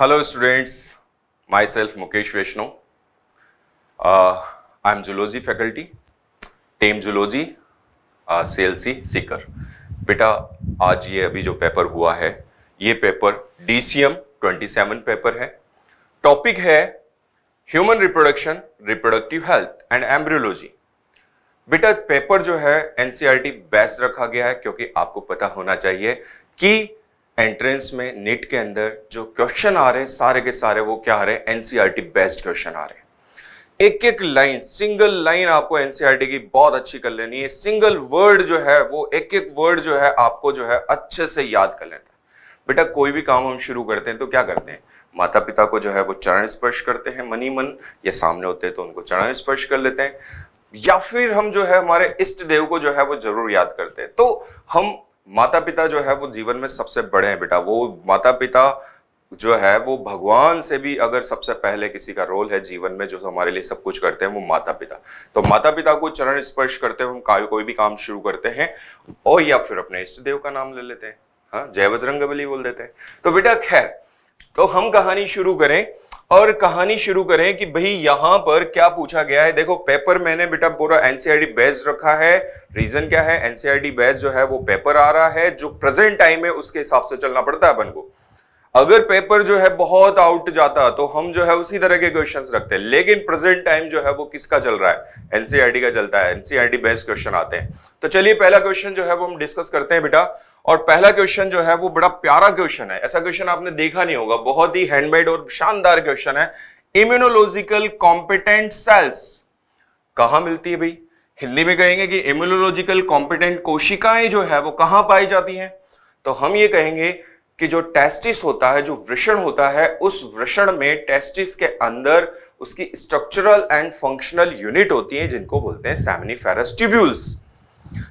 Hello students, myself Mukesh Mukesh Uh, I am Zoology faculty, Team Zoology, uh, CLC Seeker. बेटा आज ये अभी जो पेपर हुआ है ये पेपर DCM 27 पेपर है टॉपिक है human reproduction reproductive health and embryology बेटा पेपर जो है एनसीआरटी बेस्ट e रखा गया है क्योंकि आपको पता होना चाहिए कि एंट्रेंस में नेट के अंदर जो क्वेश्चन आ रहे हैं सारे के सारे वो क्या आ रहे हैं एनसीईआरटी बेस्ट क्वेश्चन आ रहे हैं एक एक लाइन सिंगल लाइन आपको एनसीईआरटी e की बहुत अच्छी कर लेनी है सिंगल वर्ड जो है वो एक एक वर्ड जो है आपको जो है अच्छे से याद कर लेना बेटा कोई भी काम हम शुरू करते हैं तो क्या करते हैं माता पिता को जो है वो चरण स्पर्श करते हैं मनी मन या सामने होते हैं तो उनको चरण स्पर्श कर लेते हैं या फिर हम जो है हमारे इष्ट देव को जो है वो जरूर याद करते हैं तो हम माता पिता जो है वो जीवन में सबसे बड़े हैं बेटा वो माता पिता जो है वो भगवान से भी अगर सबसे पहले किसी का रोल है जीवन में जो हमारे लिए सब कुछ करते हैं वो माता पिता तो माता पिता को चरण स्पर्श करते हुए हम कोई भी काम शुरू करते हैं और या फिर अपने इष्ट देव का नाम ले लेते हैं हाँ जय बजरंग बोल देते हैं तो बेटा खैर तो हम कहानी शुरू करें और कहानी शुरू करें कि भाई यहां पर क्या पूछा गया है देखो पेपर मैंने बेटा पूरा एनसीआरटी बेस e रखा है रीजन क्या है एनसीआरटी बेस e जो है वो पेपर आ रहा है जो प्रेजेंट टाइम है उसके हिसाब से चलना पड़ता है अपन को अगर पेपर जो है बहुत आउट जाता तो हम जो है उसी तरह के क्वेश्चंस रखते हैं लेकिन प्रेजेंट टाइम जो है वो किसका चल रहा है एनसीआरटी e का चलता है एनसीआरटी बेस्ड क्वेश्चन आते हैं तो चलिए पहला क्वेश्चन जो है वो हम डिस्कस करते हैं बेटा और पहला क्वेश्चन जो है वो बड़ा प्यारा क्वेश्चन है ऐसा क्वेश्चन आपने देखा नहीं होगा बहुत ही हैंडमेड और शानदार क्वेश्चन है इम्यूनोलॉजिकल कॉम्पिटेंट सेल्स कहा मिलती है भाई हिंदी में कहेंगे कि इम्यूनोलॉजिकल कॉम्पिटेंट कोशिकाएं जो है वो कहां पाई जाती हैं तो हम ये कहेंगे कि जो टेस्टिस होता है जो वृषण होता है उस वृषण में टेस्टिस के अंदर उसकी स्ट्रक्चरल एंड फंक्शनल यूनिट होती है जिनको बोलते हैं सैमनीफेरस ट्यूब्यूल्स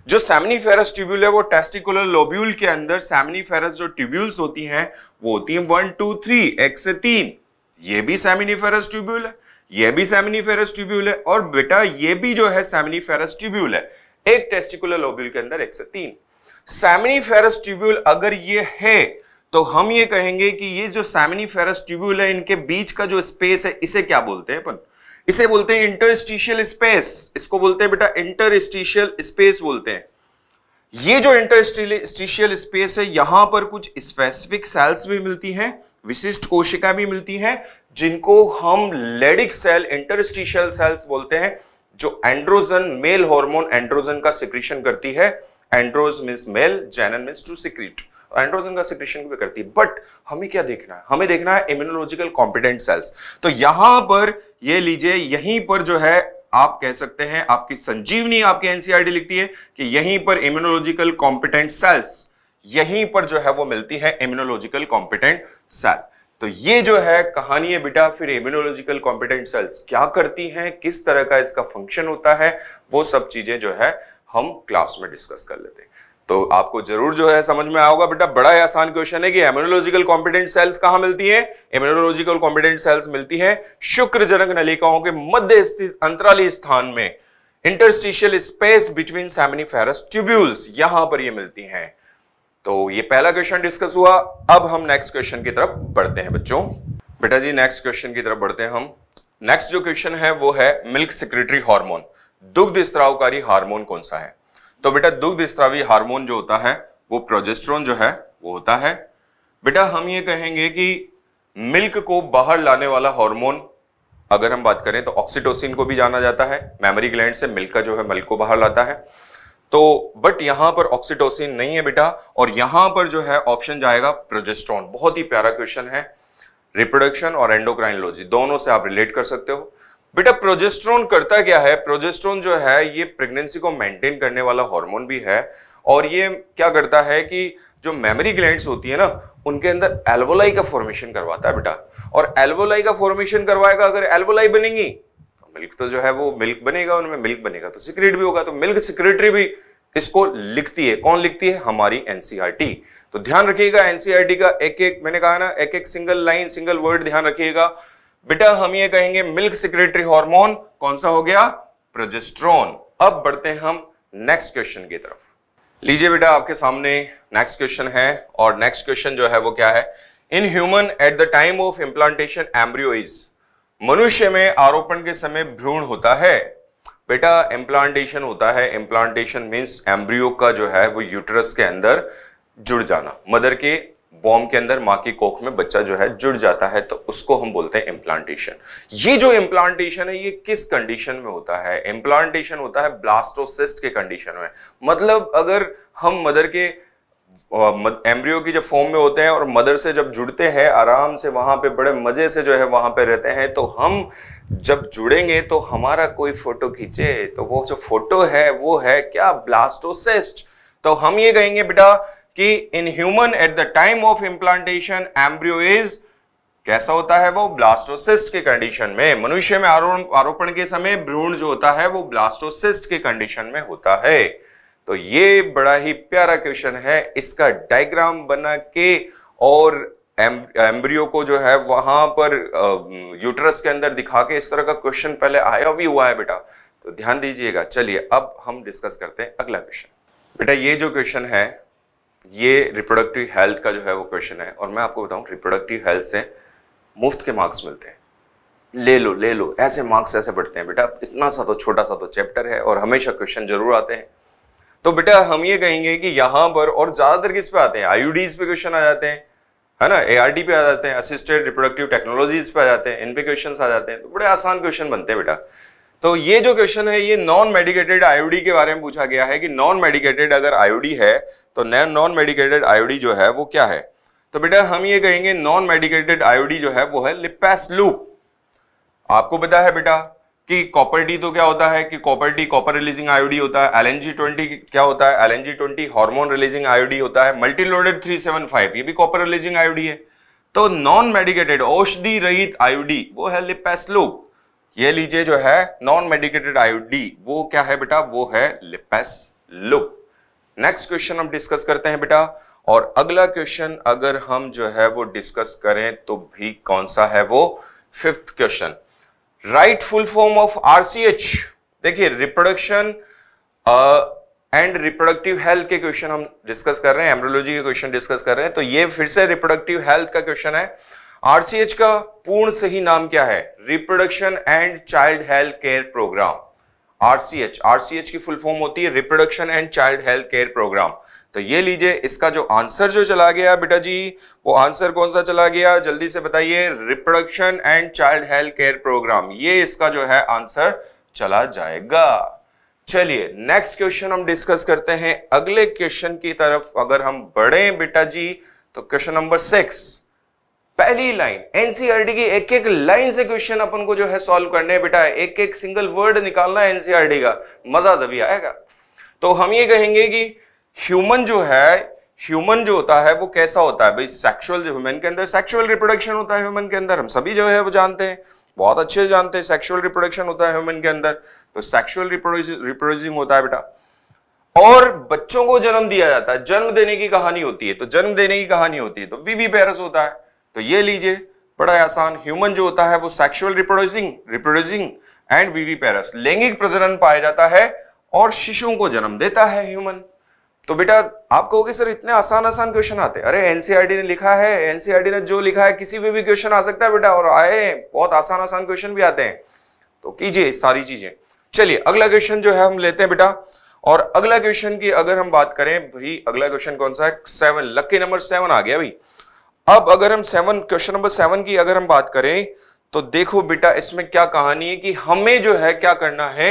जो सेमनी फेरस ट्यूब्यूल है वो टेस्टिकुलर लोब्यूल के अंदर सेमनी फेरस जो ट्यूब्यूल्स होती हैं वो होती हैं वन टू थ्री एक से तीन ये भी सेमनी फेरस ट्यूब्यूल है ये भी सेमनी फेरस ट्यूब्यूल है और बेटा ये भी जो है सेमनी फेरस ट्यूब्यूल है एक टेस्टिकुलर लोब्यूल के अंदर एक से तीन सेमनी फेरस ट्यूब्यूल अगर ये है तो हम ये कहेंगे कि ये जो सेमनी फेरस ट्यूब्यूल है इनके बीच का जो स्पेस है इसे क्या बोलते हैं अपन इसे बोलते हैं इंटरस्टिशियल स्पेस इसको बोलते हैं बेटा इंटरस्टिशियल स्पेस बोलते हैं ये जो इंटरस्टिशियल स्पेस है यहां पर कुछ स्पेसिफिक सेल्स भी मिलती हैं विशिष्ट कोशिका भी मिलती हैं जिनको हम लेडिक सेल इंटरस्टिशियल सेल्स बोलते हैं जो एंड्रोजन मेल हार्मोन एंड्रोजन का सिक्रीशन करती है एंड्रोज मिस मेल जेनन मिस टू सिक्रीट एंड्रोजन का सिक्रेशन भी करती है बट हमें क्या देखना है हमें देखना है इम्यूनोलॉजिकल कॉम्पिटेंट सेल्स तो यहां पर ये लीजिए यहीं पर जो है आप कह सकते हैं आपकी संजीवनी आपकी एनसीआरटी e लिखती है कि यहीं पर इम्यूनोलॉजिकल कॉम्पिटेंट सेल्स यहीं पर जो है वो मिलती है इम्यूनोलॉजिकल कॉम्पिटेंट सेल तो ये जो है कहानी है बेटा फिर इम्यूनोलॉजिकल कॉम्पिटेंट सेल्स क्या करती हैं किस तरह का इसका फंक्शन होता है वो सब चीजें जो है हम क्लास में डिस्कस कर लेते हैं तो आपको जरूर जो है समझ में आया बेटा बड़ा ही आसान क्वेश्चन है कि एम्यूनोलॉजिकल कॉम्पिटेंट सेल्स कहां मिलती है एम्यूनोलॉजिकल कॉम्पिटेंट सेल्स मिलती है शुक्र जनक नलिकाओं के मध्य स्थित अंतराली स्थान में इंटरस्टिशियल स्पेस बिटवीन फेरस ट्यूब्यूल्स यहां पर ये मिलती हैं तो ये पहला क्वेश्चन डिस्कस हुआ अब हम नेक्स्ट क्वेश्चन की तरफ बढ़ते हैं बच्चों बेटा जी नेक्स्ट क्वेश्चन की तरफ बढ़ते हैं हम नेक्स्ट जो क्वेश्चन है वो है मिल्क सेक्रेटरी हार्मोन दुग्ध स्त्रावकारी हार्मोन कौन सा है तो बेटा दुग्ध स्त्रावी हार्मोन जो होता है वो प्रोजेस्ट्रोन जो है वो होता है बेटा हम ये कहेंगे कि मिल्क को बाहर लाने वाला हार्मोन अगर हम बात करें तो ऑक्सीटोसिन को भी जाना जाता है मेमोरी ग्लैंड से मिल्क का जो है मिल्क को बाहर लाता है तो बट यहां पर ऑक्सीटोसिन नहीं है बेटा और यहां पर जो है ऑप्शन जाएगा प्रोजेस्ट्रॉन बहुत ही प्यारा क्वेश्चन है रिप्रोडक्शन और एंडोक्राइनोलॉजी दोनों से आप रिलेट कर सकते हो बेटा प्रोजेस्ट्रोन करता क्या है प्रोजेस्ट्रोन जो है ये प्रेगनेंसी को मेंटेन करने वाला हार्मोन भी है और ये क्या करता है कि जो मेमोरी ग्लैंड्स होती है ना उनके अंदर एल्वोलाई का फॉर्मेशन करवाता है बेटा और एल्वोलाई का फॉर्मेशन करवाएगा अगर एल्वोलाई बनेंगी तो मिल्क तो जो है वो मिल्क बनेगा उनमें मिल्क बनेगा तो सिक्रेट भी होगा तो मिल्क सिक्रेटरी भी इसको लिखती है कौन लिखती है हमारी एनसीआरटी e तो ध्यान रखिएगा एनसीआरटी e का एक एक मैंने कहा ना एक एक सिंगल लाइन सिंगल वर्ड ध्यान रखिएगा बेटा हम ये कहेंगे मिल्क सिक्रेटरी हार्मोन कौन सा हो गया प्रोजेस्ट्रॉन अब बढ़ते हैं हम नेक्स्ट क्वेश्चन की तरफ लीजिए बेटा आपके सामने नेक्स्ट क्वेश्चन है और नेक्स्ट क्वेश्चन जो है वो क्या है in human at the time of implantation embryo is मनुष्य में आरोपण के समय भ्रूण होता है बेटा इम्प्लांटेशन होता है इम्प्लांटेशन मीन्स एम्ब्रियो का जो है वो यूटरस के अंदर जुड़ जाना मदर के वॉम के अंदर माँ की कोख में बच्चा जो है जुड़ जाता है तो उसको हम बोलते हैं इम्प्लांटेशन ये जो इम्प्लांटेशन है ये किस कंडीशन में होता है इम्प्लांटेशन होता है ब्लास्टोसिस्ट के कंडीशन में मतलब अगर हम मदर के एम्ब्रियो की जब फॉर्म में होते हैं और मदर से जब जुड़ते हैं आराम से वहां पे बड़े मज़े से जो है वहां पे रहते हैं तो हम जब जुड़ेंगे तो हमारा कोई फ़ोटो खींचे तो वो जो फोटो है वो है क्या ब्लास्टोसिस्ट तो हम ये कहेंगे बेटा कि in human at the time of implantation embryo is कैसा होता है वो ब्लास्टोसिस्ट के कंडीशन में मनुष्य में आरोपण के समय भ्रूण जो होता है वो ब्लास्टोसिस्ट के कंडीशन में होता है तो ये बड़ा ही प्यारा क्वेश्चन है इसका डायग्राम बना के और एम्ब्रियो को जो है वहां पर यूटरस के अंदर दिखा के इस तरह का क्वेश्चन पहले आया भी हुआ है बेटा तो ध्यान दीजिएगा चलिए अब हम डिस्कस करते हैं अगला क्वेश्चन बेटा ये जो क्वेश्चन है ये रिप्रोडक्टिव हेल्थ का जो है वो क्वेश्चन है और मैं आपको बताऊं रिप्रोडक्टिव हेल्थ से मुफ्त के मार्क्स मिलते हैं ले लो ले लो ऐसे मार्क्स ऐसे बढ़ते हैं बेटा इतना सा तो छोटा सा तो चैप्टर है और हमेशा क्वेश्चन जरूर आते हैं तो बेटा हम ये कहेंगे कि यहाँ पर और ज़्यादातर किस पे आते हैं आईयूडीज पे क्वेश्चन आ जाते हैं है ना ए एआरटी पे आ जाते हैं असिस्टेड रिप्रोडक्टिव टेक्नोलॉजीज पे आ जाते हैं इन पे क्वेश्चन आ जाते हैं तो बड़े आसान क्वेश्चन बनते हैं बेटा तो ये जो क्वेश्चन है ये नॉन मेडिकेटेड आयोडी के बारे में पूछा गया है कि नॉन मेडिकेटेड अगर आयोडी है तो नॉन मेडिकेटेड आयोडी जो है वो क्या है तो बेटा हम ये कहेंगे नॉन मेडिकेटेड आयोडी जो है वो है लिपैस लूप आपको पता है बेटा कि कॉपर डी तो क्या होता है कि copper D copper releasing IUD होता है एल एन जी ट्वेंटी क्या होता है L N G twenty hormone releasing IUD होता है मल्टीलोडेड थ्री सेवन फाइव ये भी कॉपर रिलीजिंग आयोडी है तो नॉन मेडिकेटेड औषधि रहित आयोडी वो है लिपैस लूप ये लीजिए जो है नॉन मेडिकेटेड आयोडी वो क्या है बेटा वो है लिपेस लुप नेक्स्ट क्वेश्चन हम डिस्कस करते हैं बेटा और अगला क्वेश्चन अगर हम जो है वो डिस्कस करें तो भी कौन सा है वो fifth question right full form of RCH देखिए रिप्रोडक्शन एंड रिप्रोडक्टिव हेल्थ के क्वेश्चन हम डिस्कस कर रहे हैं एम्ब्रोलॉजी के क्वेश्चन डिस्कस कर रहे हैं तो ये फिर से रिप्रोडक्टिव हेल्थ का क्वेश्चन है आरसीएच का पूर्ण सही नाम क्या है reproduction and child health care programme RCH RCH की फुल फॉर्म होती है reproduction and child health care programme तो ये लीजिए इसका जो आंसर जो चला गया बेटा जी वो आंसर कौन सा चला गया जल्दी से बताइए reproduction and child health care programme ये इसका जो है आंसर चला जाएगा चलिए नेक्स्ट क्वेश्चन हम डिस्कस करते हैं अगले क्वेश्चन की तरफ अगर हम बढ़े बेटा जी तो क्वेश्चन नंबर सिक्स पहली लाइन एनसीआरटी की एक एक लाइन से क्वेश्चन अपन को जो है सॉल्व करने बेटा एक एक सिंगल वर्ड निकालना है एनसीआरटी का मजा जभी आएगा तो हम ये कहेंगे कि ह्यूमन जो है ह्यूमन जो होता है वो कैसा होता है भाई सेक्सुअल ह्यूमन के अंदर सेक्सुअल रिप्रोडक्शन होता है ह्यूमन के अंदर हम सभी जो है वो जानते हैं बहुत अच्छे से जानते हैं सेक्सुअल रिप्रोडक्शन होता है ह्यूमन के अंदर तो सेक्सुअल रिप्रोड्यूसिंग होता है बेटा और बच्चों को जन्म दिया जाता है जन्म देने की कहानी होती है तो जन्म देने की कहानी होती है तो वीवी पेरस होता है तो ये लीजिए बड़ा आसान ह्यूमन जो होता है वो सेक्सुअल रिप्रोड्यूसिंग रिप्रोड्यूसिंग एंड पैरस लैंगिक प्रजनन पाया जाता है और शिशुओं को जन्म देता है ह्यूमन तो बेटा आप कहोगे सर इतने आसान आसान क्वेश्चन आते अरे एनसीआरडी e ने लिखा है एनसीआरडी e ने जो लिखा है किसी भी भी क्वेश्चन आ सकता है बेटा और आए बहुत आसान आसान क्वेश्चन भी आते हैं तो कीजिए सारी चीजें चलिए अगला क्वेश्चन जो है हम लेते हैं बेटा और अगला क्वेश्चन की अगर हम बात करें भाई अगला क्वेश्चन कौन सा है सेवन लक्की नंबर सेवन आ गया भाई अब अगर हम सेवन क्वेश्चन नंबर सेवन की अगर हम बात करें तो देखो बेटा इसमें क्या कहानी है कि हमें जो है क्या करना है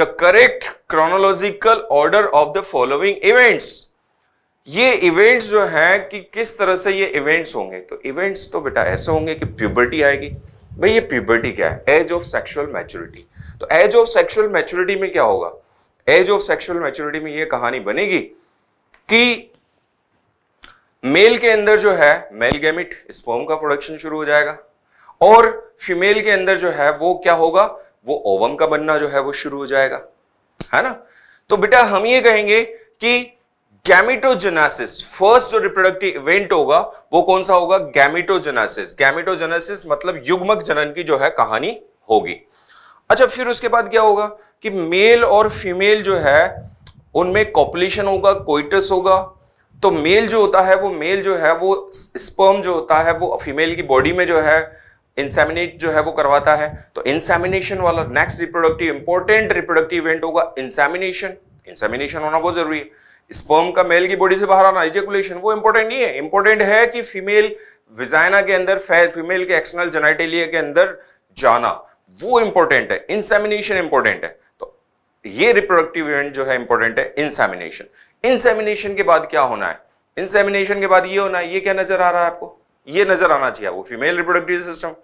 the correct chronological order of the following events ये इवेंट्स जो है कि किस तरह से ये इवेंट्स होंगे तो इवेंट्स तो बेटा ऐसे होंगे कि प्यूबर्टी आएगी भाई ये प्यूबर्टी क्या है एज ऑफ सेक्शुअल मैच्योरिटी तो एज ऑफ सेक्शुअल मैच्योरिटी में क्या होगा एज ऑफ सेक्शुअल मैच्योरिटी में ये कहानी बनेगी कि मेल के अंदर जो है मेल गैमिट स्पोम का प्रोडक्शन शुरू हो जाएगा और फीमेल के अंदर जो है वो क्या होगा वो ओवम का बनना जो है वो शुरू हो जाएगा है ना तो बेटा हम ये कहेंगे कि गैमिटोजेनासिस फर्स्ट जो रिप्रोडक्टिव इवेंट होगा वो कौन सा होगा गैमिटोजेनासिस गैमिटोजेनासिस मतलब युग्मक जनन की जो है कहानी होगी अच्छा फिर उसके बाद क्या होगा कि मेल और फीमेल जो है उनमें कॉपुलेशन होगा कोइटस होगा तो मेल जो होता है वो मेल जो है वो स्पर्म जो होता है वो फीमेल की बॉडी में जो है इंसेमिनेट जो है वो करवाता है तो इंसेमिनेशन वाला next reproductive important reproductive event होगा इंसेमिनेशन इंसेमिनेशन होना बहुत जरूरी है स्पर्म का मेल की बॉडी से बाहर आना इजेकुलेशन वो इंपॉर्टेंट नहीं है इंपॉर्टेंट है कि फीमेल विजाइना के अंदर फीमेल के एक्सटर्नल जेनाइटेलिया के अंदर जाना वो इंपॉर्टेंट है इंसेमिनेशन इंपॉर्टेंट है तो ये रिप्रोडक्टिव इवेंट जो है इंपॉर्टेंट है इंसेमिनेशन इंसेमिनेशन के बाद क्या होना है इंसेमिनेशन के बाद ये होना है ये क्या नजर आ रहा है आपको ये नजर आना चाहिए वो female reproductive system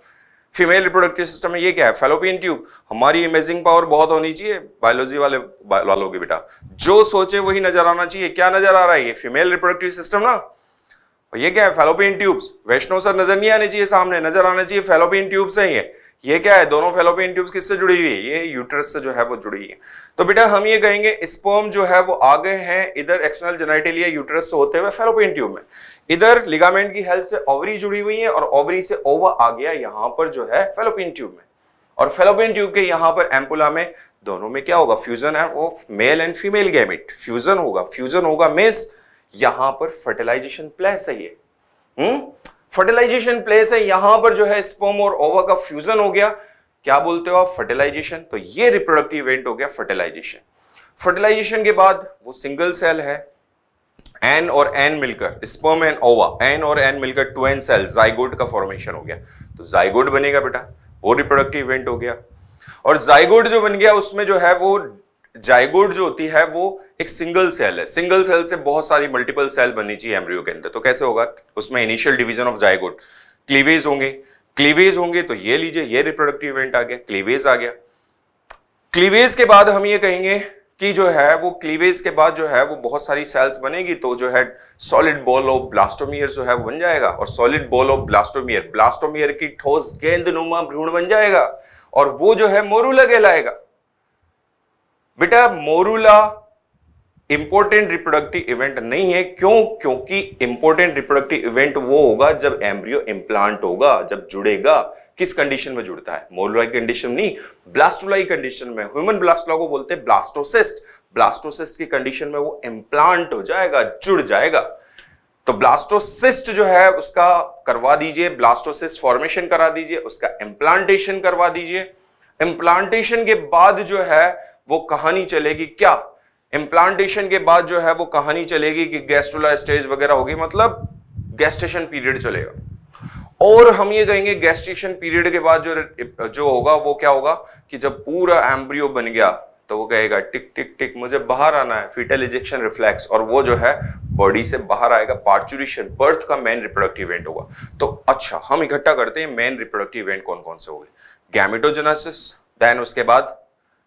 female reproductive system में ये क्या है फेलोपियन ट्यूब हमारी इमेजिंग पावर बहुत होनी चाहिए बायोलॉजी वाले वालों के बेटा जो सोचे वही नजर आना चाहिए क्या नजर आ रहा है ये फीमेल रिप्रोडक्टिव सिस्टम ना ये क्या है फेलोपियन ट्यूब्स वैष्णो सर नजर नहीं आने चाहिए सामने नजर आना चाहिए फेलोपियन ट्यूब्स है ये ये क्या है दोनों फेलोपियन ट्यूब्स किससे जुड़ी हुई है ये यूटरस से जो है वो जुड़ी हुई है तो बेटा हम ये कहेंगे स्पर्म जो है वो आगे हैं इधर एक्सटर्नल जेनाइटेलिया यूटरस से होते हुए फेलोपियन ट्यूब में इधर लिगामेंट की हेल्प से ओवरी जुड़ी हुई है और ओवरी से ओवा आ गया यहाँ पर जो है फेलोपियन ट्यूब में और फेलोपियन ट्यूब के यहाँ पर एम्पुला में दोनों में क्या होगा फ्यूजन है वो male and female gamete fusion होगा फ्यूजन होगा मिस यहाँ पर फर्टिलाइजेशन प्लेस है ये हम्म फर्टिलाइजेशन प्लेस है यहां पर जो है स्पर्म और ओवा का फ्यूजन हो गया क्या बोलते हो आप फर्टिलाइजेशन तो ये रिप्रोडक्टिव इवेंट हो गया फर्टिलाइजेशन फर्टिलाइजेशन के बाद वो सिंगल सेल है एन और एन मिलकर स्पर्म एंड ओवा एन और एन मिलकर टू एन सेल जाइगोड का फॉर्मेशन हो गया तो जाइगोड बनेगा बेटा वो रिप्रोडक्टिव इवेंट हो गया और जाइगोड जो बन गया उसमें जो है वो जायगोड जो होती है वो एक सिंगल सेल है सिंगल सेल से बहुत सारी मल्टीपल सेल बननी चाहिए एम्ब्रियो के अंदर तो कैसे होगा उसमें initial division of zygote cleavage होंगे क्लीवेज होंगे तो ये लीजिए ये रिप्रोडक्टिव इवेंट आ गया क्लीवेज आ गया क्लीवेज के बाद हम ये कहेंगे कि जो है वो क्लीवेज के बाद जो है वो बहुत सारी सेल्स बनेगी तो जो है सॉलिड बॉल ऑफ ब्लास्टोमियर जो है वो बन जाएगा और solid ball of blastomere blastomere की ठोस गेंद नुमा भ्रूण बन जाएगा और वो जो है मोरूला कहलाएगा बेटा मोरूला इंपोर्टेंट रिप्रोडक्टिव इवेंट नहीं है क्यों क्योंकि इंपोर्टेंट रिप्रोडक्टिव इवेंट वो होगा जब एम्ब्रियो इम्प्लांट होगा जब जुड़ेगा किस कंडीशन में जुड़ता है मोरुलाई कंडीशन नहीं ब्लास्टोलाई कंडीशन में ह्यूमन ब्लास्टोला को बोलते हैं ब्लास्टोसिस्ट ब्लास्टोसिस्ट की कंडीशन में वो इम्प्लांट हो जाएगा जुड़ जाएगा तो ब्लास्टोसिस्ट जो है उसका करवा दीजिए ब्लास्टोसिस्ट फॉर्मेशन करा दीजिए उसका इम्प्लांटेशन करवा दीजिए इम्प्लांटेशन के बाद जो है वो कहानी चलेगी क्या इम्प्लांटेशन के बाद जो है वो कहानी चलेगी कि गैस्ट्रोला स्टेज वगैरह होगी मतलब गैस्टेशन पीरियड चलेगा और हम ये कहेंगे गैस्ट्रेशन पीरियड के बाद जो जो होगा वो क्या होगा कि जब पूरा एम्ब्रियो बन गया तो वो कहेगा टिक टिक टिक मुझे बाहर आना है फिटल इजेक्शन रिफ्लेक्स और वो जो है बॉडी से बाहर आएगा पार्चुरेशन बर्थ का मेन रिप्रोडक्टिव इवेंट होगा तो अच्छा हम इकट्ठा करते हैं मेन रिप्रोडक्टिव इवेंट कौन कौन से हो गए गैमेटोजेनेसिस देन उसके बाद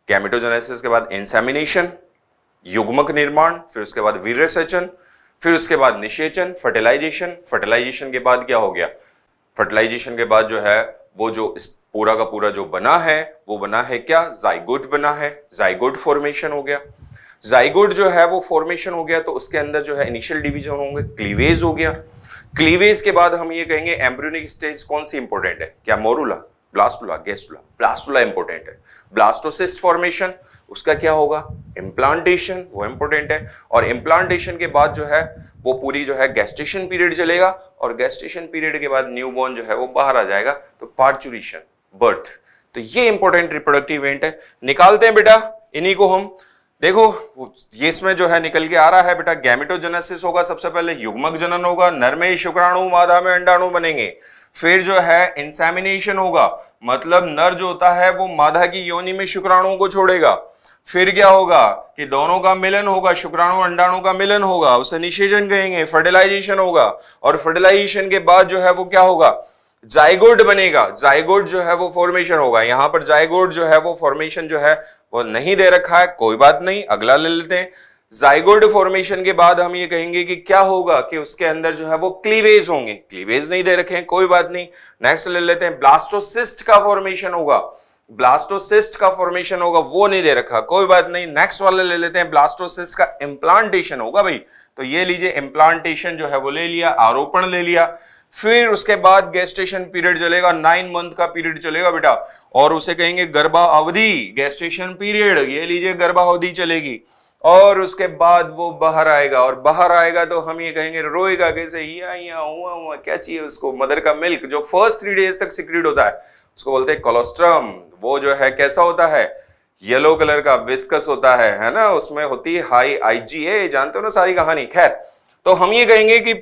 गैमेटोजेनेसिस के बाद इंसेमिनेशन युग्मक निर्माण फिर उसके बाद वीरसेचन फिर उसके बाद निषेचन फर्टिलाइजेशन फर्टिलाइजेशन के बाद क्या हो गया फर्टिलाइजेशन के बाद जो है वो जो पूरा का पूरा जो बना है वो बना है क्या जाइगोट बना है जाइगोट फॉर्मेशन हो गया जाइगोट जो है वो फॉर्मेशन हो गया तो उसके अंदर जो है इनिशियल डिवीजन होंगे क्लीवेज हो गया क्लीवेज के बाद हम ये कहेंगे एम्ब्रियोनिक स्टेज कौन सी इंपॉर्टेंट है क्या morula blastula gastrula blastula important है ब्लास्टोसिस्ट फॉर्मेशन उसका क्या होगा इम्प्लांटेशन वो इंपॉर्टेंट है और इम्प्लांटेशन के बाद जो है वो पूरी जो है गैस्टेशन पीरियड चलेगा और गैस्टेशन पीरियड के बाद न्यू जो है वो बाहर आ जाएगा तो पार्चुरेशन बर्थ तो ये इंपॉर्टेंट रिप्रोडक्टिव इवेंट है निकालते हैं बेटा इन्हीं को हम देखो ये इसमें जो है निकल के आ रहा है बेटा गैमेटोजेनेसिस होगा सबसे पहले युग्मक जनन होगा नर में ही शुक्राणु मादा में अंडाणु बनेंगे फिर जो है इंसेमिनेशन होगा मतलब नर जो होता है वो मादा की योनि में शुक्राणुओं को छोड़ेगा फिर क्या होगा कि दोनों का मिलन होगा शुक्राणु अंडाणु का मिलन होगा उसे निषेचन कहेंगे फर्टिलाइजेशन होगा और फर्टिलाइजेशन के बाद जो है वो क्या होगा जायगोड बनेगा जायगोड जो है वो फॉर्मेशन होगा यहां पर जायगोड जो है वो फॉर्मेशन जो है वो नहीं दे रखा है कोई बात नहीं अगला ले लेते हैं जाइगोड फॉर्मेशन के बाद हम ये कहेंगे कि क्या होगा कि उसके अंदर जो है वो क्लीवेज होंगे क्लीवेज नहीं दे रखे हैं कोई बात नहीं नेक्स्ट ले लेते हैं ब्लास्टोसिस्ट का फॉर्मेशन होगा ब्लास्टोसिस्ट का फॉर्मेशन होगा वो नहीं दे रखा कोई बात नहीं नेक्स्ट वाले ले लेते हैं ब्लास्टोसिस्ट का इम्प्लांटेशन होगा भाई तो ये लीजिए इम्प्लांटेशन जो है वो ले लिया आरोपण ले लिया फिर उसके बाद गैस्ट्रेशन पीरियड चलेगा नाइन मंथ का पीरियड चलेगा बेटा और उसे कहेंगे गर्भा अवधि गैस्ट्रेशन पीरियड ये लीजिए गर्भा अवधि चलेगी और उसके बाद वो बाहर आएगा और बाहर आएगा तो हम ये कहेंगे रोएगा कैसे हिया हिया हुआ हुआ क्या चाहिए उसको मदर का मिल्क जो फर्स्ट थ्री डेज तक सिक्रेट होता है उसको बोलते हैं कोलोस्ट्रम वो जो है कैसा होता है येलो कलर का विस्कस होता है है ना उसमें होती है हाई आईजीए जानते हो ना सारी कहानी खैर तो हम ये कहेंगे कि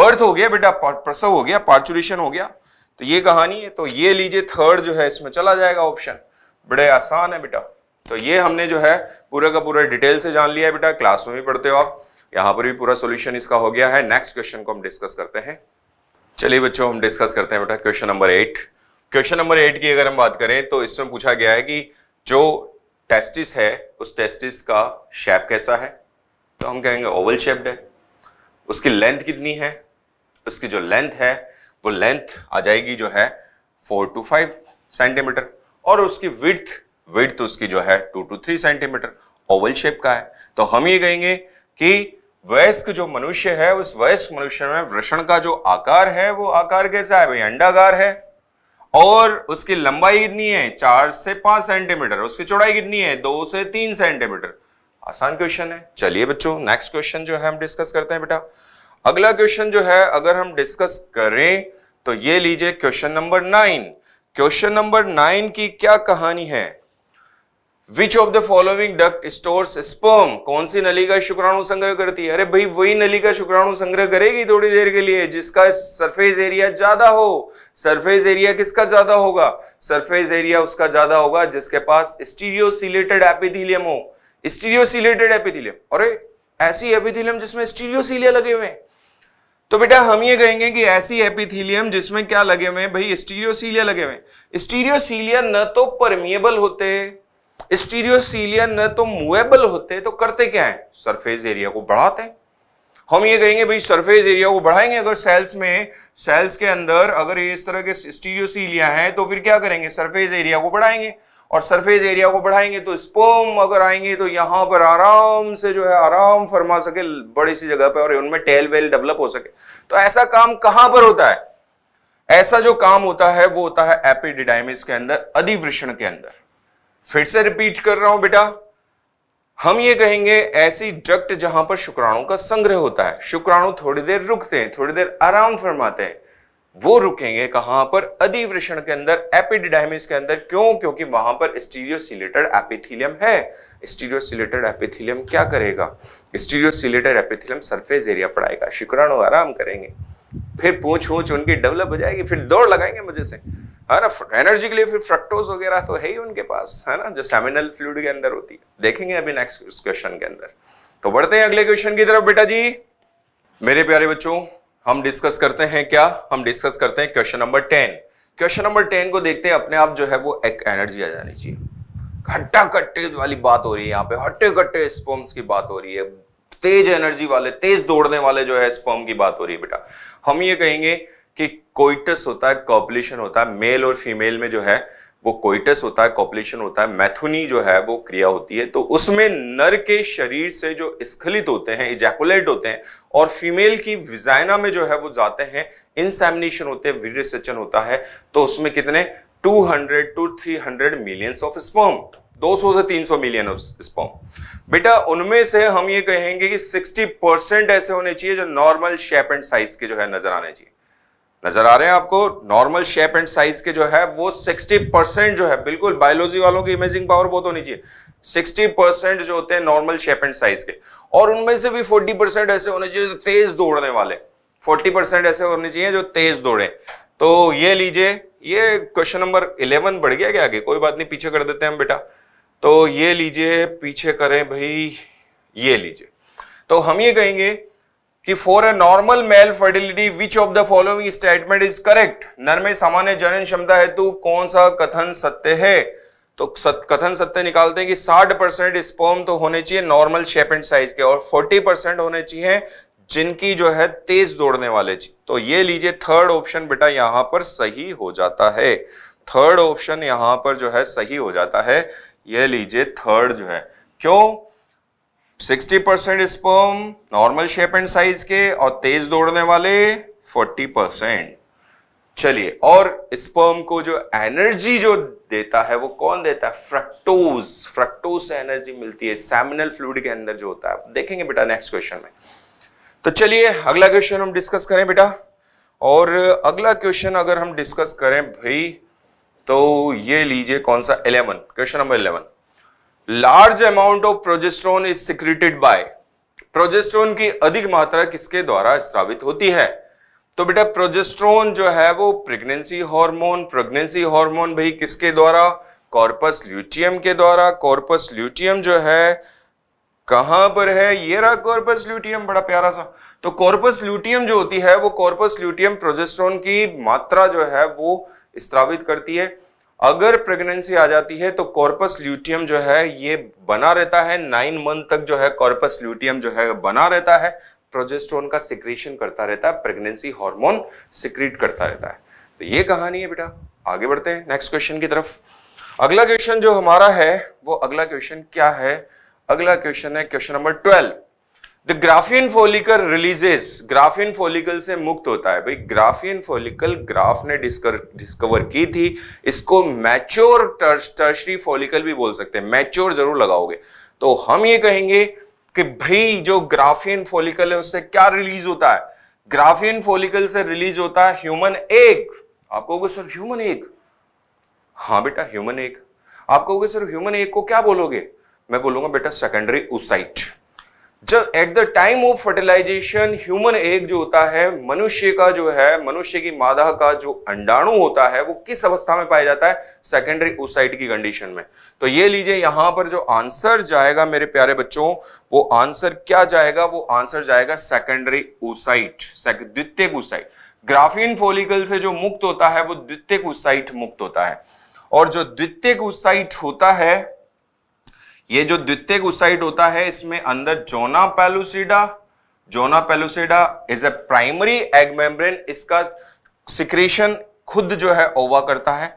बर्थ हो गया बेटा प्रसव हो गया पार्चुरेशन हो गया तो ये कहानी है तो ये लीजिए थर्ड जो है इसमें चला जाएगा ऑप्शन बड़े आसान है बेटा तो ये हमने जो है पूरे का पूरा डिटेल से जान लिया है बेटा क्लास में भी पढ़ते हो आप यहां पर भी पूरा सॉल्यूशन इसका हो गया है नेक्स्ट क्वेश्चन को हम डिस्कस करते हैं चलिए बच्चों हम डिस्कस करते हैं बेटा question number eight question number eight की अगर हम बात करें तो इसमें पूछा गया है कि जो टेस्टिस है उस टेस्टिस का शेप कैसा है तो हम कहेंगे ओवल शेप्ड है उसकी लेंथ कितनी है उसकी जो लेंथ है वो लेंथ आ जाएगी जो है फोर टू फाइव सेंटीमीटर और उसकी विथ विथ उसकी जो है two to three centimetre oval shape का है तो हम ये कहेंगे कि वयस्क जो मनुष्य है उस वयस्क मनुष्य में वृषण का जो आकार है वो आकार कैसा है भाई अंडाकार है और उसकी लंबाई कितनी है चार से पांच सेंटीमीटर उसकी चौड़ाई कितनी है दो से तीन सेंटीमीटर आसान क्वेश्चन है चलिए बच्चों नेक्स्ट क्वेश्चन जो है हम डिस्कस करते हैं बेटा अगला क्वेश्चन जो है अगर हम डिस्कस करें तो ये लीजिए question number nine question number nine की क्या कहानी है which of the following duct stores sperm कौन सी नली का शुक्राणु संग्रह करती है अरे भाई वही नली का शुक्राणु संग्रह करेगी थोड़ी देर के लिए जिसका सरफेस एरिया ज्यादा हो सरफेस एरिया किसका ज्यादा होगा सरफेस एरिया उसका ज्यादा होगा जिसके पास स्टीरियोसिलेटेड एपिथिलियम हो स्टीरियोसिलेटेड एपिथिलियम अरे ऐसी एपिथिलियम जिसमें स्टीरियोसिलिया लगे हुए हैं तो बेटा हम ये कहेंगे कि ऐसी एपिथीलियम जिसमें क्या लगे हुए हैं भाई स्टीरियोसिलिया लगे हुए स्टीरियोसिलिया न तो परमिएबल होते हैं स्टीरियोसीलियन तो मूवेबल होते तो करते क्या है सरफेस एरिया को बढ़ाते हैं हम ये कहेंगे भाई सरफेस एरिया को बढ़ाएंगे अगर सेल्स में सेल्स के अंदर अगर ये इस तरह के स्टीरियोसीलिया है तो फिर क्या करेंगे सरफेस एरिया को बढ़ाएंगे और सरफेस एरिया को बढ़ाएंगे तो स्पोम अगर आएंगे तो यहां पर आराम से जो है आराम फरमा सके बड़ी सी जगह पे और उनमें टेल वेल डेवलप हो सके तो ऐसा काम कहां पर होता है ऐसा जो काम होता है वो होता है एपिडिडाइमिस के अंदर अधिवृषण के अंदर फिर से रिपीट कर रहा हूं बेटा हम ये कहेंगे ऐसी डक्ट जहां पर शुक्राणु का संग्रह होता है शुक्राणु थोड़ी देर रुकते हैं थोड़ी देर आराम फरमाते हैं वो रुकेंगे कहां पर अधिवृषण के अंदर एपिडिडाइमिस के अंदर क्यों क्योंकि वहां पर स्टीरियोसिलेटेड एपिथिलियम है स्टीरियोसिलेटेड एपिथिलियम क्या करेगा स्टीरियोसिलेटेड एपिथिलियम सरफेस एरिया पड़ाएगा शुक्राणु आराम करेंगे फिर पूछ पूछ उनकी डेवलप हो जाएगी फिर दौड़ लगाएंगे मजे से है ना एनर्जी के लिए फिर फ्रक्टोज वगैरह तो है ही उनके पास है ना जो सेमिनल फ्लूड के अंदर होती है देखेंगे अभी नेक्स्ट क्वेश्चन के अंदर तो बढ़ते हैं अगले क्वेश्चन की तरफ बेटा जी मेरे प्यारे बच्चों हम डिस्कस करते हैं क्या हम डिस्कस करते हैं question number ten question number ten को देखते हैं अपने आप जो है वो एक एनर्जी आ जानी चाहिए हट्टा कट्टे वाली बात हो रही है यहाँ पे हट्टे कट्टे स्पोम्स की बात हो रही है तेज एनर्जी वाले तेज दौड़ने वाले जो है स्पर्म की बात हो रही है बेटा हम ये कहेंगे कि कोइटस होता है कॉपुलेशन होता है मेल और फीमेल में जो है वो कोइटस होता है कॉपुलेशन होता है मैथुनी जो है वो क्रिया होती है तो उसमें नर के शरीर से जो स्खलित होते हैं इजैकुलेट होते हैं और फीमेल की विजाइना में जो है वो जाते हैं इनसेमिनेशन होते हैं सचन होता है तो उसमें कितने 200 टू 300 मिलियंस ऑफ स्पॉम 200 से 300 मिलियन ऑफ स्पर्म बेटा उनमें से हम ये कहेंगे कि 60 परसेंट ऐसे होने चाहिए जो नॉर्मल शेप एंड साइज के जो है नजर आने चाहिए नजर आ रहे हैं आपको नॉर्मल शेप एंड साइज के जो है वो 60 परसेंट जो है बिल्कुल बायोलॉजी वालों की इमेजिंग पावर बहुत होनी चाहिए 60 परसेंट जो होते हैं नॉर्मल शेप एंड साइज के और उनमें से भी 40 परसेंट ऐसे होने चाहिए जो तेज दौड़ने वाले 40 परसेंट ऐसे होने चाहिए जो तेज दौड़े तो ये लीजिए ये क्वेश्चन नंबर इलेवन बढ़ गया क्या आगे कोई बात नहीं पीछे कर देते हैं हम बेटा तो ये लीजिए पीछे करें भाई ये लीजिए तो हम ये कहेंगे कि for a normal male fertility which of the following statement is correct नर में सामान्य जनन क्षमता हेतु कौन सा कथन सत्य है तो सत, कथन सत्य निकालते हैं कि 60 परसेंट स्पर्म तो होने चाहिए नॉर्मल शेप एंड साइज के और 40 परसेंट होने चाहिए जिनकी जो है तेज दौड़ने वाले तो ये लीजिए थर्ड ऑप्शन बेटा यहां पर सही हो जाता है थर्ड ऑप्शन यहां पर जो है सही हो जाता है ये लीजिए थर्ड जो है क्यों 60% percent sperm normal shape and size के और तेज दौड़ने वाले 40% परसेंट चलिए और स्पर्म को जो एनर्जी जो देता है वो कौन देता है फ्रक्टोज फ्रक्टोज से एनर्जी मिलती है सेमिनल फ्लूड के अंदर जो होता है देखेंगे बेटा नेक्स्ट क्वेश्चन में तो चलिए अगला क्वेश्चन हम डिस्कस करें बेटा और अगला क्वेश्चन अगर हम डिस्कस करें भाई तो ये लीजिए कौन सा eleven question number eleven large amount of progesterone is secreted by progesterone की अधिक मात्रा किसके द्वारा स्त्रावित होती है तो बेटा प्रोजेस्ट्रोन जो है वो प्रेगनेंसी हार्मोन प्रेगनेंसी हार्मोन भाई किसके द्वारा कॉर्पस ल्यूटियम के द्वारा कॉर्पस ल्यूटियम जो है कहां पर है ये रहा कॉर्पस ल्यूटियम बड़ा प्यारा सा तो कॉर्पस ल्यूटियम जो होती है वो कॉर्पस ल्यूटियम प्रोजेस्ट्रॉन की मात्रा जो है वो स्त्रावित करती है अगर प्रेगनेंसी आ जाती है तो कॉर्पस ल्यूटियम जो है ये बना रहता है नाइन मंथ तक जो है कॉर्पस ल्यूटियम जो है बना रहता है प्रोजेस्ट्रोन का सिक्रेशन करता रहता है प्रेगनेंसी हार्मोन सिक्रीट करता रहता है तो ये कहानी है बेटा आगे बढ़ते हैं नेक्स्ट क्वेश्चन की तरफ अगला क्वेश्चन जो हमारा है वो अगला क्वेश्चन क्या है अगला क्वेश्चन है question number twelve the Graafian follicle releases Graafian follicle से मुक्त होता है भाई ग्राफियन फोलिकल ग्राफ ने डिस्कर डिस्कवर की थी इसको मैच्योर टर्शरी फोलिकल भी बोल सकते हैं मैच्योर जरूर लगाओगे तो हम ये कहेंगे कि भाई जो ग्राफियन फोलिकल है उससे क्या रिलीज होता है ग्राफियन फोलिकल से रिलीज होता है ह्यूमन एग आप कहोगे सर ह्यूमन एग हाँ बेटा ह्यूमन एग आप कहोगे सर ह्यूमन एग को क्या बोलोगे मैं बोलूंगा बेटा सेकेंडरी उसाइट जब at the time of fertilization human egg जो होता है मनुष्य का जो है मनुष्य की मादा का जो अंडाणु होता है वो किस अवस्था में पाया जाता है सेकेंडरी ओसाइट की कंडीशन में तो ये लीजिए यहां पर जो आंसर जाएगा मेरे प्यारे बच्चों वो आंसर क्या जाएगा वो आंसर जाएगा सेकेंडरी ओसाइट द्वितीय ओसाइट ग्राफीन फोलिकल से जो मुक्त होता है वो द्वितीय ओसाइट मुक्त होता है और जो द्वितीय ओसाइट होता है ये जो द्वितीय उड होता है इसमें अंदर zona pellucida zona pellucida is a primary egg membrane इसका सिक्रेशन खुद जो है ओवा करता है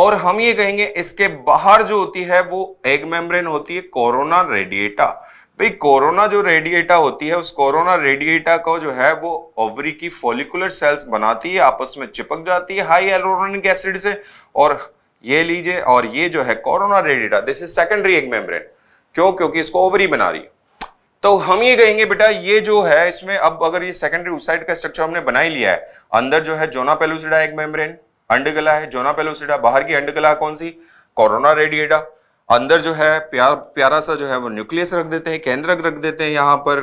और हम ये कहेंगे इसके बाहर जो होती है वो एग मेम्ब्रेन होती है कोरोना रेडिएटा भाई कोरोना जो रेडिएटा होती है उस कोरोना रेडिएटा को जो है वो ओवरी की फॉलिकुलर सेल्स बनाती है आपस में चिपक जाती है हाई एलोरोनिक एसिड से और ये लीजिए और ये जो है corona radiata this is secondary egg membrane क्यों क्योंकि इसको ओवरी बना रही है तो हम ये कहेंगे बेटा ये जो है इसमें अब अगर ये सेकेंडरी उड का स्ट्रक्चर हमने बनाई लिया है अंदर जो है जोना पेलुसिडा एक मेम्ब्रेन अंडगला है जोना पेलुसिडा बाहर की अंडगला कौन सी कोरोना रेडिएटा अंदर जो है प्यार प्यारा सा जो है वो न्यूक्लियस रख देते हैं केंद्रक रख देते हैं यहाँ पर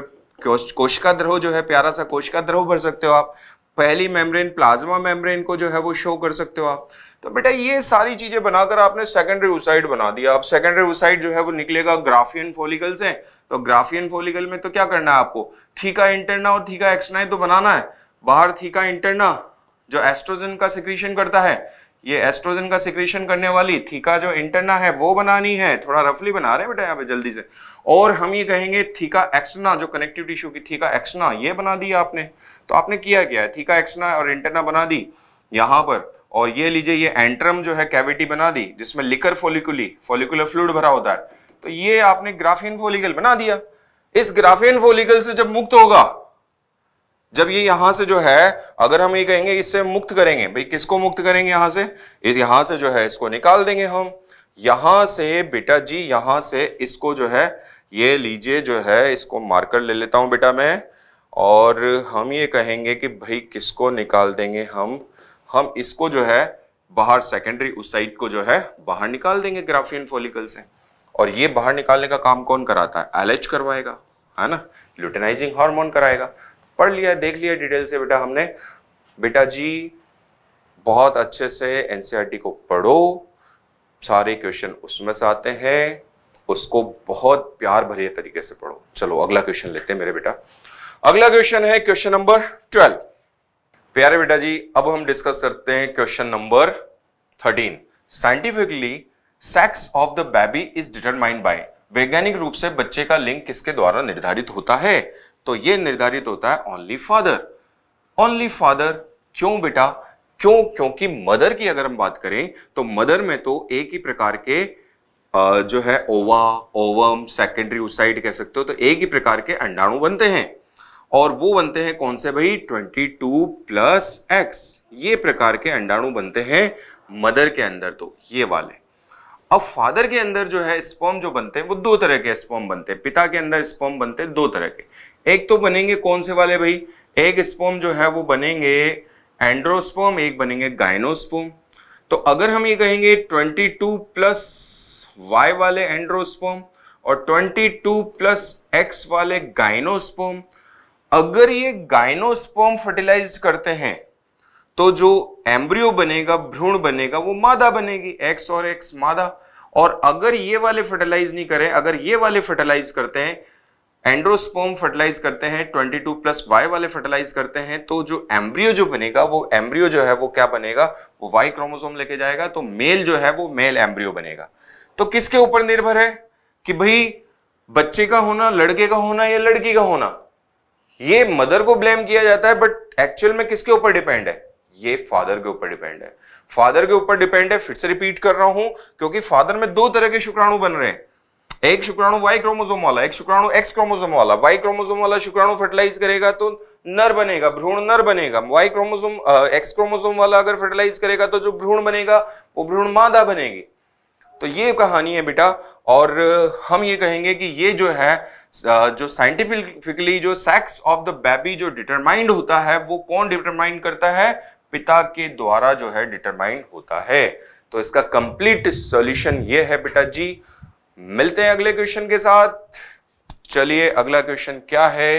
कोशिका द्रोह जो है प्यारा सा कोशिका द्रोह भर सकते हो आप पहली मेम्ब्रेन प्लाज्मा मेम्ब्रेन को जो है वो शो कर सकते हो आप तो बेटा ये सारी चीजें बनाकर आपने सेकेंडरी ओसाइड बना दिया अब सेकेंडरी ओसाइड जो है वो निकलेगा ग्राफियन फोलिकल से तो ग्राफियन फोलिकल में तो क्या करना है आपको थीका इंटरना और थीका एक्सना तो बनाना है बाहर थीका इंटरना जो एस्ट्रोजन का सिक्रीशन करता है ये एस्ट्रोजन का सिक्रीशन करने वाली थीका जो इंटरना है वो बनानी है थोड़ा रफली बना रहे हैं बेटा यहाँ पे जल्दी से और हम ये कहेंगे थीका एक्सना जो कनेक्टिव टिश्यू की थीका एक्सना ये बना दी आपने तो आपने किया क्या है थीका एक्सना और इंटरना बना दी यहाँ पर और ये लीजिए ये एंट्रम जो है कैविटी बना दी जिसमें लिकर फोलिकुली फोलिकुलर फ्लूड भरा होता है तो ये आपने ग्राफिन फोलिकल बना दिया इस ग्राफिन फोलिकल से जब मुक्त होगा जब ये यहां से जो है अगर हम ये कहेंगे इससे मुक्त करेंगे भाई किसको मुक्त करेंगे यहां से इस यहां से जो है इसको निकाल देंगे हम यहां से बेटा जी यहां से इसको जो है ये लीजिए जो है इसको मार्कर ले लेता हूं बेटा मैं और हम ये कहेंगे कि भाई किसको निकाल देंगे हम हम इसको जो है बाहर सेकेंडरी उस साइड को जो है बाहर निकाल देंगे ग्राफियन फॉलिकल से और ये बाहर निकालने का काम कौन कराता है एल करवाएगा है ना ल्यूटेनाइजिंग हार्मोन कराएगा पढ़ लिया देख लिया डिटेल से बेटा हमने बेटा जी बहुत अच्छे से एनसीईआरटी e को पढ़ो सारे क्वेश्चन उसमें से आते हैं उसको बहुत प्यार भरे तरीके से पढ़ो चलो अगला क्वेश्चन लेते हैं मेरे बेटा अगला क्वेश्चन है क्वेश्चन नंबर ट्वेल्व प्यारे बेटा जी अब हम डिस्कस करते हैं question number thirteen scientifically sex of the baby is determined by वैज्ञानिक रूप से बच्चे का लिंग किसके द्वारा निर्धारित होता है तो यह निर्धारित होता है ओनली फादर ओनली फादर क्यों बेटा क्यों क्योंकि मदर की अगर हम बात करें तो मदर में तो एक ही प्रकार के जो है ओवा ओवम सेकेंडरी उसाइड कह सकते हो तो एक ही प्रकार के अंडाणु बनते हैं और वो बनते हैं कौन से भाई 22 प्लस एक्स ये प्रकार के अंडाणु बनते हैं मदर के अंदर तो ये वाले अब फादर के अंदर जो है स्पर्म जो बनते हैं वो दो तरह के स्पर्म बनते हैं पिता के अंदर स्पर्म बनते हैं दो तरह के एक तो बनेंगे कौन से वाले भाई एक स्पर्म जो है वो बनेंगे एंड्रोस्पर्म एक बनेंगे गायनोस्पर्म तो अगर हम ये कहेंगे 22 प्लस वाई वाले एंड्रोस्पर्म और 22 प्लस एक्स वाले गायनोस्पर्म अगर ये गायनोस्पर्म फर्टिलाइज करते हैं तो जो एम्ब्रियो बनेगा भ्रूण बनेगा वो मादा बनेगी एक्स और एक्स मादा और अगर ये वाले फर्टिलाइज नहीं करें अगर ये वाले फर्टिलाइज करते हैं एंड्रोस्पोम फर्टिलाइज करते हैं 22 प्लस वाई वाले फर्टिलाइज करते हैं तो जो एम्ब्रियो जो बनेगा वो एम्ब्रियो जो है वो क्या बनेगा वो वाई क्रोमोसोम लेके जाएगा तो मेल जो है वो मेल एम्ब्रियो बनेगा तो किसके ऊपर निर्भर है कि भाई बच्चे का होना लड़के का होना या लड़की का होना ये मदर को ब्लेम किया जाता है बट एक्चुअल में किसके ऊपर डिपेंड है ये फादर के ऊपर डिपेंड है फादर के ऊपर डिपेंड है फिर से रिपीट कर रहा हूं क्योंकि फादर में दो तरह के शुक्राणु बन रहे हैं एक शुक्राणु वाई क्रोमोजोम वाला एक शुक्राणु एक्स क्रोमोजोम वाला वाई क्रोमोजोम वाला शुक्राणु फर्टिलाइज करेगा तो नर बनेगा भ्रूण नर बनेगा वाई क्रोमोजोम एक्स क्रोमोजोम वाला अगर फर्टिलाइज करेगा तो जो भ्रूण बनेगा वो भ्रूण मादा बनेगी तो ये कहानी है बेटा और हम ये कहेंगे कि ये जो है जो साइंटिफिकली जो सेक्स ऑफ द बेबी जो डिटरमाइंड होता है वो कौन डिटरमाइंड करता है पिता के द्वारा जो है डिटरमाइंड होता है तो इसका कंप्लीट सॉल्यूशन ये है बेटा जी मिलते हैं अगले क्वेश्चन के साथ चलिए अगला क्वेश्चन क्या है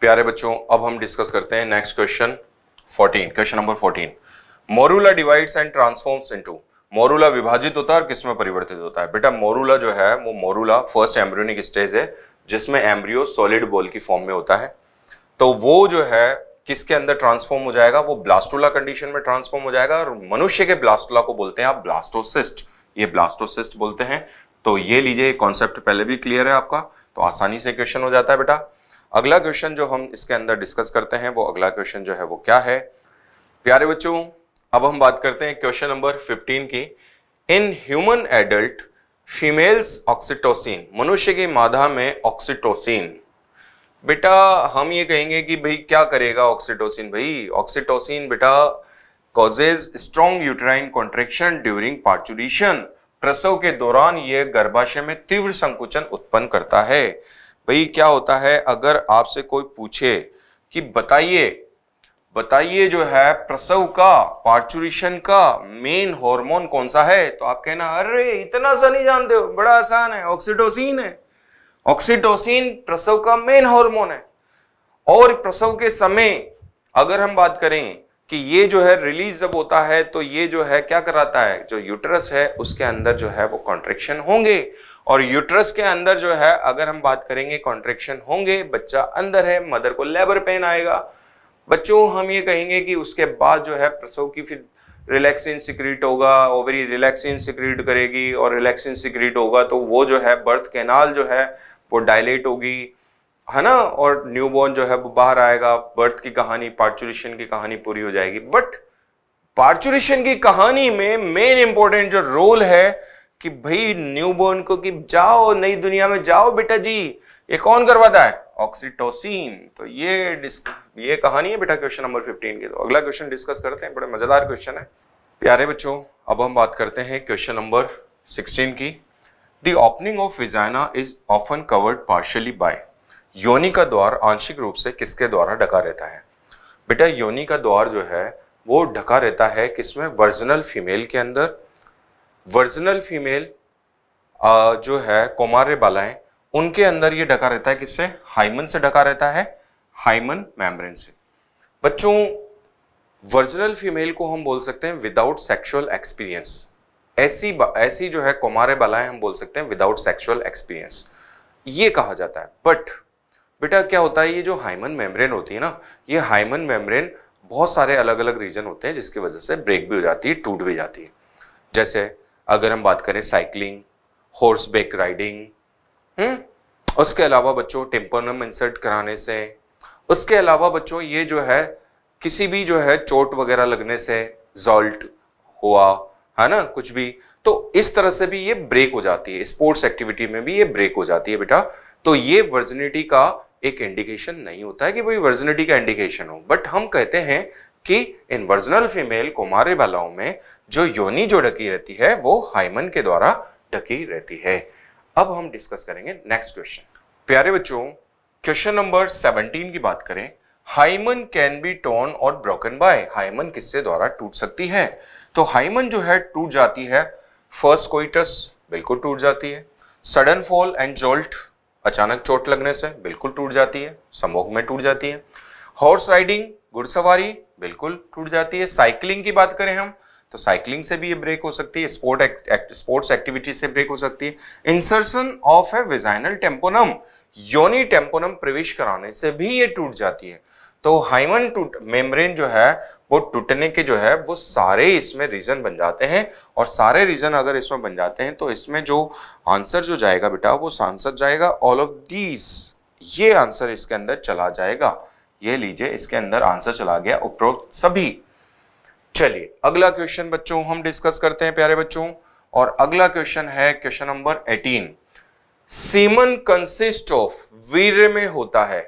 प्यारे बच्चों अब हम डिस्कस करते हैं next question 14 question number 14 morula divides and transforms into morula विभाजित होता है और किसमें परिवर्तित होता है बेटा मोरूला जो है वो मोरूला फर्स्ट एम्ब्रोनिक स्टेज है जिसमें एम्ब्रियो सॉलिड बॉल की फॉर्म में होता है तो वो जो है किसके अंदर ट्रांसफॉर्म हो जाएगा वो ब्लास्टोला कंडीशन में ट्रांसफॉर्म हो जाएगा और मनुष्य के ब्लास्टोला को बोलते हैं आप ब्लास्टोसिस्ट ये ब्लास्टोसिस्ट बोलते हैं तो ये लीजिए कॉन्सेप्ट पहले भी क्लियर है आपका तो आसानी से क्वेश्चन हो जाता है बेटा अगला क्वेश्चन जो हम इसके अंदर डिस्कस करते हैं वो अगला क्वेश्चन जो है वो क्या है प्यारे बच्चों अब हम बात करते हैं क्वेश्चन नंबर 15 की in human adult females oxytocin मनुष्य की मादा में ऑक्सीटोसिन बेटा हम ये कहेंगे कि भाई क्या करेगा ऑक्सीटोसिन भाई ऑक्सीटोसिन बेटा causes strong uterine contraction during parturition प्रसव के दौरान यह गर्भाशय में तीव्र संकुचन उत्पन्न करता है भाई क्या होता है अगर आपसे कोई पूछे कि बताइए बताइए जो है प्रसव का पार्चुरेशन का मेन हार्मोन कौन सा है तो आप कहना अरे इतना सा नहीं जानते हो बड़ा आसान है ऑक्सीटोसिन है ऑक्सीटोसिन प्रसव का मेन हार्मोन है और प्रसव के समय अगर हम बात करें कि ये जो है रिलीज जब होता है तो ये जो है क्या कराता है जो यूटरस है उसके अंदर जो है वो कॉन्ट्रेक्शन होंगे और यूटरस के अंदर जो है अगर हम बात करेंगे कॉन्ट्रेक्शन होंगे बच्चा अंदर है मदर को लेबर पेन आएगा बच्चों हम ये कहेंगे कि उसके बाद जो है प्रसव की फिर रिलैक्सिन सिक्रीट होगा ओवरी रिलैक्सिन सिक्रीट करेगी और रिलैक्सिन सिक्रीट होगा तो वो जो है बर्थ कैनाल जो है वो डायलेट होगी है ना और न्यूबॉर्न जो है वो बाहर आएगा बर्थ की कहानी पार्चुरेशन की कहानी पूरी हो जाएगी बट पार्चुरेशन की कहानी में मेन इंपॉर्टेंट जो रोल है कि भाई न्यूबॉर्न को कि जाओ नई दुनिया में जाओ बेटा जी ये कौन करवाता है ऑक्सीटोसिन तो ये ये कहानी है बेटा क्वेश्चन नंबर 15 की तो अगला क्वेश्चन डिस्कस करते हैं बड़े मजेदार क्वेश्चन है प्यारे बच्चों अब हम बात करते हैं क्वेश्चन नंबर 16 की the opening of vagina is often covered partially by योनि का द्वार आंशिक रूप से किसके द्वारा ढका रहता है बेटा योनि का द्वार जो है वो ढका रहता है किसमें वर्जनल फीमेल के अंदर वर्जनल फीमेल जो है कोमारे बालाएं उनके अंदर ये ढका रहता है किससे हाइमन से ढका रहता है हाइमन मेम्ब्रेन से बच्चों वर्जिनल फीमेल को हम बोल सकते हैं विदाउट सेक्सुअल एक्सपीरियंस ऐसी ऐसी जो है कुमारे बालाएं हम बोल सकते हैं विदाउट सेक्सुअल एक्सपीरियंस ये कहा जाता है बट बेटा क्या होता है ये जो हाइमन मेम्ब्रेन होती है ना ये हाइमन मेम्ब्रेन बहुत सारे अलग अलग रीजन होते हैं जिसकी वजह से ब्रेक भी हो जाती है टूट भी जाती है जैसे अगर हम बात करें साइकिलिंग हॉर्स बेक राइडिंग हम्म उसके अलावा बच्चों टेम्पोनम इंसर्ट कराने से उसके अलावा बच्चों ये जो है किसी भी जो है चोट वगैरह लगने से जॉल्ट हुआ है ना कुछ भी तो इस तरह से भी ये ब्रेक हो जाती है स्पोर्ट्स एक्टिविटी में भी ये ब्रेक हो जाती है बेटा तो ये वर्जिनिटी का एक इंडिकेशन नहीं होता है कि भाई वर्जिनिटी का इंडिकेशन हो बट हम कहते हैं कि इन वर्जनल फीमेल कुमारे बालाओं में जो योनी जो ढकी रहती है वो हाइमन के द्वारा ढकी रहती है अब हम डिस्कस करेंगे नेक्स्ट क्वेश्चन प्यारे बच्चों क्वेश्चन नंबर 17 की बात करें हाइमन कैन बी टोन और ब्रोकन बाय हाइमन किससे द्वारा टूट सकती है तो हाइमन जो है टूट जाती है फर्स्ट कोइटस बिल्कुल टूट जाती है सडन फॉल एंड जोल्ट अचानक चोट लगने से बिल्कुल टूट जाती है समोह में टूट जाती है हॉर्स राइडिंग घुड़सवारी बिल्कुल टूट जाती है साइकिलिंग की बात करें हम तो साइकिलिंग से भी ये ब्रेक हो सकती है स्पोर्ट स्पोर्ट्स एक्टिविटी से ब्रेक हो सकती है insertion of a vaginal tampon योनी टेम्पोनम प्रवेश कराने से भी ये टूट जाती है तो हाइमन टूट मेम्ब्रेन जो है वो टूटने के जो है वो सारे इसमें रीजन बन जाते हैं और सारे रीजन अगर इसमें बन जाते हैं तो इसमें जो आंसर जो जाएगा बेटा वो आंसर जाएगा ऑल ऑफ दीज ये आंसर इसके अंदर चला जाएगा ये लीजिए इसके अंदर आंसर चला गया उपरोक्त सभी चलिए अगला क्वेश्चन बच्चों हम डिस्कस करते हैं प्यारे बच्चों और अगला क्वेश्चन है question number eighteen semen consist of वीर्य में होता है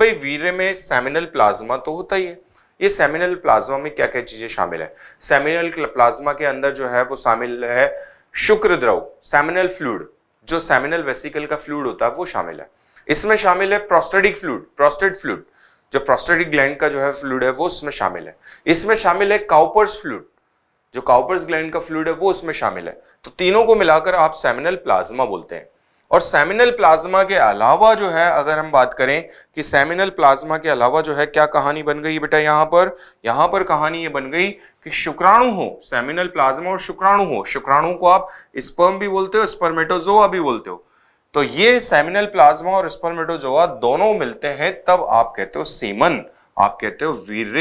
भाई वीर्य में सेमिनल प्लाज्मा तो होता ही है ये सेमिनल प्लाज्मा में क्या क्या चीजें शामिल है सेमिनल प्लाज्मा के अंदर जो है वो शामिल है शुक्र द्रव सेमिनल फ्लूड जो सेमिनल वेसिकल का फ्लूड होता है वो शामिल है इसमें शामिल है प्रोस्टेटिक फ्लूड प्रोस्टेट फ्लूड जो प्रोस्टेटिक ग्लैंड का जो है फ्लूड है वो उसमें शामिल है इसमें शामिल है काउपर्स फ्लूड जो काउपर्स ग्लैंड का फ्लूड है वो उसमें शामिल है तो तीनों को मिलाकर आप सेमिनल प्लाज्मा बोलते हैं और सेमिनल प्लाज्मा के अलावा जो है अगर हम बात करें कि सेमिनल प्लाज्मा के अलावा जो है क्या कहानी बन गई बेटा यहां पर यहां पर कहानी ये बन गई कि शुक्राणु हो सेमिनल प्लाज्मा और शुक्राणु हो शुक्राणु को आप स्पर्म भी बोलते हो स्पर्मेटोजोआ भी बोलते हो तो ये सेमिनल प्लाज्मा और स्पर्मेटोजोआ दोनों मिलते हैं तब आप कहते हो सीमन आप कहते हो वीर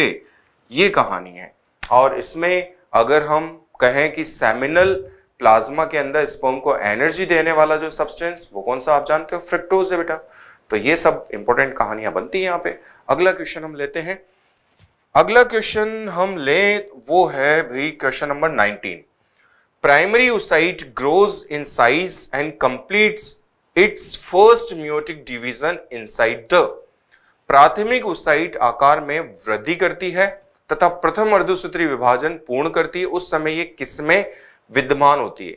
ये कहानी है और इसमें अगर हम कहें कि सेमिनल प्लाज्मा के अंदर स्पर्म को एनर्जी देने वाला जो सब्सटेंस वो कौन सा आप जानते हो फ्रिक्टोज है बेटा तो ये सब इंपॉर्टेंट कहानियां बनती है यहाँ पे अगला क्वेश्चन हम लेते हैं अगला क्वेश्चन हम ले वो है भाई question number 19 primary oocyte grows in size and completes its first meiotic division inside the प्राथमिक उसाइट आकार में वृद्धि करती है तथा प्रथम अर्धसूत्री विभाजन पूर्ण करती है उस समय ये किसमें विद्यमान होती है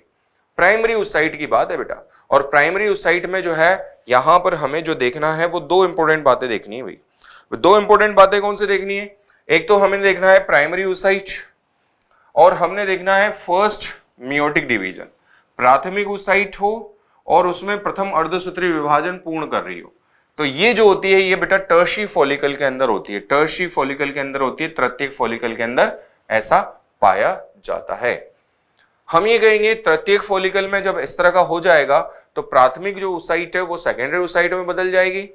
प्राइमरी उसाइट की बात है बेटा और प्राइमरी उसाइट में जो है यहां पर हमें जो देखना है वो दो इंपॉर्टेंट बातें देखनी है भाई दो इंपॉर्टेंट बातें कौन से देखनी है एक तो हमें देखना है प्राइमरी उसाइट और हमने देखना है फर्स्ट मियोटिक डिवीजन प्राथमिक उसाइट हो और उसमें प्रथम अर्धसूत्री विभाजन पूर्ण कर रही हो तो ये जो होती है ये बेटा टर्शी फॉलिकल के अंदर होती है टर्शी फॉलिकल के अंदर होती है तृतीय फॉलिकल के अंदर ऐसा पाया जाता है हम ये कहेंगे तृतीय फॉलिकल में जब इस तरह का हो जाएगा तो प्राथमिक जो उसाइट है वो सेकेंडरी उसाइट में बदल जाएगी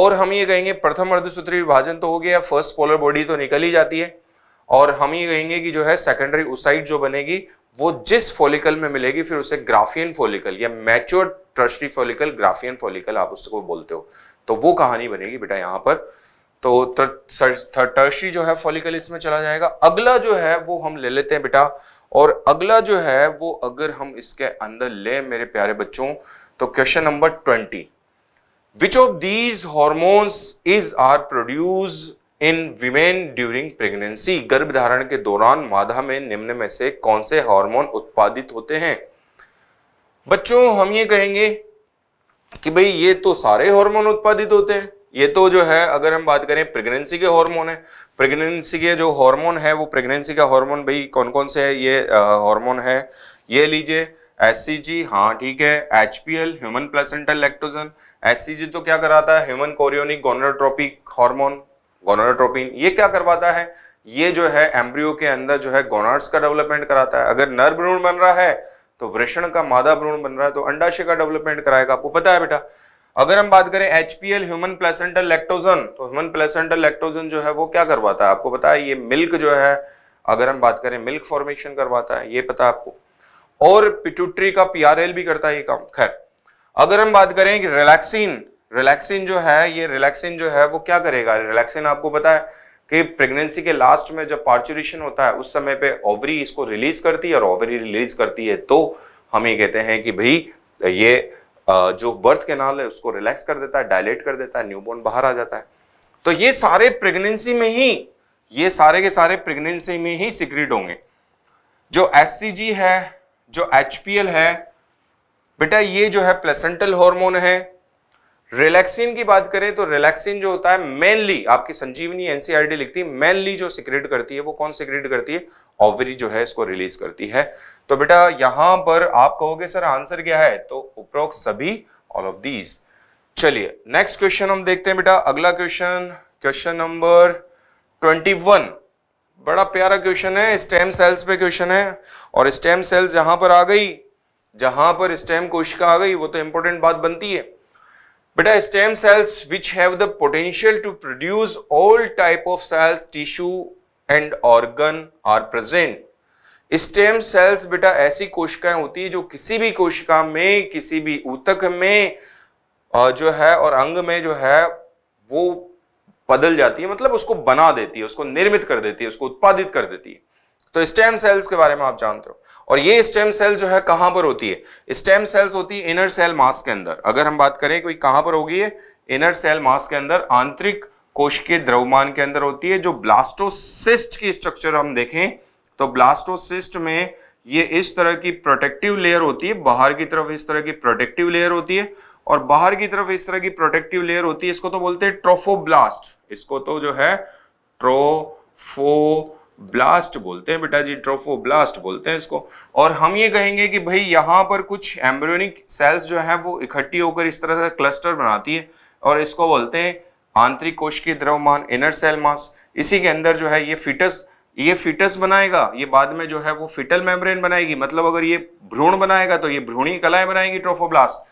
और हम ये कहेंगे प्रथम अर्धसूत्री विभाजन तो हो गया फर्स्ट पोलर बॉडी तो निकल ही जाती है और हम ये कहेंगे कि जो है सेकेंडरी उसाइट जो बनेगी वो जिस फोलिकल में मिलेगी फिर उसे ग्राफियन फोलिकल या मैच्योर ट्रस्टी फोलिकल ग्राफियन फोलिकल आप उसको बोलते हो तो वो कहानी बनेगी बेटा यहाँ पर तो टर्शी जो है फॉलिकल इसमें चला जाएगा अगला जो है वो हम ले लेते हैं बेटा और अगला जो है वो अगर हम इसके अंदर ले मेरे प्यारे बच्चों तो question number twenty which of these hormones is are produce in women during pregnancy गर्भधारण के दौरान मादा में निम्न में से कौन से हार्मोन उत्पादित होते हैं बच्चों हम ये कहेंगे कि भाई ये तो सारे हार्मोन उत्पादित होते हैं ये तो जो है अगर हम बात करें प्रेगनेंसी के हार्मोन है प्रेगनेंसी के जो हार्मोन है वो प्रेगनेंसी का हार्मोन भाई कौन कौन से है ये हार्मोन है ये लीजिए एस सी जी हाँ ठीक है H human placental lactogen S तो क्या कराता है human chorionic gonotropic hormone gonadotropin ये क्या करवाता है ये जो है एम्ब्रियो के अंदर जो है गोनाड्स का डेवलपमेंट कराता है अगर नर भ्रूण बन रहा है तो वृषण का मादा भ्रूण बन रहा है तो अंडाशय का डेवलपमेंट कराएगा आपको पता है बेटा अगर हम बात करें एचपीएल ह्यूमन प्लेसेंटल लैक्टोजन तो ह्यूमन प्लेसेंटल लैक्टोजन जो है वो क्या करवाता है आपको पता है ये मिल्क जो है अगर हम बात करें मिल्क फॉर्मेशन करवाता है ये पता आपको और पिट्यूटरी का पीआरएल भी करता है ये काम खैर अगर हम बात करें कि रिलैक्सिन रिलैक्सिन जो है ये रिलैक्सिन जो है वो क्या करेगा रिलैक्सिन आपको पता है कि प्रेगनेंसी के लास्ट में जब पार्चुरेशन होता है उस समय पे ओवरी इसको रिलीज करती है और ओवरी रिलीज करती है तो हम ये कहते हैं कि भाई ये जो बर्थ कैनाल है उसको रिलैक्स कर देता है डायलेट कर देता है न्यूबॉर्न बाहर आ जाता है तो ये सारे प्रेगनेंसी में ही ये सारे के सारे प्रेगनेंसी में ही सिक्रिट होंगे जो एस है जो एच है बेटा ये जो है प्लेसेंटल हॉर्मोन है रिलैक्सिन की बात करें तो रिलैक्सिन जो होता है मेनली आपकी संजीवनी एनसीआरडी लिखती है मेनली जो सिक्रेट करती है वो कौन सिक्रेट करती है ऑवरी जो है इसको रिलीज करती है तो बेटा यहां पर आप कहोगे सर आंसर क्या है तो उपरोक्त सभी ऑल ऑफ दीज चलिए नेक्स्ट क्वेश्चन हम देखते हैं बेटा अगला question question number twenty one बड़ा प्यारा क्वेश्चन है स्टेम सेल्स पे क्वेश्चन है और स्टेम सेल्स जहां पर आ गई जहां पर स्टेम कोशिका आ गई वो तो इंपॉर्टेंट बात बनती है बेटा stem cells which have the potential to produce all type of cells tissue and organ are present stem cells बेटा ऐसी कोशिकाएं होती है जो किसी भी कोशिका में किसी भी ऊतक में जो है और अंग में जो है वो बदल जाती है मतलब उसको बना देती है उसको निर्मित कर देती है उसको उत्पादित कर देती है तो स्टेम सेल्स के बारे में आप जानते हो और ये स्टेम सेल जो है कहां पर होती है स्टेम सेल्स होती है इनर सेल मास के अंदर अगर हम बात करें कोई कहां पर होगी इनर सेल मास के अंदर आंतरिक कोश के द्रव्यमान के अंदर होती है जो ब्लास्टोसिस्ट की स्ट्रक्चर हम देखें तो ब्लास्टोसिस्ट में ये इस तरह की प्रोटेक्टिव लेयर होती है बाहर की तरफ इस तरह की प्रोटेक्टिव लेयर होती है और बाहर की तरफ इस तरह की प्रोटेक्टिव लेयर होती है इसको तो बोलते हैं ट्रोफोब्लास्ट इसको तो जो है ट्रोफो ब्लास्ट बोलते हैं बेटा जी ट्रोफो ब्लास्ट बोलते हैं इसको और हम ये कहेंगे कि भाई यहाँ पर कुछ एम्ब्रियोनिक सेल्स जो हैं वो इकट्ठी होकर इस तरह से क्लस्टर बनाती है और इसको बोलते हैं आंतरिक कोश की द्रवमान इनर सेल मास इसी के अंदर जो है ये फिटस ये फिटस बनाएगा ये बाद में जो है वो फिटल मेम्ब्रेन बनाएगी मतलब अगर ये भ्रूण बनाएगा तो ये भ्रूणी कलाएं बनाएगी ट्रोफोब्लास्ट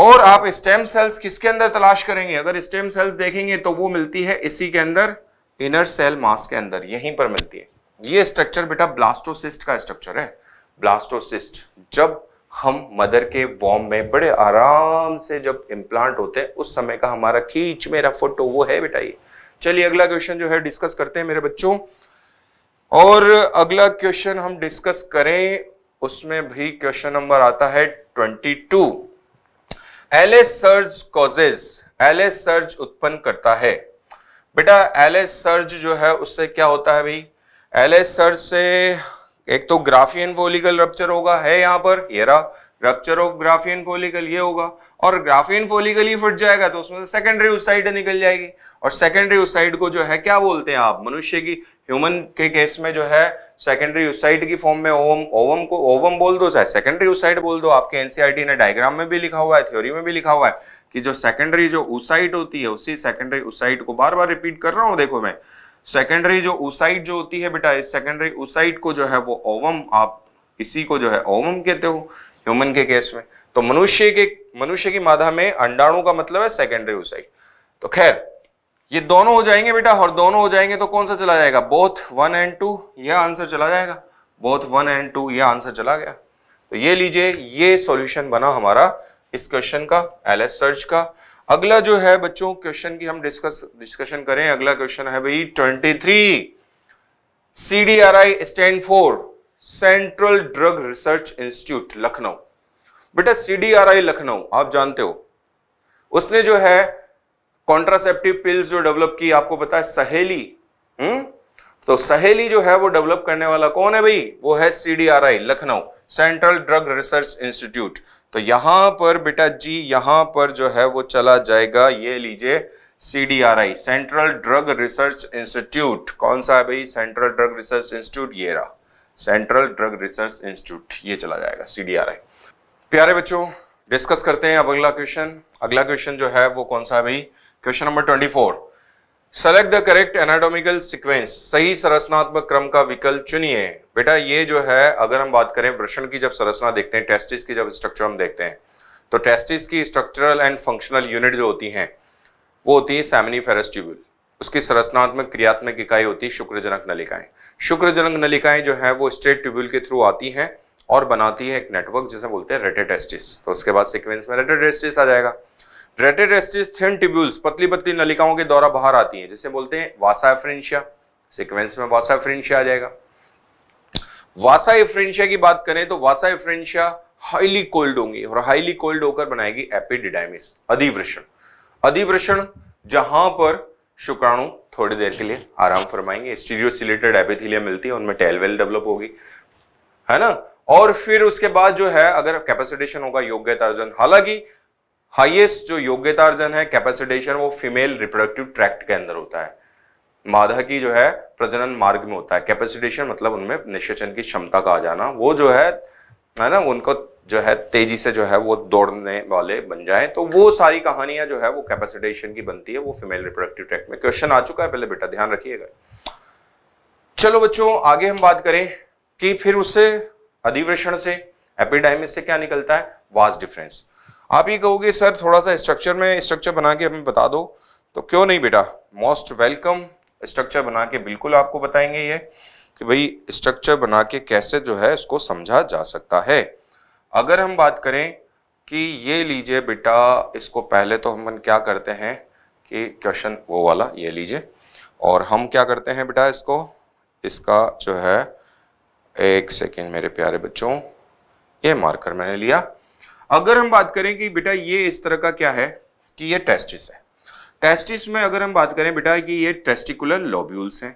और आप स्टेम सेल्स किसके अंदर तलाश करेंगे अगर स्टेम सेल्स देखेंगे तो वो मिलती है इसी के अंदर इनर सेल मास के अंदर यहीं पर मिलती है ये स्ट्रक्चर बेटा ब्लास्टोसिस्ट का स्ट्रक्चर है ब्लास्टोसिस्ट जब हम मदर के वॉम में बड़े आराम से जब इम्प्लांट होते हैं उस समय का हमारा खींच मेरा फोटो वो है बेटा ये चलिए अगला क्वेश्चन जो है डिस्कस करते हैं मेरे बच्चों और अगला क्वेश्चन हम डिस्कस करें उसमें भी क्वेश्चन नंबर आता है 22 L surge causes L surge उत्पन्न करता है बेटा एल एस सर्ज जो है उससे क्या होता है भाई एल एस सर्ज से एक तो ग्राफियन फोलिकल रप्चर होगा है यहाँ पर ये रहा रप्चर ऑफ ग्राफियन फोलिकल ये होगा और ग्राफियन फोलिकल ही फट जाएगा तो उसमें से सेकेंडरी उस साइड निकल जाएगी और सेकेंडरी उस साइड को जो है क्या बोलते हैं आप मनुष्य की ह्यूमन के केस में जो है सेकेंडरी यूसाइड की फॉर्म में ओवम ओवम को ओवम बोल दो चाहे सेकेंडरी यूसाइड बोल दो आपके एनसीईआरटी e ने डायग्राम में भी लिखा हुआ है थ्योरी में भी लिखा हुआ है कि जो सेकेंडरी जो उसाइट होती है उसी सेकेंडरी उसाइट को बार बार रिपीट कर रहा हूँ देखो मैं सेकेंडरी जो उसाइट जो होती है बेटा इस सेकेंडरी उसाइट को जो है वो ओवम आप इसी को जो है ओवम कहते हो ह्यूमन के केस में तो मनुष्य के मनुष्य की माधा में अंडाणु का मतलब है सेकेंडरी उसाइट तो खैर ये दोनों हो जाएंगे बेटा और दोनों हो जाएंगे तो कौन सा चला जाएगा बोथ वन एंड टू यह आंसर चला जाएगा बोथ वन एंड टू यह आंसर चला गया तो ये लीजिए ये सॉल्यूशन बना हमारा इस क्वेश्चन का एल एस सर्च का अगला जो है बच्चों क्वेश्चन की हम डिस्कस डिस्कशन करें अगला क्वेश्चन है भाई twenty three C D R I stand for central drug research institute Lucknow बेटा C D R I Lucknow आप जानते हो उसने जो है कॉन्ट्रासेप्टिव पिल्स जो डेवलप की आपको पता है सहेली हुँ? हम्म? तो सहेली जो है वो डेवलप करने वाला कौन है भाई वो है CDRI Lucknow central drug research institute तो यहां पर बेटा जी यहां पर जो है वो चला जाएगा ये लीजिए CDRI central drug research institute कौन सा है भाई सेंट्रल ड्रग रिसर्च इंस्टीट्यूट ये रहा सेंट्रल ड्रग रिसर्च इंस्टीट्यूट ये चला जाएगा सीडीआरआई प्यारे बच्चों डिस्कस करते हैं अब अगला क्वेश्चन अगला क्वेश्चन जो है वो कौन सा है भाई question number twenty four select the correct anatomical sequence सही सरसनात्मक क्रम का विकल्प चुनिए बेटा ये जो है अगर हम बात करें वृषण की जब सरसना देखते हैं टेस्टिस की जब स्ट्रक्चर हम देखते हैं तो टेस्टिस की स्ट्रक्चरल एंड फंक्शनल यूनिट जो होती हैं वो होती है सैमनी फेरेस्ट्यूबल उसकी सरसनात्मक क्रियात्मक इकाई होती है शुक्रजनक नलिकाएं शुक्रजनक नलिकाएं जो है वो स्ट्रेट ट्यूब्यूल के थ्रू आती हैं और बनाती है एक नेटवर्क जिसे बोलते हैं रेटेटेस्टिस तो उसके बाद सिक्वेंस में रेटेटेस्टिस आ जाएगा रेटेड एस्टिस थिन टिब्यूल्स पतली पतली नलिकाओं के द्वारा बाहर आती हैं जिसे बोलते हैं वासा एफ्रेंशिया सिक्वेंस में वासा एफ्रेंशिया आ जाएगा वासा एफ्रेंशिया की बात करें तो वासा एफ्रेंशिया हाईली कोल्ड होंगी और हाईली कोल्ड होकर बनाएगी एपिडिडाइमिस अधिवृषण अधिवृषण जहां पर शुक्राणु थोड़ी देर के लिए आराम फरमाएंगे स्टीरियोसिलेटेड एपिथीलिया मिलती है उनमें टेलवेल डेवलप होगी है ना और फिर उसके बाद जो है अगर कैपेसिटेशन होगा योग्य तर्जन हालांकि हाईएस्ट जो योग्यता अर्जन है कैपेसिटेशन वो फीमेल रिप्रोडक्टिव ट्रैक्ट के अंदर होता है मादा की जो है प्रजनन मार्ग में होता है कैपेसिटेशन मतलब उनमें निषेचन की क्षमता का आ जाना वो जो है है ना उनको जो है तेजी से जो है वो दौड़ने वाले बन जाए तो वो सारी कहानियां जो है वो कैपेसिटेशन की बनती है वो फीमेल रिप्रोडक्टिव ट्रैक्ट में क्वेश्चन आ चुका है पहले बेटा ध्यान रखिएगा चलो बच्चों आगे हम बात करें कि फिर उससे अधिवेशन से एपिडाइमिस से क्या निकलता है वास डिफरेंस आप ये कहोगे सर थोड़ा सा स्ट्रक्चर में स्ट्रक्चर बना के हमें बता दो तो क्यों नहीं बेटा मोस्ट वेलकम स्ट्रक्चर बना के बिल्कुल आपको बताएंगे ये कि भाई स्ट्रक्चर बना के कैसे जो है इसको समझा जा सकता है अगर हम बात करें कि ये लीजिए बेटा इसको पहले तो हम क्या करते हैं कि क्वेश्चन वो वाला ये लीजिए और हम क्या करते हैं बेटा इसको इसका जो है एक सेकेंड मेरे प्यारे बच्चों ये मार्कर मैंने लिया अगर हम बात करें कि बेटा ये इस तरह का क्या है कि ये टेस्टिस है टेस्टिस में अगर हम बात करें बेटा कि ये टेस्टिकुलर लोब्यूल्स हैं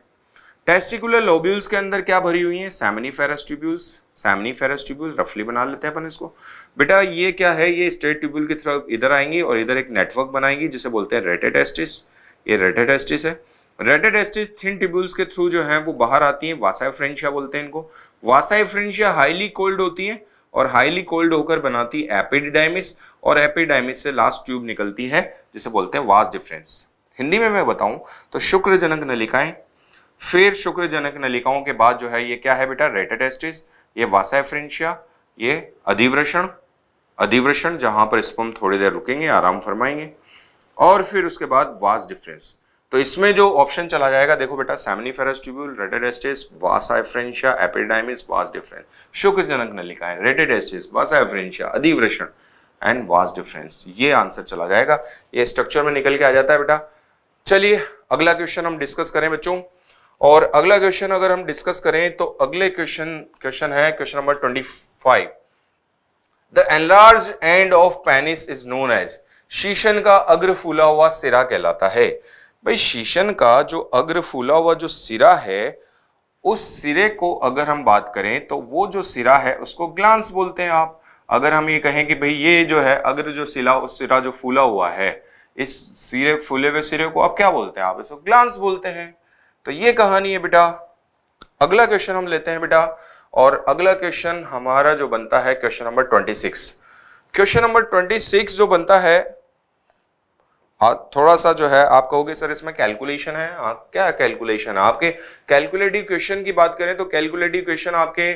टेस्टिकुलर लोब्यूल्स के अंदर क्या भरी हुई है सैमनी फेरस सैमनी फेरस रफली बना लेते हैं अपन इसको बेटा ये क्या है ये स्ट्रेट ट्यूब्यूल की तरफ इधर आएंगी और इधर एक नेटवर्क बनाएंगी जिसे बोलते हैं रेटेटेस्टिस ये रेटेटेस्टिस है रेटेड एस्टिस थिन ट्यूब्यूल्स के थ्रू जो है वो बाहर आती है वासाइफ्रेंशिया बोलते हैं इनको वासाइफ्रेंशिया हाईली कोल्ड होती है और हाईली कोल्ड होकर बनाती एपिडिडाइमिस और एपिडाइमिस से लास्ट ट्यूब निकलती है जिसे बोलते हैं वास डिफरेंस हिंदी में मैं बताऊं तो शुक्रजनक नलिकाएं फिर शुक्रजनक नलिकाओं के बाद जो है ये क्या है बेटा रेटेटेस्टिस ये वासाफ्रेंशिया ये अधिवृषण अधिवृषण जहां पर स्पम थोड़ी देर रुकेंगे आराम फरमाएंगे और फिर उसके बाद वास डिफरेंस तो इसमें जो ऑप्शन चला जाएगा देखो बेटा seminiferous tubule rete testis vasa efferentia epididymis vas deferens शुक्रजनक नलिका है रेडेड एस्टेस वासाइफ्रेंशिया अधिवृषण एंड वास डिफरेंस ये आंसर चला जाएगा ये स्ट्रक्चर में निकल के आ जाता है बेटा चलिए अगला क्वेश्चन हम डिस्कस करें बच्चों और अगला क्वेश्चन अगर हम डिस्कस करें तो अगले क्वेश्चन क्वेश्चन है question number twenty five the enlarge end of penis is known as शीशन का अग्र फूला हुआ सिरा कहलाता है भाई शीशन का जो अग्र फूला हुआ जो सिरा है उस सिरे को अगर हम बात करें तो वो जो सिरा है उसको ग्लांस बोलते हैं आप अगर हम ये कहें कि भाई ये जो है अग्र जो सिला सिरा जो फूला हुआ है इस सिरे फूले हुए सिरे को आप क्या बोलते हैं आप इसको ग्लांस बोलते हैं तो ये कहानी है बेटा अगला क्वेश्चन हम लेते हैं बेटा और अगला क्वेश्चन हमारा जो बनता है question number twenty six question number twenty six जो बनता है हाँ, थोड़ा सा जो है आप कहोगे सर इसमें कैलकुलेशन है आ, हाँ, क्या कैलकुलेशन है आपके कैलकुलेटिव क्वेश्चन की बात करें तो कैलकुलेटिव क्वेश्चन आपके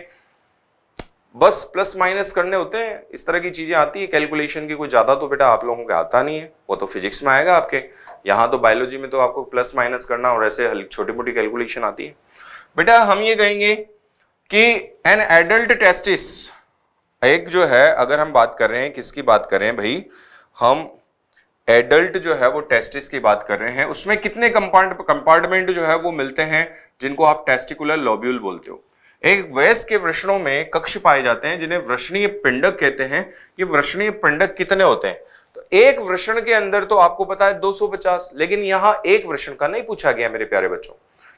बस प्लस माइनस करने होते हैं इस तरह की चीजें आती है कैलकुलेशन की कोई ज्यादा तो बेटा आप लोगों को आता नहीं है वो तो फिजिक्स में आएगा आपके यहाँ तो बायोलॉजी में तो आपको प्लस माइनस करना और ऐसे छोटी मोटी कैलकुलेशन आती है बेटा हम ये कहेंगे कि एन एडल्ट टेस्टिस एक जो है अगर हम बात कर रहे हैं किसकी बात करें भाई हम एडल्ट जो है वो टेस्टिस की बात कर रहे हैं उसमें कितने कंपार्टमेंट जो है वो मिलते हैं जिनको आप टेस्टिकुलर लॉब्यूल बोलते हो एक वयस के वृषणों में कक्ष पाए जाते हैं जिन्हें वृषणीय पिंडक कहते हैं ये वृषणीय पिंडक कितने होते हैं तो एक वृषण के अंदर तो आपको पता है 250 लेकिन यहां एक वृषण का नहीं पूछा गया मेरे प्यारे बच्चों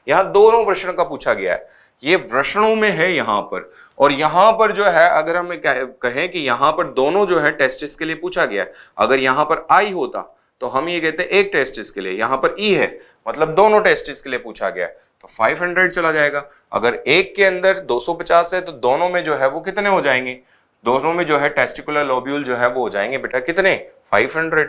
यहां दोनों वृषण का पूछा गया है ये वृषणों में है यहां पर और यहां पर जो है अगर हम कहें कि यहां पर दोनों जो है टेस्टिस के लिए पूछा गया अगर यहां पर आई होता तो हम ये कहते हैं एक टेस्टिस के लिए यहां पर ई e है मतलब दोनों टेस्टिस के लिए पूछा गया तो 500 चला जाएगा अगर एक के अंदर 250 है तो दोनों में जो है वो कितने हो जाएंगे दोनों में जो है टेस्टिकुलर लोब्यूल जो है वो हो जाएंगे बेटा कितने 500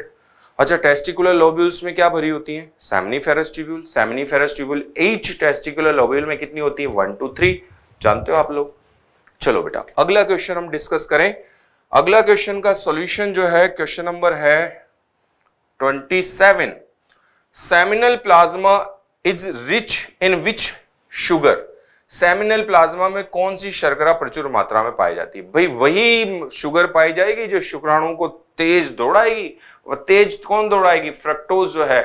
अच्छा टेस्टिकुलर लोब्यूल्स में क्या भरी होती है seminiferous tubule seminiferous tubule each testicular lobule में कितनी होती है वन टू थ्री जानते हो आप लोग चलो बेटा अगला क्वेश्चन हम डिस्कस करें अगला क्वेश्चन का सॉल्यूशन जो है क्वेश्चन नंबर है 27 seminal plasma is rich in which sugar seminal plasma में कौन सी शर्करा प्रचुर मात्रा में पाई जाती है भाई वही शुगर पाई जाएगी जो शुक्राणु को तेज दौड़ाएगी और तेज कौन दौड़ाएगी फ्रक्टोज जो है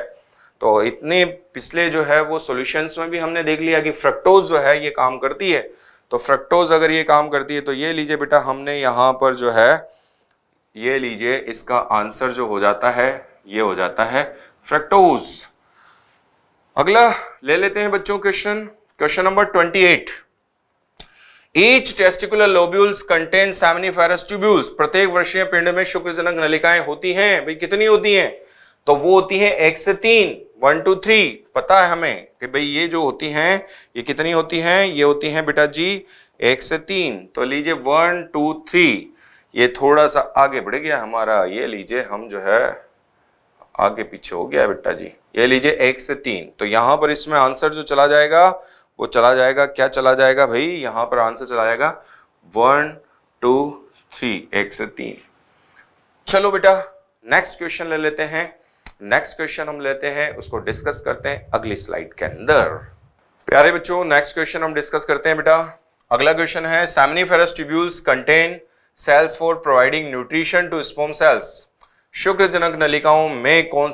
तो इतने पिछले जो है वो सॉल्यूशंस में भी हमने देख लिया कि फ्रक्टोज जो है ये काम करती है तो फ्रक्टोज अगर ये काम करती है तो ये लीजिए बेटा हमने यहाँ पर जो है ये लीजिए इसका आंसर जो हो जाता है ये हो जाता है फ्रक्टोज अगला ले लेते हैं बच्चों question question number twenty eight each testicular lobules contain seminiferous tubules प्रत्येक वर्षीय पिंड में शुक्रजनक नलिकाएं होती हैं भाई कितनी होती हैं तो वो होती हैं एक से तीन वन टू थ्री पता है हमें कि भाई ये जो होती हैं ये कितनी होती हैं ये होती हैं बेटा जी एक से तीन तो लीजिए वन टू थ्री ये थोड़ा सा आगे बढ़ गया हमारा ये लीजिए हम जो है आगे पीछे हो गया बेटा जी ये लीजिए एक से तीन तो यहाँ पर इसमें आंसर जो चला जाएगा वो चला जाएगा क्या चला जाएगा भाई यहाँ पर आंसर चला जाएगा वन टू थ्री एक से तीन चलो बेटा नेक्स्ट क्वेश्चन ले लेते हैं नेक्स्ट क्वेश्चन हम लेते हैं उसको डिस्कस करते हैं अगली स्लाइड के अंदर प्यारे बच्चों नेक्स्ट क्वेश्चन हम डिस्कस करते हैं बेटा अगला क्वेश्चन है seminiferous tubules contain cells for providing nutrition to sperm cells शुक्रजनक नलिकाओं में कौन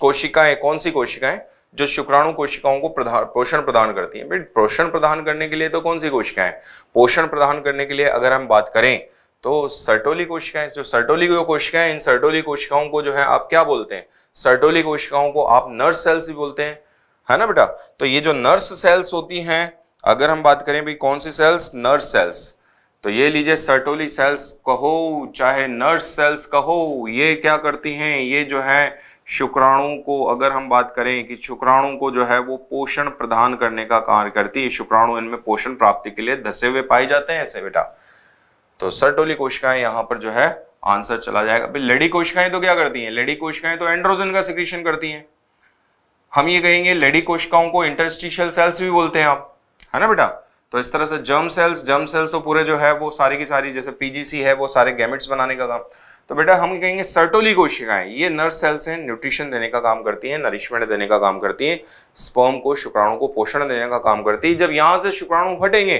कोशिकाएं कौन सी कोशिकाएं जो शुक्राणु कोशिकाओं को प्रधान पोषण प्रदान करती हैं पोषण प्रदान करने के लिए तो कौन सी कोशिकाएं पोषण प्रदान करने के लिए अगर हम बात करें तो सर्टोली कोशिकाएं जो सर्टोली कोशिकाएं इन सर्टोली कोशिकाओं को जो है आप क्या बोलते हैं सर्टोली कोशिकाओं को आप नर्स सेल्स भी बोलते हैं है ना बेटा तो ये जो नर्स सेल्स होती हैं अगर हम बात करें भाई कौन सी सेल्स नर्स सेल्स तो ये लीजिए सर्टोली सेल्स कहो चाहे नर्स सेल्स कहो ये क्या करती हैं ये जो है शुक्राणु को अगर हम बात करें कि शुक्राणु को जो है वो पोषण प्रदान करने का कार्य करती है शुक्राणु इनमें पोषण प्राप्ति के लिए धसे हुए पाए जाते हैं ऐसे बेटा तो सर्टोली कोशिकाएं यहां पर जो है आंसर चला जाएगा अभी लेडी कोशिकाएं तो क्या करती हैं लेडी कोशिकाएं तो एंड्रोजन का सिक्रीशन करती हैं हम ये कहेंगे लेडी कोशिकाओं को इंटरस्टिशियल सेल्स भी बोलते हैं आप है ना बेटा तो इस तरह से जर्म सेल्स जर्म सेल्स तो पूरे जो है वो सारी की सारी जैसे पीजीसी है वो सारे गैमेट्स बनाने का काम तो बेटा हम कहेंगे सर्टोली कोशिकाएं ये नर्स सेल्स हैं न्यूट्रिशन देने का काम करती हैं नरिशमेंट देने का काम करती हैं स्पर्म को शुक्राणु को पोषण देने का काम करती है जब यहां से शुक्राणु हटेंगे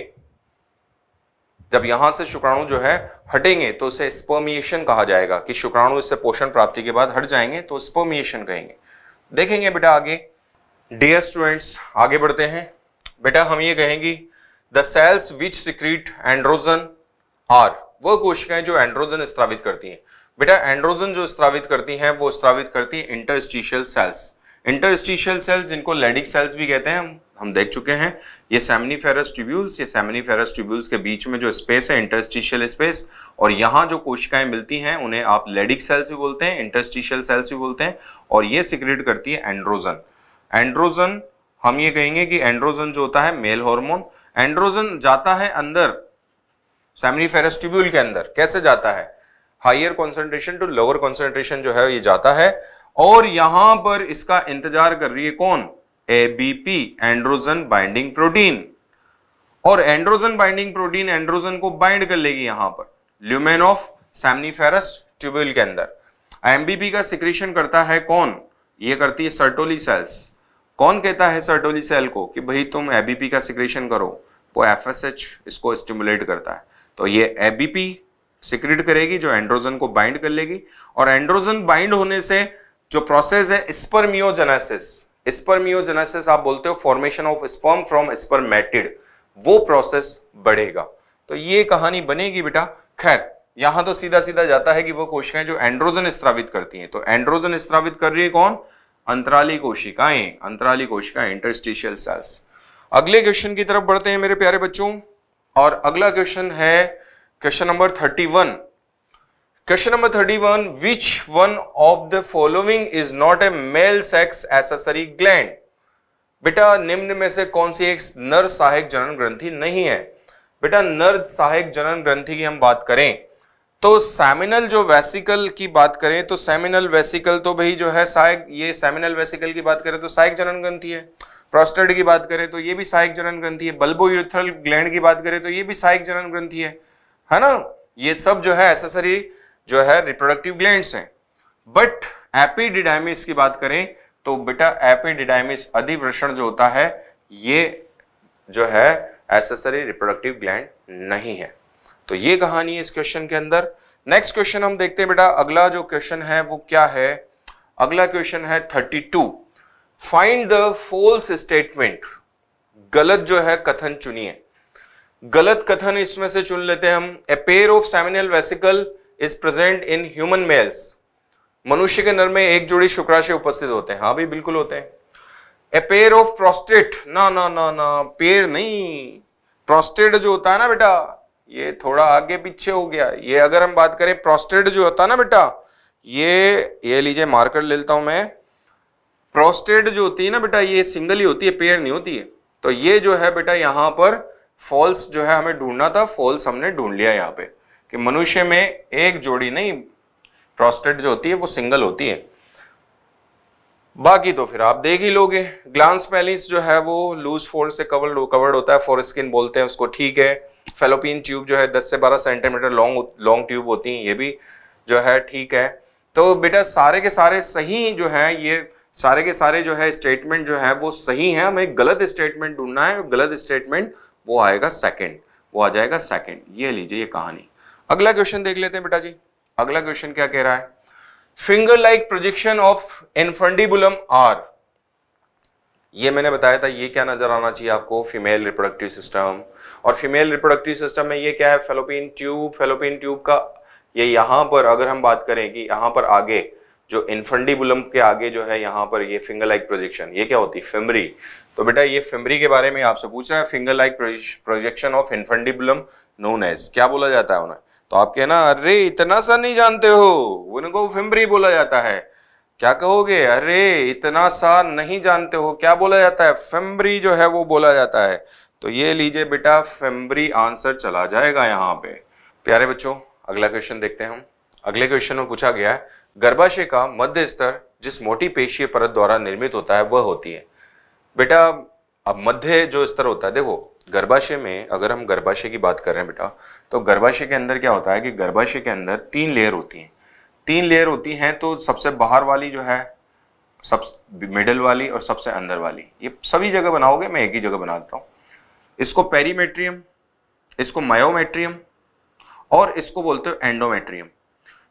जब यहां से शुक्राणु जो है हटेंगे तो उसे स्पर्मिएशन कहा जाएगा कि शुक्राणु इससे पोषण प्राप्ति के बाद हट जाएंगे तो स्पर्मिएशन कहेंगे देखेंगे बेटा आगे डियर स्टूडेंट्स आगे बढ़ते हैं बेटा हम ये कहेंगे the cells which secrete androgen are वो कोशिकाएं जो एंड्रोजन स्त्रावित करती हैं बेटा एंड्रोजन जो स्त्रावित करती हैं वो स्त्रावित करती है इंटरस्टिशियल सेल्स इंटरस्टिशियल सेल्स जिनको लेडिक सेल्स भी कहते हैं हम देख चुके हैं ये सेमनीफेरस ट्यूब्यूल्स ये सेमनीफेरस ट्यूब्यूल्स के बीच में जो स्पेस है इंटरस्टिशियल स्पेस और यहाँ जो कोशिकाएं मिलती हैं उन्हें आप लेडिक सेल्स भी बोलते हैं इंटरस्टिशियल सेल्स भी बोलते हैं और ये सिक्रेट करती है एंड्रोजन एंड्रोजन हम ये कहेंगे कि एंड्रोजन जो होता है मेल हॉर्मोन एंड्रोजन जाता है अंदर सेमनीफेरस ट्यूब्यूल के अंदर कैसे जाता है higher concentration to lower concentration जो है ये जाता है और यहां पर इसका इंतजार कर रही है कौन एबीपी एंड्रोजन बाइंडिंग प्रोटीन और एंड्रोजन बाइंडिंग प्रोटीन एंड्रोजन को बाइंड कर लेगी यहां पर ल्यूमेन ऑफ सैमनीफेरस ट्यूब्यूल के अंदर एमबीपी का सिक्रेशन करता है कौन ये करती है सर्टोली सेल्स कौन कहता है सर्टोली सेल को कि भाई तुम एबीपी का सिक्रेशन करो तो एफ इसको स्टिमुलेट करता है तो ये एबीपी सिक्रेट करेगी जो एंड्रोजन को बाइंड कर लेगी और एंड्रोजन बाइंड होने से जो प्रोसेस है स्पर्मियोजेनेसिस स्पर्मियोजेनेसिस आप बोलते हो formation of sperm from spermatid वो प्रोसेस बढ़ेगा तो ये कहानी बनेगी बेटा खैर यहां तो सीधा सीधा जाता है कि वो कोशिकाएं जो एंड्रोजन स्त्रावित करती हैं तो एंड्रोजन स्त्रावित कर रही है कौन अंतराली कोशिकाएं अंतराली कोशिकाएं इंटरस्टिशियल सेल्स अगले क्वेश्चन की तरफ बढ़ते हैं मेरे प्यारे बच्चों और अगला क्वेश्चन है question number thirty one question number thirty one which one of the following is not a male sex accessory gland बेटा निम्न में से कौन सी एक नर सहायक जनन ग्रंथि नहीं है बेटा नर सहायक जनन ग्रंथि की हम बात करें तो सेमिनल जो वेसिकल की बात करें तो सेमिनल वेसिकल तो भाई जो है सहायक ये सेमिनल वेसिकल की बात करें तो सहायक जनन ग्रंथि है प्रोस्टेट की बात करें तो ये भी सहायक जनन ग्रंथि है बल्बोयूथ्रल ग्लैंड की बात करें तो ये भी सहायक जनन ग्रंथि है है ना ये सब जो है एसेसरी जो है रिप्रोडक्टिव ग्लैंड हैं बट एपीडिडाइमिस की बात करें तो बेटा एपीडिडाइमिस अधिवृषण जो होता है ये जो है एसेसरी रिप्रोडक्टिव ग्लैंड नहीं है तो ये कहानी है इस क्वेश्चन के अंदर नेक्स्ट क्वेश्चन हम देखते हैं बेटा अगला जो क्वेश्चन है वो क्या है अगला क्वेश्चन है 32 फाइंड द फॉल्स स्टेटमेंट गलत जो है कथन चुनिए गलत कथन इसमें से चुन लेते हैं हम a pair of seminal vesicle is present in human males मनुष्य के नर में एक जोड़ी शुक्राशय उपस्थित होते हैं हाँ भी बिल्कुल होते हैं ए पेयर ऑफ प्रोस्टेट ना ना ना ना पेयर नहीं प्रोस्टेट जो होता है ना बेटा ये थोड़ा आगे पीछे हो गया ये अगर हम बात करें प्रोस्टेट जो होता है ना बेटा ये ये लीजिए मार्कर ले लेता हूं मैं प्रोस्टेट जो होती है ना बेटा ये सिंगल ही होती है पेयर नहीं होती है तो ये जो है बेटा यहां पर फॉल्स जो है हमें ढूंढना था फॉल्स हमने ढूंढ लिया यहाँ पे कि मनुष्य में एक जोड़ी नहीं प्रोस्टेट जो होती है वो सिंगल होती है बाकी तो फिर आप देख ही लोगे ग्लांस पैलिस जो है वो लूज फोल्ड से कवर्ड कवर्ड होता है फॉर स्किन बोलते हैं उसको ठीक है फेलोपिन ट्यूब जो है 10 से 12 सेंटीमीटर लॉन्ग लॉन्ग ट्यूब होती हैं ये भी जो है ठीक है तो बेटा सारे के सारे सही जो है ये सारे के सारे जो है स्टेटमेंट जो है वो सही है हमें गलत स्टेटमेंट ढूंढना है गलत स्टेटमेंट वो आएगा सेकेंड वो आ जाएगा सेकेंड ये लीजिए ये कहानी अगला क्वेश्चन देख लेते हैं बेटा जी अगला क्वेश्चन क्या कह रहा है finger like projection of infundibulum are ये मैंने बताया था ये क्या नजर आना चाहिए आपको फीमेल रिप्रोडक्टिव सिस्टम और फीमेल रिप्रोडक्टिव सिस्टम में ये क्या है फेलोपिन ट्यूब फेलोपिन ट्यूब का ये यहां पर अगर हम बात करें कि यहां पर आगे जो इन्फंडीबुलम के आगे जो है यहां पर ये फिंगर लाइक प्रोजेक्शन ये क्या होती है फिमरी तो बेटा ये फिमरी के बारे में आपसे पूछ रहा है finger like projection of infundibulum known as क्या बोला जाता है उन्हें तो आप कहना अरे इतना सा नहीं जानते हो उनको फिम्बरी बोला जाता है क्या कहोगे अरे इतना सा नहीं जानते हो क्या बोला जाता है फिम्बरी जो है वो बोला जाता है तो ये लीजिए बेटा फेम्बरी आंसर चला जाएगा यहाँ पे प्यारे बच्चों अगला क्वेश्चन देखते हैं हम अगले क्वेश्चन में पूछा गया है गर्भाशय का मध्य स्तर जिस मोटी पेशीय परत द्वारा निर्मित होता है वह होती है बेटा अब मध्य जो स्तर होता है देखो गर्भाशय में अगर हम गर्भाशय की बात कर रहे हैं बेटा तो गर्भाशय के अंदर क्या होता है कि गर्भाशय के अंदर तीन लेयर होती हैं तीन लेयर होती हैं तो सबसे बाहर वाली जो है सब मिडल वाली और सबसे अंदर वाली ये सभी जगह बनाओगे मैं एक ही जगह बना देता हूँ इसको पेरीमेट्रियम इसको मायोमेट्रियम और इसको बोलते हो एंडोमेट्रियम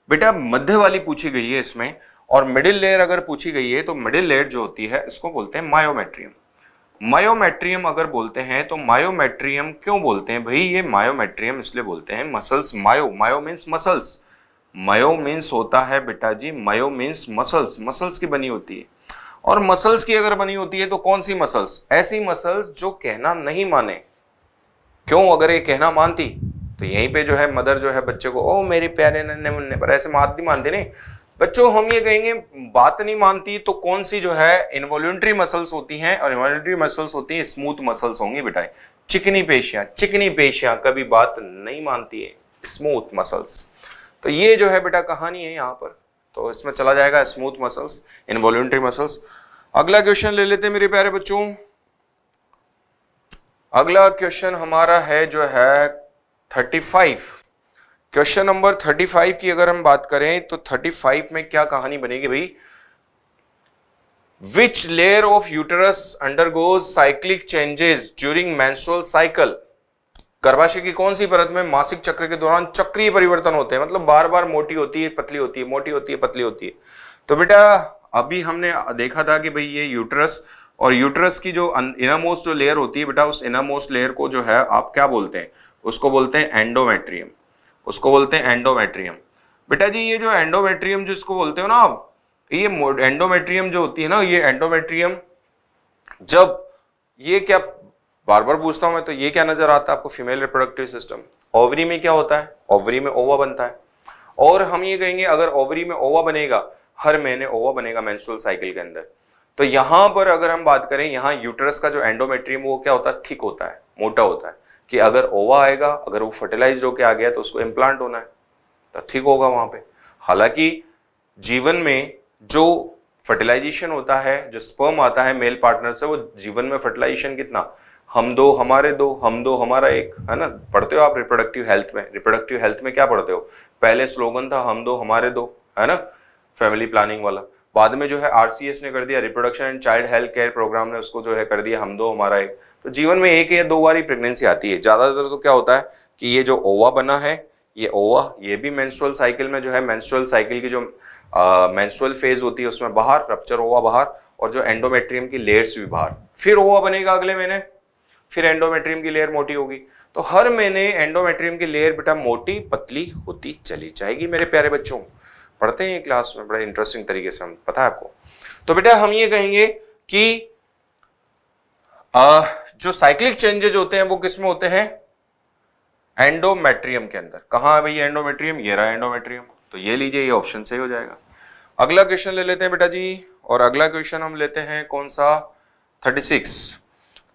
बेटा मध्य वाली पूछी गई है इसमें और मिडिल लेयर अगर पूछी गई है तो मिडिल लेयर जो होती है इसको बोलते हैं मायोमेट्रियम मायोमेट्रियम अगर बोलते हैं तो मायोमेट्रियम क्यों बोलते हैं भाई ये मायोमेट्रियम इसलिए बोलते हैं muscles myo myo means muscles myo means होता है बेटा जी मायो मीन्स मसल्स मसल्स की बनी होती है और मसल्स की अगर बनी होती है तो कौन सी मसल्स ऐसी मसल्स जो कहना नहीं माने क्यों अगर ये कहना मानती तो यहीं पे जो है मदर जो है बच्चे को ओ मेरे प्यारे नन्हे मुन्ने पर ऐसे मात नहीं मानती नहीं बच्चों हम ये कहेंगे बात नहीं मानती तो कौन सी जो है इन्वॉल्ट्री मसल्स होती हैं और इन्वॉल्ट्री मसल्स होती हैं स्मूथ मसल्स होंगी बेटा चिकनी पेशियां चिकनी पेशियां कभी बात नहीं मानती है स्मूथ मसल्स तो ये जो है बेटा कहानी है यहाँ पर तो इसमें चला जाएगा स्मूथ मसल्स इन्वॉल्ट्री मसल्स अगला क्वेश्चन ले लेते मेरे प्यारे बच्चों अगला क्वेश्चन हमारा है जो है thirty five question number thirty five की अगर हम बात करें तो थर्टी फाइव में क्या कहानी बनेगी भाई which layer of uterus undergoes cyclic changes during menstrual cycle गर्भाशय की कौन सी परत में मासिक चक्र के दौरान चक्रीय परिवर्तन होते हैं मतलब बार बार मोटी होती है पतली होती है मोटी होती है पतली होती है तो बेटा अभी हमने देखा था कि भाई ये यूटरस और यूटरस की जो इनामोस्ट जो लेयर होती है बेटा उस इनामोस्ट लेयर को जो है आप क्या बोलते हैं उसको बोलते हैं एंडोमेट्रियम उसको बोलते हैं एंडोमेट्रियम बेटा जी ये जो एंडोमेट्रियम जिसको बोलते हो ना आप ये एंडोमेट्रियम जो होती है ना ये एंडोमेट्रियम जब ये क्या बार बार पूछता हूं मैं तो ये क्या नजर आता है आपको फीमेल रिप्रोडक्टिव सिस्टम ओवरी में क्या होता है ओवरी में ओवा बनता है और हम ये कहेंगे अगर ओवरी में ओवा बनेगा हर महीने ओवा बनेगा मेंस्ट्रुअल साइकिल के अंदर तो यहां पर अगर हम बात करें यहाँ यूटरस का जो एंडोमेट्रियम वो क्या होता है थिक होता है मोटा होता है कि अगर ओवा आएगा अगर वो फर्टिलाइज होकर आ गया तो उसको इम्प्लांट होना है तो ठीक होगा वहां पे हालांकि जीवन में जो फर्टिलाइजेशन होता है जो स्पर्म आता है मेल पार्टनर से वो जीवन में फर्टिलाइजेशन कितना हम दो हमारे दो हम दो हमारा एक है ना पढ़ते हो आप रिप्रोडक्टिव हेल्थ में रिप्रोडक्टिव हेल्थ में क्या पढ़ते हो पहले स्लोगन था हम दो हमारे दो है ना फैमिली प्लानिंग वाला बाद में जो है आरसीएस ने कर दिया reproduction and child health care programme ने उसको जो है कर दिया हम दो हमारा एक तो जीवन में एक या दो बार ही प्रेगनेंसी आती है ज़्यादातर तो क्या होता है कि ये जो ओवा बना है ये ओवा ये भी मेंस्ट्रुअल साइकिल में जो है मेंस्ट्रुअल साइकिल की जो मेंस्ट्रुअल फेज होती है उसमें बाहर रप्चर ओवा बाहर और जो एंडोमेट्रियम की लेयर्स भी बाहर फिर ओवा बनेगा अगले महीने फिर एंडोमेट्रियम की लेयर मोटी होगी तो हर महीने एंडोमेट्रियम की लेयर बेटा मोटी पतली होती चली जाएगी मेरे प्यारे बच्चों पढ़ते हैं क्लास में बड़े इंटरेस्टिंग तरीके से हम पता है आपको तो बेटा हम ये कहेंगे कि आ, जो साइक्लिक चेंजेस होते हैं वो किसमें होते हैं एंडोमेट्रियम के अंदर कहां है भैया एंडोमेट्रियम ये रहा एंडोमेट्रियम तो ये लीजिए ये ऑप्शन सही हो जाएगा अगला क्वेश्चन ले लेते हैं बेटा जी और अगला क्वेश्चन हम लेते हैं कौन सा 36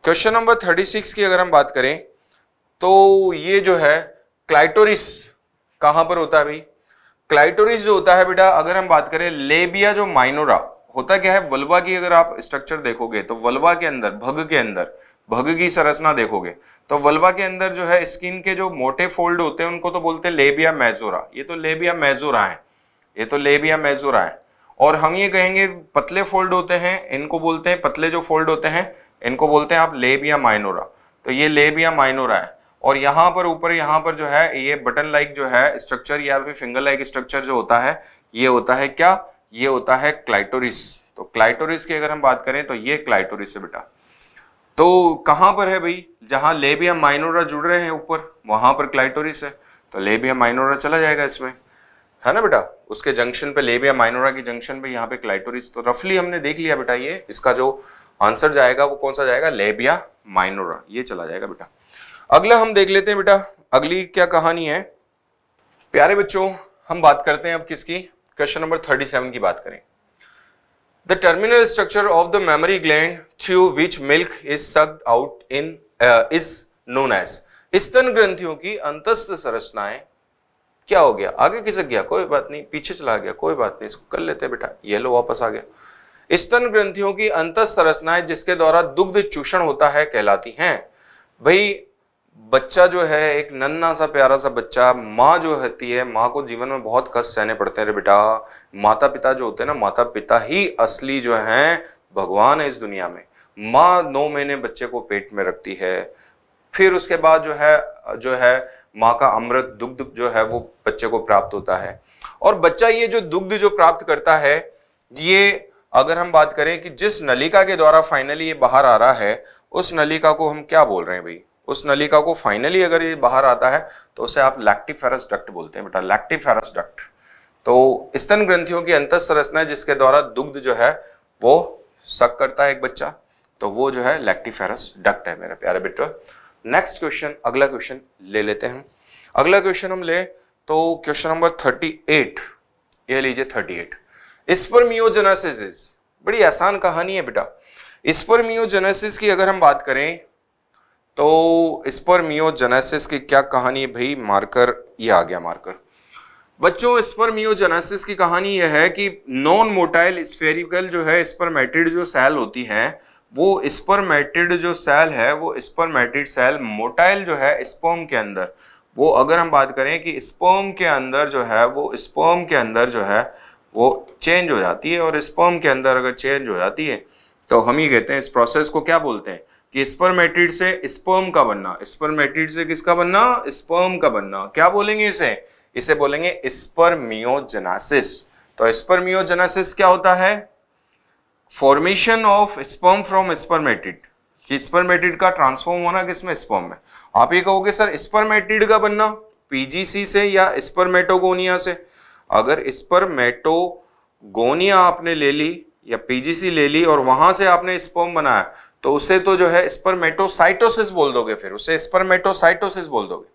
क्वेश्चन नंबर 36 की अगर हम बात करें तो ये जो है क्लाइटोरिस कहां पर होता है भाई क्लाइटोरिस जो होता है बेटा अगर हम बात करें लेबिया जो माइनोरा होता क्या है वल्वा की अगर आप स्ट्रक्चर देखोगे तो वल्वा के अंदर भग के अंदर भग की संरचना देखोगे तो वल्वा के अंदर जो है स्किन के जो मोटे फोल्ड होते हैं उनको तो बोलते हैं लेबिया मैजोरा ये तो लेबिया मैजोरा है ये तो लेबिया मैजोरा है और हम ये कहेंगे पतले फोल्ड होते हैं इनको बोलते हैं पतले जो फोल्ड होते हैं इनको बोलते हैं आप लेबिया माइनोरा तो ये लेबिया माइनोरा है और यहाँ पर ऊपर यहाँ पर जो है ये बटन लाइक जो है स्ट्रक्चर या फिर फिंगर लाइक स्ट्रक्चर जो होता है ये होता है क्या ये होता है क्लाइटोरिस तो क्लाइटोरिस की अगर हम बात करें तो ये क्लाइटोरिस है बेटा तो कहाँ पर है भाई जहाँ लेबिया माइनोरा जुड़ रहे हैं ऊपर वहाँ पर क्लाइटोरिस है तो लेबिया माइनोरा चला जाएगा इसमें है ना बेटा उसके जंक्शन पे लेबिया माइनोरा की जंक्शन पे यहाँ पे क्लाइटोरिस तो रफली हमने देख लिया बेटा ये इसका जो आंसर जाएगा वो कौन सा जाएगा लेबिया माइनोरा ये चला जाएगा बेटा अगला हम देख लेते हैं बेटा अगली क्या कहानी है प्यारे बच्चों हम बात करते हैं अब किसकी क्वेश्चन नंबर थर्टी सेवन की बात करें the terminal structure of the mammary gland through which milk is sucked out in uh, is known as स्तन ग्रंथियों की अंतस्थ संरचनाएं क्या हो गया आगे किसक गया कोई बात नहीं पीछे चला गया कोई बात नहीं इसको कर लेते हैं बेटा ये लो वापस आ गया स्तन ग्रंथियों की अंतस्थ संरचनाएं जिसके द्वारा दुग्ध चूषण होता है कहलाती हैं भाई बच्चा जो है एक नन्ना सा प्यारा सा बच्चा माँ जो होती है माँ को जीवन में बहुत कष्ट सहने पड़ते हैं अरे बेटा माता पिता जो होते हैं ना माता पिता ही असली जो हैं भगवान है इस दुनिया में माँ नौ महीने बच्चे को पेट में रखती है फिर उसके बाद जो है जो है माँ का अमृत दुग्ध जो है वो बच्चे को प्राप्त होता है और बच्चा ये जो दुग्ध जो प्राप्त करता है ये अगर हम बात करें कि जिस नलिका के द्वारा फाइनली ये बाहर आ रहा है उस नलिका को हम क्या बोल रहे हैं भाई उस नलिका को फाइनली अगर ये बाहर आता है तो उसे आप लैक्टिफेरस डक्ट बोलते हैं बेटा लैक्टिफेरस डक्ट तो स्तन ग्रंथियों की अंत संरचना जिसके द्वारा दुग्ध जो है वो सक करता है एक बच्चा तो वो जो है लैक्टिफेरस डक्ट है मेरे प्यारे बेटो नेक्स्ट क्वेश्चन अगला क्वेश्चन ले लेते हैं अगला क्वेश्चन हम ले तो क्वेश्चन नंबर थर्टी एट ये लीजिए थर्टी एट स्पर्मियोजेनेसिस बड़ी आसान कहानी है बेटा स्पर्मियोजेनेसिस की अगर हम बात करें तो स्पर्मियोजेनेसिस की क्या कहानी है भाई मार्कर ये आ गया मार्कर बच्चों स्पर्मियोजेनेसिस की कहानी यह है कि नॉन मोटाइल स्फेरिकल जो है स्पर्मेटिड जो सेल होती हैं वो स्पर्मेटिड जो सेल है वो स्पर्मेटिड सेल मोटाइल जो है स्पर्म के अंदर वो अगर हम बात करें कि स्पर्म के अंदर जो है वो स्पर्म के अंदर जो है वो चेंज हो जाती है और स्पर्म के अंदर अगर चेंज हो जाती है तो हम ये कहते हैं इस प्रोसेस को क्या बोलते हैं कि स्पर्मेटिड से स्पर्म का बनना स्पर्मेटिड से किसका बनना स्पर्म का बनना क्या बोलेंगे इसे इसे बोलेंगे स्पर्मियोजेनासिस तो स्पर्मियोजेनासिस क्या होता है formation of sperm from spermatid कि स्पर्मेटिड का ट्रांसफॉर्म होना किसमें स्पर्म में आप ये कहोगे सर स्पर्मेटिड का बनना पीजीसी से या स्पर्मेटोगोनिया से अगर स्पर्मेटोगोनिया आपने ले ली या पीजीसी ले ली और वहां से आपने स्पर्म बनाया तो उसे तो जो है स्पर्मेटोसाइटोसिस बोल दोगे फिर उसे स्पर्मेटोसाइटोसिस बोल दोगे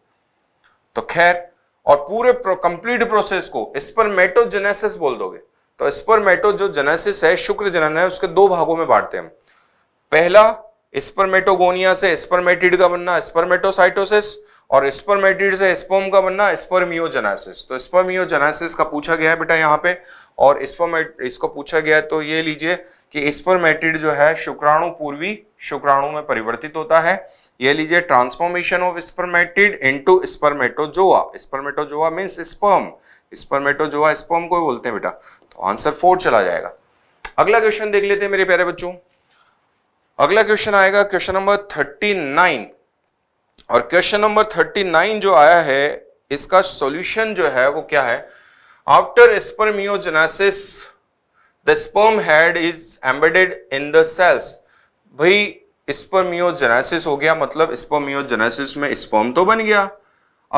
तो खैर और पूरे प्रो, कंप्लीट प्रोसेस को स्पर्मेटोजेनेसिस बोल दोगे तो स्पर्मेटो जो जेनेसिस है शुक्र जनन है उसके दो भागों में बांटते हैं पहला स्पर्मेटोगोनिया से स्पर्मेटिड का बनना स्पर्मेटोसाइटोसिस और स्पर्मेटिड से स्पर्म का बनना स्पर्मियोजेनेसिस तो स्पर्मियोजेनेसिस का पूछा गया है बेटा यहाँ पे और स्पर्मेट इसको पूछा गया है तो ये लीजिए कि स्पर्मेटिड जो है शुक्राणु पूर्वी शुक्राणु में परिवर्तित होता है ये लीजिए transformation of spermatid into spermatozoa spermatozoa means sperm spermatozoa sperm को बोलते हैं बेटा तो आंसर फोर चला जाएगा अगला क्वेश्चन देख लेते हैं मेरे प्यारे बच्चों अगला क्वेश्चन आएगा क्वेश्चन नंबर थर्टी नाइन और क्वेश्चन नंबर थर्टी नाइन जो आया है इसका सॉल्यूशन जो है वो क्या है after spermiogenesis The sperm head is embedded in the cells. भाई स्पर्मियोजेनेसिस हो गया मतलब स्पर्मियोजेनेसिस में स्पर्म तो बन गया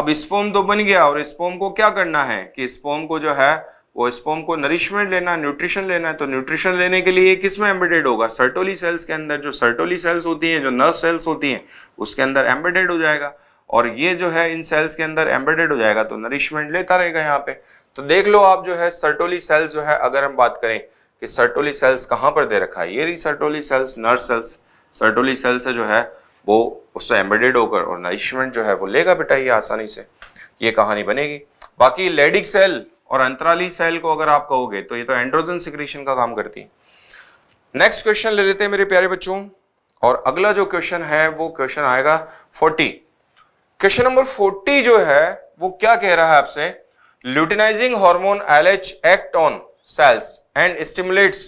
अब स्पर्म तो बन गया और स्पर्म को क्या करना है कि स्पर्म को जो है वो स्पर्म को नरिशमेंट लेना न्यूट्रिशन लेना है तो न्यूट्रिशन लेने के लिए किस में एम्बेडेड होगा सर्टोली सेल्स के अंदर जो सर्टोली सेल्स होती हैं जो नर्व सेल्स होती हैं उसके अंदर एम्बेडेड हो जाएगा और ये जो है इन सेल्स के अंदर एम्बेडेड हो जाएगा तो नरिशमेंट लेता रहेगा यहाँ पे तो देख लो आप जो है सर्टोली सेल्स जो है अगर हम बात करें कि सर्टोली सेल्स कहाँ पर दे रखा है ये रही Sertoli cells nerve cells Sertoli cells से जो है वो उससे एम्बेडेड होकर और नरिशमेंट जो है वो लेगा बेटा ये आसानी से ये कहानी बनेगी बाकी लेडिक सेल और अंतराली सेल को अगर आप कहोगे तो ये तो एंड्रोजन सिक्रीशन का काम करती है नेक्स्ट क्वेश्चन ले लेते हैं मेरे प्यारे बच्चों और अगला जो क्वेश्चन है वो क्वेश्चन आएगा फोर्टी क्वेश्चन नंबर फोर्टी जो है वो क्या कह रहा है आपसे luteinizing hormone L act on cells and stimulates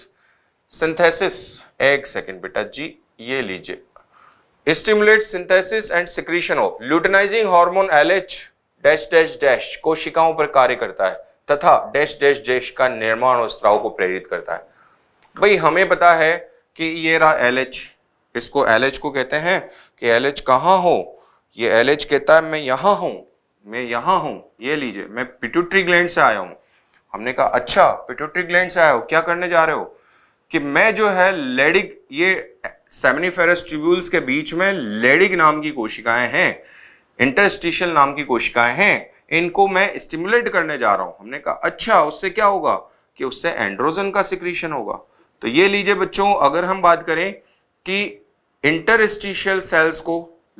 synthesis एक सेकेंड बेटा जी ये लीजिए stimulate synthesis and secretion of luteinizing hormone LH dash dash dash कोशिकाओं पर कार्य करता है तथा डैश डैश डैश का निर्माण और स्त्राव को प्रेरित करता है भाई हमें पता है कि ये रहा एलएच इसको एलएच को कहते हैं कि एलएच कहाँ हो ये एलएच कहता है मैं यहाँ हूँ मैं यहाँ हूँ ये लीजिए मैं पिट्यूटरी ग्लैंड से आया हूँ हमने कहा अच्छा पिट्यूटरी ग्लैंड से आए हो क्या करने जा रहे हो कि मैं जो है लेडिक ये सेमिनिफेरस ट्यूब्यूल्स के बीच में लेडिक नाम की कोशिकाएं हैं इंटरस्टिशियल नाम की कोशिकाएं हैं इनको मैं स्टिमुलेट करने जा रहा हूं हमने कहा अच्छा उससे क्या होगा कि उससे एंड्रोजन का सिक्रीशन होगा तो ये लीजिए बच्चों अगर हम बात करें कि इंटरस्टिशियल सेल्स को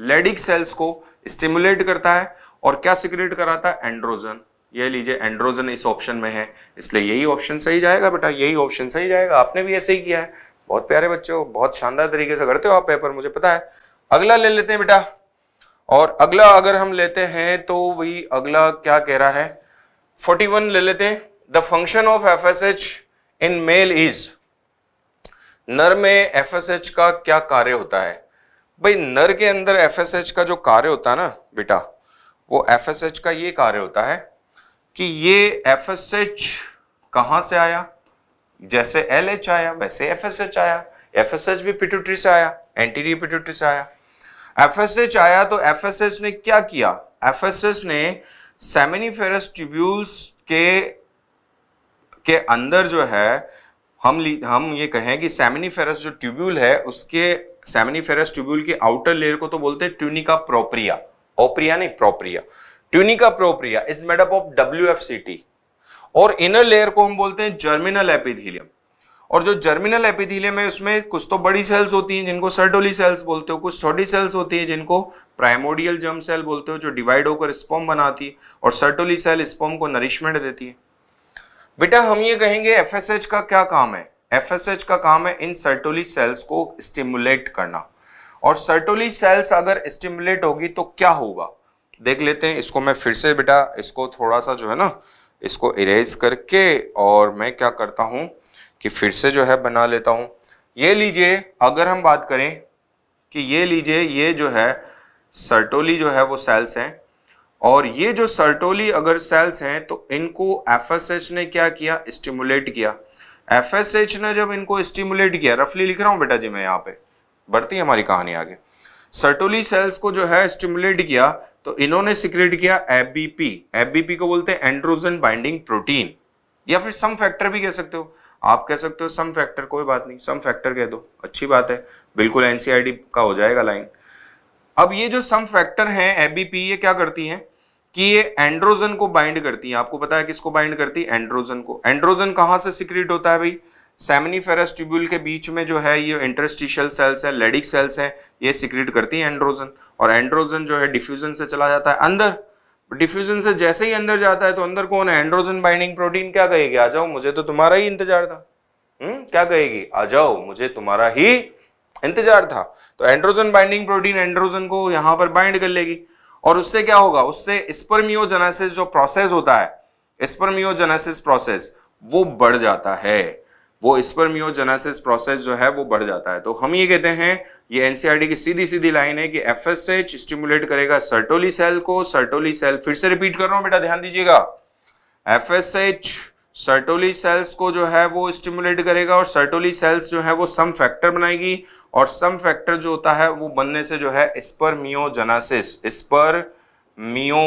लेडिक सेल्स को स्टिमुलेट करता है और क्या सिक्रेट कराता है एंड्रोजन ये लीजिए एंड्रोजन इस ऑप्शन में है इसलिए यही ऑप्शन सही जाएगा बेटा यही ऑप्शन सही जाएगा आपने भी ऐसे ही किया है बहुत प्यारे बच्चे हो बहुत शानदार तरीके से करते हो आप पेपर मुझे पता है अगला ले लेते हैं बेटा और अगला अगर हम लेते हैं तो भाई अगला क्या कह रहा है 41 ले लेते हैं the function of F S H in male is नर में एफ एस एच का क्या कार्य होता है भाई नर के अंदर एफ एस एच का जो कार्य होता है ना बेटा वो एफ एस एच का ये कार्य होता है कि ये एफ एस एच कहां से आया जैसे एल एच आया वैसे एफ एस एच आया एफ एस एच भी पिट्यूटरी से आया एंटीरियर पिट्यूटरी से आया एफ एस एच आया तो एफ एस एच ने क्या किया एफ एस एच ने सेमिनिफेरस ट्यूब्यूल्स के के अंदर जो है हम हम ये कहें कि सेमिनिफेरस जो ट्यूब्यूल है उसके सेमिनिफेरस ट्यूब्यूल के आउटर लेयर को तो बोलते हैं ट्यूनिका प्रोप्रिया ओप्रिया नहीं propria tunica propria is made up of W और इनर लेयर को हम बोलते हैं जर्मिनल एपिथीलियम और जो जर्मिनल एपिथीलियम है उसमें कुछ तो बड़ी सेल्स होती हैं जिनको सर्टोली सेल्स बोलते हो कुछ छोटी सेल्स होती हैं जिनको प्राइमोडियल जर्म सेल बोलते हो जो डिवाइड होकर स्पोम बनाती है और सर्टोली सेल स्पोम को नरिशमेंट देती है बेटा हम ये कहेंगे एफ का क्या काम है एफ का काम है इन सर्टोली सेल्स को स्टिमुलेट करना और सर्टोली सेल्स अगर स्टिमुलेट होगी तो क्या होगा देख लेते हैं इसको मैं फिर से बेटा इसको थोड़ा सा जो है ना इसको इरेज करके और मैं क्या करता हूँ कि फिर से जो है बना लेता हूँ ये लीजिए अगर हम बात करें कि ये लीजिए ये जो है सर्टोली जो है वो सेल्स हैं और ये जो सर्टोली अगर सेल्स हैं तो इनको एफ ने क्या किया स्टिमुलेट किया एफ ने जब इनको स्टिमुलेट किया रफली लिख रहा हूँ बेटा जी मैं यहाँ पे बढ़ती है हमारी कहानी आगे सर्टोली सेल्स को जो है स्टिमुलेट किया तो इन्होंने सिक्रेट किया एबीपी एबीपी को बोलते हैं एंड्रोजन बाइंडिंग प्रोटीन या फिर सम फैक्टर भी कह सकते हो आप कह सकते हो सम फैक्टर कोई बात नहीं सम फैक्टर कह दो अच्छी बात है बिल्कुल एनसीआईडी का हो जाएगा लाइन अब ये जो सम फैक्टर है एबीपी ये क्या करती है कि ये एंड्रोजन को बाइंड करती है आपको पता है किसको बाइंड करती है एंड्रोजन को एंड्रोजन कहां से सिक्रेट होता है भाई सेमिनीफेरस ट्यूब्यूल के बीच में जो है ये इंटरस्टिशियल सेल्स है लेडिक सेल्स हैं ये सिक्रेट करती हैं एंड्रोजन और एंड्रोजन जो है डिफ्यूजन से चला जाता है अंदर डिफ्यूजन से जैसे ही अंदर जाता है तो अंदर कौन है एंड्रोजन बाइंडिंग प्रोटीन क्या कहेगी आ जाओ मुझे तो तुम्हारा ही इंतजार था हुँ? हम्म, क्या कहेगी आ जाओ मुझे तुम्हारा ही इंतजार था तो एंड्रोजन बाइंडिंग प्रोटीन एंड्रोजन को यहां पर बाइंड कर लेगी और उससे क्या होगा उससे स्पर्मियोजेनेसिस जो प्रोसेस होता है स्पर्मियोजेनेसिस प्रोसेस वो बढ़ जाता है वो स्पर्मियोजेनेसिस प्रोसेस जो है वो बढ़ जाता है तो हम ये कहते हैं ये एनसीआरटी e की सीधी सीधी लाइन है कि एफ एस एच स्टिमुलेट करेगा सर्टोली सेल को सर्टोली सेल फिर से रिपीट कर रहा हूं बेटा ध्यान दीजिएगा F S H Sertoli cells को जो है वो स्टिमुलेट करेगा और सर्टोली सेल्स जो है वो सम फैक्टर बनाएगी और सम फैक्टर जो होता है वो बनने से जो है स्पर्मियोजेनेसिस स्पर्मियो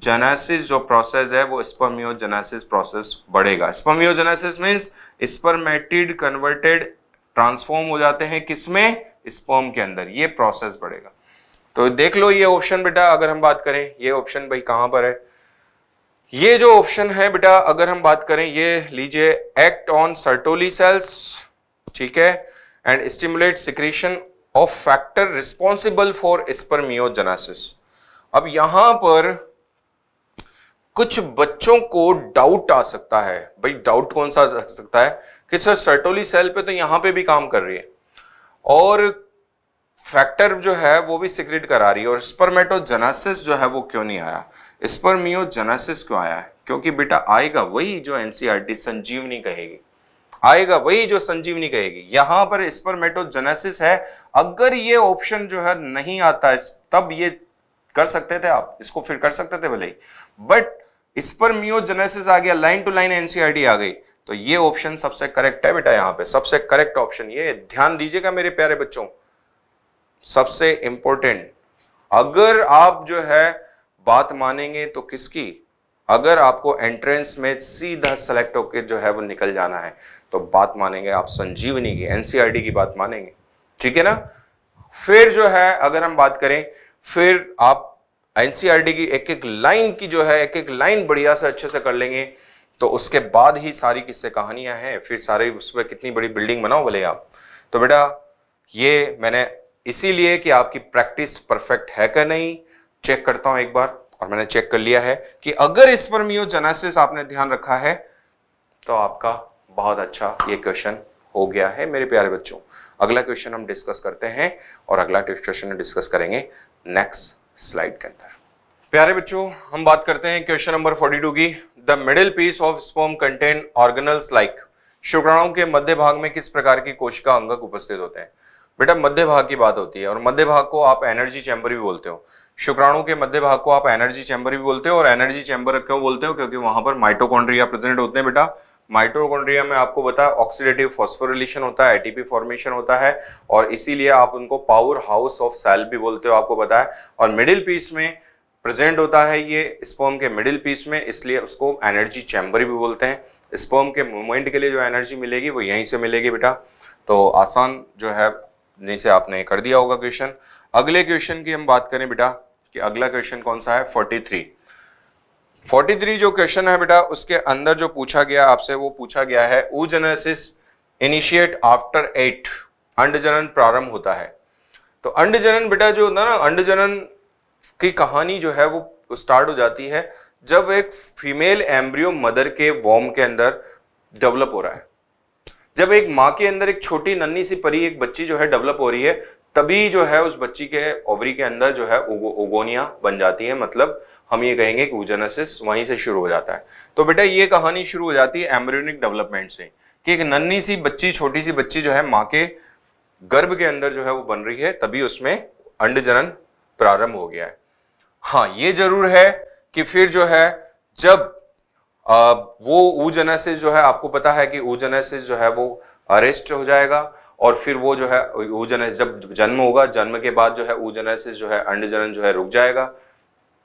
जेनेसिस जो प्रोसेस है वो स्पर्मियोजेनेसिस प्रोसेस बढ़ेगा spermiogenesis means spermatid converted transform हो जाते हैं किसमें स्पर्म के अंदर ये प्रोसेस बढ़ेगा तो देख लो ये ऑप्शन बेटा अगर हम बात करें ये ऑप्शन भाई कहां पर है ये जो ऑप्शन है बेटा अगर हम बात करें ये लीजिए एक्ट ऑन सर्टोली सेल्स ठीक है and stimulate secretion of factor responsible for spermiogenesis अब यहां पर कुछ बच्चों को डाउट आ सकता है भाई डाउट कौन सा रख सकता है कि सर सर्टोली सेल पे तो यहां पे भी काम कर रही है और फैक्टर जो है वो भी सिक्रेट करा रही है और स्पर्मेटोजेनेसिस जो है वो क्यों नहीं आया स्पर्मियोजेनेसिस क्यों आया है क्योंकि बेटा आएगा वही जो एनसीआरटी e संजीवनी कहेगी आएगा वही जो संजीवनी कहेगी यहां पर स्पर्मेटोजेनेसिस है अगर ये ऑप्शन जो है नहीं आता तब ये कर सकते थे आप इसको फिर कर सकते थे भले ही बट स्पर्मियोजेनेसिस आ गया line to line NCERT e आ गई तो ये ऑप्शन सबसे करेक्ट है बेटा यहां पे सबसे करेक्ट ऑप्शन ये ध्यान दीजिएगा मेरे प्यारे बच्चों सबसे इंपॉर्टेंट अगर आप जो है बात मानेंगे तो किसकी अगर आपको एंट्रेंस में सीधा सेलेक्ट होकर जो है वो निकल जाना है तो बात मानेंगे आप संजीवनी की एनसीईआरटी e की बात मानेंगे ठीक है ना फिर जो है अगर हम बात करें फिर आप एनसीईआरटी की एक एक लाइन की जो है एक एक लाइन बढ़िया से अच्छे से कर लेंगे तो उसके बाद ही सारी किस्से कहानियां हैं फिर सारे पर कितनी बड़ी बिल्डिंग बनाओ बोले आप तो बेटा ये मैंने इसीलिए कि आपकी प्रैक्टिस परफेक्ट है कि नहीं चेक करता हूं एक बार और मैंने चेक कर लिया है कि अगर इस पर मियोजेनेसिस आपने ध्यान रखा है तो आपका बहुत अच्छा ये क्वेश्चन हो गया है मेरे प्यारे बच्चों अगला क्वेश्चन हम डिस्कस करते हैं और अगला क्वेश्चन डिस्कस करेंगे नेक्स्ट स्लाइड के अंदर प्यारे बच्चों हम बात करते हैं क्वेश्चन नंबर 42 की the middle piece of sperm contain organelles like शुक्राणु के मध्य भाग में किस प्रकार की कोशिका अंगक उपस्थित होते हैं बेटा मध्य भाग की बात होती है और मध्य भाग को आप एनर्जी चैम्बर भी बोलते हो शुक्राणु के मध्य भाग को आप एनर्जी चैम्बर भी बोलते हो और एनर्जी चैम्बर क्यों बोलते हो क्योंकि वहां पर माइटोकॉन्ड्रिया प्रेजेंट होते हैं बेटा माइटोकॉन्ड्रिया में आपको बताया ऑक्सीडेटिव फॉस्फोरिलेशन होता है एटीपी फॉर्मेशन होता है और इसीलिए आप उनको पावर हाउस ऑफ सेल भी बोलते हो आपको बताया और मिडिल पीस में प्रेजेंट होता है ये स्पर्म के मिडिल पीस में इसलिए उसको एनर्जी चैम्बर भी बोलते हैं स्पर्म के मूवमेंट के लिए जो एनर्जी मिलेगी वो यहीं से मिलेगी बेटा तो आसान जो है जैसे आपने कर दिया होगा क्वेश्चन अगले क्वेश्चन की हम बात करें बेटा कि अगला क्वेश्चन कौन सा है 43 43 जो क्वेश्चन है बेटा उसके अंदर जो पूछा गया आपसे वो पूछा गया है ऊजेनेसिस इनिशिएट आफ्टर एट अंडजनन प्रारंभ होता है तो अंडजनन बेटा जो होता है ना अंडजनन की कहानी जो है वो स्टार्ट हो जाती है जब एक फीमेल एम्ब्रियो मदर के वॉम के अंदर डेवलप हो रहा है जब एक माँ के अंदर एक छोटी नन्नी सी परी एक बच्ची जो है डेवलप हो रही है तभी जो है उस बच्ची के ओवरी के अंदर जो है ओगोनिया बन जाती है मतलब हम ये कहेंगे कि ओजेनेसिस वहीं से शुरू हो जाता है तो बेटा ये कहानी शुरू हो जाती है एम्ब्रियोनिक डेवलपमेंट से कि एक नन्ही सी बच्ची छोटी सी बच्ची जो है माँ के गर्भ के अंदर जो है वो बन रही है तभी उसमें अंड जनन प्रारंभ हो गया है हाँ ये जरूर है कि फिर जो है जब आ, वो ऊजनसिस जो है आपको पता है कि ऊजनसिस जो है वो अरेस्ट हो जाएगा और फिर वो जो है ऊजनस जब जन्म होगा जन्म के बाद जो है ऊजनसिस जो है अंड जनन जो है रुक जाएगा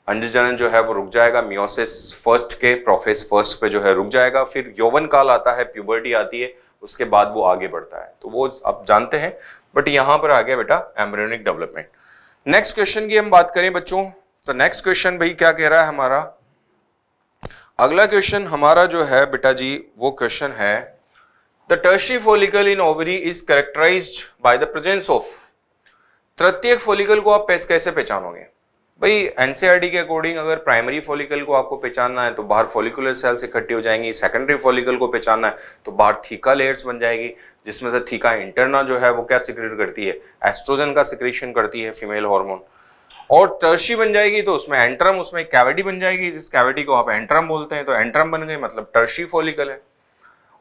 अंडजनन जो है वो रुक जाएगा मियोसिस फर्स्ट के प्रोफेस फर्स्ट पे जो है रुक जाएगा फिर यौवन काल आता है प्यूबर्टी आती है उसके बाद वो आगे बढ़ता है तो वो आप जानते हैं बट यहां पर आ गया बेटा एम्ब्रियोनिक डेवलपमेंट नेक्स्ट क्वेश्चन की हम बात करें बच्चों तो नेक्स्ट क्वेश्चन भाई क्या कह रहा है हमारा अगला क्वेश्चन हमारा जो है बेटा जी वो क्वेश्चन है the tertiary follicle in ovary is characterize by the presence of तृतीय फोलिकल को आप कैसे पहचानोगे भाई एनसीआरडी e के अकॉर्डिंग अगर प्राइमरी फॉलिकल को आपको पहचानना है तो बाहर फॉलिकुलर सेल्स इकट्ठी हो जाएंगी सेकेंडरी फॉलिकल को पहचानना है तो बाहर थीका लेयर्स बन जाएगी जिसमें से थीका इंटरना जो है वो क्या सिक्रेट करती है एस्ट्रोजन का सिक्रेशन करती है फीमेल हार्मोन और टर्शी बन जाएगी तो उसमें एंट्रम उसमें कैविटी बन जाएगी जिस कैविटी को आप एंट्रम बोलते हैं तो एंट्रम बन गए मतलब टर्शी फॉलिकल है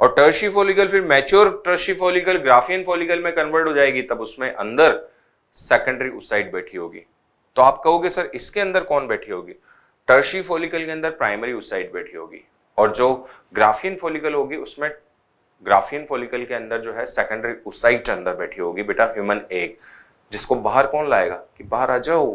और टर्शी फॉलिकल फिर mature tertiary follicle Graafian follicle में कन्वर्ट हो जाएगी तब उसमें अंदर सेकेंडरी उस साइड बैठी होगी तो आप कहोगे सर इसके अंदर कौन बैठी होगी टर्शी फोलिकल के अंदर प्राइमरी उसाइड बैठी होगी और जो ग्राफियन फोलिकल होगी उसमें ग्राफियन फोलिकल के अंदर जो है सेकेंडरी उसाइट अंदर बैठी होगी बेटा ह्यूमन एग जिसको बाहर कौन लाएगा कि बाहर आ जाओ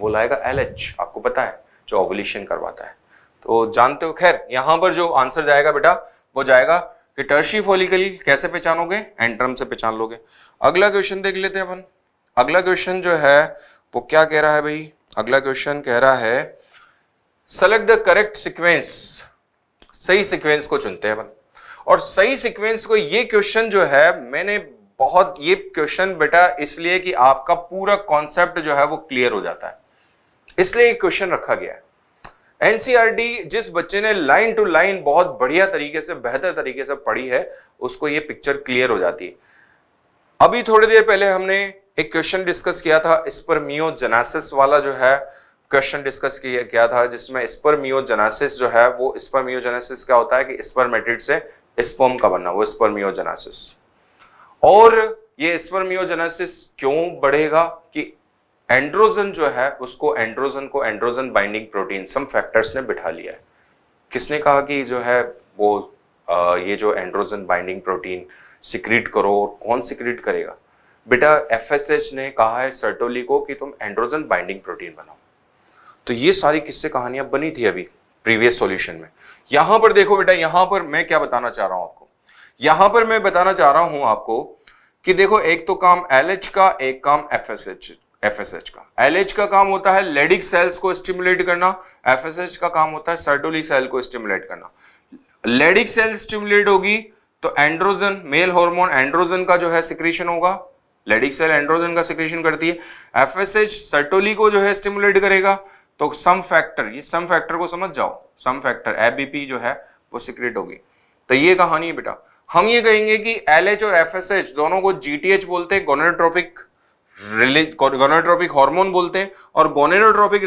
वो लाएगा एल आपको पता है जो ओवल्यूशन करवाता है तो जानते हो खैर यहां पर जो आंसर जाएगा बेटा वो जाएगा कि टर्शी फोलिकल कैसे पहचानोगे एंट्रम से पहचान लोगे अगला क्वेश्चन देख लेते हैं अपन अगला क्वेश्चन जो है वो क्या कह रहा है भाई अगला क्वेश्चन कह रहा है सेलेक्ट द करेक्ट सीक्वेंस सही सीक्वेंस को चुनते हैं और सही सीक्वेंस को ये क्वेश्चन जो है मैंने बहुत ये क्वेश्चन बेटा इसलिए कि आपका पूरा कॉन्सेप्ट जो है वो क्लियर हो जाता है इसलिए ये क्वेश्चन रखा गया है एनसीईआरटी e जिस बच्चे ने लाइन टू लाइन बहुत बढ़िया तरीके से बेहतर तरीके से पढ़ी है उसको ये पिक्चर क्लियर हो जाती है अभी थोड़ी देर पहले हमने एक क्वेश्चन डिस्कस किया था स्पर्मियोजेनेसिस वाला जो है क्वेश्चन डिस्कस किया गया था जिसमें स्पर्मियोजेनेसिस जो है वो स्पर्मियोजेनेसिस क्या होता है कि स्पर्मेटिड से स्पर्म का बनना वो स्पर्मियोजेनेसिस और ये स्पर्मियोजेनेसिस क्यों बढ़ेगा कि एंड्रोजन जो है उसको एंड्रोजन को androgen binding protein some factors ने बिठा लिया है किसने कहा कि जो है वो आ, ये जो एंड्रोजन बाइंडिंग प्रोटीन सिक्रीट करो और कौन सिक्रीट करेगा बेटा एफएसएच ने कहा है सर्टोली को कि तुम एंड्रोजन बाइंडिंग प्रोटीन बनाओ तो ये सारी किस्से कहानियां बनी थी अभी प्रीवियस सॉल्यूशन में यहां पर देखो बेटा यहां पर मैं क्या बताना चाह रहा हूं आपको यहां पर मैं बताना चाह रहा हूं आपको कि देखो एक तो काम एल का एक काम एफ एफएसएच का एल का काम होता है लेडिक सेल्स को स्टिमुलेट करना एफएसएच का काम होता है सर्टोली सेल को स्टिमुलेट करना लेडिक सेल स्टिमुलेट होगी तो एंड्रोजन मेल हार्मोन एंड्रोजन का जो है सिक्रीशन होगा लेडिक सेल एंड्रोजन का सिक्रेशन करती है एफ एस एच सर्टोली को जो है स्टिमुलेट करेगा तो सम फैक्टर ये सम फैक्टर को समझ जाओ सम फैक्टर एबीपी जो है वो सिक्रेट होगी तो ये कहानी है बेटा हम ये कहेंगे कि एलएच और एफएसएच दोनों को जीटीएच बोलते हैं गोनेट्रोपिक गोनेट्रोपिक हार्मोन बोलते हैं और गोनेट्रोपिक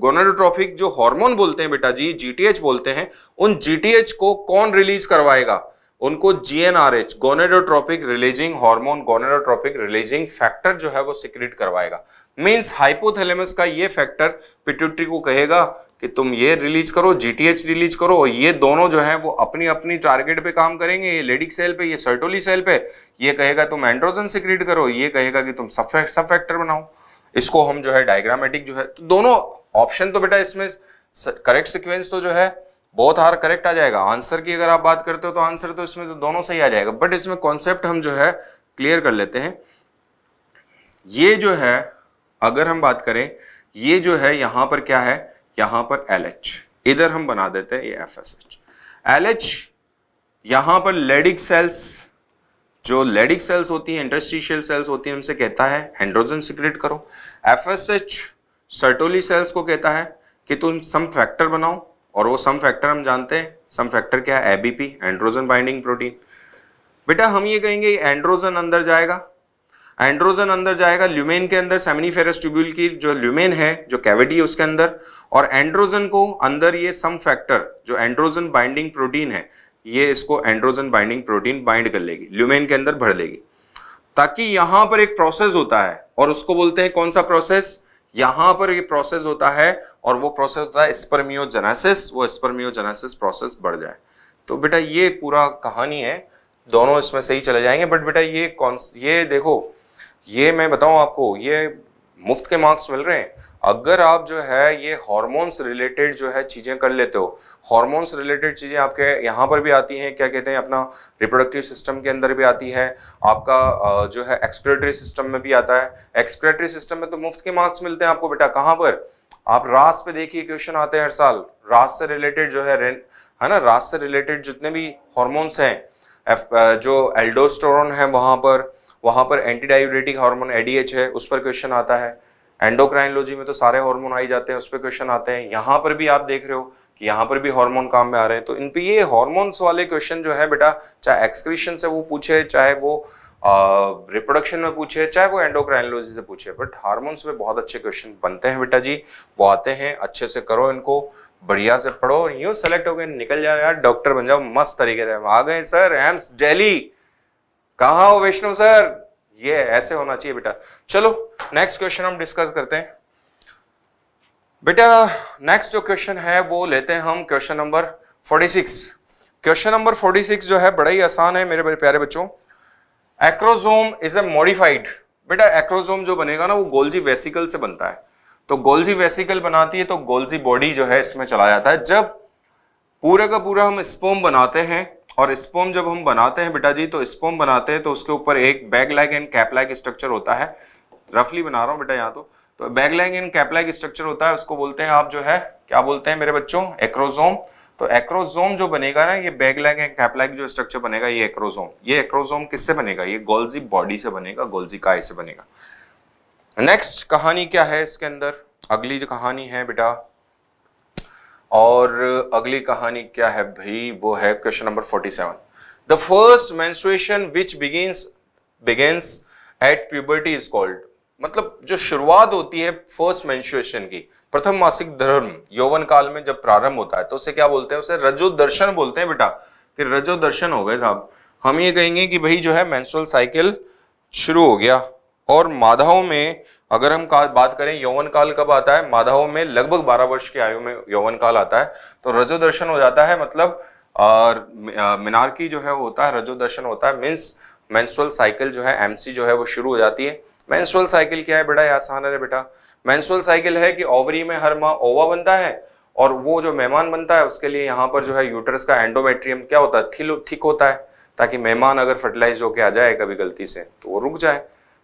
गोनेट्रोपिक जो हार्मोन बोलते हैं बेटा जी जीटीएच बोलते हैं उन जीटीएच को कौन रिलीज करवाएगा उनको GnRH gonadotropic releasing hormone gonadotropic releasing factor जो है वो सिक्रेट करवाएगा मींस हाइपोथैलेमस का ये फैक्टर पिट्यूटरी को कहेगा कि तुम ये रिलीज करो जीटीएच रिलीज करो और ये दोनों जो है वो अपनी अपनी टारगेट पे काम करेंगे ये लेडिक सेल पे ये सर्टोली सेल पे ये कहेगा तुम एंड्रोजन सिक्रीट करो ये कहेगा कि तुम सब सब फैक्टर बनाओ इसको हम जो है डायग्रामेटिक जो है तो दोनों ऑप्शन तो बेटा इसमें करेक्ट सिक्वेंस तो जो है बहुत हार करेक्ट आ जाएगा आंसर की अगर आप बात करते हो तो आंसर तो इसमें तो दोनों सही आ जाएगा बट इसमें कॉन्सेप्ट हम जो है क्लियर कर लेते हैं ये जो है अगर हम बात करें ये जो है यहां पर क्या है यहां पर एल इधर हम बना देते हैं ये F S H L H यहां पर लेडिक सेल्स जो लेडिक सेल्स होती है इंडस्ट्रीशियल सेल्स होती है उनसे कहता है हाइड्रोजन सिक्रेट करो F S H Sertoli cells को कहता है कि तुम सम फैक्टर बनाओ और वो सम फैक्टर हम जानते हैं सम फैक्टर क्या है एबीपी एंड्रोजन बाइंडिंग प्रोटीन बेटा हम ये कहेंगे एंड्रोजन अंदर जाएगा एंड्रोजन अंदर जाएगा ल्यूमेन के अंदर सेमिनिफेरस ट्यूब्यूल की जो ल्यूमेन है जो कैविटी है उसके अंदर और एंड्रोजन को अंदर ये सम फैक्टर जो एंड्रोजन बाइंडिंग प्रोटीन है ये इसको एंड्रोजन बाइंडिंग प्रोटीन बाइंड कर लेगी ल्यूमेन के अंदर भर लेगी ताकि यहां पर एक प्रोसेस होता है और उसको बोलते हैं कौन सा प्रोसेस यहां पर ये प्रोसेस होता है और वो प्रोसेस होता है स्पर्मियोजेनेसिस वो स्पर्मियोजेनेसिस प्रोसेस बढ़ जाए तो बेटा ये पूरा कहानी है दोनों इसमें सही चले जाएंगे बट बेटा ये कौन ये देखो ये मैं बताऊं आपको ये मुफ्त के मार्क्स मिल रहे हैं अगर आप जो है ये हॉर्मोन्स रिलेटेड जो है चीज़ें कर लेते हो हॉर्मोन्स रिलेटेड चीज़ें आपके यहाँ पर भी आती हैं क्या कहते हैं अपना रिप्रोडक्टिव सिस्टम के अंदर भी आती है आपका जो है एक्सक्रेटरी सिस्टम में भी आता है एक्सक्रेटरी सिस्टम में तो मुफ्त के मार्क्स मिलते हैं आपको बेटा कहाँ पर आप रास पे देखिए क्वेश्चन आते हैं हर साल रास से रिलेटेड जो है है ना रास से रिलेटेड जितने भी हॉर्मोन्स हैं जो एल्डोस्टोरन है वहाँ पर वहाँ पर एंटी डायबिटिक हार्मोन एडीएच है उस पर क्वेश्चन आता है एंडोक्राइनोलॉजी में तो सारे हार्मोन आई जाते हैं उस पर क्वेश्चन आते हैं यहाँ पर भी आप देख रहे हो कि यहाँ पर भी हार्मोन काम में आ रहे हैं तो इन पे ये हार्मोन्स वाले क्वेश्चन जो है बेटा चाहे एक्सक्रीशन से वो पूछे चाहे वो रिप्रोडक्शन में पूछे चाहे वो एंडोक्राइनोलॉजी से पूछे बट हार्मोन्स में बहुत अच्छे क्वेश्चन बनते हैं बेटा जी वो आते हैं अच्छे से करो इनको बढ़िया से पढ़ो यूँ सेलेक्ट हो गए निकल जाओ यार डॉक्टर बन जाओ मस्त तरीके से आ गए सर एम्स डेली कहाँ हो वैष्णो सर ये ऐसे होना चाहिए बेटा चलो नेक्स्ट क्वेश्चन हम डिस्कस करते हैं बेटा नेक्स्ट जो क्वेश्चन है वो लेते हैं हम क्वेश्चन नंबर 46 क्वेश्चन नंबर 46 जो है बड़ा ही आसान है मेरे प्यारे बच्चों एक्रोजोम इज ए मॉडिफाइड बेटा एक्रोजोम जो बनेगा ना वो गोल्जी वेसिकल से बनता है तो गोल्जी वेसिकल बनाती है तो गोल्जी बॉडी जो है इसमें चला जाता है जब पूरा का पूरा हम स्पोम बनाते हैं और स्पोम जब हम बनाते हैं बेटा जी तो स्पोम बनाते हैं तो उसके ऊपर एक bag lag and cap structure होता है रफली बना रहा हूँ बेटा यहाँ तो तो bag lag and cap structure होता है उसको बोलते हैं आप जो है क्या बोलते हैं मेरे बच्चों एक्रोजोम तो एक्रोजोम जो बनेगा ना ये बैग लैग एंड कैप जो स्ट्रक्चर बनेगा ये एक्रोजोम ये एक्रोजोम किससे बनेगा ये गोल्जी बॉडी से बनेगा गोल्जी काय से बनेगा नेक्स्ट कहानी क्या है इसके अंदर अगली जो कहानी है बेटा और अगली कहानी क्या है भाई वो है question number 47 the first menstruation which begins begins at puberty is called मतलब जो शुरुआत होती है फर्स्ट मेंस्ट्रुएशन की प्रथम मासिक धर्म यौवन काल में जब प्रारंभ होता है तो उसे क्या बोलते हैं उसे रजो दर्शन बोलते हैं बेटा कि रजो दर्शन हो गए साहब हम ये कहेंगे कि भाई जो है मेंस्ट्रुअल साइकिल शुरू हो गया और मादाओं में अगर हम बात करें यौवन काल कब आता है माधव में लगभग 12 वर्ष की आयु में यौवन काल आता है तो रजो दर्शन हो जाता है मतलब और मीनार की जो है वो होता है रजो दर्शन होता है मीन्स मैंसुअल साइकिल जो है एमसी जो है वो शुरू हो जाती है मैंसुअल साइकिल क्या है बेटा ये आसान है बेटा मैंसुअल साइकिल है कि ओवरी में हर माह ओवा बनता है और वो जो मेहमान बनता है उसके लिए यहाँ पर जो है यूटरस का एंडोमेट्रियम क्या होता है थिल थिक होता है ताकि मेहमान अगर फर्टिलाइज होके आ जाए कभी गलती से तो वो रुक जाए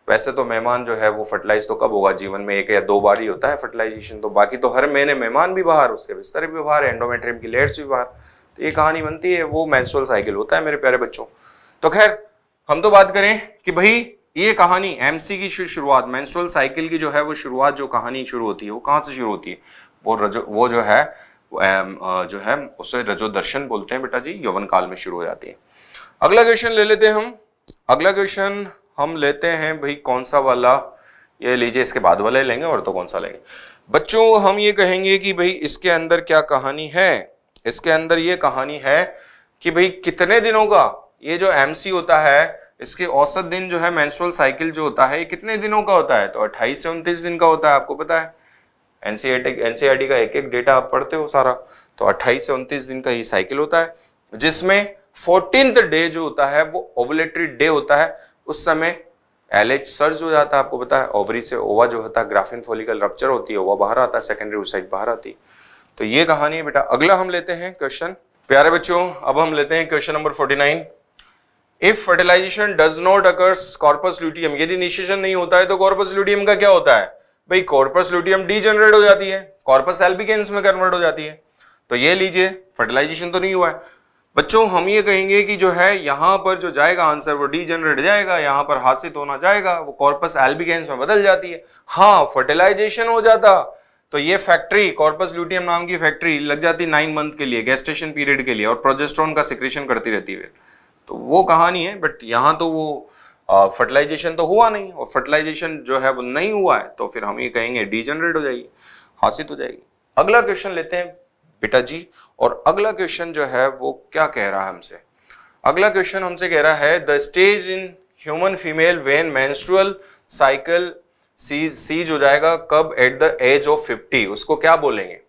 वैसे तो मेहमान जो है वो फर्टिलाइज तो कब होगा जीवन में एक या दो बार ही होता है फर्टिलाइजेशन तो बाकी तो हर महीने मेहमान भी बाहर उसके बिस्तर भी बाहर एंडोमेट्रियम की लेयर्स भी बाहर तो ये कहानी बनती है वो मैंसुअल साइकिल होता है मेरे प्यारे बच्चों तो खैर हम तो बात करें कि भाई ये कहानी एमसी की शुरुआत मैंसुअल साइकिल की जो है वो शुरुआत जो कहानी शुरू होती है वो कहाँ से शुरू होती है वो रजो वो जो है जो है उसे रजो दर्शन बोलते हैं बेटा जी यौवन काल में शुरू हो जाती है अगला क्वेश्चन ले लेते हैं हम अगला क्वेश्चन हम लेते हैं भाई कौन सा वाला ये लीजिए इसके बाद वाला लेंगे और तो कौन सा लेंगे बच्चों हम ये कहेंगे कि भाई इसके अंदर क्या कहानी है इसके अंदर ये कहानी है कि भाई कितने दिनों का ये जो एम होता है इसके औसत दिन जो है मैंसुअल साइकिल जो होता है ये कितने दिनों का होता है तो अट्ठाईस से उनतीस दिन का होता है आपको पता है एनसीआरटी e e का एक एक डेटा आप पढ़ते हो सारा तो 28 से 29 दिन का ये साइकिल होता है जिसमें फोर्टीन डे जो होता है वो ओवलेटरी डे होता है उस समय एल सर्ज हो जाता है आपको पता है ओवरी से ओवा जो होता है ग्राफिन फोलिकल रप्चर होती है ओवा बाहर आता है सेकेंडरी ओसाइड बाहर आती है तो ये कहानी है बेटा अगला हम लेते हैं क्वेश्चन प्यारे बच्चों अब हम लेते हैं question number 49 if fertilization does not occurs corpus luteum यदि निशेषण नहीं होता है तो कॉर्पस ल्यूटियम का क्या होता है भाई कॉर्पस ल्यूटियम डीजनरेट हो जाती है कॉर्पस एल्बिकेन्स में कन्वर्ट हो जाती है तो ये लीजिए फर्टिलाइजेशन तो नहीं हुआ है बच्चों हम ये कहेंगे कि जो है यहाँ पर जो जाएगा आंसर वो डीजनरेट जाएगा यहाँ पर हासित होना जाएगा वो कॉर्पस एल्बिगेंस में बदल जाती है हाँ फर्टिलाइजेशन हो जाता तो ये फैक्ट्री कॉर्पस ल्यूटियम नाम की फैक्ट्री लग जाती नाइन मंथ के लिए गैस्टेशन पीरियड के लिए और प्रोजेस्ट्रॉन का सिक्रेशन करती रहती है तो वो कहानी है बट यहाँ तो वो फर्टिलाइजेशन तो हुआ नहीं और फर्टिलाइजेशन जो है वो नहीं हुआ है तो फिर हम ये कहेंगे डीजनरेट हो जाएगी हासित हो जाएगी अगला क्वेश्चन लेते हैं बेटा जी और अगला क्वेश्चन जो है वो क्या कह रहा है हमसे अगला क्वेश्चन हमसे कह रहा है the stage in human female when menstrual cycle cease हो जाएगा कब एट द एज ऑफ 50 उसको क्या बोलेंगे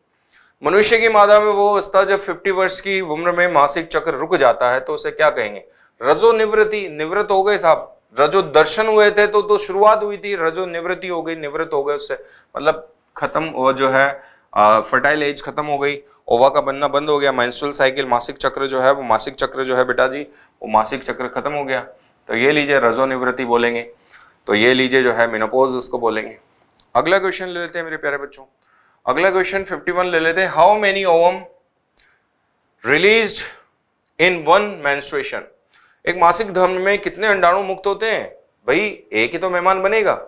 मनुष्य की मादा में वो अवस्था जब 50 वर्ष की उम्र में मासिक चक्र रुक जाता है तो उसे क्या कहेंगे रजो निवृत्ति निवृत्त हो गए साहब रजो दर्शन हुए थे तो तो शुरुआत हुई थी रजो निवृत्ति हो गई निवृत्त हो गए उससे मतलब खत्म वो जो है फर्टाइल एज खत्म हो गई ओवा का बनना बंद हो गया माइंसुल साइकिल मासिक चक्र जो है वो मासिक चक्र जो है बेटा जी वो मासिक चक्र खत्म हो गया तो ये लीजिए रजोनिवृत्ति बोलेंगे तो ये लीजिए जो है मिनोपोज उसको बोलेंगे अगला क्वेश्चन ले लेते हैं मेरे प्यारे बच्चों अगला क्वेश्चन 51 ले लेते हैं how many ovum release in one menstruation एक मासिक धर्म में कितने अंडाणु मुक्त होते हैं भाई एक ही तो मेहमान बनेगा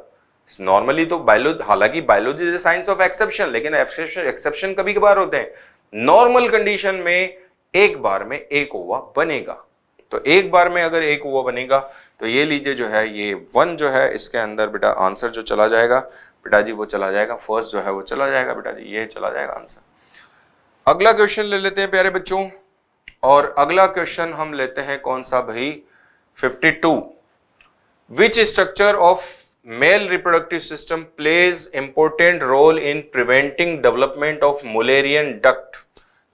नॉर्मली तो बायोलॉजी हालांकि biology is science of exception लेकिन एक्सेप्शन कभी कभार होते हैं नॉर्मल कंडीशन में एक बार में एक ओवा बनेगा तो एक बार में अगर एक ओवा बनेगा तो ये लीजिए जो है ये वन जो है इसके अंदर बेटा आंसर जो चला जाएगा बेटा जी वो चला जाएगा फर्स्ट जो है वो चला जाएगा बेटा जी ये चला जाएगा आंसर अगला क्वेश्चन ले लेते हैं प्यारे बच्चों और अगला क्वेश्चन हम लेते हैं कौन सा भाई 52 which structure of male reproductive system plays important role in preventing development of Mullerian duct.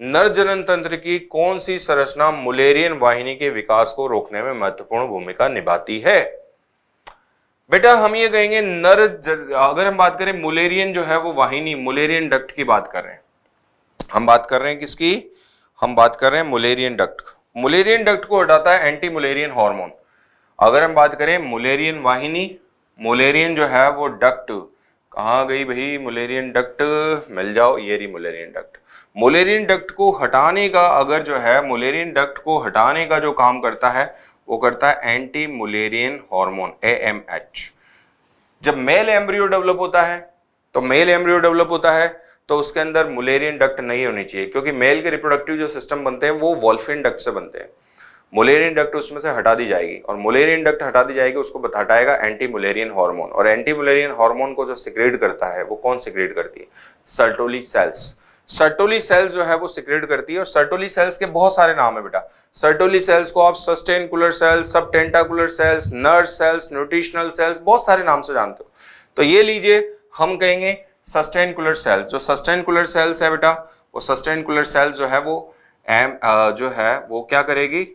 नर जनन तंत्र की कौन सी संरचना मुलेरियन वाहिनी के विकास को रोकने में महत्वपूर्ण भूमिका निभाती है बेटा हम ये कहेंगे नर अगर हम बात करें मुलेरियन जो है वो वाहिनी मुलेरियन डक्ट की बात कर रहे हैं हम बात कर रहे हैं किसकी हम बात कर रहे हैं मुलेरियन डक्ट मुलेरियन डक्ट को हटाता है एंटी मुलेरियन हार्मोन अगर हम बात करें मुलेरियन वाहिनी मोलेरियन जो है वो डक्ट कहाँ गई भाई मोलेरियन डक्ट मिल जाओ ये रही मोलेरियन डक्ट मोलेरियन डक्ट को हटाने का अगर जो है मोलेरियन डक्ट को हटाने का जो काम करता है वो करता है एंटी मोलेरियन हार्मोन एएमएच जब मेल एम्ब्रियो डेवलप होता है तो मेल एम्ब्रियो डेवलप होता है तो उसके अंदर मुलेरियन डक्ट नहीं होनी चाहिए क्योंकि मेल के रिप्रोडक्टिव जो सिस्टम बनते हैं वो वॉल्फिन डक्ट से बनते हैं मुलेरियन डक्ट उसमें से हटा दी जाएगी और मोलेरियन डक्ट हटा दी जाएगी उसको हटाएगा एंटी मोलेरियन हार्मोन और एंटी मोलेरियन हार्मोन को जो सिक्रेट करता है वो कौन सिक्रेट करती है सर्टोली सेल्स सर्टोली सेल्स जो है वो सिक्रेट करती है और सर्टोली सेल्स के बहुत सारे नाम है बेटा सर्टोली सेल्स को आप sustentacular cells sustentacular cells nurse cells nutritional cells बहुत सारे नाम से जानते हो तो ये लीजिए हम कहेंगे सस्टेनकुलर सेल्स जो सस्टेनकुलर सेल्स है बेटा वो सस्टेन कुलर सेल्स जो है वो एम जो है वो क्या करेगी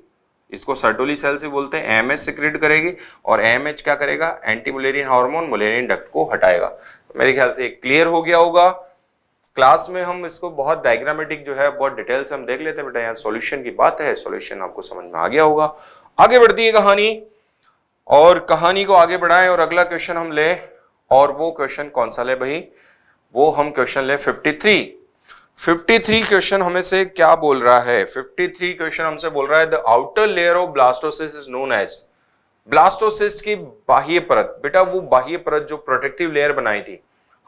इसको सर्टोली सेल से बोलते हैं एम एच सिक्रेट करेगी और एम एच क्या करेगा anti Mullerian hormone Mullerian duct को हटाएगा मेरे ख्याल से क्लियर हो गया होगा क्लास में हम इसको बहुत डायग्रामेटिक जो है बहुत डिटेल से हम देख लेते हैं बेटा यहाँ सॉल्यूशन की बात है सॉल्यूशन आपको समझ में आ गया होगा आगे बढ़ती है कहानी और कहानी को आगे बढ़ाएं और अगला क्वेश्चन हम ले और वो क्वेश्चन कौन सा ले भाई वो हम क्वेश्चन ले फिफ्टी 53 क्वेश्चन हमें से क्या बोल रहा है 53 क्वेश्चन हमसे बोल रहा है the outer layer of blastocyst is known as blastocyst की बाह्य परत बेटा वो बाह्य परत जो प्रोटेक्टिव लेयर बनाई थी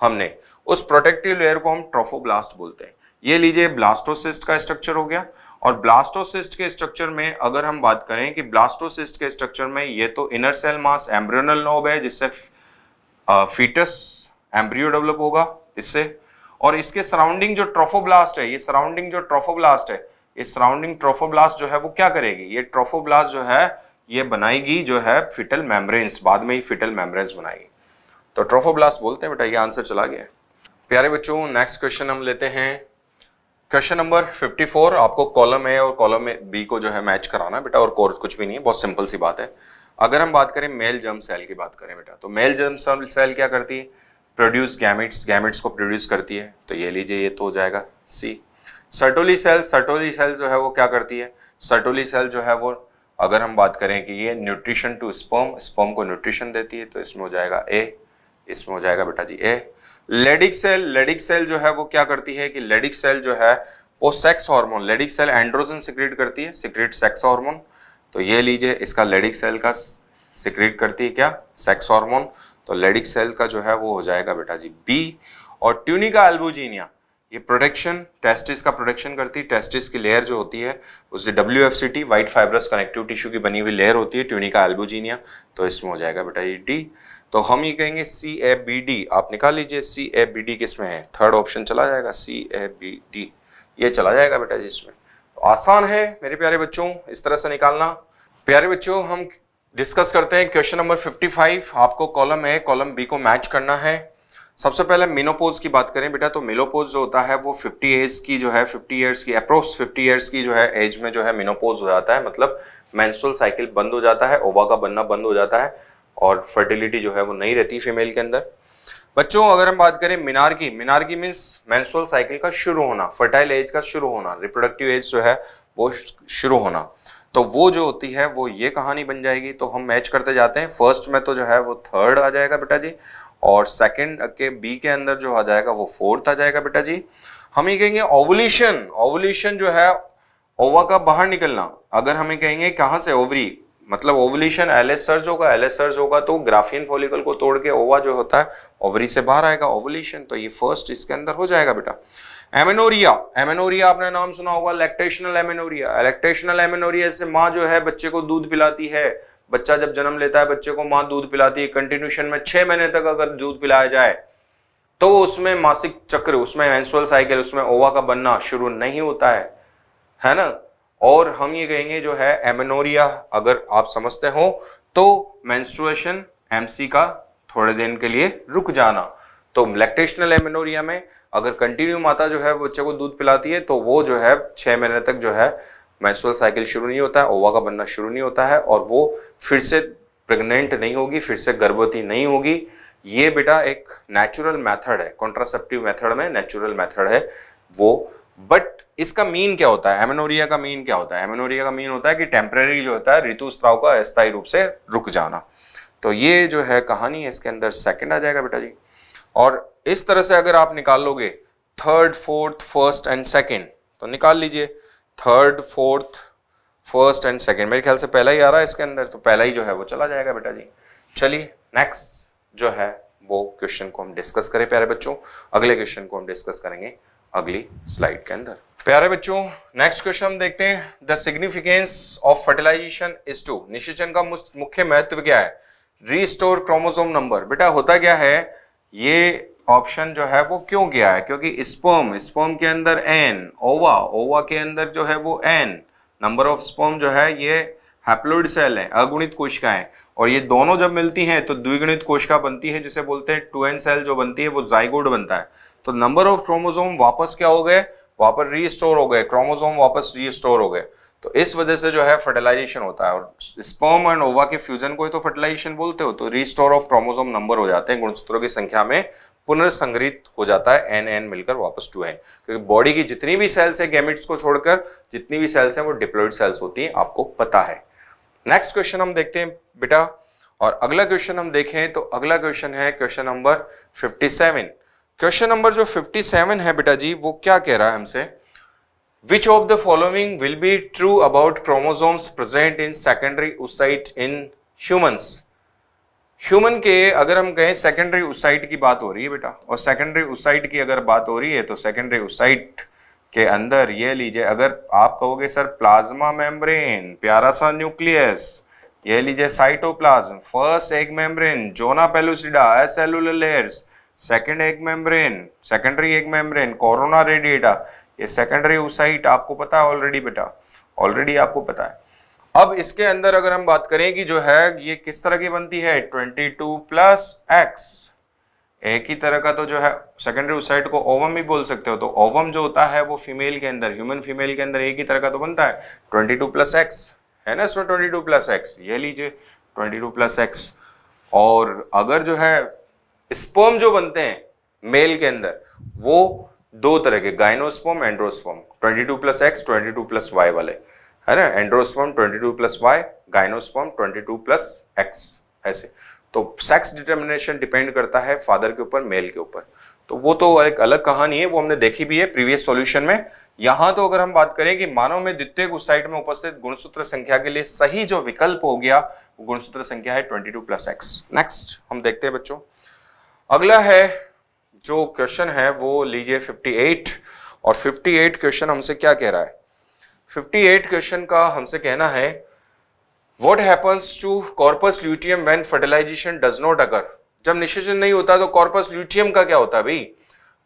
हमने उस प्रोटेक्टिव लेयर को हम ट्रोफोब्लास्ट बोलते हैं ये लीजिए ब्लास्टोसिस्ट का स्ट्रक्चर हो गया और ब्लास्टोसिस्ट के स्ट्रक्चर में अगर हम बात करें कि ब्लास्टोसिस्ट के स्ट्रक्चर में ये तो inner cell mass embryonal knob है जिससे फीटस एम्ब्रियो डेवलप होगा इससे और इसके सराउंडिंग जो ट्रोफोब्लास्ट है ये सराउंडिंग जो ट्रोफोब्लास्ट है ये सराउंडिंग ट्रोफोब्लास्ट जो है वो क्या करेगी ये ट्रोफोब्लास्ट जो है ये बनाएगी जो है फिटल मेम्ब्रेन्स बाद में ही फिटल मेम्ब्रेन्स बनाएगी तो ट्रोफोब्लास्ट बोलते हैं बेटा ये आंसर चला गया प्यारे बच्चों नेक्स्ट क्वेश्चन हम लेते हैं क्वेश्चन नंबर 54 आपको कॉलम ए और कॉलम बी को जो है मैच कराना है बेटा और कोर्स कुछ भी नहीं है बहुत सिंपल सी बात है अगर हम बात करें मेल जर्म सेल की बात करें बेटा तो मेल जर्म सेल क्या करती है प्रोड्यूस गैमिट्स गैमिट्स को प्रोड्यूस करती है तो ये लीजिए ये तो हो जाएगा C Sertoli cell Sertoli cell जो है वो क्या करती है सर्टोली सेल जो है वो अगर हम बात करें कि ये न्यूट्रिशन टू स्पर्म स्पर्म को न्यूट्रिशन देती है तो इसमें हो जाएगा ए इसमें हो जाएगा बेटा जी A Leydig cell Leydig cell जो है वो क्या करती है कि लेडिक सेल जो है वो sex hormone Leydig cell androgen secrete करती है सिक्रेट सेक्स हार्मोन तो ये लीजिए इसका लेडिक सेल का सिक्रेट करती है क्या सेक्स हार्मोन तो लेडिक सेल का जो है वो हो जाएगा बेटा जी बी और ट्यूनिका एल्बोजीनिया ये प्रोटेक्शन टेस्टिस का प्रोटेक्शन करती है टेस्टिस की लेयर जो होती है उससे W F C T white fibrous connective tissue की बनी हुई लेयर होती है ट्यूनिका एल्बोजीनिया तो इसमें हो जाएगा बेटा ये डी तो हम ये कहेंगे सी ए बी डी आप निकाल लीजिए सी ए बी डी किस में है थर्ड ऑप्शन चला जाएगा सी ए बी डी ये चला जाएगा बेटा जी इसमें तो आसान है मेरे प्यारे बच्चों इस तरह से निकालना प्यारे बच्चों हम डिस्कस करते हैं क्वेश्चन नंबर 55 आपको कॉलम ए कॉलम बी को मैच करना है सबसे पहले मिनोपोज की बात करें बेटा तो मिनोपोज जो होता है वो 50 एज की जो है 50 ईयर्स की अप्रोक्स 50 ईयर्स की जो है एज में जो है मिनोपोज हो जाता है मतलब मैंसुअल साइकिल बंद हो जाता है ओवा का बनना बंद हो जाता है और फर्टिलिटी जो है वो नहीं रहती फीमेल के अंदर बच्चों अगर हम बात करें मिनार्की की मीन्स मैंसुअल साइकिल का शुरू होना फर्टाइल एज का शुरू होना रिप्रोडक्टिव एज जो है वो शुरू होना तो वो जो होती है वो ये कहानी बन जाएगी तो हम मैच करते जाते हैं फर्स्ट में तो जो है वो थर्ड आ जाएगा बेटा जी और सेकंड के बी के अंदर जो आ जाएगा वो फोर्थ आ जाएगा बेटा जी हम ये कहेंगे ओवुलेशन ओवुलेशन जो है ओवा का बाहर निकलना अगर हमें कहेंगे कहाँ से ओवरी मतलब ओवुलेशन एलएस सर्ज होगा एलएस सर्ज होगा तो ग्राफियन फॉलिकल को तोड़ के ओवा जो होता है ओवरी से बाहर आएगा ओवुलेशन तो ये फर्स्ट इसके अंदर हो जाएगा बेटा एमेनोरिया एमेनोरिया आपने नाम सुना होगा लैक्टेशनल एमेनोरिया लैक्टेशनल एमेनोरिया से माँ जो है बच्चे को दूध पिलाती है बच्चा जब जन्म लेता है बच्चे को माँ दूध पिलाती है कंटिन्यूशन में छह महीने तक अगर दूध पिलाया जाए तो उसमें मासिक चक्र उसमें मेंस्ट्रुअल साइकिल उसमें ओवा का बनना शुरू नहीं होता है है ना और हम ये कहेंगे जो है एमेनोरिया अगर आप समझते हो तो मैंसुएशन एमसी का थोड़े दिन के लिए रुक जाना तो लैक्टेशनल एमेनोरिया में अगर कंटिन्यू माता जो है बच्चे को दूध पिलाती है तो वो जो है छः महीने तक जो है मैसुअल साइकिल शुरू नहीं होता है ओवा का बनना शुरू नहीं होता है और वो फिर से प्रेग्नेंट नहीं होगी फिर से गर्भवती नहीं होगी ये बेटा एक नेचुरल मेथड है कॉन्ट्रासेप्टिव मेथड में नेचुरल मेथड है वो बट इसका मीन क्या होता है एमेनोरिया का मीन क्या होता है एमेनोरिया का मीन होता है कि टेम्परेरी जो होता है ऋतुस्त्राव का अस्थायी रूप से रुक जाना तो ये जो है कहानी है इसके अंदर सेकेंड आ जाएगा बेटा जी और इस तरह से अगर आप निकाल लोगे third fourth first and second तो निकाल लीजिए third fourth first and second मेरे ख्याल से पहला ही आ रहा है इसके अंदर तो पहला ही जो है वो चला जाएगा बेटा जी चलिए नेक्स्ट जो है वो क्वेश्चन को हम डिस्कस करें प्यारे बच्चों अगले क्वेश्चन को हम डिस्कस करेंगे अगली स्लाइड के अंदर प्यारे बच्चों नेक्स्ट क्वेश्चन हम देखते हैं the significance of fertilization is to निशेचन का मुख्य महत्व क्या है रीस्टोर क्रोमोसोम नंबर बेटा होता क्या है ये ऑप्शन जो है वो क्यों गया है क्योंकि स्पर्म स्पर्म के अंदर एन ओवा ओवा के अंदर जो है वो एन नंबर ऑफ स्पर्म जो है ये हैप्लोइड सेल है अगुणित कोशिकाएं और ये दोनों जब मिलती हैं तो द्विगुणित कोशिका बनती है जिसे बोलते हैं टू एन सेल जो बनती है वो जाइगोड बनता है तो नंबर ऑफ क्रोमोजोम वापस क्या हो गए वापस रीस्टोर हो गए क्रोमोजोम वापस रीस्टोर हो गए तो इस वजह से जो है फर्टिलाइजेशन होता है और स्पर्म एंड ओवा के फ्यूजन को ही तो फर्टिलाइजेशन बोलते हो तो रीस्टोर ऑफ क्रोमोजोम नंबर हो जाते हैं गुणसूत्रों की संख्या में पुनर्संग्रहित हो जाता है एन एन मिलकर वापस टू एन क्योंकि बॉडी की जितनी भी सेल्स है गैमिट्स को छोड़कर जितनी भी सेल्स हैं वो डिप्लोइड सेल्स होती हैं आपको पता है नेक्स्ट क्वेश्चन हम देखते हैं बेटा और अगला क्वेश्चन हम देखें तो अगला क्वेश्चन है क्वेश्चन नंबर 57 क्वेश्चन नंबर जो 57 है बेटा जी वो क्या कह रहा है हमसे which of the following will be true about chromosomes present in secondary oocyte in humans human के अगर हम कहें सेकेंडरी उसाइट की बात हो रही है बेटा और सेकेंडरी उसाइट की अगर बात हो रही है तो सेकेंडरी उसाइट के अंदर ये लीजिए अगर आप कहोगे सर प्लाज्मा मेम्ब्रेन प्यारा सा न्यूक्लियस ये लीजिए cytoplasm first egg membrane zona pellucida acellular layers second egg membrane secondary egg membrane corona radiata ये सेकेंडरी उसाइट आपको पता है ऑलरेडी बेटा ऑलरेडी आपको पता है अब इसके अंदर अगर हम बात करें कि जो है ये किस तरह की बनती है 22 प्लस एक्स एक ही तरह का तो जो है सेकेंडरी उसाइड को ओवम भी बोल सकते हो तो ओवम जो होता है वो फीमेल के अंदर ह्यूमन फीमेल के अंदर एक ही तरह का तो बनता है 22 प्लस एक्स है ना इसमें 22 प्लस एक्स ये लीजिए 22 प्लस एक्स और अगर जो है स्पर्म जो बनते हैं मेल के अंदर वो दो तरह के gynosperm androsperm two plus X twenty two plus Y वाले है ना androsperm 22 plus Y gynosperm 22 plus X ऐसे तो सेक्स डिटर्मिनेशन डिपेंड करता है फादर के ऊपर मेल के ऊपर तो वो तो एक अलग कहानी है वो हमने देखी भी है प्रीवियस सॉल्यूशन में यहाँ तो अगर हम बात करें कि मानव में द्वितीय साइड में उपस्थित गुणसूत्र संख्या के लिए सही जो विकल्प हो गया वो गुणसूत्र संख्या है 22 प्लस एक्स नेक्स्ट हम देखते हैं बच्चों अगला है जो क्वेश्चन है वो लीजिए 58 और 58 क्वेश्चन हमसे क्या कह रहा है 58 क्वेश्चन का हमसे कहना है what happens to corpus luteum when fertilization does not अगर जब निषेचन नहीं होता तो कॉर्पस ल्यूटियम का क्या होता है भाई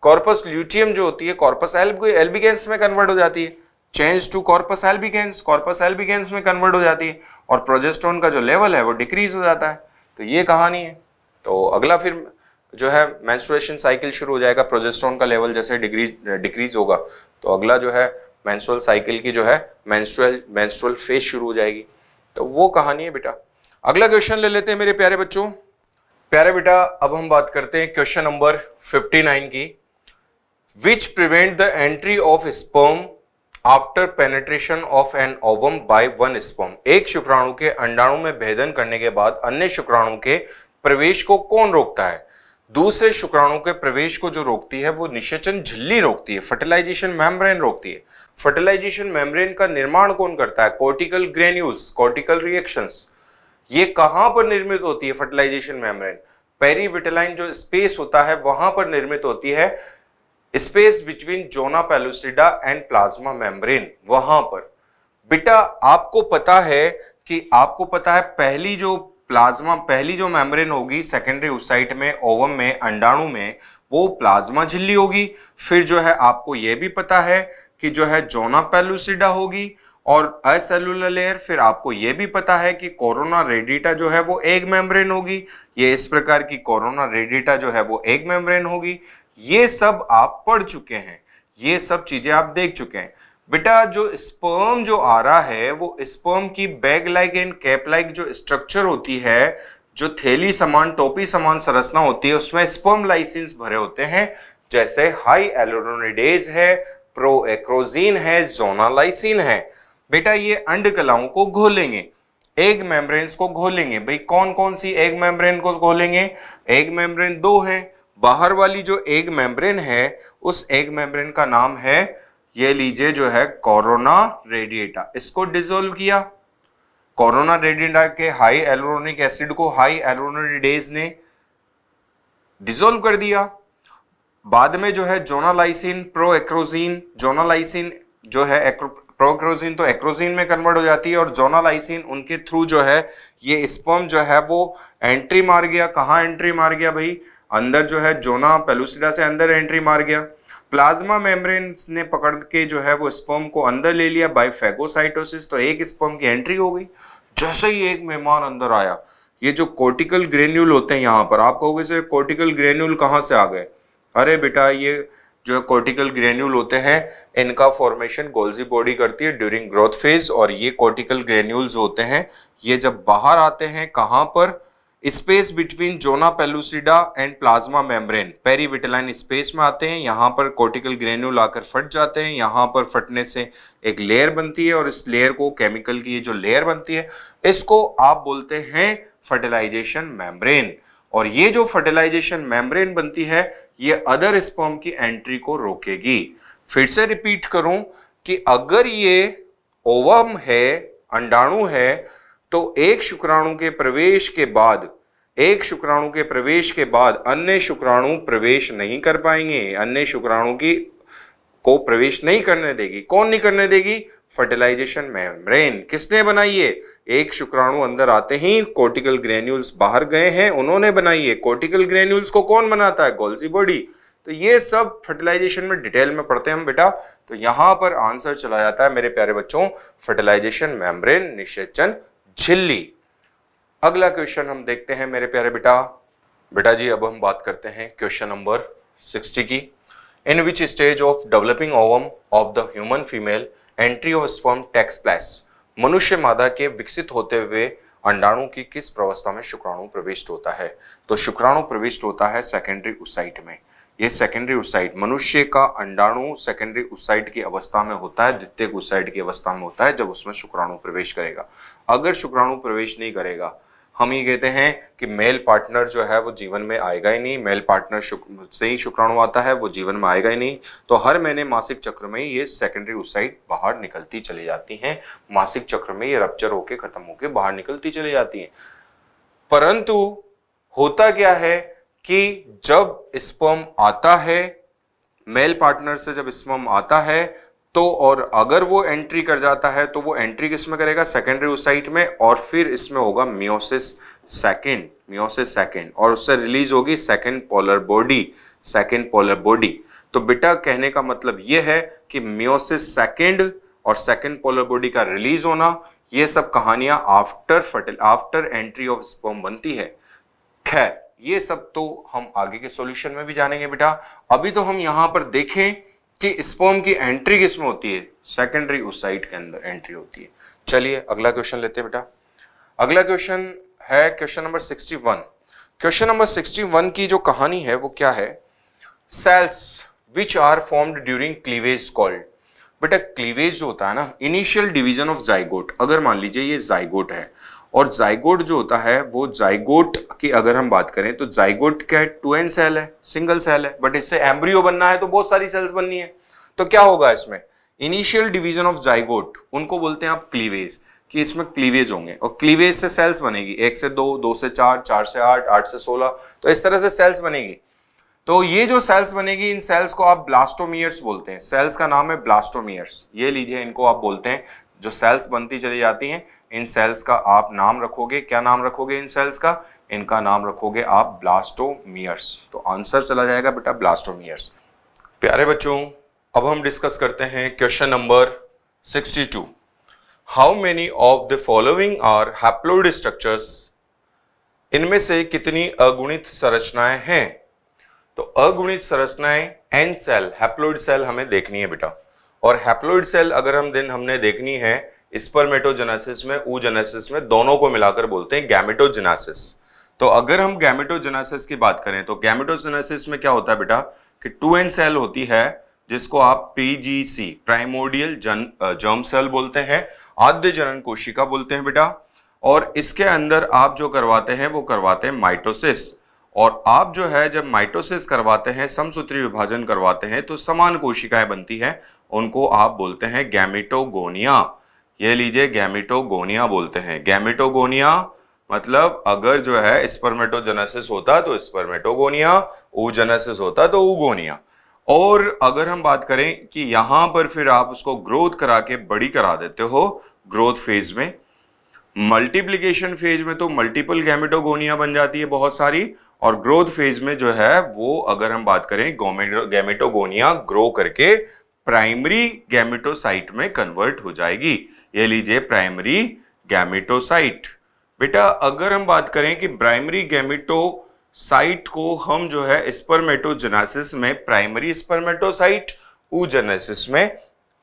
कॉर्पस ल्यूटियम जो होती है कॉर्पस एल्ब एल्बिगेंस में कन्वर्ट हो जाती है change to corpus albicans corpus albicans में कन्वर्ट हो जाती है और प्रोजेस्टोन का जो लेवल है वो डिक्रीज हो जाता है तो ये कहानी है तो अगला फिर जो है मेंस्ट्रुएशन साइकिल शुरू हो जाएगा प्रोजेस्टोन का लेवल जैसे डिग्री डिक्रीज होगा तो अगला जो है मैंसुअल साइकिल की जो है मैंसुअल मैंसुअल फेज शुरू हो जाएगी तो वो कहानी है बेटा अगला क्वेश्चन ले लेते हैं मेरे प्यारे बच्चों प्यारे बेटा अब हम बात करते हैं क्वेश्चन नंबर 59 की which prevent the entry of sperm after penetration of an ovum by one sperm एक शुक्राणु के अंडाणु में भेदन करने के बाद अन्य शुक्राणु के प्रवेश को कौन रोकता है दूसरे शुक्राणु के प्रवेश को जो रोकती है वो निषेचन झिल्ली रोकती है फर्टिलाइजेशन मेम्ब्रेन रोकती है फर्टिलाइजेशन मेम्ब्रेन का निर्माण कौन करता है कॉर्टिकल ग्रेन्यूल्स कॉर्टिकल रिएक्शंस ये कहां पर निर्मित होती है फर्टिलाइजेशन मेम्ब्रेन पेरीविटेलाइन जो स्पेस होता है वहां पर निर्मित होती है space between zona pellucida and plasma membrane वहां पर बेटा आपको पता है कि आपको पता है पहली जो प्लाज्मा पहली जो मेम्ब्रेन होगी सेकेंडरी उसाइट में ओवम में अंडाणु में वो प्लाज्मा झिल्ली होगी फिर जो है आपको ये भी पता है कि जो है जोना पेलुसिडा होगी और असेलुलर लेयर फिर आपको यह भी पता है कि कोरोना रेडिटा जो है वो एग मेम्ब्रेन होगी ये इस प्रकार की कोरोना रेडिटा जो है वो एग मेम्ब्रेन होगी ये सब आप पढ़ चुके हैं ये सब चीजें आप देख चुके हैं बेटा जो स्पर्म जो आ रहा है वो स्पर्म की bag like and cap like जो स्ट्रक्चर होती है जो थैली समान टोपी समान संरचना होती है उसमें स्पर्म लाइसेंस भरे होते हैं जैसे हाई एलोरोनिडेज है प्रोएक्रोजीन है जोनालाइसिन है बेटा ये अंडकलाओं को घोलेंगे एग मेम्ब्रेन को घोलेंगे भाई कौन कौन सी एग मेम्ब्रेन को घोलेंगे एग मेम्ब्रेन दो है बाहर वाली जो एग मेम्ब्रेन है उस एग मेम्ब्रेन का नाम है ये लीजिए जो है कोरोना रेडिएटा इसको डिजोल्व किया कोरोना रेडिएटा के हाई एलोरोनिक एसिड को हाई एलोरोनिक डेज ने डिजोल्व कर दिया बाद में जो है जोनालाइसिन प्रोएक्रोजीन जोनालाइसिन जो है प्रोक्रोजीन तो एक्रोजीन में कन्वर्ट हो जाती है और जोनालाइसिन उनके थ्रू जो है ये स्पर्म जो है वो एंट्री मार गया कहाँ एंट्री मार गया भाई अंदर जो है जोना पेलुसिडा से अंदर एंट्री मार गया प्लाज्मा मेम्ब्रेन ने पकड़ के जो है वो स्पर्म को अंदर ले लिया बाय फेगोसाइटोसिस तो एक स्पर्म की एंट्री हो गई जैसे ही एक मेहमान अंदर आया ये जो कोर्टिकल ग्रेन्यूल होते हैं यहाँ पर आप कहोगे सर कोर्टिकल ग्रेन्यूल कहाँ से आ गए अरे बेटा ये जो कॉर्टिकल ग्रेन्यूल होते हैं इनका फॉर्मेशन गोल्जी बॉडी करती है ड्यूरिंग ग्रोथ फेज और ये कॉर्टिकल ग्रेन्यूल्स होते हैं ये जब बाहर आते हैं कहाँ पर space between zona pellucida and plasma membrane perivitelline space में आते हैं यहाँ पर कॉर्टिकल ग्रेन्यूल आकर फट जाते हैं यहाँ पर फटने से एक लेयर बनती है और इस लेयर को केमिकल की जो लेयर बनती है इसको आप बोलते हैं फर्टिलाइजेशन मेम्ब्रेन और ये जो फर्टिलाइजेशन मेम्ब्रेन बनती है ये अदर स्पर्म की एंट्री को रोकेगी फिर से रिपीट करूं कि अगर ये ओवम है अंडाणु है तो एक शुक्राणु के प्रवेश के बाद एक शुक्राणु के प्रवेश के बाद अन्य शुक्राणु प्रवेश नहीं कर पाएंगे अन्य शुक्राणु की को प्रवेश नहीं करने देगी कौन नहीं करने देगी फर्टिलाइजेशन मेम्ब्रेन किसने बनाई है एक शुक्राणु अंदर आते ही कोर्टिकल ग्रेन्यूल्स बाहर गए हैं उन्होंने बनाई है कोर्टिकल ग्रेन्यूल्स को कौन बनाता है गोल्सी बॉडी तो ये सब फर्टिलाइजेशन में डिटेल में पढ़ते हैं हम बेटा तो यहां पर आंसर चला जाता है मेरे प्यारे बच्चों फर्टिलाइजेशन मेम्ब्रेन निशेचन झिल्ली अगला क्वेश्चन हम देखते हैं मेरे प्यारे बेटा बेटा जी अब हम बात करते हैं क्वेश्चन नंबर सिक्सटी की in which stage of developing ovum of the human female entry of sperm takes place मनुष्य मादा के विकसित होते हुए अंडाणु की किस प्रवस्था में शुक्राणु प्रविष्ट होता है तो शुक्राणु प्रविष्ट होता है सेकेंडरी उसाइट में ये सेकेंडरी उसाइट मनुष्य का अंडाणु सेकेंडरी उसाइट की अवस्था में होता है द्वितीय उसाइट की अवस्था में होता है जब उसमें शुक्राणु प्रवेश करेगा अगर शुक्राणु प्रवेश नहीं करेगा हम ये कहते हैं कि मेल पार्टनर जो है वो जीवन में आएगा ही नहीं मेल पार्टनर से ही शुक्राणु आता है वो जीवन में आएगा ही नहीं तो हर महीने मासिक चक्र में ये सेकेंडरी उत्साइड बाहर निकलती चली जाती हैं मासिक चक्र में ये रपच्चर होके खत्म होके बाहर निकलती चली जाती हैं परंतु होता क्या है कि जब स्पर्म आता है मेल पार्टनर से जब स्पर्म आता है तो और अगर वो एंट्री कर जाता है तो वो एंट्री किस में करेगा सेकेंडरी ओसाइट में और फिर इसमें होगा मियोसिस सेकेंड मियोसिस सेकेंड और उससे रिलीज होगी second polar body second polar body तो बेटा कहने का मतलब ये है कि मियोसिस सेकेंड और सेकेंड पोलर बॉडी का रिलीज होना ये सब कहानियां आफ्टर फर्टिल आफ्टर एंट्री ऑफ स्पर्म बनती है खैर ये सब तो हम आगे के सॉल्यूशन में भी जानेंगे बेटा अभी तो हम यहां पर देखें कि स्पोम की एंट्री किसमें होती है सेकेंडरी उस साइड के अंदर एंट्री होती है चलिए अगला क्वेश्चन लेते हैं बेटा अगला क्वेश्चन है क्वेश्चन नंबर 61 क्वेश्चन नंबर 61 की जो कहानी है वो क्या है cells which are formed during cleavage called बेटा क्लीवेज होता है ना इनिशियल डिवीजन ऑफ जाइगोट अगर मान लीजिए ये जाइगोट है और जाइगोट जो होता है वो जाइगोट की अगर हम बात करें तो जाइगोट क्या है टू एन सेल है सिंगल सेल है बट इससे एम्ब्रियो बनना है तो बहुत सारी सेल्स बननी है तो क्या होगा इसमें इनिशियल डिवीजन ऑफ जाइगोट उनको बोलते हैं आप क्लीवेज कि इसमें क्लीवेज होंगे और क्लीवेज से सेल्स बनेगी एक से दो दो से चार चार से आठ आठ से सोलह तो इस तरह से सेल्स बनेगी तो ये जो सेल्स बनेगी इन सेल्स को आप ब्लास्टोमियर्स बोलते हैं सेल्स का नाम है ब्लास्टोमियर्स ये लीजिए इनको आप बोलते हैं जो सेल्स बनती चली जाती हैं इन सेल्स का आप नाम रखोगे क्या नाम रखोगे इन सेल्स का इनका नाम रखोगे आप ब्लास्टोमियर्स तो आंसर चला जाएगा बेटा ब्लास्टोमियर्स प्यारे बच्चों अब हम डिस्कस करते हैं question number 62 how many of the following are haploid structures इनमें से कितनी अगुणित संरचनाएं हैं तो अगुणित संरचनाएं एन सेल हैप्लोइड सेल हमें देखनी है बेटा और हैप्लोइड सेल अगर हम दिन हमने देखनी है स्पर्मेटोजेनेसिस में ऊजेनेसिस में दोनों को मिलाकर बोलते हैं गैमेटोजेनेसिस तो अगर हम गैमेटोजेनेसिस की बात करें तो गैमेटोजेनेसिस में क्या होता है बेटा कि टू एन सेल होती है जिसको आप पीजीसी प्राइमोडियल जन जर्म सेल बोलते हैं आद्य जनन कोशिका बोलते हैं बेटा और इसके अंदर आप जो करवाते हैं वो करवाते हैं माइटोसिस और आप जो है जब माइटोसिस करवाते हैं समसूत्री विभाजन करवाते हैं तो समान कोशिकाएं बनती हैं उनको आप बोलते हैं गैमिटोगोनिया ये लीजिए गैमिटोगोनिया बोलते हैं गैमिटोगोनिया मतलब अगर जो है स्पर्मेटोजेनेसिस होता तो स्पर्मेटोगोनिया ओजेनेसिस होता तो ओगोनिया और अगर हम बात करें कि यहां पर फिर आप उसको ग्रोथ करा के बड़ी करा देते हो ग्रोथ फेज में मल्टीप्लीकेशन फेज में तो मल्टीपल गैमिटोगोनिया बन जाती है बहुत सारी और ग्रोथ फेज में जो है वो अगर हम बात करें गैमिटोगोनिया ग्रो करके प्राइमरी गैमिटोसाइट में कन्वर्ट हो जाएगी ये लीजिए प्राइमरी गैमेटोसाइट बेटा अगर हम बात करें कि प्राइमरी गैमिटोसाइट को हम जो है स्पर्मेटोजेनेसिस में प्राइमरी स्पर्मेटोसाइट ऊजेनेसिस में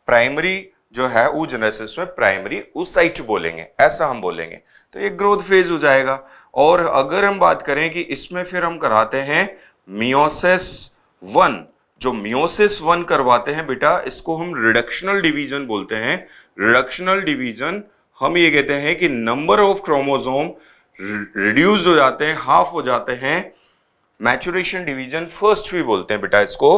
प्राइमरी जो है ऊजेनेसिस में प्राइमरी उसाइट बोलेंगे ऐसा हम बोलेंगे तो ये ग्रोथ फेज हो जाएगा और अगर हम बात करें कि इसमें फिर हम कराते हैं मियोसिस वन जो मियोसिस वन करवाते हैं बेटा इसको हम रिडक्शनल डिवीजन बोलते हैं रक्शनल डिवीजन हम ये कहते हैं कि नंबर ऑफ क्रोमोजोम रिड्यूस हो जाते हैं हाफ हो जाते हैं मैचुरेशन डिवीजन फर्स्ट भी बोलते हैं बेटा इसको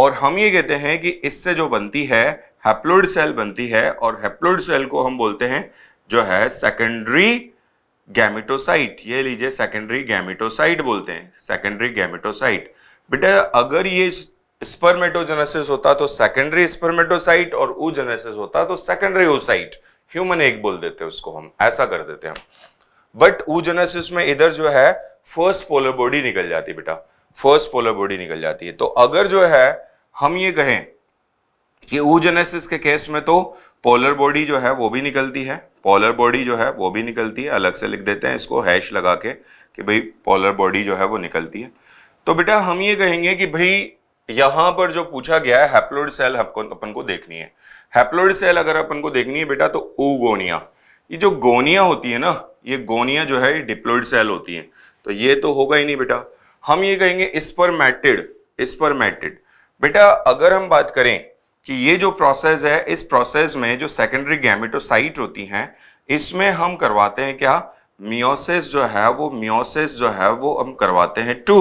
और हम ये कहते हैं कि इससे जो बनती है हैप्लोइड सेल बनती है और हैप्लोइड सेल को हम बोलते हैं जो है सेकेंडरी गैमेटोसाइट ये लीजिए सेकेंडरी गैमेटोसाइट बोलते हैं सेकेंडरी गैमेटोसाइट बेटा अगर ये स्पर्मेटोजेनेसिस होता तो सेकेंडरी स्पर्मेटोसाइट और ऊजेनेसिस होता तो सेकेंडरी ओसाइट ह्यूमन एक बोल देते उसको हम ऐसा कर देते हम बट ऊजेनेसिस में इधर जो है फर्स्ट पोलर बॉडी निकल जाती बेटा फर्स्ट पोलर बॉडी निकल जाती है तो अगर जो है हम ये कहें कि ऊजेनेसिस के केस में तो पोलर बॉडी जो है वो भी निकलती है पोलर बॉडी जो है वो भी निकलती है अलग से लिख देते हैं इसको हैश लगा के कि भाई पोलर बॉडी जो है वो निकलती है तो बेटा हम ये कहेंगे कि भाई यहां पर जो पूछा गया है हैप्लोइड सेल अपन को देखनी है हैप्लोइड सेल अगर अपन को देखनी है बेटा तो ओगोनिया ये जो गोनिया होती है ना ये गोनिया जो है ये डिप्लोइड सेल होती है तो ये तो होगा ही नहीं बेटा हम ये कहेंगे स्पर्मेटिड स्पर्मेटिड बेटा अगर हम बात करें कि ये जो प्रोसेस है इस प्रोसेस में जो सेकेंडरी गैमेटोसाइट होती हैं इसमें हम करवाते हैं क्या मियोसिस जो है वो मियोसिस जो है वो हम करवाते हैं टू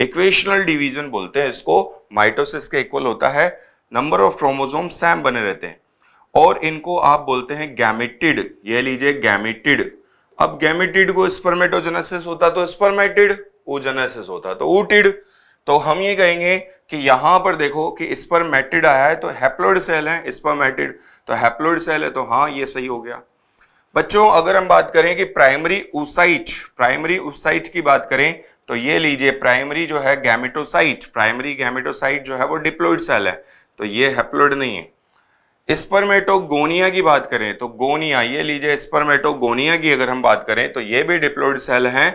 इक्वेशनल डिवीजन बोलते हैं इसको माइटोसिस के इक्वल होता है नंबर ऑफ क्रोमोजोम सेम बने रहते हैं और इनको आप बोलते हैं गैमेटिड ये लीजिए गैमेटिड अब गैमेटिड को स्पर्मेटोजेनेसिस होता तो स्पर्मेटिड ओजेनेसिस होता तो ऊटिड तो हम ये कहेंगे कि यहां पर देखो कि स्पर्मेटिड आया है तो हैप्लोइड सेल है स्पर्मेटिड तो हैप्लोइड सेल है तो हाँ ये सही हो गया बच्चों अगर हम बात करें कि प्राइमरी उसाइट प्राइमरी उसाइट की बात करें तो ये लीजिए प्राइमरी जो है गैमेटोसाइट प्राइमरी गैमेटोसाइट जो है वो डिप्लोइड सेल है तो ये हेप्लोइड नहीं है स्पर्मेटोगोनिया की बात करें तो गोनिया ये लीजिए स्पर्मेटोगोनिया की अगर हम बात करें तो ये भी डिप्लोइड सेल है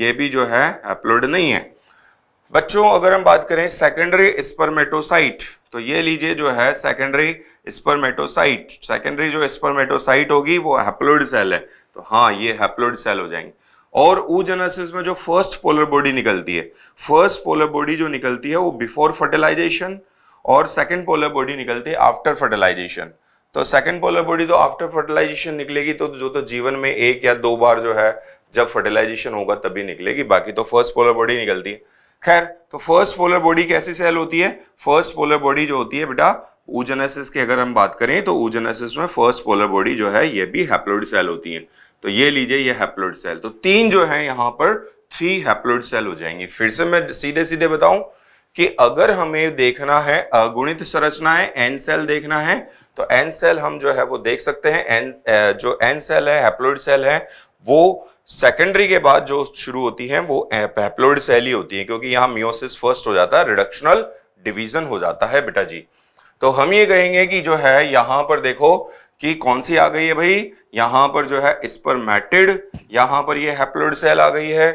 ये भी जो है हेप्लोइड नहीं है बच्चों अगर हम बात करें सेकेंडरी स्पर्मेटोसाइट तो ये लीजिए जो है सेकेंडरी स्पर्मेटोसाइट सेकेंडरी जो स्पर्मेटोसाइट होगी वो हेप्लोइड सेल है तो हाँ ये हेप्लोइड सेल हो जाएंगे और ऊजेनेसिस में जो फर्स्ट पोलर बॉडी निकलती है फर्स्ट पोलर बॉडी जो निकलती है वो बिफोर फर्टिलाइजेशन और सेकेंड पोलर बॉडी निकलती है आफ्टर फर्टिलाइजेशन तो सेकेंड पोलर बॉडी तो आफ्टर फर्टिलाइजेशन निकलेगी तो जो तो जीवन में एक या दो बार जो है जब फर्टिलाइजेशन होगा तभी निकलेगी बाकी तो फर्स्ट पोलर बॉडी निकलती है खैर तो फर्स्ट पोलर बॉडी कैसी सेल होती है फर्स्ट पोलर बॉडी जो होती है बेटा ऊजेनेसिस की अगर हम बात करें तो ऊजेनेसिस में फर्स्ट पोलर बॉडी जो है ये भी हैप्लोइड सेल होती है तो ये लीजिए ये हैप्लोइड सेल तो तीन जो है यहां पर थ्री हैप्लोइड सेल हो जाएंगी फिर से मैं सीधे सीधे बताऊं कि अगर हमें देखना है अगुणित संरचना है एन सेल देखना है तो एन सेल हम जो है वो देख सकते हैं एन जो एन सेल है हैप्लोइड सेल है वो सेकेंडरी के बाद जो शुरू होती है वो हैप्लोइड सेल ही होती है क्योंकि यहां मियोसिस फर्स्ट हो जाता है रिडक्शनल डिवीजन हो जाता है बेटा जी तो हम ये कहेंगे कि जो है यहां पर देखो कि कौन सी आ गई है भाई यहां पर जो है स्पर्मेटिड यहां पर ये हैप्लोइड सेल आ गई है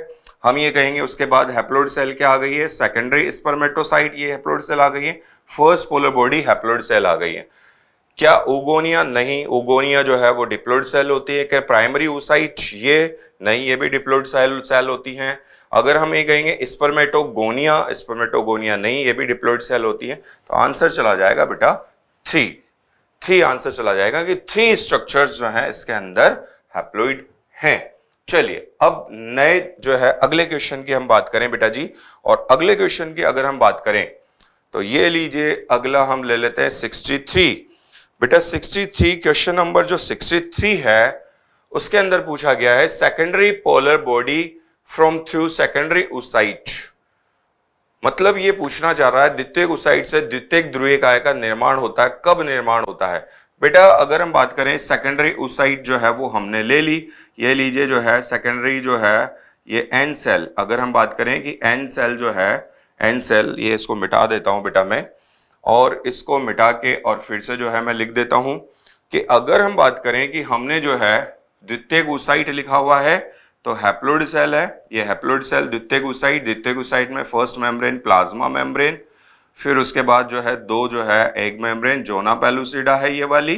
हम ये कहेंगे उसके बाद हैप्लोइड सेल क्या आ गई है सेकेंडरी स्पर्मेटोसाइट ये हैप्लोइड सेल आ गई है first polar body haploid cell आ गई है क्या ओगोनिया नहीं ओगोनिया जो है वो डिप्लोइड सेल होती है क्या प्राइमरी ओसाइट ये नहीं ये भी डिप्लोइड सेल सेल होती हैं अगर हम ये कहेंगे स्पर्मेटोगोनिया स्पर्मेटोगोनिया नहीं ये भी डिप्लोइड सेल होती है तो आंसर चला जाएगा बेटा थ्री थ्री आंसर चला जाएगा कि थ्री स्ट्रक्चर्स जो हैं इसके अंदर हैप्लोइड हैं चलिए अब नए जो है अगले क्वेश्चन की हम बात करें बेटा जी और अगले क्वेश्चन की अगर हम बात करें तो ये लीजिए अगला हम ले लेते हैं 63 बेटा 63 क्वेश्चन नंबर जो 63 है उसके अंदर पूछा गया है secondary polar body from through secondary oocyte मतलब ये पूछना चाह रहा है द्वितीय उसाइड से द्वितीय ध्रुवीय काय का निर्माण होता है कब निर्माण होता है बेटा अगर हम बात करें सेकेंडरी उसाइड जो है वो हमने ले ली ये लीजिए जो है सेकेंडरी जो है ये एन सेल अगर हम बात करें कि एन सेल जो है एन सेल ये इसको मिटा देता हूं बेटा मैं और इसको मिटा के और फिर से जो है मैं लिख देता हूं कि अगर हम बात करें कि हमने जो है द्वितीय उसाइट लिखा हुआ है तो हैप्लोइड सेल है ये हैप्लोइड सेल द्वितीय गुसाइट द्वितीय गुसाइट में फर्स्ट मेम्ब्रेन प्लाज्मा मेम्ब्रेन फिर उसके बाद जो है दो जो है एग मेम्ब्रेन जोना पेलुसिडा है ये वाली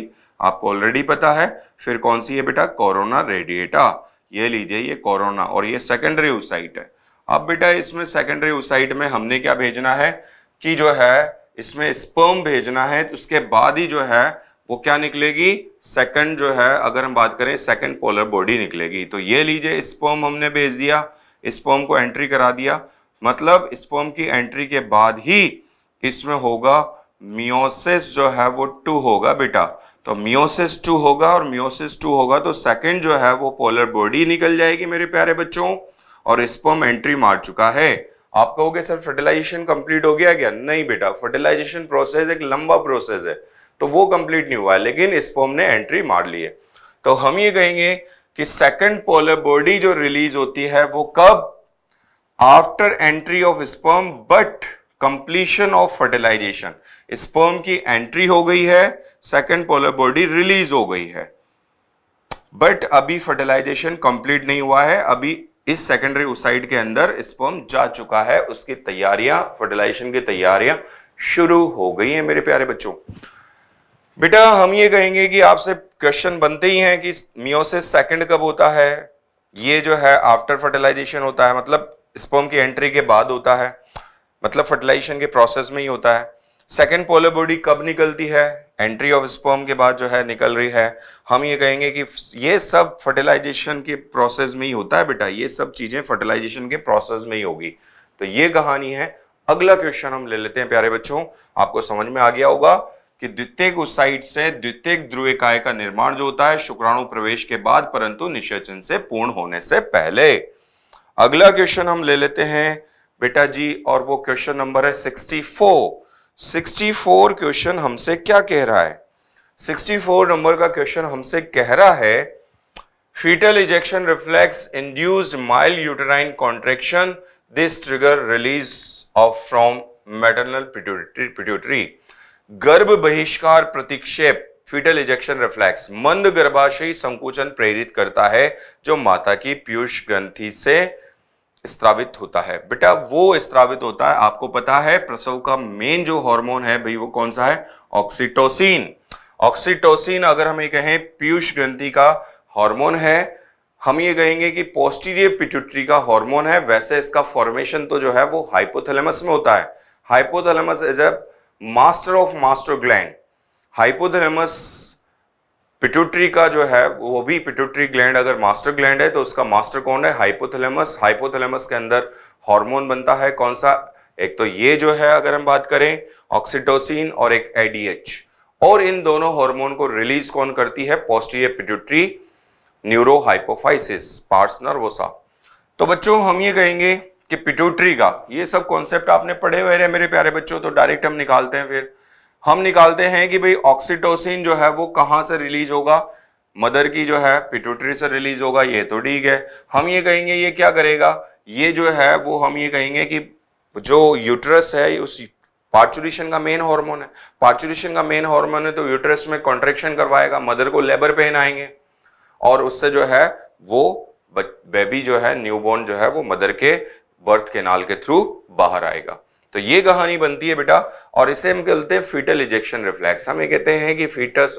आपको ऑलरेडी पता है फिर कौन सी है बेटा कोरोना रेडिएटा ये लीजिए ये कोरोना और ये सेकेंडरी उसाइट है अब बेटा इसमें सेकेंडरी उसाइट में हमने क्या भेजना है कि जो है इसमें स्पर्म भेजना है तो उसके बाद ही जो है वो क्या निकलेगी सेकंड जो है अगर हम बात करें सेकंड पोलर बॉडी निकलेगी तो ये लीजिए स्पर्म हमने भेज दिया स्पर्म को एंट्री करा दिया मतलब स्पर्म की एंट्री के बाद ही इसमें होगा मियोसिस जो है वो टू होगा बेटा तो मियोसिस टू होगा और मियोसिस टू होगा तो सेकंड जो है वो पोलर बॉडी निकल जाएगी मेरे प्यारे बच्चों और स्पर्म एंट्री मार चुका है आप कहोगे सर फर्टिलाइजेशन कंप्लीट हो गया क्या नहीं बेटा फर्टिलाइजेशन प्रोसेस एक लंबा प्रोसेस है तो वो कंप्लीट नहीं हुआ लेकिन स्पर्म ने एंट्री मार ली है तो हम ये कहेंगे कि सेकंड पोलर बॉडी जो रिलीज होती है वो कब after entry of sperm but completion of fertilisation sperm की एंट्री हो गई है सेकंड पोलर बॉडी रिलीज हो गई है बट अभी फर्टिलाइजेशन कंप्लीट नहीं हुआ है अभी इस सेकेंडरी उसाइड के अंदर स्पर्म जा चुका है उसकी तैयारियां फर्टिलाइजेशन की तैयारियां शुरू हो गई है मेरे प्यारे बच्चों बेटा हम ये कहेंगे कि आपसे क्वेश्चन बनते ही हैं कि मियोसिस सेकंड कब होता है ये जो है आफ्टर फर्टिलाइजेशन होता है मतलब स्पर्म की एंट्री के बाद होता है मतलब फर्टिलाइजेशन के प्रोसेस में ही होता है सेकेंड पोलर बॉडी कब निकलती है एंट्री ऑफ स्पर्म के बाद जो है निकल रही है हम ये कहेंगे कि ये सब फर्टिलाइजेशन के प्रोसेस में ही होता है बेटा ये सब चीज़ें फर्टिलाइजेशन के प्रोसेस में ही होगी तो ये कहानी है अगला क्वेश्चन हम ले लेते हैं प्यारे बच्चों आपको समझ में आ गया होगा कि द्वितीय साइड से द्वितीय ध्रुवीय काय का निर्माण जो होता है शुक्राणु प्रवेश के बाद परंतु निषेचन से पूर्ण होने से पहले अगला क्वेश्चन हम ले लेते हैं बेटा जी और वो क्वेश्चन नंबर है 64 64 क्वेश्चन हमसे क्या कह रहा है 64 नंबर का क्वेश्चन हमसे कह रहा है fetal ejection reflex induced mild uterine contraction this trigger release of from maternal pituitary pituitary गर्भ बहिष्कार प्रतिक्षेप फिटल इजेक्शन रिफ्लेक्स मंद गर्भाशय संकुचन प्रेरित करता है जो माता की पीयूष ग्रंथि से स्त्रावित होता है बेटा वो स्त्रावित होता है आपको पता है प्रसव का मेन जो हार्मोन है भाई वो कौन सा है ऑक्सीटोसिन ऑक्सीटोसिन अगर हम ये कहें पीयूष ग्रंथि का हार्मोन है हम ये कहेंगे कि पोस्टीरियर पिट्यूटरी का हार्मोन है वैसे इसका फॉर्मेशन तो जो है वो हाइपोथैलेमस में होता है hypothalamus is a master of master gland hypothalamus pituitary का जो है वो भी पिट्यूटरी ग्लैंड अगर मास्टर ग्लैंड है तो उसका मास्टर कौन है हाइपोथैलेमस हाइपोथैलेमस के अंदर हार्मोन बनता है कौन सा एक तो ये जो है अगर हम बात करें ऑक्सीटोसिन और एक एडीएच और इन दोनों हार्मोन को रिलीज कौन करती है पोस्टीरियर पिट्यूटरी न्यूरोहाइपोफाइसिस पार्सनर वोसा तो बच्चों हम ये कहेंगे कि पिट्यूटरी का ये सब कॉन्सेप्ट आपने पढ़े हुए हैं मेरे प्यारे बच्चों तो डायरेक्ट हम निकालते हैं फिर हम निकालते हैं कि भाई ऑक्सीटोसिन जो है वो कहाँ से रिलीज होगा मदर की जो है पिट्यूटरी से रिलीज होगा ये तो ठीक है हम ये कहेंगे ये क्या करेगा ये जो है वो हम ये कहेंगे कि जो यूट्रस है उस पार्चुरेशन का मेन हार्मोन है पार्चुरेशन का मेन हार्मोन है तो यूट्रस में कॉन्ट्रेक्शन करवाएगा मदर को लेबर पेन आएंगे और उससे जो है वो बेबी जो है न्यूबॉर्न जो है वो मदर के बर्थ केनाल के थ्रू बाहर आएगा तो ये कहानी बनती है बेटा और इसे हम कहते हैं फीटल इजेक्शन रिफ्लेक्स हम ये कहते हैं कि फीटस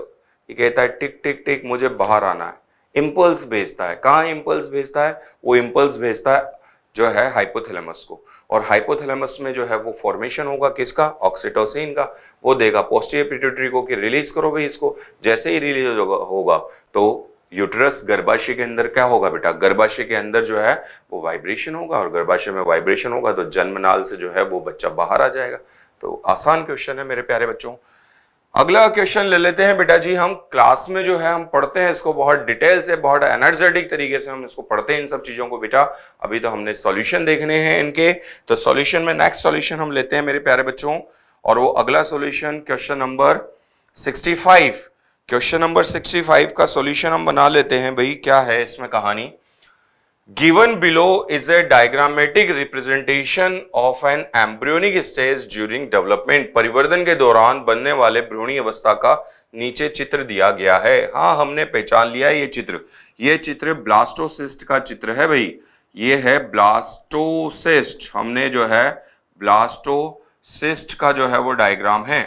ये कहता है टिक टिक टिक मुझे बाहर आना है इम्पल्स भेजता है कहाँ इम्पल्स भेजता है वो इम्पल्स भेजता है जो है हाइपोथैलेमस को और हाइपोथैलेमस में जो है वो फॉर्मेशन होगा किसका ऑक्सीटोसिन का वो देगा पोस्टियर पिट्यूटरी को कि रिलीज करो भाई इसको जैसे ही रिलीज होगा तो यूटरस गर्भाशय के अंदर क्या होगा बेटा गर्भाशय के अंदर जो है वो वाइब्रेशन होगा और गर्भाशय में वाइब्रेशन होगा तो जन्म नाल से जो है वो बच्चा बाहर आ जाएगा तो आसान क्वेश्चन है मेरे प्यारे बच्चों अगला क्वेश्चन ले लेते हैं बेटा जी हम क्लास में जो है हम पढ़ते हैं इसको बहुत डिटेल से बहुत एनर्जेटिक तरीके से हम इसको पढ़ते हैं इन सब चीज़ों को बेटा अभी तो हमने सॉल्यूशन देखने हैं इनके तो सॉल्यूशन में नेक्स्ट सॉल्यूशन हम लेते हैं मेरे प्यारे बच्चों और वो अगला solution question number sixty question number 65 का सॉल्यूशन हम बना लेते हैं भाई क्या है इसमें कहानी given below is a diagrammatic representation of an embryonic stage during development परिवर्तन के दौरान बनने वाले भ्रूणी अवस्था का नीचे चित्र दिया गया है हाँ हमने पहचान लिया ये चित्र ये चित्र ब्लास्टोसिस्ट का चित्र है भाई ये है ब्लास्टोसिस्ट हमने जो है ब्लास्टोसिस्ट का जो है वो डायग्राम है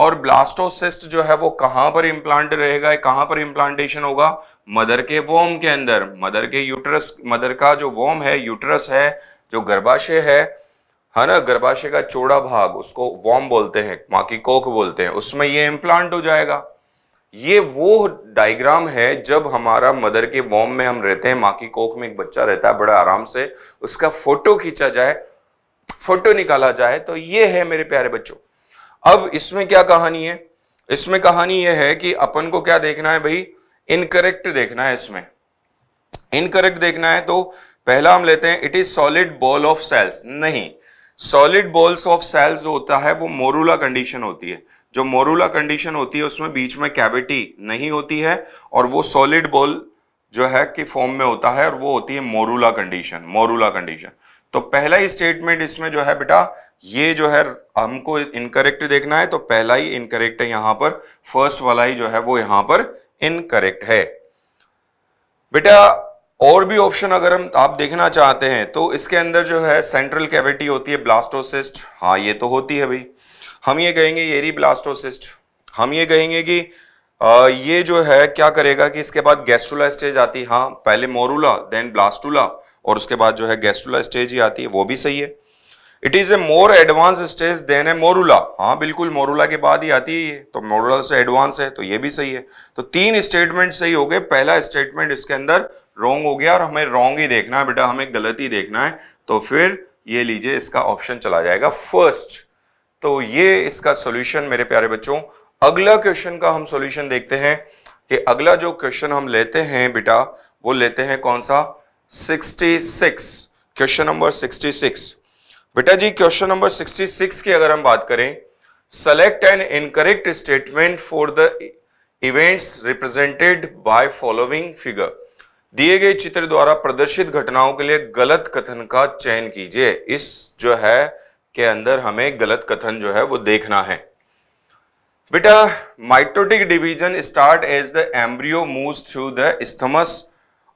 और ब्लास्टोसिस्ट जो है वो कहां पर इम्प्लांट रहेगा कहां पर इम्प्लांटेशन होगा मदर के वोम के अंदर मदर के यूटरस मदर का जो वोम है यूटरस है जो गर्भाशय है है ना गर्भाशय का चौड़ा भाग उसको वॉम बोलते हैं माँ की कोक बोलते हैं उसमें ये इम्प्लांट हो जाएगा ये वो डायग्राम है जब हमारा मदर के वॉम में हम रहते हैं माँ की कोक में एक बच्चा रहता है बड़ा आराम से उसका फोटो खींचा जाए फोटो निकाला जाए तो ये है मेरे प्यारे बच्चों अब इसमें क्या कहानी है इसमें कहानी यह है कि अपन को क्या देखना है भाई इनकरेक्ट देखना है इसमें इनकरेक्ट देखना है तो पहला हम लेते हैं it is solid ball of cells नहीं सॉलिड बॉल्स ऑफ सेल्स जो होता है वो मोरूला कंडीशन होती है जो मोरूला कंडीशन होती है उसमें बीच में कैविटी नहीं होती है और वो सॉलिड बॉल जो है कि फॉर्म में होता है और वो होती है मोरूला कंडीशन मोरूला कंडीशन तो पहला ही स्टेटमेंट इसमें जो है बेटा ये जो है हमको इनकरेक्ट देखना है तो पहला ही इनकरेक्ट है यहां पर फर्स्ट वाला ही जो है वो यहां पर इनकरेक्ट है बेटा और भी ऑप्शन अगर हम आप देखना चाहते हैं तो इसके अंदर जो है सेंट्रल कैविटी होती है ब्लास्टोसिस्ट हाँ ये तो होती है भाई हम ये कहेंगे येरी ब्लास्टोसिस्ट हम ये कहेंगे कि आ, ये जो है क्या करेगा कि इसके बाद गैस्ट्रोला स्टेज आती हाँ पहले मोरूला देन ब्लास्टूला और उसके बाद जो है गैस्ट्रोला स्टेज ही आती है वो भी सही है it is a more advance stage than a morula हाँ बिल्कुल मोरूला के बाद ही आती है ये तो मोरूला से एडवांस है तो ये भी सही है तो तीन स्टेटमेंट सही हो गए पहला स्टेटमेंट इसके अंदर रॉन्ग हो गया और हमें रॉन्ग ही देखना है बेटा हमें गलत ही देखना है तो फिर ये लीजिए इसका ऑप्शन चला जाएगा फर्स्ट तो ये इसका सोल्यूशन मेरे प्यारे बच्चों अगला क्वेश्चन का हम सोल्यूशन देखते हैं कि अगला जो क्वेश्चन हम लेते हैं बेटा वो लेते हैं कौन सा 66 क्वेश्चन नंबर 66 बेटा जी क्वेश्चन नंबर 66 की अगर हम बात करें select an incorrect statement for the events represented by following figure दिए गए चित्र द्वारा प्रदर्शित घटनाओं के लिए गलत कथन का चयन कीजिए इस जो है के अंदर हमें गलत कथन जो है वो देखना है बेटा mitotic division start as the embryo move through the isthmus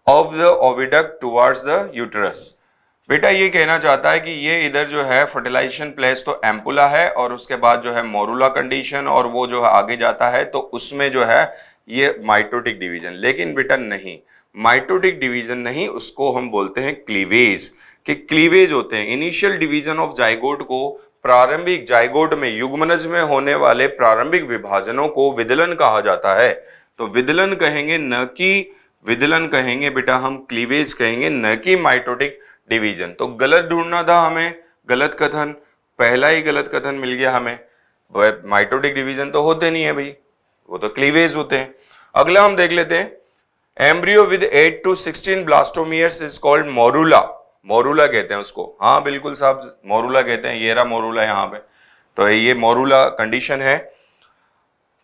of the oviduct towards the uterus बेटा ये कहना चाहता है कि ये इधर जो है फर्टिलाइजेशन प्लेस तो एम्पुला है और उसके बाद जो है मोरूला कंडीशन और वो जो है आगे जाता है तो उसमें जो है ये माइटोटिक डिवीजन लेकिन बेटा नहीं माइटोटिक डिवीजन नहीं उसको हम बोलते हैं क्लीवेज कि क्लीवेज होते हैं इनिशियल डिवीजन ऑफ जाइगोट को प्रारंभिक जाइगोट में युग्मनज में होने वाले प्रारंभिक विभाजनों को विदलन कहा जाता है तो विदलन कहेंगे न कि विदलन कहेंगे बेटा हम क्लीवेज कहेंगे न कि माइटोटिक डिवीजन तो गलत ढूंढना था हमें गलत कथन पहला ही गलत कथन मिल गया हमें माइटोटिक डिवीजन तो होते नहीं है भाई वो तो क्लीवेज होते हैं अगला हम देख लेते हैं embryo with 8 to 16 blastomeres is called morula morula कहते हैं उसको हाँ बिल्कुल साहब मोरूला कहते हैं येरा मोरूला यहाँ पे तो ये मोरूला कंडीशन है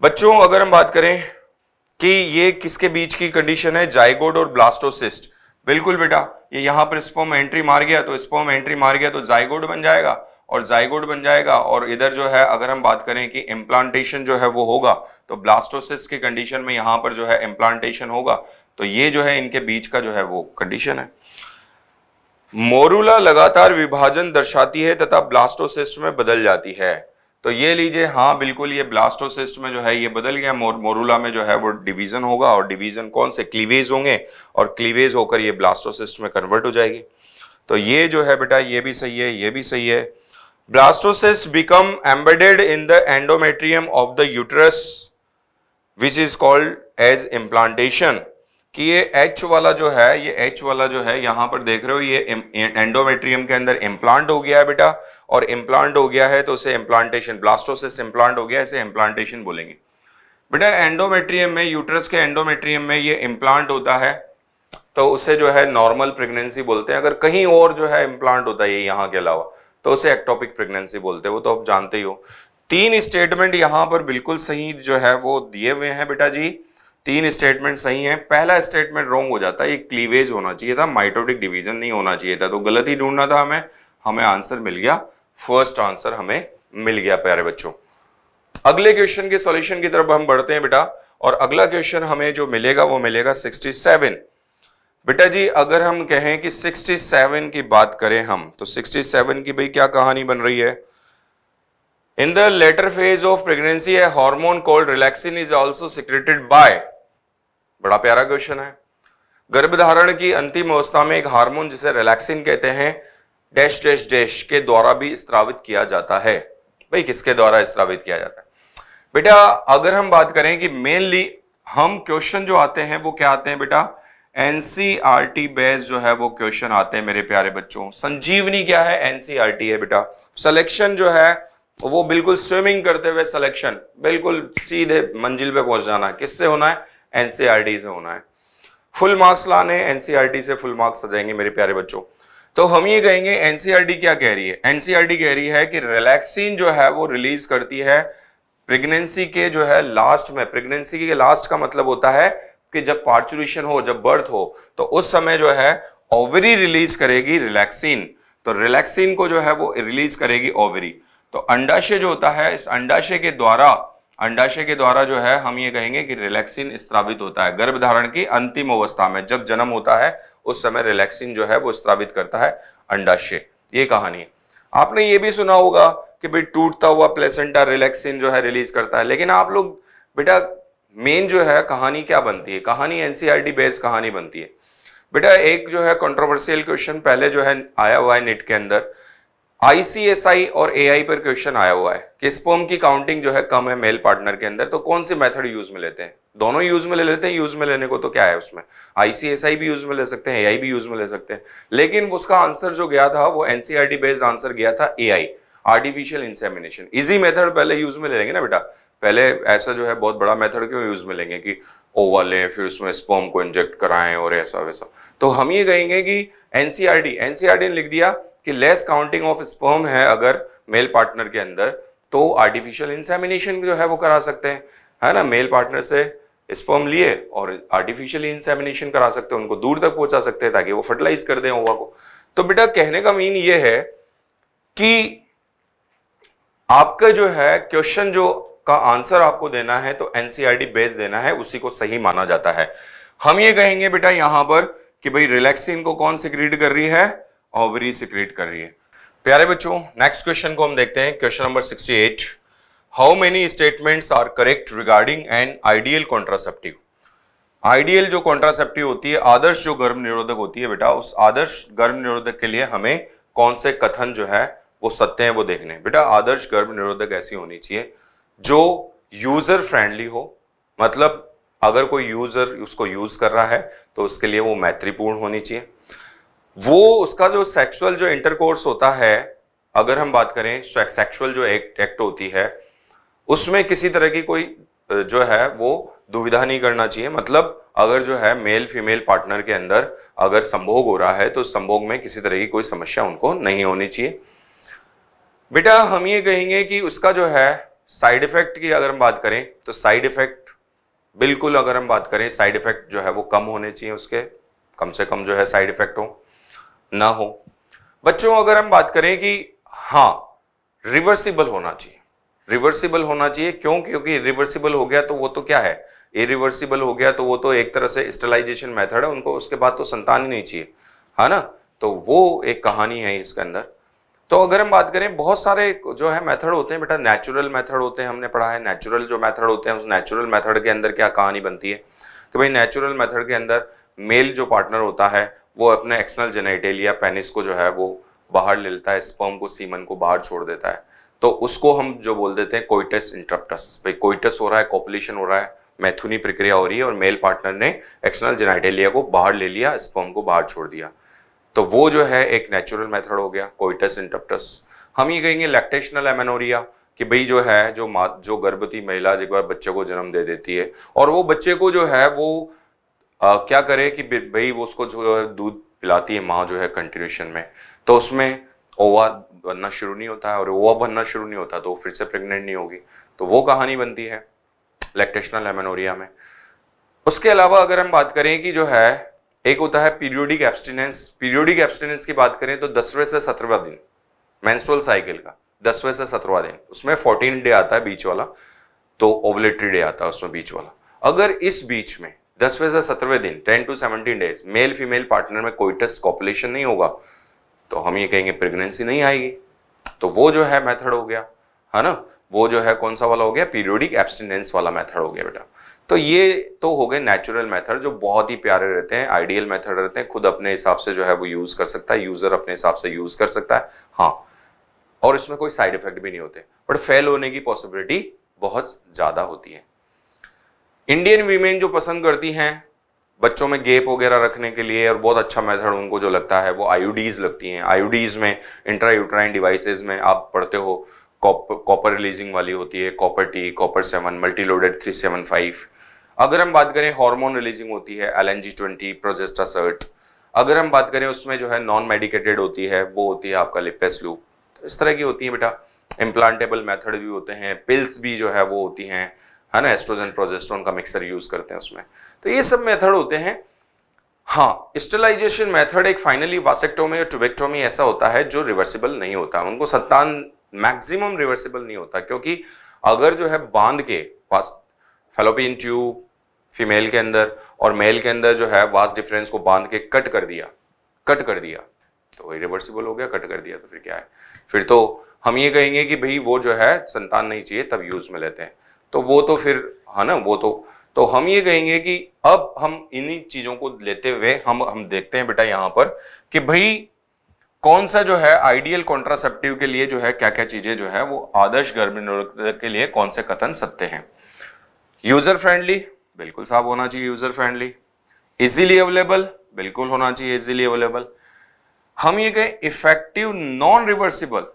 बच्चों अगर हम बात करें कि ये किसके बीच की कंडीशन है जाइगोड और ब्लास्टोसिस्ट बिल्कुल बेटा ये यहां पर स्पोम एंट्री मार गया तो स्पोम एंट्री मार गया तो जाइगोड बन जाएगा और जाइगोड बन जाएगा और इधर जो है अगर हम बात करें कि इम्प्लांटेशन जो है वो होगा तो ब्लास्टोसिस्ट की कंडीशन में यहां पर जो है इम्प्लांटेशन होगा तो ये जो है इनके बीच का जो है वो कंडीशन है मोरूला लगातार विभाजन दर्शाती है तथा ब्लास्टोसिस्ट में बदल जाती है तो ये लीजिए हाँ बिल्कुल ये ब्लास्टोसिस्ट में जो है ये बदल गया मोर, मोरूला में जो है वो डिवीजन होगा और डिवीजन कौन से क्लीवेज होंगे और क्लीवेज होकर ये ब्लास्टोसिस्ट में कन्वर्ट हो जाएगी तो ये जो है बेटा ये भी सही है ये भी सही है blastocyst become embedded in the endometrium of the uterus which is called as implantation कि ये एच वाला जो है ये एच वाला जो है यहां पर देख रहे हो ये एंडोमेट्रियम के अंदर इम्प्लांट हो गया है बेटा और इम्प्लांट हो गया है तो उसे इम्प्लांटेशन ब्लास्टोसिस इम्प्लांट हो गया इसे इम्प्लांटेशन बोलेंगे बेटा एंडोमेट्रियम में यूट्रस के एंडोमेट्रियम में ये इम्प्लांट होता है तो उसे जो है नॉर्मल प्रेगनेंसी बोलते हैं अगर कहीं और जो है इम्प्लांट होता है ये यहाँ के अलावा तो उसे एक्टोपिक प्रेगनेंसी बोलते हैं वो तो आप जानते ही हो तीन स्टेटमेंट यहाँ पर बिल्कुल सही जो है वो दिए हुए हैं बेटा जी तीन स्टेटमेंट सही हैं पहला स्टेटमेंट रॉन्ग हो जाता है ये क्लीवेज होना चाहिए था माइटोटिक डिवीजन नहीं होना चाहिए था तो गलत ही ढूंढना था हमें हमें आंसर मिल गया फर्स्ट आंसर हमें मिल गया प्यारे बच्चों अगले क्वेश्चन के सॉल्यूशन की तरफ हम बढ़ते हैं बेटा और अगला क्वेश्चन हमें जो मिलेगा वो मिलेगा 67 बेटा जी अगर हम कहें कि 67 की बात करें हम तो 67 की भाई क्या कहानी बन रही है in the later phase of pregnancy a hormone called relaxin is also secreted by बड़ा प्यारा क्वेश्चन है गर्भधारण की अंतिम अवस्था में एक हार्मोन जिसे रिलैक्सिन कहते हैं डैश डैश डैश के द्वारा भी स्त्रावित किया जाता है भाई किसके द्वारा स्त्रावित किया जाता है बेटा अगर हम बात करें कि मेनली हम क्वेश्चन जो आते हैं वो क्या आते हैं बेटा एनसीआरटी बेस जो है वो क्वेश्चन आते हैं मेरे प्यारे बच्चों संजीवनी क्या है एनसीआरटी है बेटा सिलेक्शन जो है वो बिल्कुल स्विमिंग करते हुए सिलेक्शन बिल्कुल सीधे मंजिल पे पहुंच जाना है किससे होना है एनसीईआरटी से होना है फुल मार्क्स लाने एनसीईआरटी से फुल मार्क्स आ जाएंगे मेरे प्यारे बच्चों तो हम ये कहेंगे एनसीईआरटी क्या कह रही है एनसीईआरटी कह रही है कि रिलैक्सिन जो है वो रिलीज करती है प्रेगनेंसी के जो है लास्ट में प्रेगनेंसी के लास्ट का मतलब होता है कि जब पार्चुरेशन हो जब बर्थ हो तो उस समय जो है ओवरी रिलीज करेगी रिलैक्सिन तो रिलैक्सिन को जो है वो रिलीज करेगी ओवरी तो अंडाशय जो होता है इस अंडाशय के द्वारा अंडाशय के द्वारा जो है हम ये कहेंगे कि रिलैक्सिन स्त्रावित होता है गर्भधारण की अंतिम अवस्था में जब जन्म होता है उस समय रिलैक्सिन जो है वो स्त्रावित करता है अंडाशय ये कहानी है आपने ये भी सुना होगा कि भाई टूटता हुआ प्लेसेंटा रिलैक्सिन जो है रिलीज करता है लेकिन आप लोग बेटा मेन जो है कहानी क्या बनती है कहानी एनसीईआरटी बेस्ड e कहानी बनती है बेटा एक जो है कंट्रोवर्शियल क्वेश्चन पहले जो है आया हुआ है नेट के अंदर आईसीएसआई और एआई पर क्वेश्चन आया हुआ है कि स्पर्म की काउंटिंग जो है कम है मेल पार्टनर के अंदर तो कौन से मेथड यूज में लेते हैं दोनों यूज में ले लेते हैं यूज में लेने को तो क्या है उसमें आईसीएसआई भी यूज में ले सकते हैं एआई भी यूज में ले सकते हैं लेकिन उसका आंसर जो गया था वो एनसीआरटी बेस्ड आंसर गया था a artificial insemination easy method पहले यूज में ले लेंगे ना बेटा पहले ऐसा जो है बहुत बड़ा मेथड क्यों यूज में लेंगे कि ओवा लें फिर उसमें स्पर्म को इंजेक्ट कराएं और ऐसा वैसा तो हम ये कहेंगे कि एनसीआरटी एनसीआर e e ने लिख दिया कि लेस काउंटिंग ऑफ स्पर्म है अगर मेल पार्टनर के अंदर तो आर्टिफिशियल इंसेमिनेशन जो है वो करा सकते हैं है ना मेल पार्टनर से स्पर्म लिए और आर्टिफिशियल इंसेमिनेशन करा सकते हैं उनको दूर तक पहुंचा सकते हैं ताकि वो फर्टिलाइज कर दें ओवा को तो बेटा कहने का मीन ये है कि आपका जो है क्वेश्चन जो का आंसर आपको देना है तो एनसीईआरटी बेस e देना है उसी को सही माना जाता है हम ये कहेंगे बेटा यहां पर कि भाई रिलैक्सिन को कौन सिक्रीट कर रही है ओवरी सिक्रेट कर रही है प्यारे बच्चों नेक्स्ट क्वेश्चन को हम देखते हैं question number 68 how many statements are correct regarding an ideal contraceptive ideal जो कॉन्ट्रासेप्टिव होती है आदर्श जो गर्भ निरोधक होती है बेटा उस आदर्श गर्भ निरोधक के लिए हमें कौन से कथन जो है वो सत्य है वो देखने बेटा आदर्श गर्भ निरोधक ऐसी होनी चाहिए जो यूजर फ्रेंडली हो मतलब अगर कोई यूजर उसको यूज कर रहा है तो उसके लिए वो मैत्रीपूर्ण होनी चाहिए वो उसका जो सेक्सुअल जो इंटरकोर्स होता है अगर हम बात करें सेक्सुअल जो एक्ट एक्ट होती है उसमें किसी तरह की कोई जो है वो दुविधा नहीं करना चाहिए मतलब अगर जो है मेल फीमेल पार्टनर के अंदर अगर संभोग हो रहा है तो संभोग में किसी तरह की कोई समस्या उनको नहीं होनी चाहिए बेटा हम ये कहेंगे कि उसका जो है साइड इफेक्ट की अगर हम बात करें तो साइड इफेक्ट बिल्कुल अगर हम बात करें साइड इफेक्ट जो है वो कम होने चाहिए उसके कम से कम जो है साइड इफेक्ट हो ना हो बच्चों अगर हम बात करें कि हाँ रिवर्सिबल होना चाहिए रिवर्सिबल होना चाहिए क्यों क्योंकि रिवर्सिबल हो गया तो वो तो क्या है इरिवर्सिबल हो गया तो वो तो एक तरह से स्टेलाइजेशन मेथड है उनको उसके बाद तो संतान ही नहीं चाहिए है हाँ ना तो वो एक कहानी है इसके अंदर तो अगर हम बात करें बहुत सारे जो है मेथड होते हैं बेटा नेचुरल मेथड होते हैं हमने पढ़ा है नेचुरल जो मेथड होते हैं उस नेचुरल मेथड के अंदर क्या कहानी बनती है कि भाई नेचुरल मेथड के अंदर मेल जो पार्टनर होता है वो अपने एक्सनल जेनेटेल या पेनिस को जो है वो बाहर ले लेता है स्पर्म को सीमन को बाहर छोड़ देता है तो उसको हम जो बोल देते हैं कोइटस इंटरप्टस भाई कोइटस हो रहा है कॉपुलेशन हो रहा है मैथुनी प्रक्रिया हो रही है और मेल पार्टनर ने एक्सटर्नल जेनाइटेलिया को बाहर ले लिया स्पर्म को बाहर छोड़ दिया तो वो जो है एक नेचुरल मेथड हो गया कोइटस इंटरप्टस हम ये कहेंगे लैक्टेशनल एमेनोरिया कि भाई जो है जो माँ जो गर्भवती महिला एक बार बच्चे को जन्म दे देती है और वो बच्चे को जो है वो आ, क्या करे कि भाई वो उसको जो है दूध पिलाती है माँ जो है कंटिन्यूशन में तो उसमें ओवा बनना शुरू नहीं होता है और ओवा बनना शुरू नहीं होता तो वो फिर से प्रेग्नेंट नहीं होगी तो वो कहानी बनती है लैक्टेशनल एमेनोरिया में उसके अलावा अगर हम बात करें कि जो है एक होता है पीरियोडिक एब्सटिनेंस पीरियोडिक एब्सटिनेंस की बात करें तो दसवें से सत्रहवा दिन मैंसुअल साइकिल का दसवें से सत्रहवा दिन उसमें फोर्टीन डे आता है बीच वाला तो ओवलेटरी डे आता है उसमें बीच वाला अगर इस बीच में दसवें से सत्रहवें दिन ten to seventeen days male female partner में कोई टेस्ट कॉपुलेशन नहीं होगा तो हम ये कहेंगे प्रेगनेंसी नहीं आएगी तो वो जो है मेथड हो गया है ना वो जो है कौन सा वाला हो गया पीरियोडिक एब्सटेंडेंस वाला मेथड हो गया बेटा तो ये तो हो गए नेचुरल मेथड जो बहुत ही प्यारे रहते हैं आइडियल मेथड रहते हैं खुद अपने हिसाब से जो है वो यूज़ कर सकता है यूज़र अपने हिसाब से यूज़ कर सकता है हाँ और इसमें कोई साइड इफेक्ट भी नहीं होते बट फेल होने की पॉसिबिलिटी बहुत ज़्यादा होती है इंडियन वीमेन जो पसंद करती हैं बच्चों में गेप वगैरह रखने के लिए और बहुत अच्छा मेथड उनको जो लगता है वो आयुडीज लगती हैं आयुडीज में इंट्रा यूट्राइन डिवाइसेस में आप पढ़ते हो कॉपर रिलीजिंग वाली होती है copper T copper seven multiloaded three seven five अगर हम बात करें हार्मोन रिलीजिंग होती है L N G twenty progestasert अगर हम बात करें उसमें जो है नॉन मेडिकेटेड होती है वो होती है आपका लिपेस लूप तो इस तरह की होती है बेटा इम्प्लांटेबल मेथड भी होते हैं पिल्स भी जो है वो होती हैं है ना एस्ट्रोजन प्रोजेस्ट्रोन का मिक्सर यूज करते हैं उसमें तो ये सब मेथड होते हैं हाँ स्टेलाइजेशन मेथड एक फाइनली वासेक्टोमी या ट्यूबेक्टोमी ऐसा होता है जो रिवर्सिबल नहीं होता उनको संतान मैक्सिमम रिवर्सिबल नहीं होता क्योंकि अगर जो है बांध के वास फेलोपियन ट्यूब फीमेल के अंदर और मेल के अंदर जो है वास डिफरेंस को बांध के कट कर दिया कट कर दिया तो वही रिवर्सिबल हो गया कट कर दिया तो फिर क्या है फिर तो हम ये कहेंगे कि भाई वो जो है संतान नहीं चाहिए तब यूज में लेते हैं तो वो तो फिर है हाँ ना वो तो तो हम ये कहेंगे कि अब हम इन्हीं चीज़ों को लेते हुए हम हम देखते हैं बेटा यहां पर कि भाई कौन सा जो है आइडियल कॉन्ट्रासेप्टिव के लिए जो है क्या क्या चीज़ें जो है वो आदर्श गर्भ के लिए कौन से कथन सत्य हैं यूज़र फ्रेंडली बिल्कुल साफ होना चाहिए यूज़र फ्रेंडली इजीली अवेलेबल बिल्कुल होना चाहिए इजीली अवेलेबल हम ये कहें इफेक्टिव नॉन रिवर्सिबल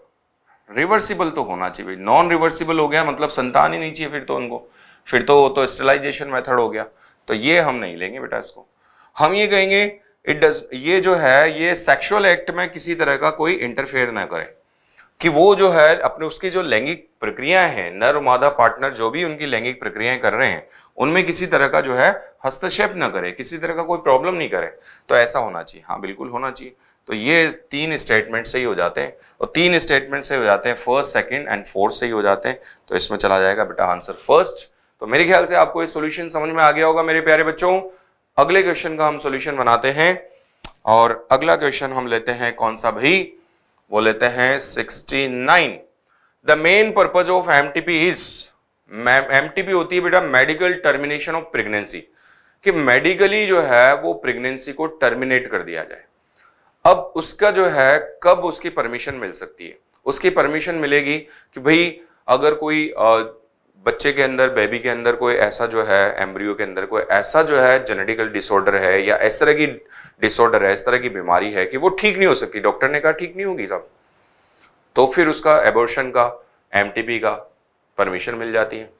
रिवर्सिबल तो होना चाहिए भाई नॉन रिवर्सिबल हो गया मतलब संतान ही नहीं चाहिए फिर तो उनको फिर तो तो स्टेलाइजेशन मेथड हो गया तो ये हम नहीं लेंगे बेटा इसको हम ये कहेंगे इट डज ये जो है ये सेक्सुअल एक्ट में किसी तरह का कोई इंटरफेयर ना करे कि वो जो है अपने उसकी जो लैंगिक प्रक्रियाएं हैं नर मादा पार्टनर जो भी उनकी लैंगिक प्रक्रियाएं कर रहे हैं उनमें किसी तरह का जो है हस्तक्षेप ना करे किसी तरह का कोई प्रॉब्लम नहीं करे तो ऐसा होना चाहिए हाँ बिल्कुल होना चाहिए तो ये तीन स्टेटमेंट से ही हो जाते हैं और तीन स्टेटमेंट से हो जाते हैं फर्स्ट सेकंड एंड फोर्थ से ही हो जाते हैं तो इसमें चला जाएगा बेटा आंसर फर्स्ट तो मेरे ख्याल से आपको ये सोल्यूशन समझ में आ गया होगा मेरे प्यारे बच्चों अगले क्वेश्चन का हम सोल्यूशन बनाते हैं और अगला क्वेश्चन हम लेते हैं कौन सा भाई वो लेते हैं nine the main purpose of M T P is M T P होती है बेटा मेडिकल टर्मिनेशन ऑफ प्रेगनेंसी कि मेडिकली जो है वो प्रेगनेंसी को टर्मिनेट कर दिया जाए अब उसका जो है कब उसकी परमिशन मिल सकती है उसकी परमिशन मिलेगी कि भाई अगर कोई बच्चे के अंदर बेबी के अंदर कोई ऐसा जो है एम्ब्रियो के अंदर कोई ऐसा जो है जेनेटिकल डिसऑर्डर है या इस तरह की डिसऑर्डर है इस तरह की बीमारी है कि वो ठीक नहीं हो सकती डॉक्टर ने कहा ठीक नहीं होगी साहब तो फिर उसका एबोर्शन का एम का परमिशन मिल जाती है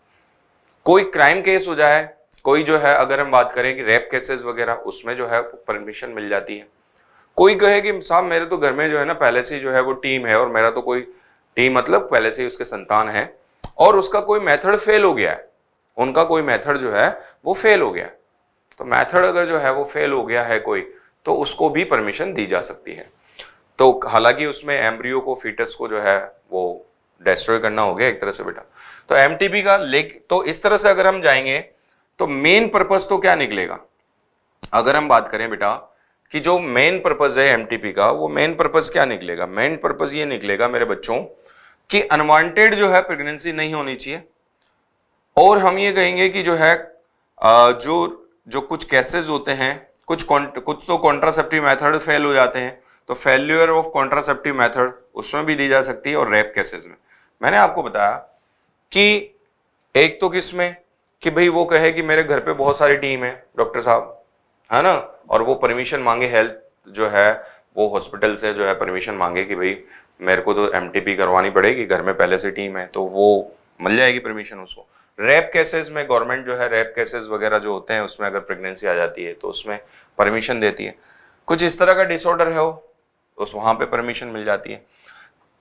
कोई क्राइम केस हो जाए कोई जो है अगर हम बात करें कि रेप केसेस वगैरह उसमें जो है परमिशन मिल जाती है कोई कहे कि साहब मेरे तो घर में जो है ना पहले से जो है वो टीम है और मेरा तो कोई टीम मतलब पहले से ही उसके संतान है और उसका कोई मेथड फेल हो गया है उनका कोई मेथड जो है वो फेल हो गया तो मेथड अगर जो है वो फेल हो गया है कोई तो उसको भी परमिशन दी जा सकती है तो हालांकि उसमें एम्ब्रियो को फीटस को जो है वो डिस्ट्रॉय करना हो गया एक तरह से बेटा तो एम का लेक तो इस तरह से अगर हम जाएंगे तो मेन पर्पज तो क्या निकलेगा अगर हम बात करें बेटा कि जो मेन पर्पज़ है एमटीपी का वो मेन पर्पज़ क्या निकलेगा मेन पर्पज़ ये निकलेगा मेरे बच्चों कि अनवांटेड जो है प्रेगनेंसी नहीं होनी चाहिए और हम ये कहेंगे कि जो है जो जो कुछ केसेस होते हैं कुछ कुछ तो कॉन्ट्रासेप्टिव मेथड फेल हो जाते हैं तो फेल्यूर ऑफ कॉन्ट्रासेप्टिव मेथड उसमें भी दी जा सकती है और रेप केसेस में मैंने आपको बताया कि एक तो किसमें कि भाई वो कहे कि मेरे घर पे बहुत सारी टीम है डॉक्टर साहब है ना और वो परमिशन मांगे हेल्थ जो है वो हॉस्पिटल से जो है परमिशन मांगे कि भाई मेरे को तो एम करवानी पड़ेगी घर में पहले से टीम है तो वो मिल जाएगी परमिशन उसको रैप केसेस में गवर्नमेंट जो है रैप केसेस वगैरह जो होते हैं उसमें अगर प्रेगनेंसी आ जाती है तो उसमें परमिशन देती है कुछ इस तरह का डिसऑर्डर है वो तो उस वहाँ पर परमिशन मिल जाती है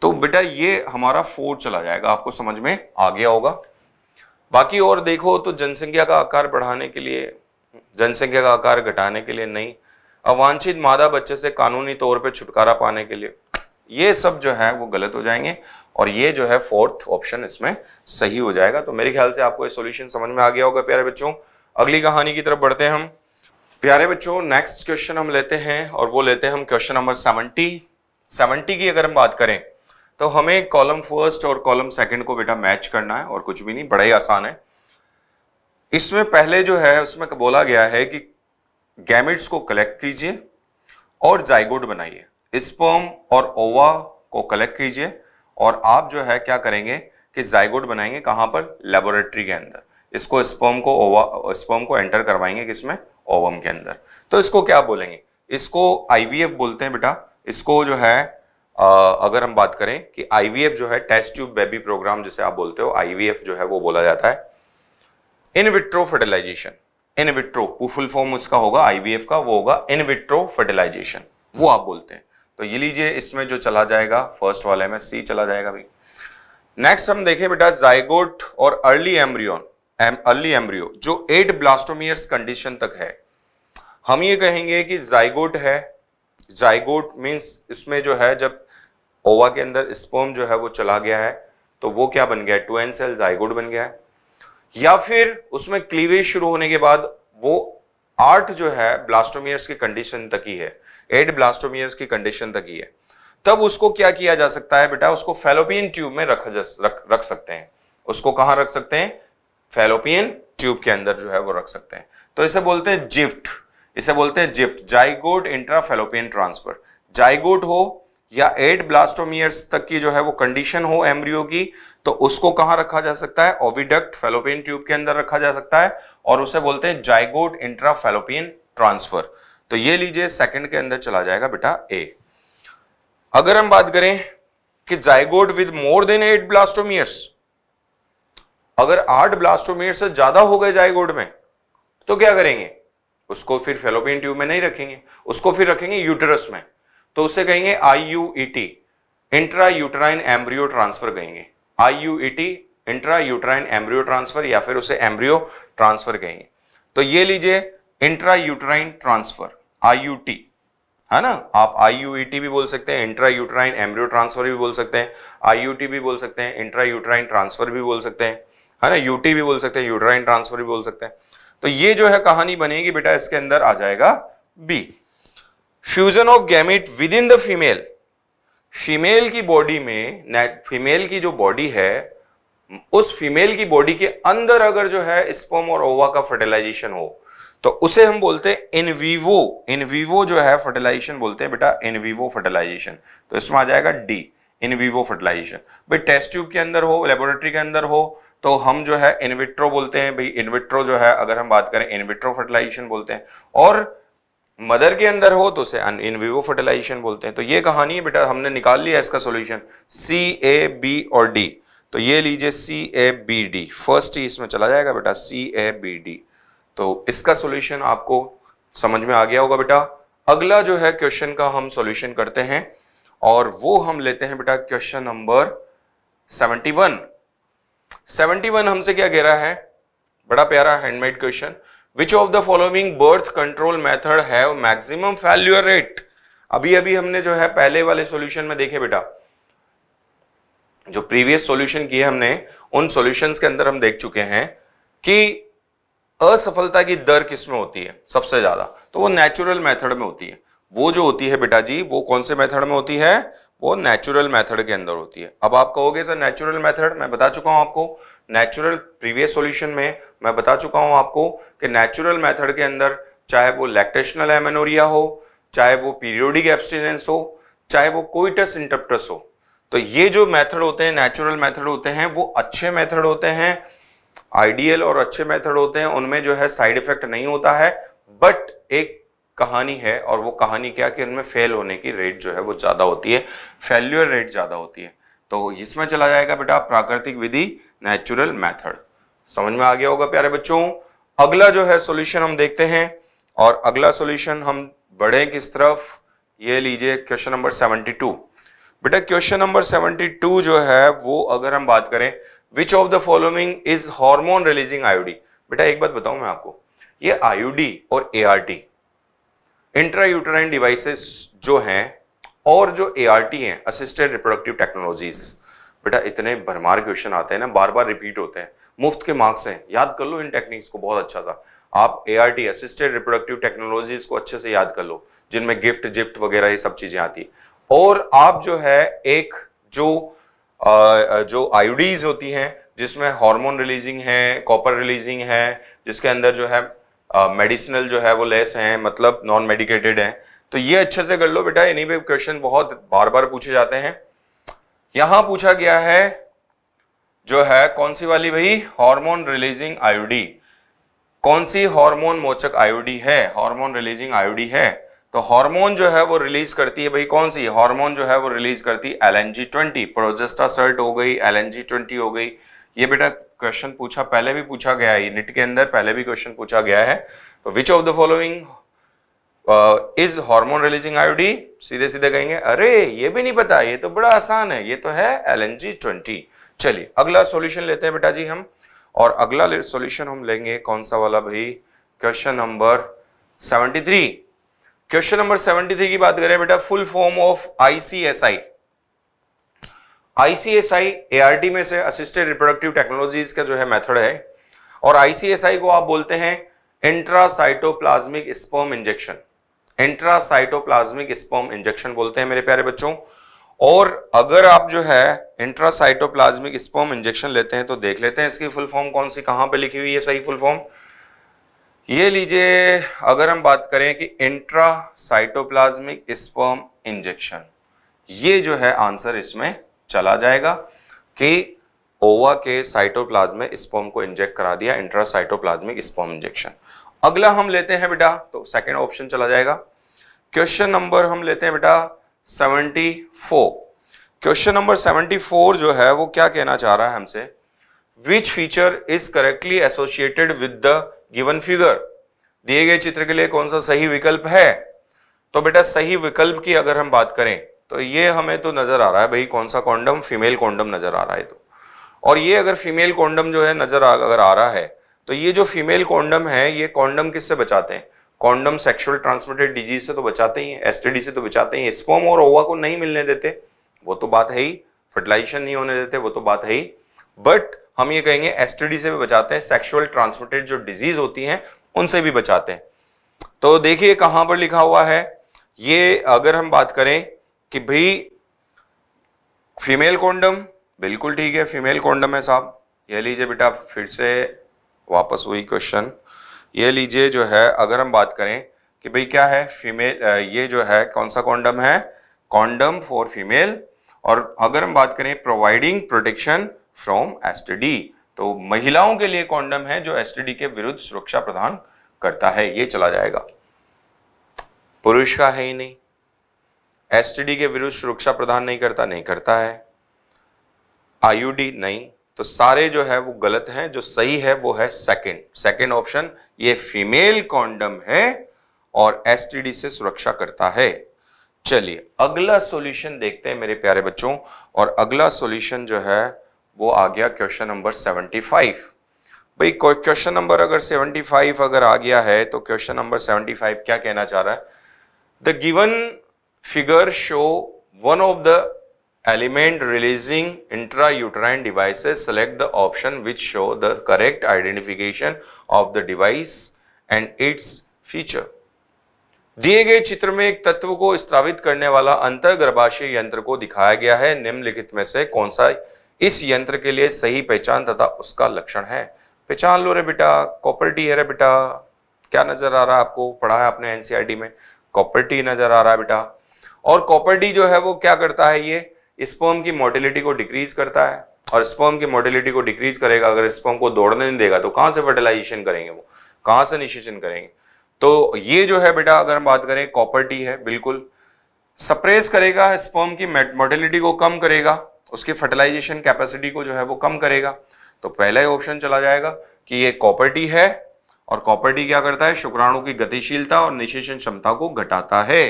तो बेटा ये हमारा फोर चला जाएगा आपको समझ में आ गया होगा बाकी और देखो तो जनसंख्या का आकार बढ़ाने के लिए जनसंख्या का आकार घटाने के लिए नहीं अवांछित मादा बच्चे से कानूनी तौर पर छुटकारा पाने के लिए ये सब जो है वो गलत हो जाएंगे और ये जो है फोर्थ ऑप्शन इसमें सही हो जाएगा तो मेरे ख्याल से आपको ये सॉल्यूशन समझ में आ गया होगा प्यारे बच्चों अगली कहानी की तरफ बढ़ते हैं हम प्यारे बच्चों नेक्स्ट क्वेश्चन हम लेते हैं और वो लेते हैं हम क्वेश्चन नंबर सेवनटी सेवनटी की अगर हम बात करें तो हमें कॉलम फर्स्ट और कॉलम सेकंड को बेटा मैच करना है और कुछ भी नहीं बड़ा ही आसान है इसमें पहले जो है उसमें बोला गया है कि गैमिट्स को कलेक्ट कीजिए और जाइगोड बनाइए स्पर्म और ओवा को कलेक्ट कीजिए और आप जो है क्या करेंगे कि जाइगोड बनाएंगे कहाँ पर लेबोरेटरी के अंदर इसको स्पर्म को ओवा स्पर्म को एंटर करवाएंगे किसमें ओवम के अंदर तो इसको क्या बोलेंगे इसको आईवीएफ बोलते हैं बेटा इसको जो है आ, अगर हम बात करें कि आईवीएफ जो है टेस्ट ट्यूब बेबी प्रोग्राम जिसे आप बोलते हो आईवीएफ जो है वो बोला जाता है in vitro fertilisation in vitro वो फुल फॉर्म उसका होगा आईवीएफ का वो होगा इन विट्रो फर्टिलाइजेशन वो आप बोलते हैं तो ये लीजिए इसमें जो चला जाएगा फर्स्ट वाले में सी चला जाएगा भाई नेक्स्ट हम देखें बेटा जायगोट और अर्ली एम्ब्रियन अर्ली एम्ब्रियो जो एट ब्लास्टोमियर्स कंडीशन तक है हम ये कहेंगे कि जायगोट है जायगोट मींस इसमें जो है जब ओवा के अंदर स्पर्म जो है वो चला गया है तो वो क्या बन गया ट्वेन सेल जायगोट बन गया है या फिर उसमें क्लीवेज शुरू होने के बाद वो आठ जो है ब्लास्टोमियर्स की कंडीशन तक ही है एट ब्लास्टोमियर्स की कंडीशन तक ही है तब उसको क्या किया जा सकता है बेटा उसको फेलोपियन ट्यूब में रख, रख रख सकते हैं उसको कहां रख सकते हैं फेलोपियन ट्यूब के अंदर जो है वो रख सकते हैं तो इसे बोलते हैं जिफ्ट इसे बोलते हैं GIFT zygote intrafallopian transfer zygote हो या एट ब्लास्टोमियर्स तक की जो है वो कंडीशन हो एम्ब्रियो की तो उसको कहां रखा जा सकता है ओविडक्ट फेलोपियन ट्यूब के अंदर रखा जा सकता है और उसे बोलते हैं जाइगोट इंट्रा फेलोपियन ट्रांसफर तो ये लीजिए सेकंड के अंदर चला जाएगा बेटा ए अगर हम बात करें कि zygote with more than eight blastomeres अगर आठ ब्लास्टोमियर से ज्यादा हो गए जाइगोड में तो क्या करेंगे उसको फिर फेलोपियन ट्यूब में नहीं रखेंगे उसको फिर रखेंगे यूटरस में तो उसे कहेंगे I U E T intra uterine embryo transfer कहेंगे IUET intra uterine embryo transfer या फिर उसे एम्ब्रियो ट्रांसफर कहेंगे तो ये लीजिए इंट्रा यूट्राइन ट्रांसफर आईयूटी है ना आप आईयूईटी e भी बोल सकते हैं इंट्रा यूट्राइन एम्ब्रियो ट्रांसफर भी बोल सकते हैं आईयूटी भी बोल सकते हैं इंट्रा यूट्राइन ट्रांसफर भी बोल सकते हैं है ना यूटी भी बोल सकते हैं यूट्राइन ट्रांसफर भी बोल सकते हैं तो ये जो है कहानी बनेगी बेटा इसके अंदर आ जाएगा B fusion of gamete within the female female की बॉडी में फीमेल की जो बॉडी है उस फीमेल की बॉडी के अंदर अगर जो है स्पर्म और ओवा का फर्टिलाइजेशन हो तो उसे हम बोलते हैं इन वीवो इन जो है फर्टिलाइजेशन बोलते हैं बेटा इन फर्टिलाइजेशन तो इसमें आ जाएगा डी इन फर्टिलाइजेशन भाई टेस्ट ट्यूब के अंदर हो लेबोरेटरी के अंदर हो तो हम जो है इनविट्रो बोलते हैं भाई इनविट्रो जो है अगर हम बात करें इनविट्रो फर्टिलाइजेशन बोलते हैं और मदर के अंदर हो तो उसे इन विवो फर्टिलाइजेशन बोलते हैं तो ये कहानी है बेटा हमने निकाल लिया इसका सॉल्यूशन सी ए बी और डी तो ये लीजिए C A B D first ही इसमें चला जाएगा बेटा सी ए बी डी तो इसका सॉल्यूशन आपको समझ में आ गया होगा बेटा अगला जो है क्वेश्चन का हम सॉल्यूशन करते हैं और वो हम लेते हैं बेटा क्वेश्चन नंबर सेवेंटी वन हमसे क्या कह रहा है बड़ा प्यारा handmade question which of the following birth control method है मैक्सिमम फेल्यूर रेट अभी अभी हमने जो है पहले वाले सोल्यूशन में देखे बेटा जो प्रीवियस सॉल्यूशन किए हमने उन सॉल्यूशंस के अंदर हम देख चुके हैं कि असफलता की दर किस में होती है सबसे ज्यादा तो वो नेचुरल मेथड में होती है वो जो होती है बेटा जी वो कौन से मेथड में होती है वो नेचुरल मेथड के अंदर होती है अब आप कहोगे सर नेचुरल मेथड मैं बता चुका हूं आपको नेचुरल प्रीवियस सॉल्यूशन में मैं बता चुका हूं आपको कि नेचुरल मेथड के अंदर चाहे वो लैक्टेशनल एमेनोरिया हो चाहे वो पीरियोडिक एब्सटिनेंस हो चाहे वो कोइटस इंटरप्टस हो तो ये जो मेथड होते हैं नेचुरल मेथड होते हैं वो अच्छे मेथड होते हैं आइडियल और अच्छे मेथड होते हैं उनमें जो है साइड इफेक्ट नहीं होता है बट एक कहानी है और वो कहानी क्या कि उनमें फेल होने की रेट जो है वो ज़्यादा होती है फेल्यूर रेट ज़्यादा होती है तो इसमें चला जाएगा बेटा प्राकृतिक विधि नेचुरल मेथड समझ में आ गया होगा प्यारे बच्चों अगला जो है सॉल्यूशन हम देखते हैं और अगला सॉल्यूशन हम बढ़े किस तरफ ये लीजिए क्वेश्चन नंबर 72 बेटा क्वेश्चन नंबर 72 जो है वो अगर हम बात करें which of the following is hormone releasing IUD बेटा एक बात बताऊं मैं आपको ये आयोडी और A R T intrauterine devices जो हैं और जो ए आर टी है असिस्टेड रिप्रोडक्टिव टेक्नोलॉजीज़ बेटा इतने भरमार क्वेश्चन आते हैं ना बार बार रिपीट होते हैं मुफ्त के मार्क्स हैं याद कर लो इन टेक्निक्स को बहुत अच्छा सा आप A R T assisted reproductive technologies को अच्छे से याद कर लो जिनमें गिफ्ट जिफ्ट वगैरह ये सब चीज़ें आती है और आप जो है एक जो आ, जो आईडीज होती हैं जिसमें हार्मोन रिलीजिंग है कॉपर रिलीजिंग है जिसके अंदर जो है मेडिसिनल जो है वो लेस हैं मतलब नॉन मेडिकेटेड हैं तो ये अच्छे से कर लो बेटा इन्हीं पे क्वेश्चन बहुत बार बार पूछे जाते हैं यहां पूछा गया है जो है कौन सी वाली भाई हार्मोन रिलीजिंग आयोडी कौन सी हार्मोन मोचक आयोडी है हार्मोन रिलीजिंग आयोडी है तो हार्मोन जो है वो रिलीज करती है भाई कौन सी हार्मोन जो है वो रिलीज करती है L NG twenty progestasert हो गई एल एनजी ट्वेंटी हो गई ये बेटा क्वेश्चन पूछा पहले भी पूछा गया है नेट के अंदर पहले भी क्वेश्चन पूछा गया है तो which of the following is hormone releasing IUD सीधे सीधे कहेंगे अरे ये भी नहीं पता ये तो बड़ा आसान है ये तो है एल एन जी ट्वेंटी चलिए अगला सॉल्यूशन लेते हैं बेटा जी हम और अगला सॉल्यूशन हम लेंगे कौन सा वाला भाई question number seventy three question number seventy three की बात करें बेटा full form of ICSI ICSI ART में से असिस्टेड रिप्रोडक्टिव टेक्नोलॉजीज का जो है मेथड है और आईसीएसआई को आप बोलते हैं intracytoplasmic sperm injection intracytoplasmic sperm injection बोलते हैं मेरे प्यारे बच्चों और अगर आप जो है इंट्रासाइटोप्लाज्मिक स्पर्म इंजेक्शन लेते हैं तो देख लेते हैं इसकी फुल फॉर्म कौन सी कहां पे लिखी हुई है सही फुल फॉर्म ये लीजिए अगर हम बात करें कि इंट्रासाइटोप्लाज्मिक स्पर्म इंजेक्शन ये जो है आंसर इसमें चला जाएगा कि ओवा के साइटोप्लाज्म में स्पर्म को इंजेक्ट करा दिया इंट्रासाइटोप्लाज्मिक स्पर्म इंजेक्शन अगला हम लेते हैं बेटा तो सेकेंड ऑप्शन चला जाएगा क्वेश्चन नंबर हम लेते हैं बेटा 74 क्वेश्चन नंबर 74 जो है वो क्या कहना चाह रहा है हमसे which feature is correctly associated with the given figure दिए गए चित्र के लिए कौन सा सही विकल्प है तो बेटा सही विकल्प की अगर हम बात करें तो ये हमें तो नजर आ रहा है भाई कौन सा कॉन्डम फीमेल कॉन्डम नजर आ रहा है तो और ये अगर फीमेल कॉन्डम जो है नजर आ, अगर आ रहा है तो ये जो फीमेल कॉन्डम है ये कॉन्डम किससे बचाते हैं कॉन्डम सेक्सुअल ट्रांसमिटेड डिजीज से तो बचाते ही एसटीडी से तो बचाते ही स्पोम और ओवा को नहीं मिलने देते वो तो बात है ही फर्टिलाइजेशन नहीं होने देते वो तो बात है ही बट हम ये कहेंगे एसटीडी से भी बचाते हैं सेक्सुअल ट्रांसमिटेड जो डिजीज होती है उनसे भी बचाते हैं तो देखिए कहां पर लिखा हुआ है ये अगर हम बात करें कि भाई फीमेल कॉन्डम बिल्कुल ठीक है फीमेल कॉन्डम है साहब यह लीजिए बेटा फिर से वापस वही क्वेश्चन ये लीजिए जो है अगर हम बात करें कि भाई क्या है फीमेल ये जो है कौन सा कॉन्डम है कॉन्डम फॉर फीमेल और अगर हम बात करें प्रोवाइडिंग प्रोटेक्शन फ्रॉम एसटीडी तो महिलाओं के लिए कॉन्डम है जो एसटीडी के विरुद्ध सुरक्षा प्रदान करता है ये चला जाएगा पुरुष का है ही नहीं एसटीडी के विरुद्ध सुरक्षा प्रदान नहीं करता नहीं करता है आयुडी नहीं तो सारे जो है वो गलत हैं जो सही है वो है सेकंड सेकंड ऑप्शन ये फीमेल कॉन्डम है और एसटीडी से सुरक्षा करता है चलिए अगला सॉल्यूशन देखते हैं मेरे प्यारे बच्चों और अगला सॉल्यूशन जो है वो आ गया क्वेश्चन नंबर 75 भाई क्वेश्चन नंबर अगर 75 अगर आ गया है तो क्वेश्चन नंबर 75 क्या कहना चाह रहा है the given figure show one of the releasing intra intrauterine devices, select the option which show the correct identification of the device and its feature दिए गए चित्र में एक तत्व को स्त्रावित करने वाला अंतर्गर्भाशय यंत्र को दिखाया गया है निम्नलिखित में से कौन सा इस यंत्र के लिए सही पहचान तथा उसका लक्षण है पहचान लो रे बेटा कॉपर टी है रे बेटा क्या नजर आ रहा है आपको पढ़ा है आपने एनसीआरटी में कॉपर टी नजर आ रहा है बेटा और कॉपर जो है वो क्या करता है ये स्पर्म की मोटिलिटी को डिक्रीज करता है और स्पर्म की मोटिलिटी को डिक्रीज करेगा अगर स्पर्म को दौड़ने नहीं देगा तो कहां से फर्टिलाइजेशन करेंगे वो कहां से निषेचन करेंगे तो ये जो है बेटा अगर हम बात करें कॉपर टी है बिल्कुल सप्रेस करेगा स्पर्म की मोटिलिटी को कम करेगा उसकी फर्टिलाइजेशन कैपेसिटी को जो है वो कम करेगा तो पहला ही ऑप्शन चला जाएगा कि ये कॉपर टी है और कॉपर टी क्या करता है शुक्राणु की गतिशीलता और निषेचन क्षमता को घटाता है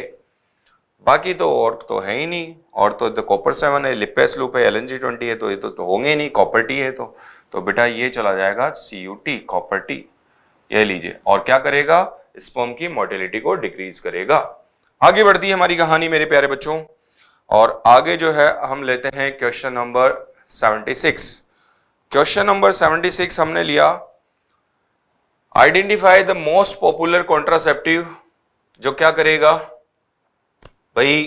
बाकी तो और तो है ही नहीं और तो, कॉपर तो सेवन है लिपेस लूप है एल एन जी ट्वेंटी है तो ये तो, तो होंगे नहीं कॉपर टी है तो तो बेटा ये चला जाएगा C U T copper T ये लीजिए और क्या करेगा स्पर्म की मोर्टिलिटी को डिक्रीज करेगा आगे बढ़ती है हमारी कहानी मेरे प्यारे बच्चों और आगे जो है हम लेते हैं question number six question number six हमने लिया identify the most popular contraceptive जो क्या करेगा वही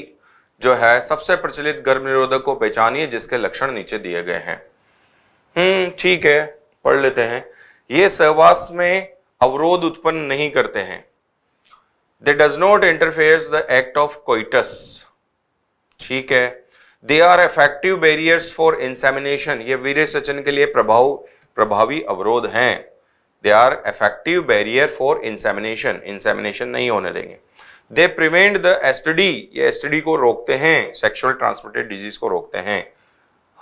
जो है सबसे प्रचलित गर्भ निरोधक को पहचानिए जिसके लक्षण नीचे दिए गए हैं हम्म ठीक है पढ़ लेते हैं ये सहवास में अवरोध उत्पन्न नहीं करते हैं they does not interfere the act of coitus ठीक है they are effective barriers for insemination ये वीर सचन के लिए प्रभाव प्रभावी अवरोध हैं they are effective barrier for insemination insemination नहीं होने देंगे दे प्रिवेंट द एसटीडी ये एसटीडी को रोकते हैं सेक्सुअल ट्रांसमिटेड डिजीज को रोकते हैं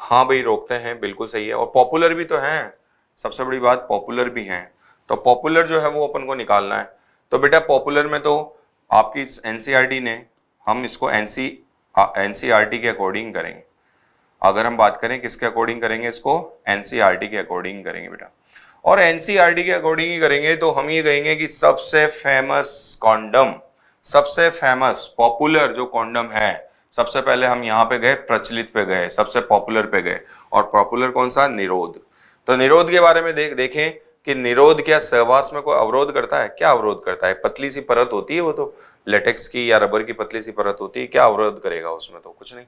हाँ भाई रोकते हैं बिल्कुल सही है और पॉपुलर भी तो हैं सबसे बड़ी बात पॉपुलर भी हैं तो पॉपुलर जो है वो अपन को निकालना है तो बेटा पॉपुलर में तो आपकी एन e ने हम इसको एन सी e के अकॉर्डिंग करेंगे अगर हम बात करें किसके अकॉर्डिंग करेंगे इसको एन e के अकॉर्डिंग करेंगे बेटा और एन के अकॉर्डिंग ही करेंगे तो हम ये कहेंगे कि सबसे फेमस कॉन्डम सबसे फेमस पॉपुलर जो कॉन्डम है सबसे पहले हम यहाँ पे गए प्रचलित पे गए सबसे पॉपुलर पे गए और पॉपुलर कौन सा निरोध तो निरोध के बारे में देख देखें कि निरोध क्या सहवास में कोई अवरोध करता है क्या अवरोध करता है पतली सी परत होती है वो तो लेटेक्स की या रबर की पतली सी परत होती है क्या अवरोध करेगा उसमें तो कुछ नहीं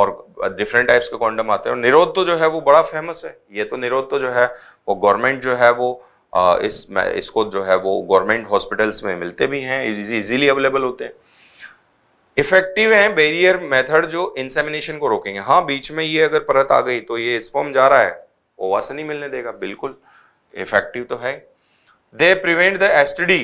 और डिफरेंट टाइप्स के कॉन्डम आते हैं और निरोध तो जो है वो बड़ा फेमस है ये तो निरोध तो जो है वो गवर्नमेंट जो है वो इस इसको जो है वो गवर्नमेंट हॉस्पिटल्स में मिलते भी हैं इजीली अवेलेबल होते हैं इफेक्टिव हैं बैरियर मेथड जो इंसेमिनेशन को रोकेंगे हाँ बीच में ये अगर परत आ गई तो ये स्पर्म जा रहा है ओवासा नहीं मिलने देगा बिल्कुल इफेक्टिव तो है they prevent the STD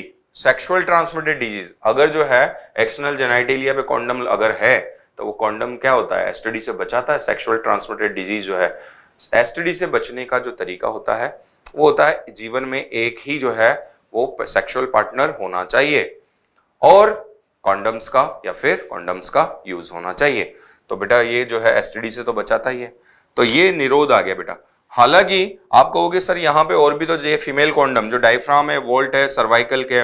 sexual transmitted disease अगर जो है एक्सटर्नल जेनाइटेलिया पे कॉन्डम अगर है तो वो कॉन्डम क्या होता है एसटीडी से बचाता है सेक्सुअल ट्रांसमिटेड डिजीज जो है एसटीडी से बचने का जो तरीका होता है वो होता है जीवन में एक ही जो है वो सेक्सुअल पार्टनर होना चाहिए और कॉन्डम्स का या फिर कॉन्डम्स का यूज होना चाहिए तो बेटा ये जो है एस से तो बचाता ही है तो ये निरोध आ गया बेटा हालांकि आप कहोगे सर यहाँ पे और भी तो ये फीमेल कॉन्डम जो डाइफ्राम है वोल्ट है सर्वाइकल के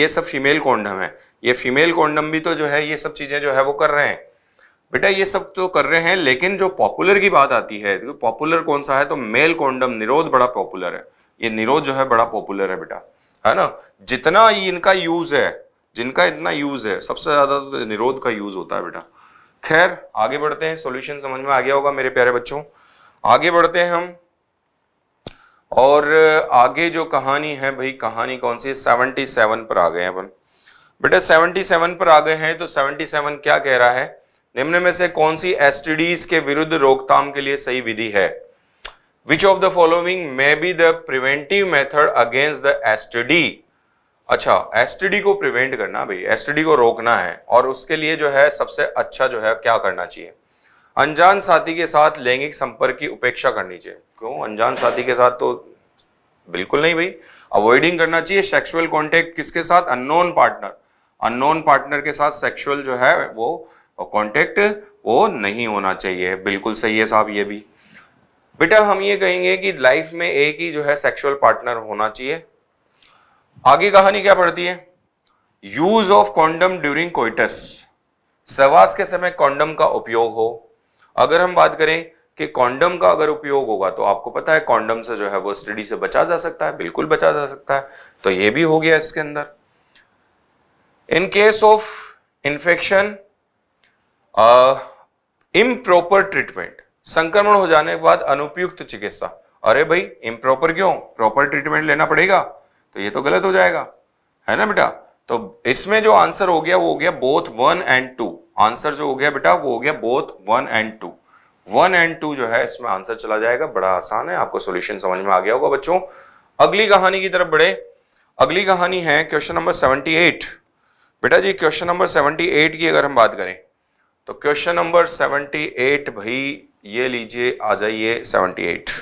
ये सब फीमेल कॉन्डम है ये फीमेल कॉन्डम भी तो जो है ये सब चीज़ें जो है वो कर रहे हैं बेटा ये सब तो कर रहे हैं लेकिन जो पॉपुलर की बात आती है तो पॉपुलर कौन सा है तो मेल कॉन्डम निरोध बड़ा पॉपुलर है ये निरोध जो है बड़ा पॉपुलर है बेटा है ना जितना इनका यूज है जिनका इतना यूज है सबसे ज्यादा तो निरोध का यूज होता है बेटा खैर आगे बढ़ते हैं सोल्यूशन समझ में आ गया होगा मेरे प्यारे बच्चों आगे बढ़ते हैं हम और आगे जो कहानी है भाई कहानी कौन सी सेवनटी सेवन पर आ गए हैं अपन बेटा सेवनटी सेवन पर आ गए हैं तो सेवनटी सेवन क्या कह रहा है निम्न में से कौन सी एसटीडीज के विरुद्ध रोकथाम के लिए सही विधि है which of the following may be the preventive method against the STD अच्छा एसटीडी को प्रिवेंट करना भाई एसटीडी को रोकना है और उसके लिए जो है सबसे अच्छा जो है क्या करना चाहिए अनजान साथी के साथ लैंगिक संपर्क की उपेक्षा करनी चाहिए क्यों अनजान साथी के साथ तो बिल्कुल नहीं भाई अवॉइडिंग करना चाहिए सेक्सुअल कॉन्टेक्ट किसके साथ अननोन पार्टनर अननोन पार्टनर के साथ सेक्सुअल जो है वो और कॉन्टेक्ट वो नहीं होना चाहिए बिल्कुल सही है साहब ये भी बेटा हम ये कहेंगे कि लाइफ में एक ही जो है सेक्सुअल पार्टनर होना चाहिए आगे कहानी क्या पड़ती है use of condom during coitus सवास के समय कॉन्डम का उपयोग हो अगर हम बात करें कि कॉन्डम का अगर उपयोग होगा तो आपको पता है कॉन्डम से जो है वो स्टडी से बचा जा सकता है बिल्कुल बचा जा सकता है तो ये भी हो गया इसके अंदर in case of infection improper treatment संक्रमण हो जाने के बाद अनुपयुक्त चिकित्सा अरे भाई इम्प्रोपर क्यों प्रॉपर ट्रीटमेंट लेना पड़ेगा तो ये तो गलत हो जाएगा है ना बेटा तो इसमें जो आंसर हो गया वो हो गया both one and two answer जो हो गया बेटा वो हो गया both one and two one and two जो है इसमें आंसर चला जाएगा बड़ा आसान है आपको सोल्यूशन समझ में आ गया होगा बच्चों अगली कहानी की तरफ बढ़े अगली कहानी है क्वेश्चन नंबर सेवेंटी एट बेटा जी क्वेश्चन नंबर सेवेंटी एट की अगर हम बात करें तो क्वेश्चन नंबर 78 भाई ये लीजिए आ जाइए 78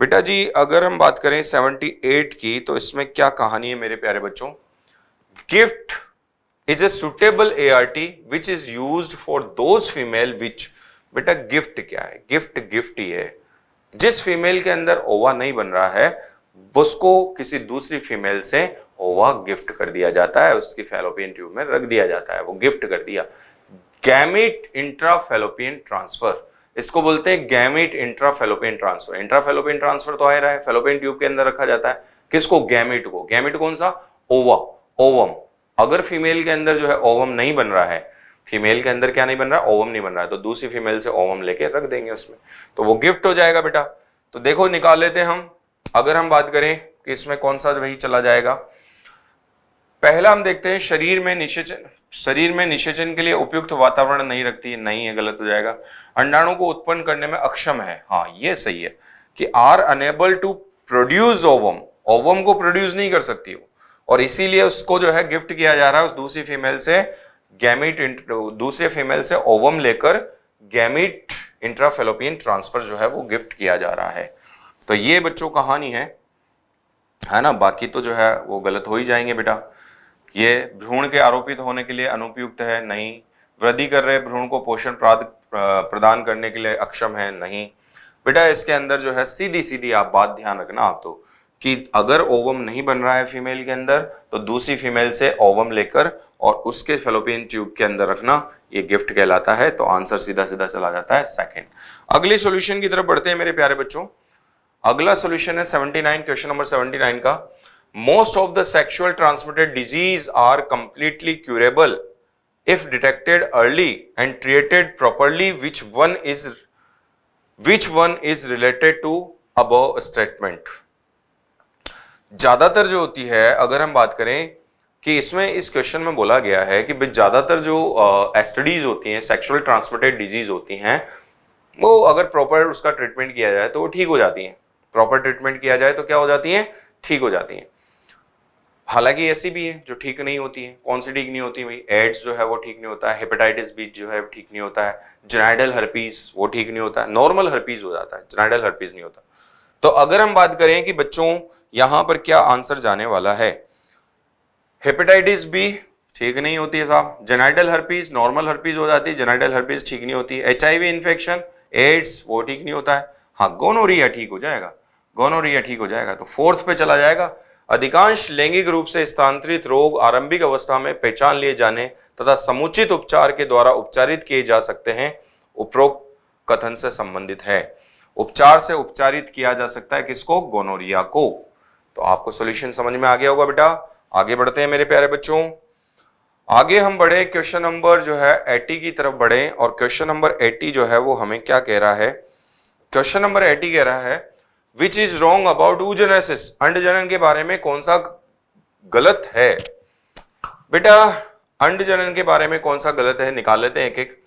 बेटा जी अगर हम बात करें 78 की तो इसमें क्या कहानी है मेरे प्यारे बच्चों GIFT is a suitable A R T which is use for those female which बेटा गिफ्ट क्या है गिफ्ट गिफ्ट ही है जिस फीमेल के अंदर ओवा नहीं बन रहा है उसको किसी दूसरी फीमेल से ओवा गिफ्ट कर दिया जाता है उसकी फेलोपियन ट्यूब में रख दिया जाता है वो गिफ्ट कर दिया गैमिट इंट्राफेलोपियन ट्रांसफर इसको बोलते हैं gamete intrafallopian transfer intrafallopian transfer तो आ रहा है फेलोपियन ट्यूब के अंदर रखा जाता है किसको गैमिट को गैमिट कौन सा ओवा ओवम अगर फीमेल के अंदर जो है ओवम नहीं बन रहा है फीमेल के अंदर क्या नहीं बन रहा है ओवम नहीं बन रहा है तो दूसरी फीमेल से ओवम लेके रख देंगे उसमें तो वो गिफ्ट हो जाएगा बेटा तो देखो निकाल लेते हैं हम अगर हम बात करें कि इसमें कौन सा वही चला जाएगा पहला हम देखते हैं शरीर में निषेचन शरीर में निषेचन के लिए उपयुक्त वातावरण नहीं रखती है नहीं है गलत हो जाएगा अंडाणु को उत्पन्न करने में अक्षम है हाँ ये सही है कि are unable to produce ovum ovum को प्रोड्यूस नहीं कर सकती हो और इसीलिए उसको जो है गिफ्ट किया जा रहा है उस दूसरी फीमेल से गैमिट दूसरे फीमेल से ओवम लेकर गैमिट इंट्राफेलोपियन ट्रांसफर जो है वो गिफ्ट किया जा रहा है तो ये बच्चों कहानी है है ना बाकी तो जो है वो गलत हो ही जाएंगे बेटा ये भ्रूण के आरोपित होने के लिए अनुपयुक्त है नहीं वृद्धि कर रहे भ्रूण को पोषण प्रदान करने के लिए अक्षम है नहीं बेटा इसके अंदर जो है सीधी सीधी आप बात ध्यान रखना आप तो कि अगर ओवम नहीं बन रहा है फीमेल के अंदर तो दूसरी फीमेल से ओवम लेकर और उसके फेलोपियन ट्यूब के अंदर रखना ये गिफ्ट कहलाता है तो आंसर सीधा सीधा चला जाता है सेकंड अगले सॉल्यूशन की तरफ बढ़ते हैं मेरे प्यारे बच्चों अगला सॉल्यूशन है 79 क्वेश्चन नंबर 79 का most of the sexual transmitted disease are completely curable if detected early and treated properly which one is which one is related to above statement ज़्यादातर जो होती है अगर हम बात करें कि इसमें इस क्वेश्चन में बोला गया है कि ज़्यादातर जो एस्टडीज uh, होती हैं सेक्सुअल ट्रांसमिटेड डिजीज़ होती हैं वो अगर प्रॉपर उसका ट्रीटमेंट किया जाए तो वो ठीक हो जाती हैं प्रॉपर ट्रीटमेंट किया जाए तो क्या हो जाती हैं ठीक हो जाती हैं हालांकि ऐसी भी है जो ठीक नहीं होती है कौन सी ठीक नहीं होती भाई एड्स जो है वो ठीक नहीं होता है हेपेटाइटिस बी जो है ठीक नहीं होता है जनाइडल हर्पीज वो ठीक नहीं होता है नॉर्मल हर्पीज हो जाता है जनाइडल हर्पीज नहीं होता तो अगर हम बात करें कि बच्चों यहाँ पर क्या आंसर जाने वाला है हेपेटाइटिस बी ठीक नहीं होती है साहब जेनाइडल हर्पीज नॉर्मल हर्पीज हो जाती है जेनाइडल हर्पीज ठीक नहीं होती है एच इन्फेक्शन एड्स वो ठीक नहीं होता है हाँ गोनोरिया ठीक हो जाएगा गोनोरिया ठीक हो जाएगा तो फोर्थ पे चला जाएगा अधिकांश लैंगिक रूप से स्थानांतरित रोग आरंभिक अवस्था में पहचान लिए जाने तथा समुचित उपचार के द्वारा उपचारित किए जा सकते हैं उपरोक्त कथन से संबंधित है उपचार से उपचारित किया जा सकता है किसको गोनोरिया को तो आपको सॉल्यूशन समझ में आ गया होगा बेटा आगे बढ़ते हैं मेरे प्यारे बच्चों आगे हम बढ़े क्वेश्चन नंबर जो है एटी की तरफ बढ़े और क्वेश्चन नंबर एटी जो है वो हमें क्या कह रहा है क्वेश्चन नंबर एटी कह रहा है which is wrong about oogenesis अंडजनन के बारे में कौन सा गलत है बेटा अंडजनन के बारे में कौन सा गलत है निकाल लेते हैं एक एक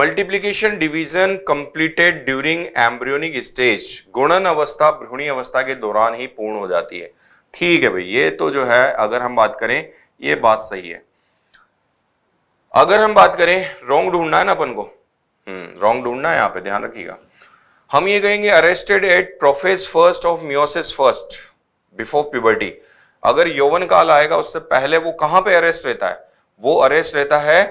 multiplication division completed during embryonic stage गुणन अवस्था भ्रूणी अवस्था के दौरान ही पूर्ण हो जाती है ठीक है भाई ये तो जो है अगर हम बात करें ये बात सही है अगर हम बात करें रॉन्ग ढूंढना है ना अपन को हम्म रॉन्ग ढूंढना है यहाँ पे ध्यान रखिएगा हम ये कहेंगे arrested at prophase first of meiosis first before puberty अगर यौवन काल आएगा उससे पहले वो कहां पे अरेस्ट रहता है वो अरेस्ट रहता है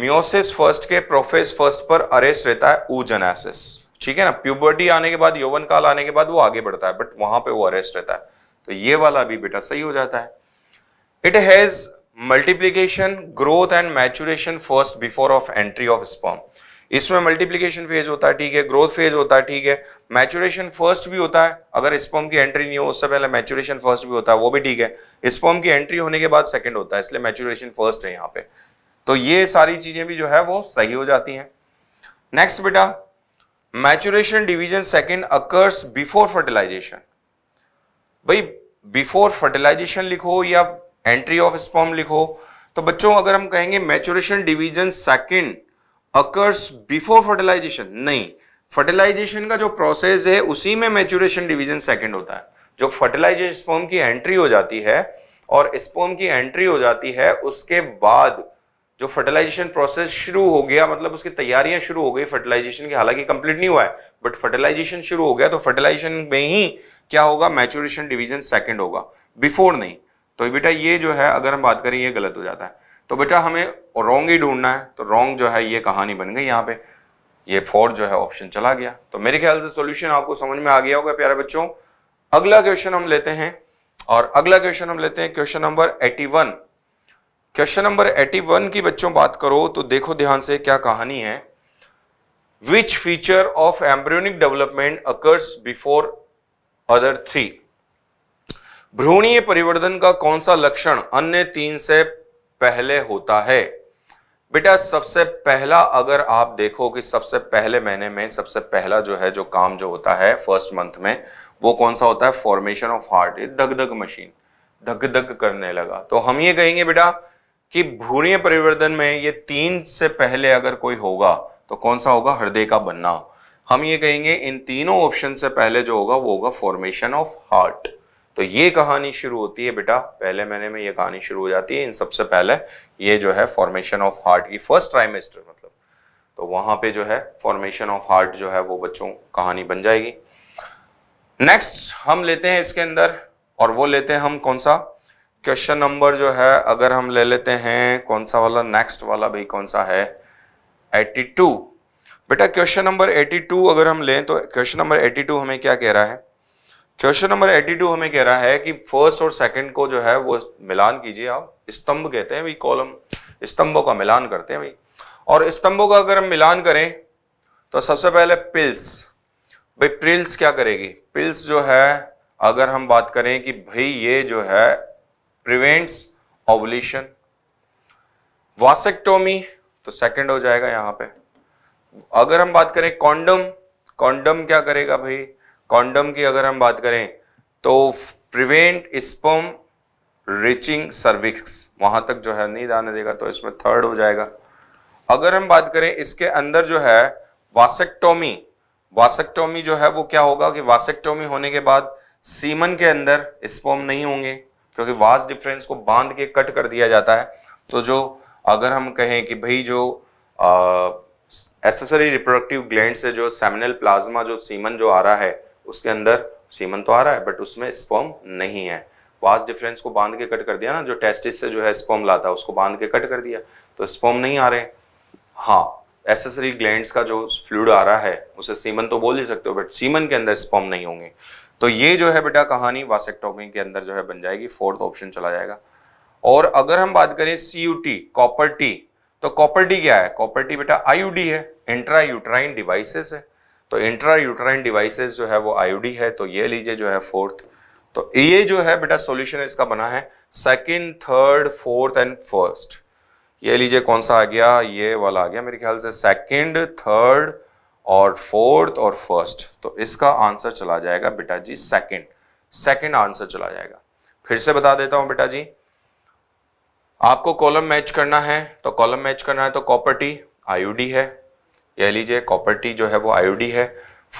म्योसिस फर्स्ट के प्रोफेस फर्स्ट पर अरेस्ट रहता है ऊजनासिस ठीक है ना प्यूबर्टी आने के बाद यौवन काल आने के बाद वो आगे बढ़ता है बट वहां पे वो अरेस्ट रहता है तो ये वाला भी बेटा सही हो जाता है it has multiplication growth and maturation first before of entry of sperm इसमें मल्टीप्लीकेशन फेज होता है ठीक है ग्रोथ फेज होता है ठीक है मैचुरेशन फर्स्ट भी होता है अगर स्पर्म की एंट्री नहीं हो उससे पहले मैचुरेशन फर्स्ट भी होता है वो भी ठीक है स्पर्म की एंट्री होने के बाद सेकेंड होता है इसलिए मैचुरेशन फर्स्ट है यहाँ पे तो ये सारी चीजें भी जो है वो सही हो जाती हैं नेक्स्ट बेटा maturation division second occurs before fertilization भाई बिफोर फर्टिलाइजेशन लिखो या एंट्री ऑफ स्पॉम लिखो तो बच्चों अगर हम कहेंगे maturation division second occurs before fertilization नहीं फर्टिलाइजेशन का जो प्रोसेस है उसी में मैच्यूरेशन डिवीजन सेकंड होता है जो फर्टिलाइजेशन स्पोम की एंट्री हो जाती है और स्पोम की एंट्री हो जाती है उसके बाद जो फर्टिलाइजेशन प्रोसेस शुरू हो गया मतलब उसकी तैयारियां शुरू हो गई फर्टिलाइजेशन की हालांकि कंप्लीट नहीं हुआ है बट फर्टिलाइजेशन शुरू हो गया तो फर्टिलाइजेशन में ही क्या होगा मैच्योरेशन डिवीजन सेकंड होगा बिफोर नहीं तो बेटा ये जो है अगर हम बात करें ये गलत हो जाता है तो बेटा हमें रोंग ही ढूंढना है तो रोंग जो है ये कहानी बन गई यहाँ पे ये फोर जो है ऑप्शन चला गया तो मेरे ख्याल से सॉल्यूशन आपको समझ में आ गया होगा प्यारे बच्चों अगला क्वेश्चन हम लेते हैं और अगला क्वेश्चन हम लेते हैं question number eighty question number eighty की बच्चों बात करो तो देखो ध्यान से क्या कहानी है which feature of embryonic development occurs before other three भ्रूणीय परिवर्तन का कौन सा लक्षण अन्य तीन से पहले होता है बेटा सबसे पहला अगर आप देखो कि सबसे पहले महीने में सबसे पहला जो है जो काम जो होता है फर्स्ट मंथ में वो कौन सा होता है फॉर्मेशन ऑफ हार्ट धग धग मशीन धग धग करने लगा तो हम ये कहेंगे बेटा कि भूरीय परिवर्तन में ये तीन से पहले अगर कोई होगा तो कौन सा होगा हृदय का बनना हम ये कहेंगे इन तीनों ऑप्शन से पहले जो होगा वो होगा फॉर्मेशन ऑफ हार्ट तो ये कहानी शुरू होती है बेटा पहले महीने में ये कहानी शुरू हो जाती है इन सबसे पहले ये जो है फॉर्मेशन ऑफ हार्ट की फर्स्ट ट्राइमेस्टर मतलब तो वहां पे जो है फॉर्मेशन ऑफ हार्ट जो है वो बच्चों कहानी बन जाएगी नेक्स्ट हम लेते हैं इसके अंदर और वो लेते हैं हम कौन सा क्वेश्चन नंबर जो है अगर हम ले लेते हैं कौन सा वाला नेक्स्ट वाला भाई कौन सा है 82 बेटा क्वेश्चन नंबर 82 अगर हम लें तो क्वेश्चन नंबर 82 हमें क्या कह रहा है क्वेश्चन नंबर 82 हमें कह रहा है कि फर्स्ट और सेकंड को जो है वो मिलान कीजिए आप स्तंभ कहते हैं भाई कॉलम स्तंभों का मिलान करते हैं भाई और स्तंभों का अगर हम मिलान करें तो सबसे पहले पिल्स भाई पिल्स क्या करेगी पिल्स जो है अगर हम बात करें कि भाई ये जो है प्रिवेंट्स ओवलेशन वासेक्टोमी तो सेकंड हो जाएगा यहाँ पे अगर हम बात करें कॉन्डम कॉन्डम क्या करेगा भाई कॉन्डम की अगर हम बात करें तो प्रिवेंट स्पम रिचिंग सर्विक्स वहां तक जो है नहीं आने देगा तो इसमें थर्ड हो जाएगा अगर हम बात करें इसके अंदर जो है वासेक्टोमी वासेक्टोमी जो है वो क्या होगा कि वासेक्टोमी होने के बाद सीमन के अंदर स्पोम नहीं होंगे क्योंकि वास डिफरेंस को बांध के कट कर दिया जाता है तो जो अगर हम कहें कि भाई जो एसेसरी रिप्रोडक्टिव ग्लैंड से जो सेमिनल प्लाज्मा जो सीमन जो आ रहा है उसके अंदर सीमन तो आ रहा है बट उसमें स्पर्म नहीं है वास डिफरेंस को बांध के कट कर दिया ना जो टेस्टिस से जो है स्पर्म लाता है उसको बांध के कट कर दिया तो स्पर्म नहीं आ रहे हाँ एसेसरी ग्लैंड का जो फ्लूड आ रहा है उसे सीमन तो बोल ही सकते हो बट सीमन के अंदर स्पर्म नहीं होंगे तो ये जो है बेटा कहानी वासेक्टोमी के अंदर जो है बन जाएगी फोर्थ ऑप्शन चला जाएगा और अगर हम बात करें C U T copper T तो कॉपर टी क्या है कॉपर टी बेटा आईयूडी है इंट्रा यूट्राइन डिवाइसेस है तो इंट्रा यूट्राइन डिवाइसेस जो है वो आईओडी है तो ये लीजिए जो है फोर्थ तो ये जो है बेटा सॉल्यूशन इसका बना है second third fourth and first ये लीजिए कौन सा आ गया ये वाला आ गया मेरे ख्याल से सेकंड थर्ड और फोर्थ और फर्स्ट तो इसका आंसर चला जाएगा बेटा जी सेकंड सेकंड आंसर चला जाएगा फिर से बता देता हूं बेटा जी आपको कॉलम मैच करना है तो कॉलम मैच करना है तो कॉपर्टी आईओडी है यह लीजिए कॉपर्टी जो है वो आई है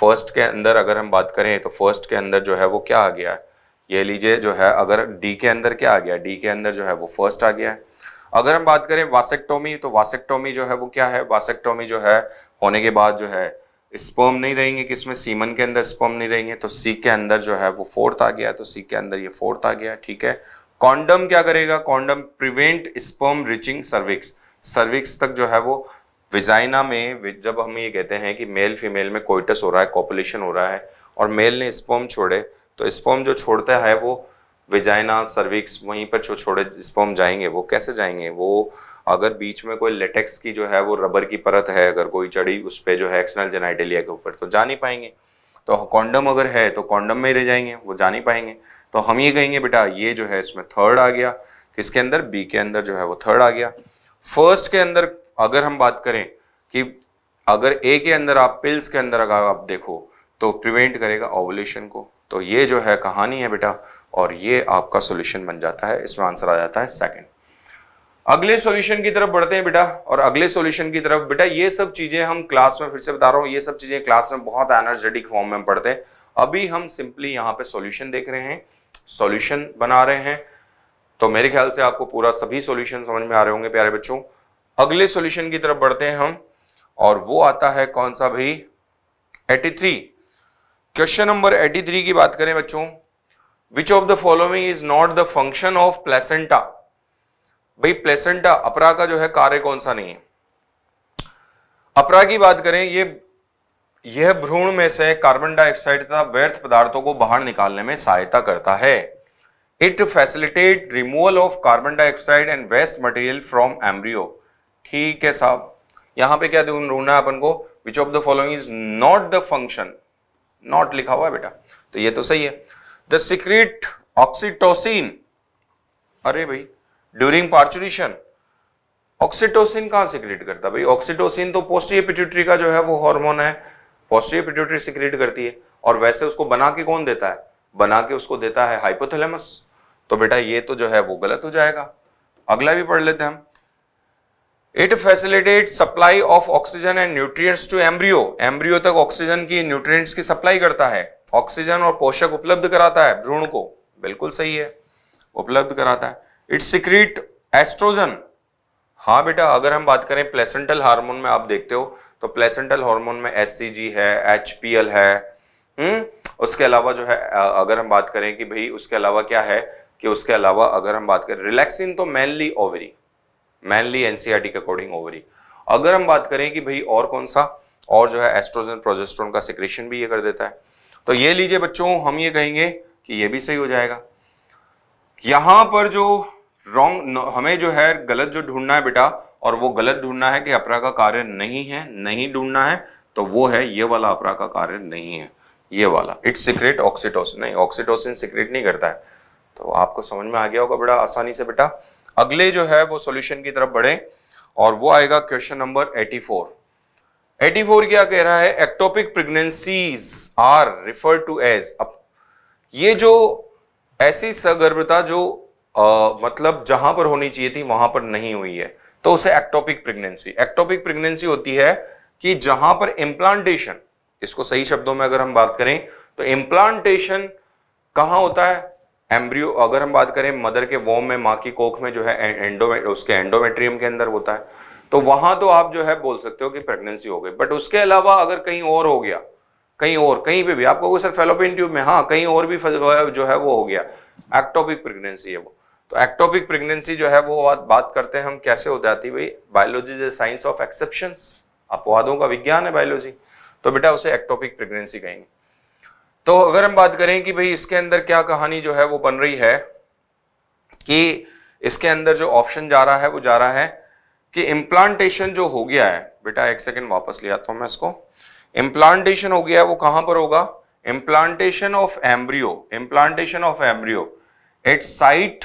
फर्स्ट के अंदर अगर हम बात करें तो फर्स्ट के अंदर जो है वो क्या आ गया है ये लीजिए जो है अगर डी के अंदर क्या आ गया डी के अंदर जो है वो फर्स्ट आ गया है अगर हम बात करें वासेक्टोमी तो वासेक्टोमी जो है वो क्या है वासेक्टोमी जो है होने के बाद जो है स्पर्म नहीं रहेंगे किसमें सीमन के अंदर स्पर्म नहीं रहेंगे तो सी के अंदर जो है वो फोर्थ आ गया तो सी के अंदर ये फोर्थ आ गया ठीक है कॉन्डम क्या करेगा condom prevent sperm reaching cervix cervix तक जो है वो विजाइना में जब हम ये कहते हैं कि मेल फीमेल में कोइटस हो रहा है कॉपुलेशन हो रहा है और मेल ने स्पोम छोड़े तो स्पोम जो छोड़ता है वो विजाइना सर्विक्स वहीं पर जो छोड़े स्पोम जाएंगे वो कैसे जाएंगे वो अगर बीच में कोई लेटेक्स की जो है वो रबर की परत है अगर कोई चढ़ी उस पर जो है एक्सनल जेनाइटेलिया के ऊपर तो जा नहीं पाएंगे तो कॉन्डम अगर है तो कॉन्डम में ही रह जाएंगे वो जा नहीं पाएंगे तो हम ये कहेंगे बेटा ये जो है इसमें थर्ड आ गया किसके अंदर बी के अंदर जो है वो थर्ड आ गया फर्स्ट के अंदर अगर हम बात करें कि अगर ए के अंदर आप पिल्स के अंदर अगर आप देखो तो प्रिवेंट करेगा ओवलेशन को तो ये जो है कहानी है बेटा और ये आपका सॉल्यूशन बन जाता है इसमें आंसर आ जाता है सेकंड अगले सॉल्यूशन की तरफ बढ़ते हैं बेटा और अगले सॉल्यूशन की तरफ बेटा ये सब चीज़ें हम क्लास में फिर से बता रहा हूँ ये सब चीज़ें क्लास में बहुत एनर्जेटिक फॉर्म में पढ़ते हैं अभी हम सिंपली यहाँ पे सॉल्यूशन देख रहे हैं सॉल्यूशन बना रहे हैं तो मेरे ख्याल से आपको पूरा सभी सॉल्यूशन समझ में आ रहे होंगे प्यारे बच्चों अगले सॉल्यूशन की तरफ बढ़ते हैं हम और वो आता है कौन सा भाई 83 क्वेश्चन नंबर 83 की बात करें बच्चों which of the following is not the function of placenta भाई प्लेसेंटा अपरा का जो है कार्य कौन सा नहीं है अपरा की बात करें ये यह भ्रूण में से कार्बन डाइऑक्साइड तथा व्यर्थ पदार्थों को बाहर निकालने में सहायता करता है it facilitate removal of carbon dioxide and waste material from embryo ठीक है साहब यहां पे क्या ढूंढना है अपन को which of the following is not the function not लिखा हुआ है बेटा तो ये तो सही है द सीक्रेट ऑक्सीटोसिन अरे भाई ड्यूरिंग पार्चुरेशन ऑक्सीटोसिन कहां सिक्रेट करता भाई ऑक्सीटोसिन तो पोस्टीरियर पिट्यूटरी का जो है वो हार्मोन है पोस्टीरियर पिट्यूटरी सिक्रेट करती है और वैसे उसको बना के कौन देता है बना के उसको देता है हाइपोथैलेमस तो बेटा ये तो जो है वो गलत हो जाएगा अगला भी पढ़ लेते हैं हम it facilitate supply of oxygen and nutrients to embryo embryo तक ऑक्सीजन की न्यूट्रिएंट्स की सप्लाई करता है ऑक्सीजन और पोषक उपलब्ध कराता है भ्रूण को बिल्कुल सही है उपलब्ध कराता है इट सिक्रीट एस्ट्रोजन हाँ बेटा अगर हम बात करें प्लेसेंटल हार्मोन में आप देखते हो तो प्लेसेंटल हार्मोन में एस है एच है हुँ? हम्म? उसके अलावा जो है अगर हम बात करें कि भाई उसके अलावा क्या है कि उसके अलावा अगर हम बात करें रिलैक्सिन तो mainly ovary mainly NCRT e के अकॉर्डिंग ओवरी अगर हम बात करें कि भाई और कौन सा और जो है एस्ट्रोजन प्रोजेस्ट्रोन का सिक्रेशन भी ये कर देता है तो ये लीजिए बच्चों हम ये कहेंगे कि ये भी सही हो जाएगा यहां पर जो रॉन्ग हमें जो है गलत जो ढूंढना है बेटा और वो गलत ढूंढना है कि अपरा का कार्य नहीं है नहीं ढूंढना है तो वो है ये वाला अपरा का कार्य नहीं है ये वाला इट सिक्रेट ऑक्सीटोसिन नहीं ऑक्सीटोसिन सिक्रेट नहीं करता है तो आपको समझ में आ गया होगा बड़ा आसानी से बेटा अगले जो है वो सॉल्यूशन की तरफ बढ़े और वो आएगा क्वेश्चन नंबर 84 84 क्या कह रहा है ectopic pregnancies are refer to as अब ये जो ऐसी सगर्भता जो आ, मतलब जहां पर होनी चाहिए थी वहां पर नहीं हुई है तो उसे एक्टोपिक प्रेगनेंसी एक्टोपिक प्रेगनेंसी होती है कि जहां पर इम्प्लांटेशन इसको सही शब्दों में अगर हम बात करें तो इम्प्लांटेशन कहाँ होता है एम्ब्रियो अगर हम बात करें मदर के वोम में माँ की कोख में जो है एंडो उसके एंडोमेट्रियम के अंदर होता है तो वहां तो आप जो है बोल सकते हो कि प्रेगनेंसी हो गई बट उसके अलावा अगर कहीं और हो गया कहीं और कहीं पे भी आप कहोगे सर फेलोपिन ट्यूब में हाँ कहीं और भी जो है वो हो गया एक्टोपिक प्रेगनेंसी है वो तो एक्टोपिक प्रेगनेंसी जो है वो बात बात करते हैं हम कैसे हो जाती भाई बायोलॉजी साइंस ऑफ एक्सेप्शन अपवादों का विज्ञान है बायोलॉजी तो बेटा उसे एक्टोपिक प्रेगनेंसी कहेंगे तो अगर हम बात करें कि भाई इसके अंदर क्या कहानी जो है वो बन रही है कि इसके अंदर जो ऑप्शन जा रहा है वो जा रहा है कि इम्प्लांटेशन जो हो गया है बेटा एक सेकेंड वापस ले आता हूं मैं इसको इम्प्लांटेशन हो गया है वो कहां पर होगा implantation of embryo implantation of embryo it site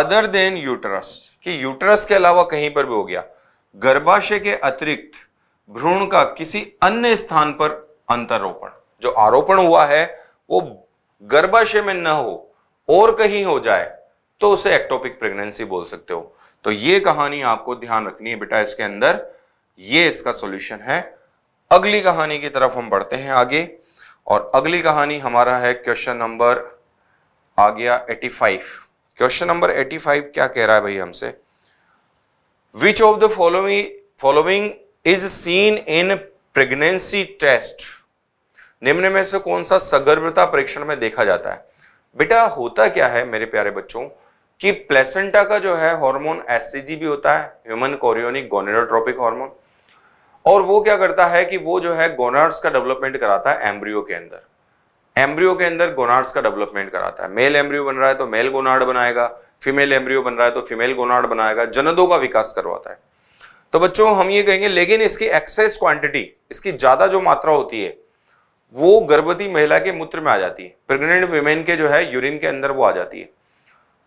other than uterus कि यूटरस के अलावा कहीं पर भी हो गया गर्भाशय के अतिरिक्त भ्रूण का किसी अन्य स्थान पर अंतरोपण जो आरोपण हुआ है वो गर्भाशय में न हो और कहीं हो जाए तो उसे एक्टोपिक प्रेगनेंसी बोल सकते हो तो ये कहानी आपको ध्यान रखनी है बेटा इसके अंदर ये इसका सॉल्यूशन है अगली कहानी की तरफ हम बढ़ते हैं आगे और अगली कहानी हमारा है क्वेश्चन नंबर आ गया 85 क्वेश्चन नंबर 85 क्या कह रहा है भाई हमसे which of the following following is seen in pregnancy test निम्न में से कौन सा सगर्भता परीक्षण में देखा जाता है बेटा होता क्या है मेरे प्यारे बच्चों कि प्लेसेंटा का जो है हार्मोन एस भी होता है ह्यूमन कोरियोनिक गोनेडोट्रोपिक हार्मोन और वो क्या करता है कि वो जो है गोनार्स का डेवलपमेंट कराता है एम्ब्रियो के अंदर एम्ब्रियो के अंदर गोनार्स का डेवलपमेंट कराता है मेल एम्ब्रियो बन रहा है तो मेल गोनार्ड बनाएगा फीमेल एम्ब्रियो बन रहा है तो फीमेल गोनार्ड बनाएगा जनदों का विकास करवाता है तो बच्चों हम ये कहेंगे लेकिन इसकी एक्सेस क्वांटिटी इसकी ज्यादा जो मात्रा होती है वो गर्भवती महिला के मूत्र में आ जाती है प्रेग्नेंट वीमेन के जो है यूरिन के अंदर वो आ जाती है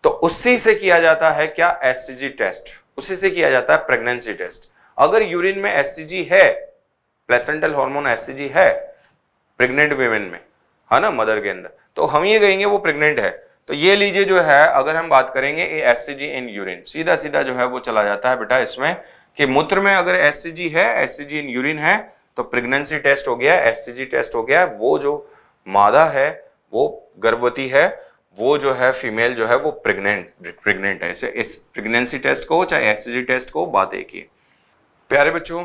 तो उसी से किया जाता है क्या एस टेस्ट उसी से किया जाता है प्रेगनेंसी टेस्ट अगर यूरिन में एस है प्लेसेंटल हार्मोन एस है प्रेग्नेंट वीमेन में है ना मदर के अंदर तो हम ये कहेंगे वो प्रेग्नेंट है तो ये लीजिए जो है अगर हम बात करेंगे एस इन यूरिन सीधा सीधा जो है वो चला जाता है बेटा इसमें कि मूत्र में अगर एस है एस इन यूरिन है तो प्रेगनेंसी टेस्ट हो गया एस टेस्ट हो गया वो जो मादा है वो गर्भवती है वो जो है फीमेल जो है वो प्रेग्नेंट प्रेग्नेंट है इसे इस प्रेगनेंसी टेस्ट को चाहे एस टेस्ट को बात एक ही प्यारे बच्चों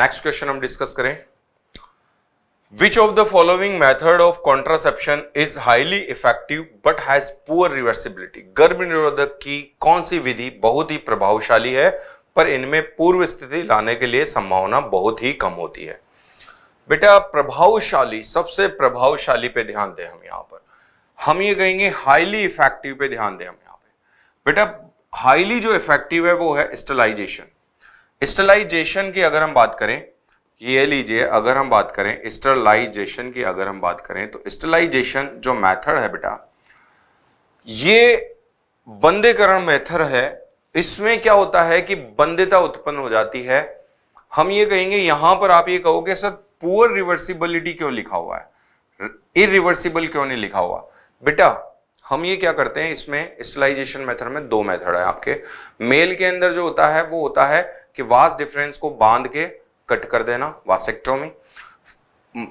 नेक्स्ट क्वेश्चन हम डिस्कस करें which of the following method of contraception is highly effective but has poor reversibility गर्भ निरोधक की कौन सी विधि बहुत ही प्रभावशाली है पर इनमें पूर्व स्थिति लाने के लिए संभावना बहुत ही कम होती है बेटा प्रभावशाली सबसे प्रभावशाली पे ध्यान दें हम यहाँ पर हम ये कहेंगे हाईली इफेक्टिव पे ध्यान दें हम यहाँ पे बेटा हाईली जो इफेक्टिव है वो है स्टलाइजेशन स्टलाइजेशन की अगर हम बात करें ये लीजिए अगर हम बात करें स्टरलाइजेशन की अगर हम बात करें तो स्टलाइजेशन जो मेथड है बेटा ये बंदेकरण मेथड है इसमें क्या होता है कि बंदिता उत्पन्न हो जाती है हम ये कहेंगे यहां पर आप ये कहोगे सर पुअर रिवर्सिबिलिटी क्यों लिखा हुआ है इरिवर्सिबल क्यों नहीं लिखा हुआ बेटा हम ये क्या करते हैं इसमें स्टिलाइजेशन मेथड में दो मेथड है आपके मेल के अंदर जो होता है वो होता है कि वास डिफरेंस को बांध के कट कर देना वासेक्ट्रोमी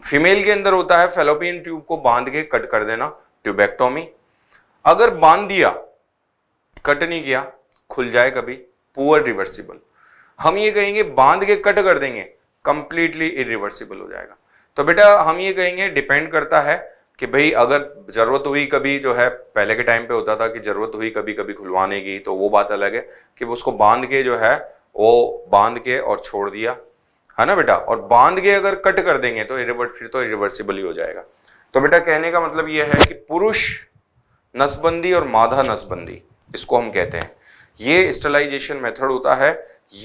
फीमेल के अंदर होता है फेलोपियन ट्यूब को बांध के कट कर देना ट्यूबेक्टोमी अगर बांध दिया कट नहीं किया खुल जाए कभी पुअर रिवर्सिबल हम ये कहेंगे बांध के कट कर देंगे कंप्लीटली इरिवर्सिबल हो जाएगा तो बेटा हम ये कहेंगे डिपेंड करता है कि भाई अगर ज़रूरत हुई कभी जो है पहले के टाइम पे होता था कि ज़रूरत हुई कभी कभी खुलवाने की तो वो बात अलग है कि उसको बांध के जो है वो बांध के और छोड़ दिया है ना बेटा और बांध के अगर कट कर देंगे तो फिर तो इरिवर्सिबल ही हो जाएगा तो बेटा कहने का मतलब ये है कि पुरुष नसबंदी और माधा नसबंदी इसको हम कहते हैं ये स्टलाइजेशन मेथड होता है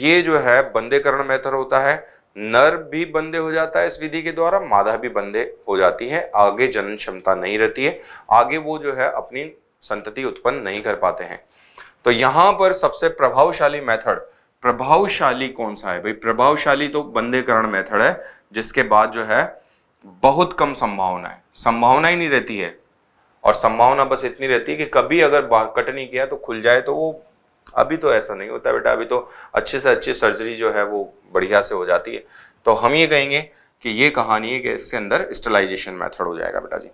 ये जो है बंदेकरण मेथड होता है नर भी बंदे हो जाता है इस विधि के द्वारा मादा भी बंदे हो जाती है आगे जनन क्षमता नहीं रहती है आगे वो जो है अपनी संतति उत्पन्न नहीं कर पाते हैं तो यहां पर सबसे प्रभावशाली मेथड प्रभावशाली कौन सा है भाई प्रभावशाली तो बंदेकरण मेथड है जिसके बाद जो है बहुत कम संभावना है संभावना ही नहीं रहती है और संभावना बस इतनी रहती है कि कभी अगर कट नहीं किया तो खुल जाए तो वो अभी तो ऐसा नहीं होता बेटा अभी तो अच्छे से अच्छी सर्जरी जो है वो बढ़िया से हो जाती है तो हम ये कहेंगे कि ये कहानी है कि इसके अंदर स्टलाइजेशन मेथड हो जाएगा बेटा जी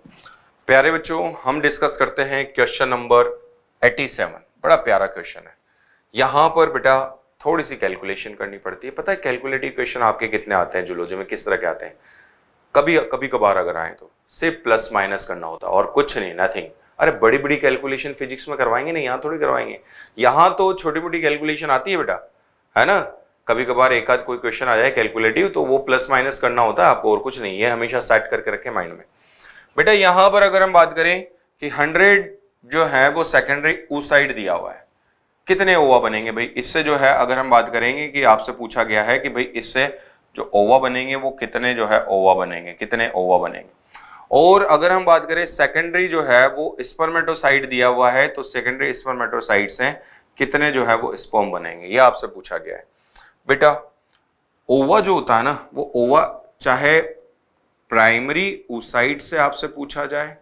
प्यारे बच्चों हम डिस्कस करते हैं क्वेश्चन नंबर 87 बड़ा प्यारा क्वेश्चन है यहाँ पर बेटा थोड़ी सी कैलकुलेशन करनी पड़ती है पता है कैलकुलेटिव क्वेश्चन आपके कितने आते हैं जुलोजी में किस तरह के आते हैं कभी कभी कभार अगर आए तो सिर्फ प्लस माइनस करना होता है और कुछ नहीं नथिंग अरे बड़ी बड़ी कैलकुलेशन फिजिक्स में करवाएंगे ना यहाँ थोड़ी करवाएंगे यहाँ तो छोटी मोटी कैलकुलेशन आती है बेटा है ना कभी कभार एक आध कोई क्वेश्चन आ जाए कैलकुलेटिव तो वो प्लस माइनस करना होता है आपको और कुछ नहीं है हमेशा सेट करके रखें माइंड में बेटा यहाँ पर अगर हम बात करें कि हंड्रेड जो है वो सेकेंडरी उस साइड दिया हुआ है कितने ओवा बनेंगे भाई इससे जो है अगर हम बात करेंगे कि आपसे पूछा गया है कि भाई इससे जो ओवा बनेंगे वो कितने जो है ओवा बनेंगे कितने ओवा बनेंगे और अगर हम बात करें सेकेंडरी जो है वो स्पर्मेटोसाइट दिया हुआ है तो सेकेंडरी स्पर्मेटोसाइट्स हैं कितने जो है वो स्पर्म बनेंगे ये आपसे पूछा गया है बेटा ओवा जो होता है ना वो ओवा चाहे प्राइमरी उइट से आपसे पूछा जाए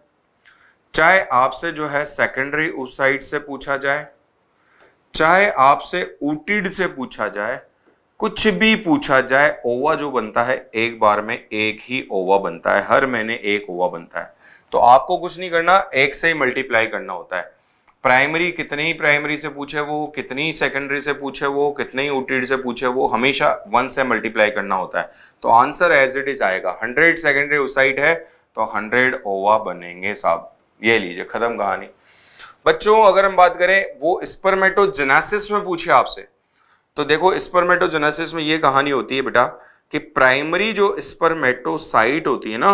चाहे आपसे जो है सेकेंडरी ऊसाइड से पूछा जाए चाहे आपसे ऊटिड से पूछा जाए कुछ भी पूछा जाए ओवा जो बनता है एक बार में एक ही ओवा बनता है हर महीने एक ओवा बनता है तो आपको कुछ नहीं करना एक से ही मल्टीप्लाई करना होता है प्राइमरी कितनी प्राइमरी से पूछे वो कितनी सेकेंडरी से पूछे वो कितने ओटीड से पूछे वो हमेशा वन से मल्टीप्लाई करना होता है तो आंसर एज इट इज आएगा हंड्रेड सेकेंडरी उस साइड है तो हंड्रेड ओवा बनेंगे साहब ये लीजिए खत्म कहानी बच्चों अगर हम बात करें वो स्पर्मेटोजेनेसिस तो में पूछे आपसे तो देखो स्पर्मेटोजेनेसिस में ये कहानी होती है बेटा कि प्राइमरी जो स्पर्मेटोसाइट होती है ना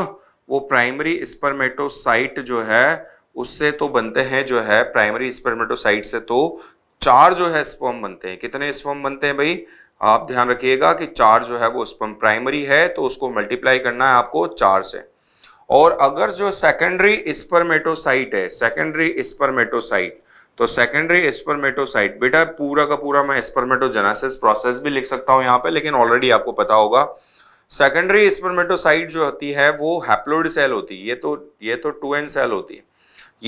वो प्राइमरी स्पर्मेटोसाइट जो है उससे तो बनते हैं जो है प्राइमरी स्पर्मेटोसाइट से तो चार जो है स्पर्म बनते हैं कितने स्पर्म बनते हैं भाई आप ध्यान रखिएगा कि चार जो है वो स्पर्म प्राइमरी है तो उसको मल्टीप्लाई करना है आपको चार से और अगर जो सेकेंडरी स्पर्मेटोसाइट है सेकेंडरी स्पर्मेटोसाइट तो सेकेंडरी एस्पर्मेटोसाइट बेटा पूरा का पूरा मैं एस्पर्मेटोजेनेसिस प्रोसेस भी लिख सकता हूं यहां पे लेकिन ऑलरेडी आपको पता होगा सेकेंडरी एस्पर्मेटोसाइट जो होती है वो हैप्लोइड सेल होती है ये तो ये तो टू एन सेल होती है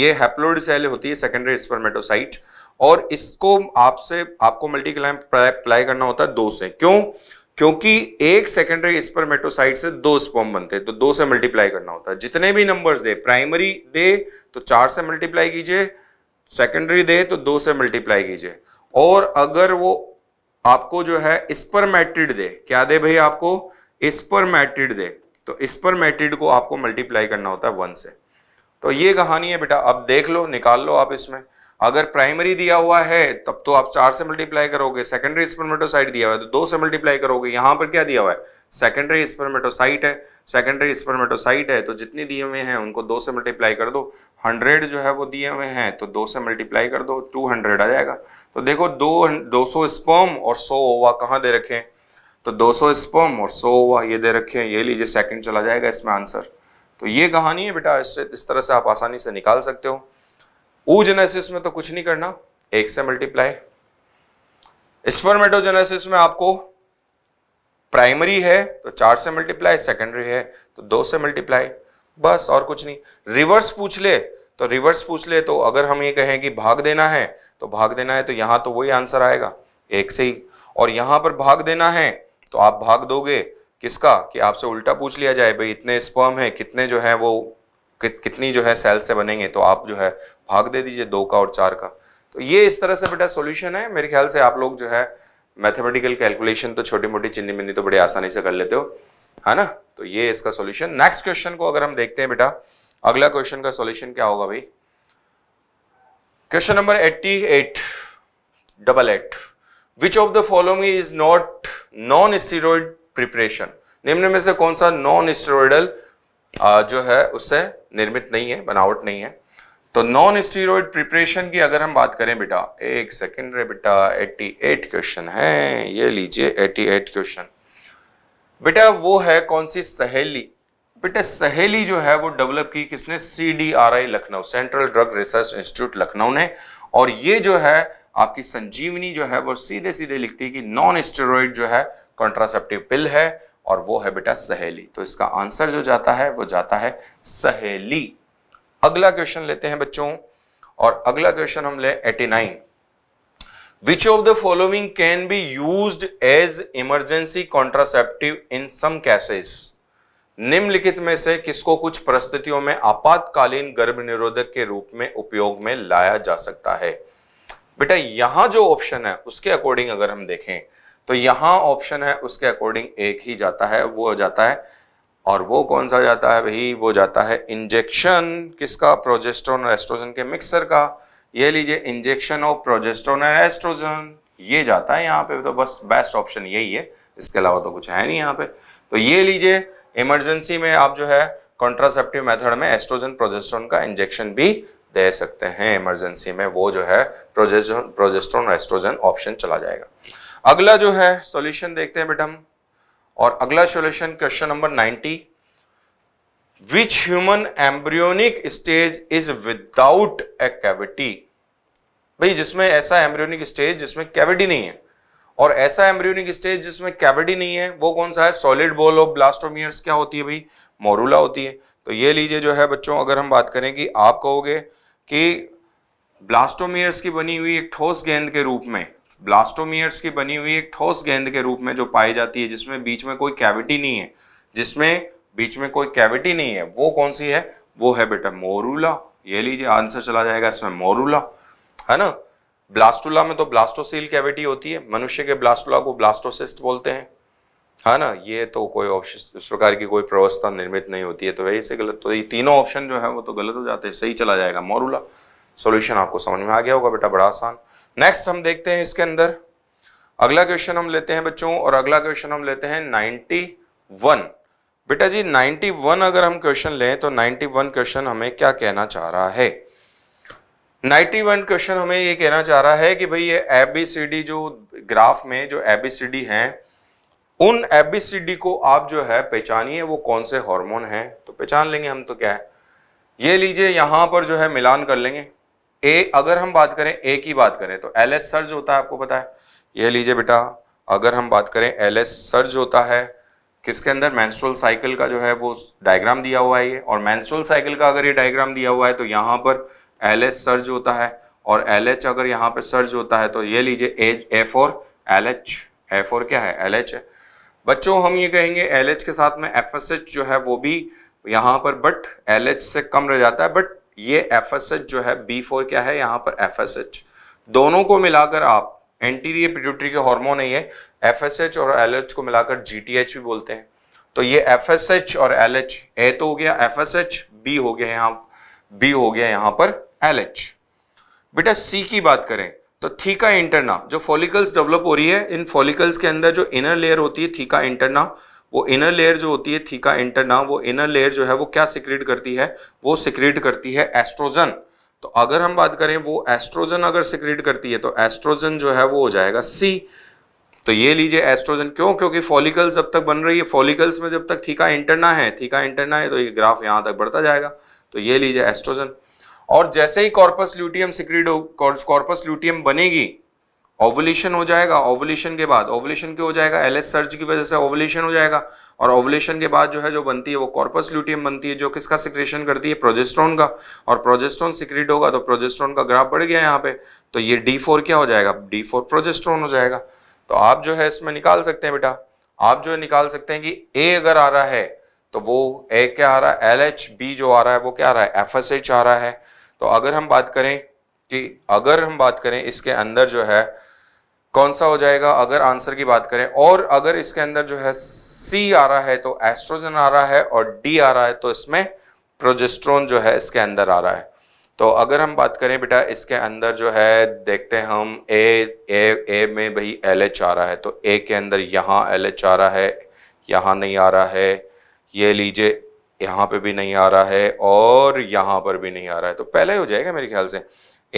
ये हैप्लोइड सेल होती है सेकेंडरी एस्पर्मेटोसाइट और इसको आपसे आपको मल्टीक्लाइन अप्लाई करना होता है दो से क्यों क्योंकि एक सेकेंडरी स्पर्मेटोसाइट से दो स्पर्म बनते हैं तो दो से मल्टीप्लाई करना होता है जितने भी नंबर्स दे प्राइमरी दे तो चार से मल्टीप्लाई कीजिए सेकेंडरी दे तो दो से मल्टीप्लाई कीजिए और अगर वो आपको जो है स्पर्मेट्रिड दे क्या दे भाई आपको स्पर्मेट्रिड दे तो स्पर्मेट्रिड को आपको मल्टीप्लाई करना होता है वन से तो ये कहानी है बेटा अब देख लो निकाल लो आप इसमें अगर प्राइमरी दिया हुआ है तब तो आप चार से मल्टीप्लाई करोगे सेकेंडरी स्पर्मेटोसाइट दिया हुआ है तो दो से मल्टीप्लाई करोगे यहां पर क्या दिया हुआ है सेकेंडरी स्पर्मेटोसाइट है सेकेंडरी स्पर्मेटोसाइट है तो जितनी दिए हुए हैं उनको दो से मल्टीप्लाई कर दो हंड्रेड जो है वो दिए हुए हैं तो दो से मल्टीप्लाई कर दो टू हंड्रेड आ जाएगा तो देखो दो दो सौ स्पर्म और सो ओवा कहाँ दे रखे हैं तो दो सौ स्पर्म और सो ओवा ये दे रखे हैं ये लीजिए सेकंड चला जाएगा इसमें आंसर तो ये कहानी है बेटा इससे इस तरह से आप आसानी से निकाल सकते हो ऊजेनेसिस में तो कुछ नहीं करना एक से मल्टीप्लाई स्पर्मेटोजेनेसिस में आपको प्राइमरी है तो चार से मल्टीप्लाई सेकेंडरी है तो दो से मल्टीप्लाई बस और कुछ नहीं रिवर्स पूछ ले तो रिवर्स पूछ ले तो अगर हम ये कहें कि भाग देना है तो भाग देना है तो यहां तो वही आंसर आएगा एक से ही और यहां पर भाग देना है तो आप भाग दोगे किसका कि आपसे उल्टा पूछ लिया जाए भाई इतने स्पर्म है कितने जो है वो कि, कितनी जो है सेल से बनेंगे तो आप जो है भाग दे दीजिए दो का और चार का तो ये इस तरह से बेटा सोल्यूशन है मेरे ख्याल से आप लोग जो है मैथमेटिकल कैलकुलेशन तो छोटी मोटी चिन्नी मिन्नी तो बड़ी आसानी से कर लेते हो है ना तो ये इसका सॉल्यूशन नेक्स्ट क्वेश्चन को अगर हम देखते हैं बेटा अगला क्वेश्चन का सॉल्यूशन क्या होगा भाई question number eighty eight double eight which of the following is not non steroid preparation निम्न में से कौन सा नॉन स्टेरॉइडल जो है उससे निर्मित नहीं है बनावट नहीं है तो नॉन स्टीरोड प्रिपरेशन की अगर हम बात करें बेटा एक सेकेंड रे बेटा 88 क्वेश्चन है ये लीजिए 88 क्वेश्चन बेटा वो है कौन सी सहेली बेटा सहेली जो है वो डेवलप की किसने CDRI Lucknow central drug research institute Lucknow ने और ये जो है आपकी संजीवनी जो है वो सीधे सीधे लिखती है कि नॉन स्टेरॉइड जो है कॉन्ट्रासेप्टिव पिल है और वो है बेटा सहेली तो इसका आंसर जो जाता है वो जाता है सहेली अगला क्वेश्चन लेते हैं बच्चों और अगला क्वेश्चन हम ले eighty nine Which of the following can be used as emergency contraceptive in some cases? निम्नलिखित में से किसको कुछ परिस्थितियों में आपातकालीन गर्भ निरोधक के रूप में उपयोग में लाया जा सकता है बेटा यहां जो ऑप्शन है उसके अकॉर्डिंग अगर हम देखें तो यहां ऑप्शन है उसके अकॉर्डिंग एक ही जाता है वो जाता है और वो कौन सा जाता है भाई वो जाता है इंजेक्शन किसका प्रोजेस्ट्रोन और एस्ट्रोजन के मिक्सर का ये लीजिए injection of progesterone and estrogen ये जाता है यहाँ पे तो बस बेस्ट ऑप्शन यही है इसके अलावा तो कुछ है नहीं यहाँ पे तो ये लीजिए इमरजेंसी में आप जो है कॉन्ट्रासेप्टिव मेथड में एस्ट्रोजन प्रोजेस्ट्रोन का इंजेक्शन भी दे सकते हैं इमरजेंसी में वो जो है प्रोजेस्ट्रोन प्रोजेस्ट्रोन एस्ट्रोजन ऑप्शन चला जाएगा अगला जो है सॉल्यूशन देखते हैं बेटा हम और अगला solution question number ninety which human embryonic stage is without a cavity भाई जिसमें ऐसा एम्ब्रियोनिक स्टेज जिसमें कैविटी नहीं है और ऐसा एम्ब्रियोनिक स्टेज जिसमें कैविटी नहीं है वो कौन सा है सॉलिड बॉल ऑफ ब्लास्टोमियर्स क्या होती है भाई मोरूला होती है तो ये लीजिए जो है बच्चों अगर हम बात करें कि आप कहोगे कि ब्लास्टोमियर्स की बनी हुई एक ठोस गेंद के रूप में ब्लास्टोमियर्स की बनी हुई एक ठोस गेंद के रूप में जो पाई जाती है जिसमें बीच में कोई कैविटी नहीं है जिसमें बीच में कोई कैविटी नहीं है वो कौन सी है वो है बेटा मोरूला ये लीजिए आंसर चला जाएगा इसमें मोरूला है ना ब्लास्टुला में तो ब्लास्टोसील कैविटी होती है मनुष्य के ब्लास्टुला को ब्लास्टोसिस्ट बोलते हैं है ना ये तो कोई ऑप्शन इस प्रकार की कोई प्रवस्था निर्मित नहीं होती है तो वही से गलत तो ये तीनों ऑप्शन जो है वो तो गलत हो जाते हैं सही चला जाएगा मोरूला सॉल्यूशन आपको समझ में आ गया होगा बेटा बड़ा आसान नेक्स्ट हम देखते हैं इसके अंदर अगला क्वेश्चन हम लेते हैं बच्चों और अगला क्वेश्चन हम लेते हैं नाइन्टी वन बेटा जी 91 अगर हम क्वेश्चन लें तो 91 क्वेश्चन हमें क्या कहना चाह रहा है 91 क्वेश्चन हमें ये कहना चाह रहा है कि भाई ये एबीसीडी जो ग्राफ में जो एबीसीडी हैं उन एबीसीडी को आप जो है पहचानिए वो कौन से हार्मोन हैं तो पहचान लेंगे हम तो क्या है ये लीजिए यहां पर जो है मिलान कर लेंगे ए अगर हम बात करें ए की बात करें तो एल एस सर्ज होता है आपको पता है ये लीजिए बेटा अगर हम बात करें एल एस सर्ज होता है किसके अंदर मैंस्ट्रोल साइकिल का जो है वो डायग्राम दिया हुआ है ये और मैंस्ट्रोल साइकिल का अगर ये डायग्राम दिया हुआ है तो यहाँ पर एल एच सर्ज होता है और एल एच अगर यहाँ पर सर्ज होता है तो ये लीजिए as A four L H A four क्या है एल एच है बच्चों हम ये कहेंगे एल एच के साथ में एफ एस एच जो है वो भी यहाँ पर बट एल एच से कम रह जाता है बट ये एफ एस एच जो है बी फोर क्या है यहाँ पर एफ एस एच दोनों को मिलाकर आप एंटीरियर पिट्यूटरी के हार्मोन है ये एफ और एल को मिलाकर जी भी बोलते हैं तो ये एफ और एल एच ए तो हो गया एफ एस एच बी हो गया यहाँ बी हो गया यहाँ पर एल एच बेटा सी की बात करें तो थीका इंटरना जो फॉलिकल्स डेवलप हो रही है इन फॉलिकल्स के अंदर जो इनर लेयर होती है थीका इंटरना वो इनर लेयर जो होती है थीका इंटरना वो इनर लेयर जो है वो क्या सिक्रेट करती है वो सिक्रेट करती है एस्ट्रोजन तो अगर हम बात करें वो एस्ट्रोजन अगर सिक्रेट करती है तो एस्ट्रोजन जो है वो हो जाएगा सी तो ये लीजिए एस्ट्रोजन क्यों क्योंकि फॉलिकल्स जब तक बन रही है फॉलिकल्स में जब तक थीका इंटरना है थीका इंटरना है तो ये ग्राफ यहाँ तक बढ़ता जाएगा तो ये लीजिए एस्ट्रोजन और जैसे ही corpus luteum secreted corpus luteum बनेगी ओवलेशन हो जाएगा ओवलेशन के बाद ओवलेशन क्यों हो जाएगा एल एस की वजह से ओवलेशन हो जाएगा और ओवुलेशन के बाद जो है जो बनती है वो कॉर्पस ल्यूटियम बनती है जो किसका सिक्रेशन करती है प्रोजेस्ट्रॉन का और प्रोजेस्ट्रॉन सिक्रीड होगा तो प्रोजेस्ट्रॉन का ग्राफ बढ़ गया यहाँ पे तो ये डी फोर क्या हो जाएगा डी फोर प्रोजेस्ट्रॉन हो जाएगा तो आप जो है इसमें निकाल सकते हैं बेटा आप जो निकाल सकते हैं कि ए अगर आ रहा है तो वो ए क्या आ रहा है एल एच बी जो आ रहा है वो क्या आ रहा है एफ एस एच आ रहा है तो अगर हम बात करें कि अगर हम बात करें इसके अंदर जो है कौन सा हो जाएगा अगर आंसर की बात करें और अगर इसके अंदर जो है सी आ रहा है तो एस्ट्रोजन आ रहा है और डी आ रहा है तो इसमें प्रोजेस्ट्रोन जो है इसके अंदर आ रहा है तो अगर हम बात करें बेटा इसके अंदर जो है देखते हैं हम ए ए ए में भाई एल एच आ रहा है तो ए के अंदर यहाँ एल एच आ रहा है यहाँ नहीं आ रहा है ये लीजिए यहाँ पे भी नहीं आ रहा है और यहाँ पर भी नहीं आ रहा है तो पहले हो जाएगा मेरे ख्याल से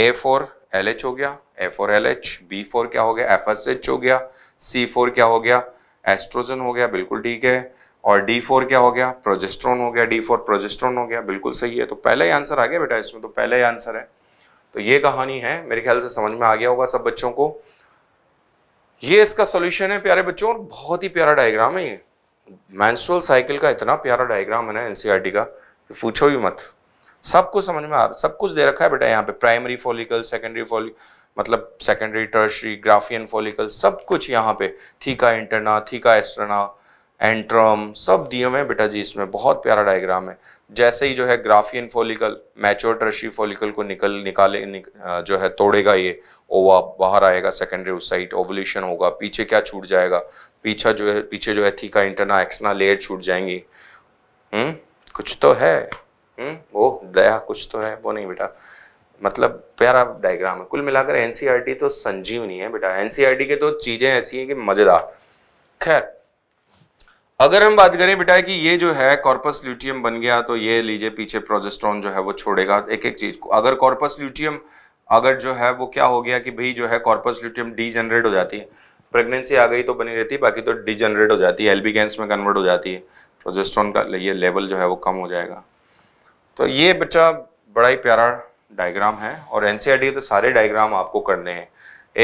ए फोर एल एच हो गया A four L H B four क्या हो गया एफ एस एच हो गया सी फोर क्या हो गया एस्ट्रोजन हो गया बिल्कुल ठीक है और D4 क्या हो गया प्रोजेस्ट्रॉन हो गया D4 प्रोजेस्ट्रॉन हो गया बिल्कुल सही है तो पहला ही आंसर आ गया बेटा इसमें तो पहला ही आंसर है तो ये कहानी है मेरे ख्याल से समझ में आ गया होगा सब बच्चों को ये इसका सोल्यूशन है प्यारे बच्चों और बहुत ही प्यारा डायग्राम है ये मैंसुअल साइकिल का इतना प्यारा डायग्राम है ना एनसीईआरटी e का पूछो भी मत सब कुछ समझ में आ रहा सब कुछ दे रखा है बेटा यहाँ पे प्राइमरी फॉलिकल सेकेंडरी फॉलिक मतलब सेकेंडरी टर्शरी ग्राफियन फॉलिकल सब कुछ यहाँ पे theca interna theca externa antrum सब दिए हुए हैं बेटा जी इसमें बहुत प्यारा डायग्राम है जैसे ही जो है Graafian follicle mature tertiary follicle को निकल निकाले निक, जो है तोड़ेगा ये ओवा बाहर आएगा सेकेंडरी साइट ओवल्यूशन होगा पीछे क्या छूट जाएगा पीछा जो है पीछे जो है थीका इंटरना एक्सना लेयर छूट जाएंगी हुँ? हम्म? कुछ तो है हुँ? हम्म? ओ दया कुछ तो है वो नहीं बेटा मतलब प्यारा डायग्राम है कुल मिलाकर एनसीआरटी e तो संजीवनी है बेटा एनसीआरटी e के तो चीज़ें ऐसी हैं कि मज़ेदार खैर अगर हम बात करें बेटा कि ये जो है कॉर्पस ल्यूटियम बन गया तो ये लीजिए पीछे प्रोजेस्ट्रॉन जो है वो छोड़ेगा एक एक चीज को अगर कॉर्पस ल्यूटियम अगर जो है वो क्या हो गया कि भाई जो है कॉर्पस ल्यूटियम डीजनरेट हो जाती है प्रेगनेंसी आ गई तो बनी रहती है बाकी तो डीजनरेट हो जाती है एलबी गैंस में कन्वर्ट हो जाती है प्रोजेस्ट्रॉन का ये लेवल जो है वो कम हो जाएगा तो ये बच्चा बड़ा ही प्यारा डायग्राम है और एन e तो सारे डायग्राम आपको करने हैं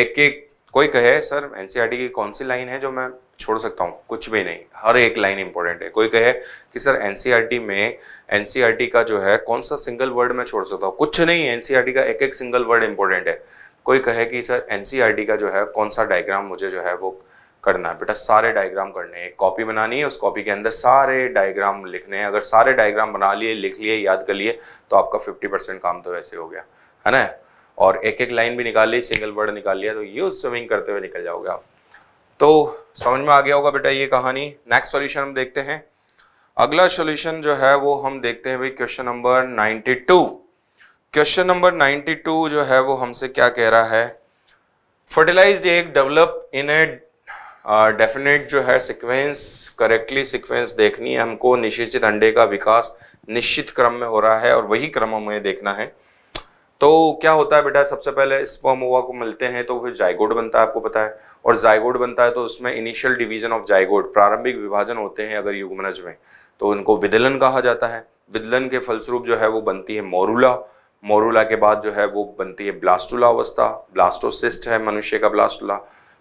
एक एक कोई कहे सर एन e की कौन सी लाइन है जो मैं छोड़ सकता हूँ कुछ भी नहीं हर एक लाइन इंपॉर्टेंट है कोई कहे कि सर एनसीईआरटी e में एनसीईआरटी e का जो है कौन सा सिंगल वर्ड मैं छोड़ सकता हूँ कुछ नहीं एनसीईआरटी e का एक एक सिंगल वर्ड इंपॉर्टेंट है कोई कहे कि सर एनसीईआरटी का जो है कौन सा डायग्राम मुझे जो है वो करना है बेटा सारे डायग्राम करने हैं कॉपी बनानी है उस कॉपी के अंदर सारे डायग्राम लिखने हैं अगर सारे डायग्राम बना लिए लिख लिए याद कर लिए तो आपका फिफ्टी परसेंट काम तो वैसे हो गया है ना और एक एक लाइन भी निकाल ली सिंगल वर्ड निकाल लिया तो यू स्विमिंग करते हुए निकल जाओगे आप तो समझ में आ गया होगा बेटा ये कहानी नेक्स्ट सॉल्यूशन हम देखते हैं अगला सॉल्यूशन जो है वो हम देखते हैं भाई क्वेश्चन नंबर 92 क्वेश्चन नंबर 92 जो है वो हमसे क्या कह रहा है फर्टिलाइज एक डेवलप इन ए डेफिनेट जो है सीक्वेंस करेक्टली सीक्वेंस देखनी है हमको निश्चित अंडे का विकास निश्चित क्रम में हो रहा है और वही क्रम हमें देखना है तो क्या होता है बेटा सबसे पहले स्पर्म ओवा को मिलते हैं तो फिर जायगोड बनता है आपको पता है और जायगोड बनता है तो उसमें इनिशियल डिवीजन ऑफ जायगोड प्रारंभिक विभाजन होते हैं अगर युगमनज में तो इनको विदलन कहा जाता है विदलन के फलस्वरूप जो है वो बनती है मोरूला मोरूला के बाद जो है वो बनती है ब्लास्टुला अवस्था ब्लास्टोसिस्ट है मनुष्य का ब्लास्टुला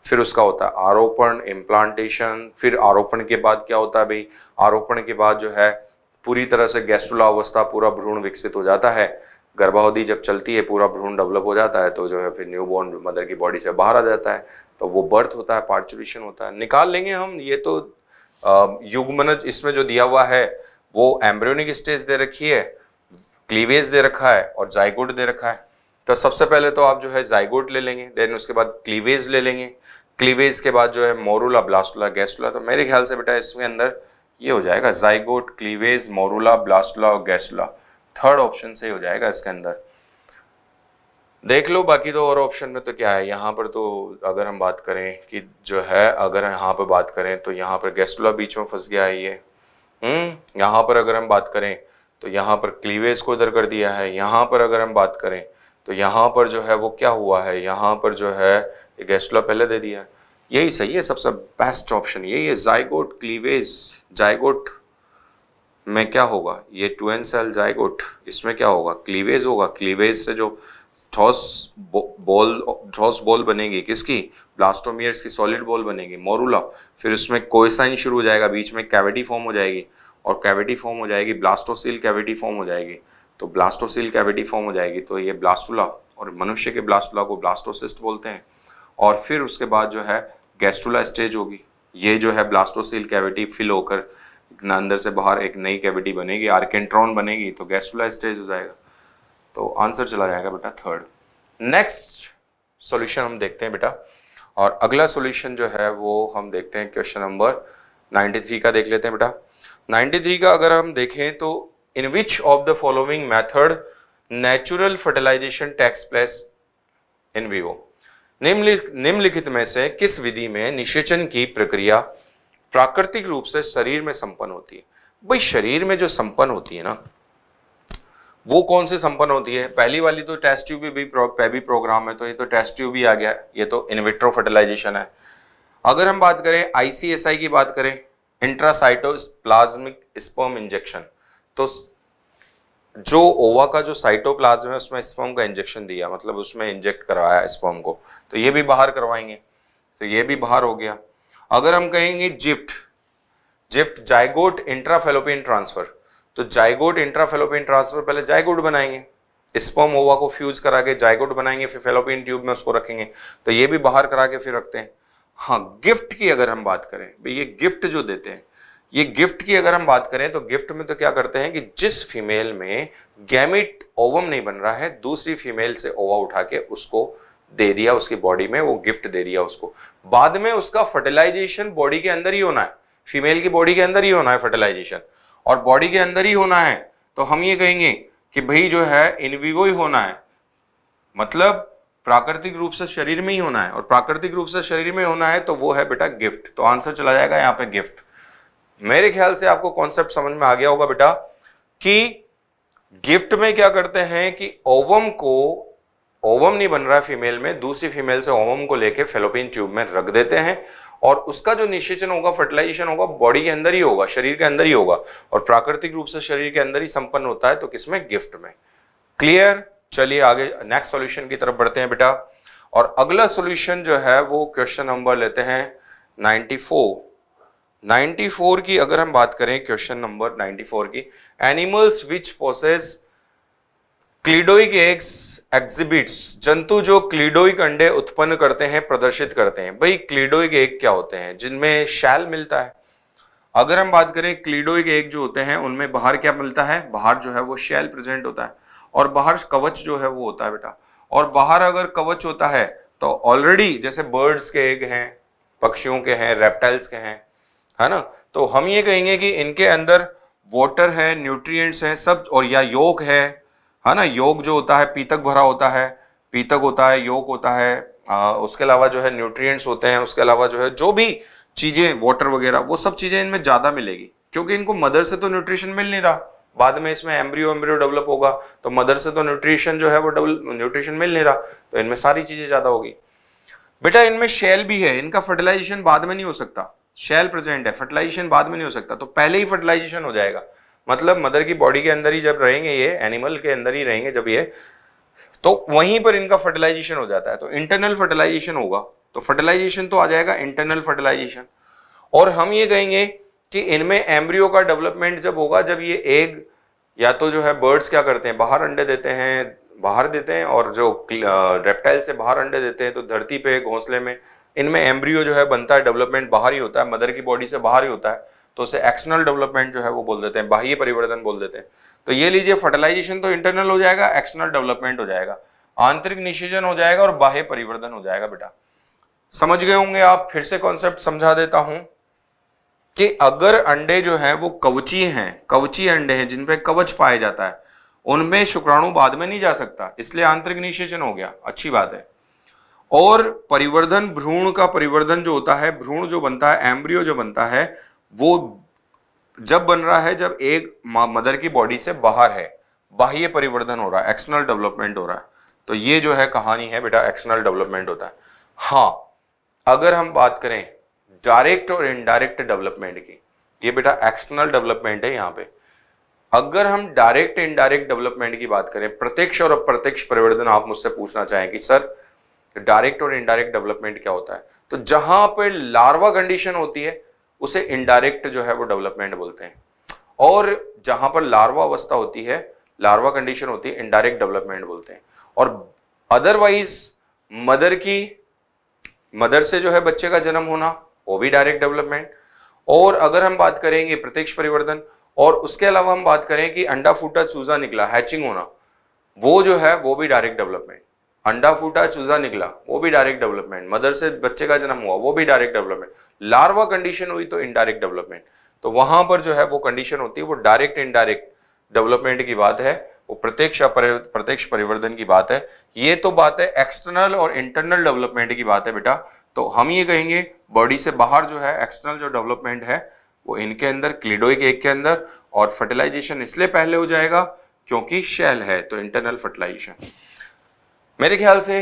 फिर उसका होता है आरोपण इम्प्लांटेशन फिर आरोपण के बाद क्या होता है भाई आरोपण के बाद जो है पूरी तरह से गैस्ट्रुला अवस्था पूरा भ्रूण विकसित हो जाता है गर्भावधि जब चलती है पूरा भ्रूण डेवलप हो जाता है तो जो है फिर न्यू बॉर्न मदर की बॉडी से बाहर आ जाता है तो वो बर्थ होता है पार्चुरेशन होता है निकाल लेंगे हम ये तो युगमनज इसमें जो दिया हुआ है वो एम्ब्रियोनिक स्टेज दे रखी है क्लीवेज दे रखा है और जाइगोट दे रखा है तो सबसे पहले तो आप जो है जाइगोट ले लेंगे देन उसके बाद क्लीवेज ले लेंगे क्लीवेज के बाद जो है मोरूला ब्लास्टुला गैस्टुला तो मेरे ख्याल से बेटा इसमें अंदर ये हो जाएगा जाइगोट क्लीवेज मोरूला ब्लास्टुला और गैस्टुला थर्ड ऑप्शन सही हो जाएगा इसके अंदर देख लो बाकी तो और ऑप्शन में तो क्या है यहाँ पर तो अगर हम बात करें कि जो है अगर यहाँ पर बात करें तो यहाँ पर गैस्टुला बीच में फंस गया है ये हम्म यहाँ पर अगर हम बात करें तो यहाँ पर क्लीवेज को इधर कर दिया है यहाँ पर अगर हम बात करें तो यहाँ पर जो है वो क्या हुआ है यहाँ पर जो है गैस्टुला पहले दे दिया यही सही है सबसे सब बेस्ट ऑप्शन यही है जायगोट क्लीवेज जाइगोट में क्या होगा ये टू एन सेल जाइगोट इसमें क्या होगा क्लीवेज होगा क्लीवेज से जो ठोस बॉल ठोस बॉल बनेगी किसकी ब्लास्टोमियर्स की सॉलिड बॉल बनेगी मोरूला फिर उसमें कोयसाइन शुरू हो जाएगा बीच में कैविटी फॉर्म हो जाएगी और कैविटी फॉर्म हो जाएगी ब्लास्टोसिल कैविटी फॉर्म हो जाएगी तो ब्लास्टोसिल कैविटी फॉर्म हो जाएगी तो ये ब्लास्टुला और मनुष्य के ब्लास्टुला को ब्लास्टोसिस्ट बोलते हैं और फिर उसके बाद जो है गैस्टूला स्टेज होगी ये जो है ब्लास्टोसिल कैविटी फिल होकर अंदर से बाहर एक नई कैविटी बनेगी आर्केंट्रॉन बनेगी तो गैस्ट्रोला स्टेज हो जाएगा तो आंसर चला जाएगा बेटा थर्ड नेक्स्ट सॉल्यूशन हम देखते हैं बेटा और अगला सॉल्यूशन जो है वो हम देखते हैं क्वेश्चन नंबर 93 का देख लेते हैं बेटा 93 का अगर हम देखें तो in which of the following method natural fertilisation takes place in vivo निम्नलिखित में से किस विधि में निषेचन की प्रक्रिया प्राकृतिक रूप से शरीर में संपन्न होती है भाई शरीर में जो संपन्न होती है ना वो कौन सी संपन्न होती है पहली वाली तो टेस्ट ट्यूब भी प्रो, भी प्रोग्राम है तो ये तो टेस्ट ट्यूब ही आ गया ये तो इनविट्रो फर्टिलाइजेशन है अगर हम बात करें आईसीएसआई की बात करें इंट्रासाइटो प्लाज्मिक स्पर्म इंजेक्शन तो जो ओवा का जो साइटोप्लाज्म है उसमें स्पर्म का इंजेक्शन दिया मतलब उसमें इंजेक्ट करवाया स्पर्म को तो ये भी बाहर करवाएंगे तो ये भी बाहर हो गया अगर हम कहेंगे GIFT GIFT zygote intrafallopian transfer तो जायगोट इंट्राफेलोपियन ट्रांसफर पहले जायगोट बनाएंगे स्पर्म ओवा को फ्यूज करा के जायगोट बनाएंगे फिर फेलोपियन ट्यूब में उसको रखेंगे तो ये भी बाहर करा के फिर रखते हैं हाँ गिफ्ट की अगर हम बात करें ये गिफ्ट जो देते हैं ये गिफ्ट की अगर हम बात करें तो गिफ्ट में तो क्या करते हैं कि जिस फीमेल में गैमिट ओवम नहीं बन रहा है दूसरी फीमेल से ओवा उठा के उसको दे दिया उसके बॉडी में वो गिफ्ट दे दिया उसको बाद में उसका फर्टिलाइजेशन बॉडी के अंदर ही होना है फीमेल की बॉडी के अंदर ही होना है फर्टिलाइजेशन और बॉडी के अंदर ही होना है तो हम ये कहेंगे कि भाई जो है इनविवो ही होना है मतलब प्राकृतिक रूप से शरीर में ही होना है और प्राकृतिक रूप से शरीर में होना है तो वो है बेटा गिफ्ट तो आंसर चला जाएगा यहाँ पे गिफ्ट मेरे ख्याल से आपको कॉन्सेप्ट समझ में आ गया होगा बेटा कि गिफ्ट में क्या करते हैं कि ओवम को ओवम नहीं बन रहा है फीमेल में दूसरी फीमेल से ओवम को लेके फेलोपिन ट्यूब में रख देते हैं और उसका जो निषेचन होगा फर्टिलाइजेशन होगा बॉडी के अंदर ही होगा शरीर के अंदर ही होगा और प्राकृतिक रूप से शरीर के अंदर ही संपन्न होता है तो किसमें गिफ्ट में क्लियर चलिए आगे नेक्स्ट सॉल्यूशन की तरफ बढ़ते हैं बेटा और अगला सॉल्यूशन जो है वो क्वेश्चन नंबर लेते हैं 94 94 की अगर हम बात करें क्वेश्चन नंबर 94 की animals which process cleidoic eggs exhibits जंतु जो क्लीडोइक अंडे उत्पन्न करते हैं प्रदर्शित करते हैं भाई क्लीडोइक एग क्या होते हैं जिनमें शैल मिलता है अगर हम बात करें क्लीडोइक एग जो होते हैं उनमें बाहर क्या मिलता है बाहर जो है वो शैल प्रेजेंट होता है और बाहर कवच जो है वो होता है बेटा और बाहर अगर कवच होता है तो ऑलरेडी जैसे बर्ड्स के एग हैं पक्षियों के हैं रेप्टाइल्स के हैं है ना तो हम ये कहेंगे कि इनके अंदर वाटर है न्यूट्रिएंट्स हैं सब और या योग है है हाँ ना योग जो होता है पीतक भरा होता है पीतक होता है योग होता है आ, उसके अलावा जो है न्यूट्रिएंट्स होते हैं उसके अलावा जो है जो भी चीज़ें वाटर वगैरह वो सब चीज़ें इनमें ज़्यादा मिलेगी क्योंकि इनको मदर से तो न्यूट्रिशन मिल नहीं रहा बाद में इसमें एम्ब्रियो एम्ब्रियो डेवलप होगा तो मदर से तो न्यूट्रिशन जो है वो डबल न्यूट्रिशन मिल नहीं रहा तो इनमें सारी चीज़ें ज़्यादा होगी बेटा इनमें शेल भी है इनका फर्टिलाइजेशन बाद में नहीं हो सकता शेल प्रेजेंट है फर्टिलाइजेशन बाद में नहीं हो सकता तो पहले ही फर्टिलाइजेशन हो जाएगा मतलब मदर की बॉडी के अंदर ही जब रहेंगे ये एनिमल के अंदर ही रहेंगे जब ये तो वहीं पर इनका फर्टिलाइजेशन हो जाता है तो इंटरनल फर्टिलाइजेशन होगा तो फर्टिलाइजेशन तो आ जाएगा इंटरनल फर्टिलाइजेशन और हम ये कहेंगे कि इनमें एम्ब्रियो का डेवलपमेंट जब होगा जब ये एग या तो जो है बर्ड्स क्या करते हैं बाहर अंडे देते हैं बाहर देते हैं और जो रेप्टाइल से बाहर अंडे देते हैं तो धरती पे घोंसले में इनमें एम्ब्रियो जो है बनता है डेवलपमेंट बाहर ही होता है मदर की बॉडी से बाहर ही होता है तो उसे एक्सटर्नल डेवलपमेंट जो है वो बोल देते हैं बाह्य परिवर्तन बोल देते हैं तो ये लीजिए फर्टिलाइजेशन तो इंटरनल हो जाएगा एक्सटर्नल डेवलपमेंट हो जाएगा आंतरिक निषेचन हो जाएगा और बाह्य परिवर्तन हो जाएगा बेटा समझ गए होंगे आप फिर से कॉन्सेप्ट समझा देता हूं कि अगर अंडे जो है वो कवची हैं कवची अंडे हैं जिनपे कवच पाया जाता है उनमें शुक्राणु बाद में नहीं जा सकता इसलिए आंतरिक निषेचन हो गया अच्छी बात है और परिवर्धन भ्रूण का परिवर्धन जो होता है भ्रूण जो बनता है एम्ब्रियो जो बनता है वो जब बन रहा है जब एक मदर की बॉडी से बाहर है बाह्य परिवर्तन हो रहा है एक्सटर्नल डेवलपमेंट हो रहा है तो ये जो है कहानी है बेटा एक्सटर्नल डेवलपमेंट होता है हाँ अगर हम बात करें डायरेक्ट और इनडायरेक्ट डेवलपमेंट की ये बेटा एक्सटर्नल डेवलपमेंट है यहाँ पे अगर हम डायरेक्ट इनडायरेक्ट डेवलपमेंट की बात करें प्रत्यक्ष और अप्रत्यक्ष परिवर्तन आप मुझसे पूछना चाहें कि सर डायरेक्ट और इनडायरेक्ट डेवलपमेंट क्या होता है तो जहां पर लार्वा कंडीशन होती है उसे इनडायरेक्ट जो है वो डेवलपमेंट बोलते हैं और जहां पर लार्वा अवस्था होती है लार्वा कंडीशन होती है इनडायरेक्ट डेवलपमेंट बोलते हैं और अदरवाइज मदर की मदर से जो है बच्चे का जन्म होना वो भी डायरेक्ट डेवलपमेंट और अगर हम बात करेंगे प्रत्यक्ष परिवर्तन और उसके अलावा हम बात करें कि अंडा फूटा चूजा निकला हैचिंग होना वो जो है वो भी डायरेक्ट डेवलपमेंट अंडा फूटा चूजा निकला वो भी डायरेक्ट डेवलपमेंट मदर से बच्चे का जन्म हुआ वो भी डायरेक्ट डेवलपमेंट लार्वा कंडीशन हुई तो इनडायरेक्ट डेवलपमेंट तो वहां पर जो है वो कंडीशन होती है वो डायरेक्ट इनडायरेक्ट डेवलपमेंट की बात है वो प्रत्यक्ष प्रत्यक्ष परिवर्धन की बात है ये तो बात है एक्सटर्नल और इंटरनल डेवलपमेंट की बात है बेटा तो हम ये कहेंगे बॉडी से बाहर जो है एक्सटर्नल जो डेवलपमेंट है वो इनके अंदर क्लिडोइक एक के अंदर और फर्टिलाइजेशन इसलिए पहले हो जाएगा क्योंकि शेल है तो इंटरनल फर्टिलाइजेशन मेरे ख्याल से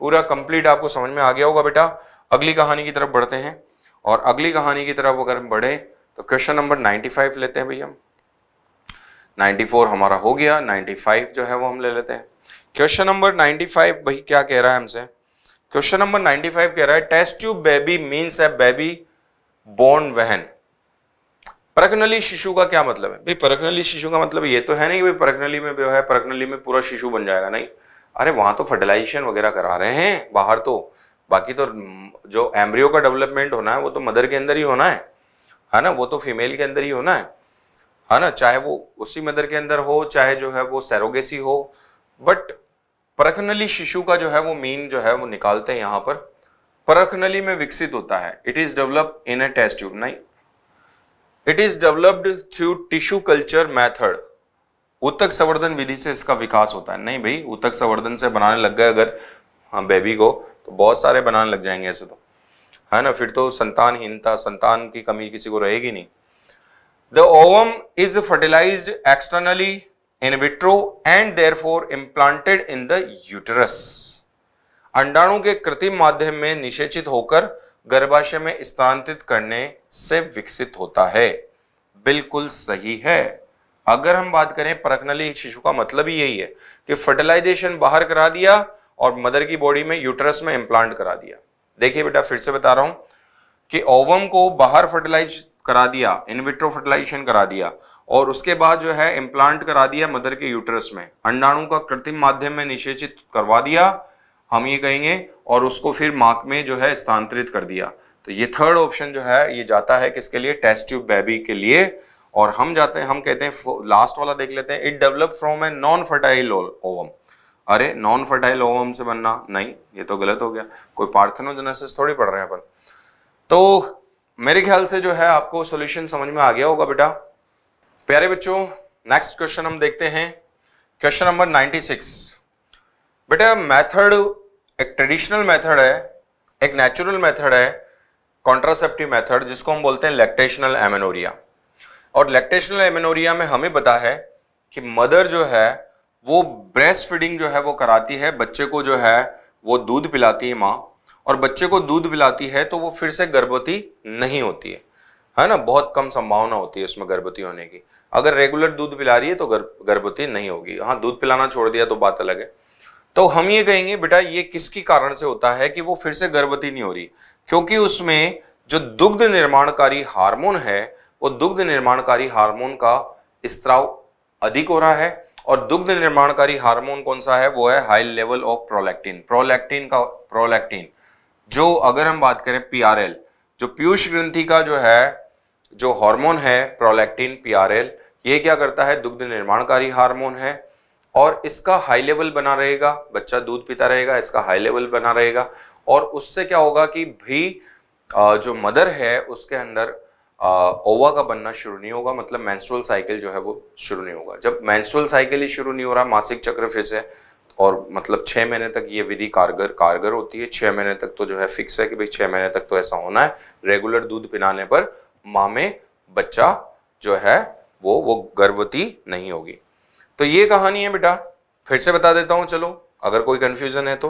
पूरा कंप्लीट आपको समझ में आ गया होगा बेटा अगली कहानी की तरफ बढ़ते हैं और अगली कहानी की तरफ अगर हम बढ़े तो क्वेश्चन नंबर 95 लेते हैं भैया 94 हमारा हो गया 95 जो है वो हम ले लेते हैं क्वेश्चन नंबर 95 भाई क्या कह रहा है हमसे क्वेश्चन नंबर 95 कह रहा है test tube baby means a baby born when परकनली शिशु का क्या मतलब है भाई परकनली शिशु का मतलब ये तो है नहीं भाई प्रगनली में जो है परकनली में पूरा शिशु बन जाएगा नहीं अरे वहां तो फर्टिलाइजेशन वगैरह करा रहे हैं बाहर तो बाकी तो जो एम्ब्रियो का डेवलपमेंट होना है वो तो मदर के अंदर ही होना है है ना वो तो फीमेल के अंदर ही होना है है ना चाहे वो उसी मदर के अंदर हो चाहे जो है वो सैरोगेसी हो बट परखनली शिशु का जो है वो मीन जो है वो निकालते हैं यहाँ पर परखनली में विकसित होता है it is develop in a test tube नहीं it is developed through tissue culture method उत्तक संवर्धन विधि से इसका विकास होता है नहीं भाई उत्तक संवर्धन से बनाने लग गए अगर हाँ बेबी को तो बहुत सारे बनाने लग जाएंगे ऐसे तो है ना फिर तो संतानहीनता संतान की कमी किसी को रहेगी नहीं the ovum is fertilise externally in vitro and therefore implanted in the uterus अंडाणु के कृत्रिम माध्यम में निषेचित होकर गर्भाशय में स्थानांतरित करने से विकसित होता है बिल्कुल सही है अगर हम बात करें परखनली शिशु का मतलब ही यही है कि फर्टिलाइजेशन बाहर करा दिया और मदर की बॉडी में यूटरस में इम्प्लांट करा दिया देखिए बेटा फिर से बता रहा हूं कि ओवम को बाहर फर्टिलाइज करा दिया इनविट्रो फर्टिलाइजेशन करा दिया और उसके बाद जो है इम्प्लांट करा दिया मदर के यूटरस में अंडाणु का कृत्रिम माध्यम में निषेचित करवा दिया हम ये कहेंगे और उसको फिर माक में जो है स्थानांतरित कर दिया तो ये थर्ड ऑप्शन जो है ये जाता है किसके लिए टेस्ट ट्यूब बेबी के लिए और हम जाते हैं हम कहते हैं लास्ट वाला देख लेते हैं it develop from a non fertile ovum अरे नॉन फर्टाइल ओवम से बनना नहीं ये तो गलत हो गया कोई पार्थनोजेनेसिस थोड़ी पढ़ रहे हैं अपन तो मेरे ख्याल से जो है आपको सॉल्यूशन समझ में आ गया होगा बेटा प्यारे बच्चों नेक्स्ट क्वेश्चन हम देखते हैं क्वेश्चन नंबर 96 बेटा मेथड एक ट्रेडिशनल मेथड है एक नेचुरल मेथड है कॉन्ट्रासेप्टिव मेथड जिसको हम बोलते हैं लैक्टेशनल एमेनोरिया और लैक्टेशनल एमेनोरिया में हमें पता है कि मदर जो है वो ब्रेस्ट फीडिंग जो है वो कराती है बच्चे को जो है वो दूध पिलाती है माँ और बच्चे को दूध पिलाती है तो वो फिर से गर्भवती नहीं होती है है ना बहुत कम संभावना होती है उसमें गर्भवती होने की अगर रेगुलर दूध पिला रही है तो गर्भवती नहीं होगी हाँ दूध पिलाना छोड़ दिया तो बात अलग है तो हम ये कहेंगे बेटा ये किसकी कारण से होता है कि वो फिर से गर्भवती नहीं हो रही क्योंकि उसमें जो दुग्ध निर्माणकारी हार्मोन है वो दुग्ध निर्माणकारी हार्मोन का स्त्राव अधिक हो रहा है और दुग्ध निर्माणकारी हार्मोन कौन सा है वो है high level of prolactin prolactin का प्रोलैक्टिन जो अगर हम बात करें पीआरएल जो पीयूष ग्रंथि का जो है जो हार्मोन है प्रोलैक्टिन पीआरएल ये क्या करता है दुग्ध निर्माणकारी हार्मोन है और इसका हाई लेवल बना रहेगा बच्चा दूध पीता रहेगा इसका हाई लेवल बना रहेगा और उससे क्या होगा कि भी जो मदर है उसके अंदर ओवा का बनना शुरू नहीं होगा मतलब मैंस्ट्रुअल साइकिल जो है वो शुरू नहीं होगा जब मैंस्ट्रुअल साइकिल ही शुरू नहीं हो रहा मासिक चक्र फिर से और मतलब छः महीने तक ये विधि कारगर कारगर होती है छः महीने तक तो जो है फिक्स है कि भाई छः महीने तक तो ऐसा होना है रेगुलर दूध पिलाने पर माँ में बच्चा जो है वो वो गर्भवती नहीं होगी तो ये कहानी है बेटा फिर से बता देता हूँ चलो अगर कोई कन्फ्यूज़न है तो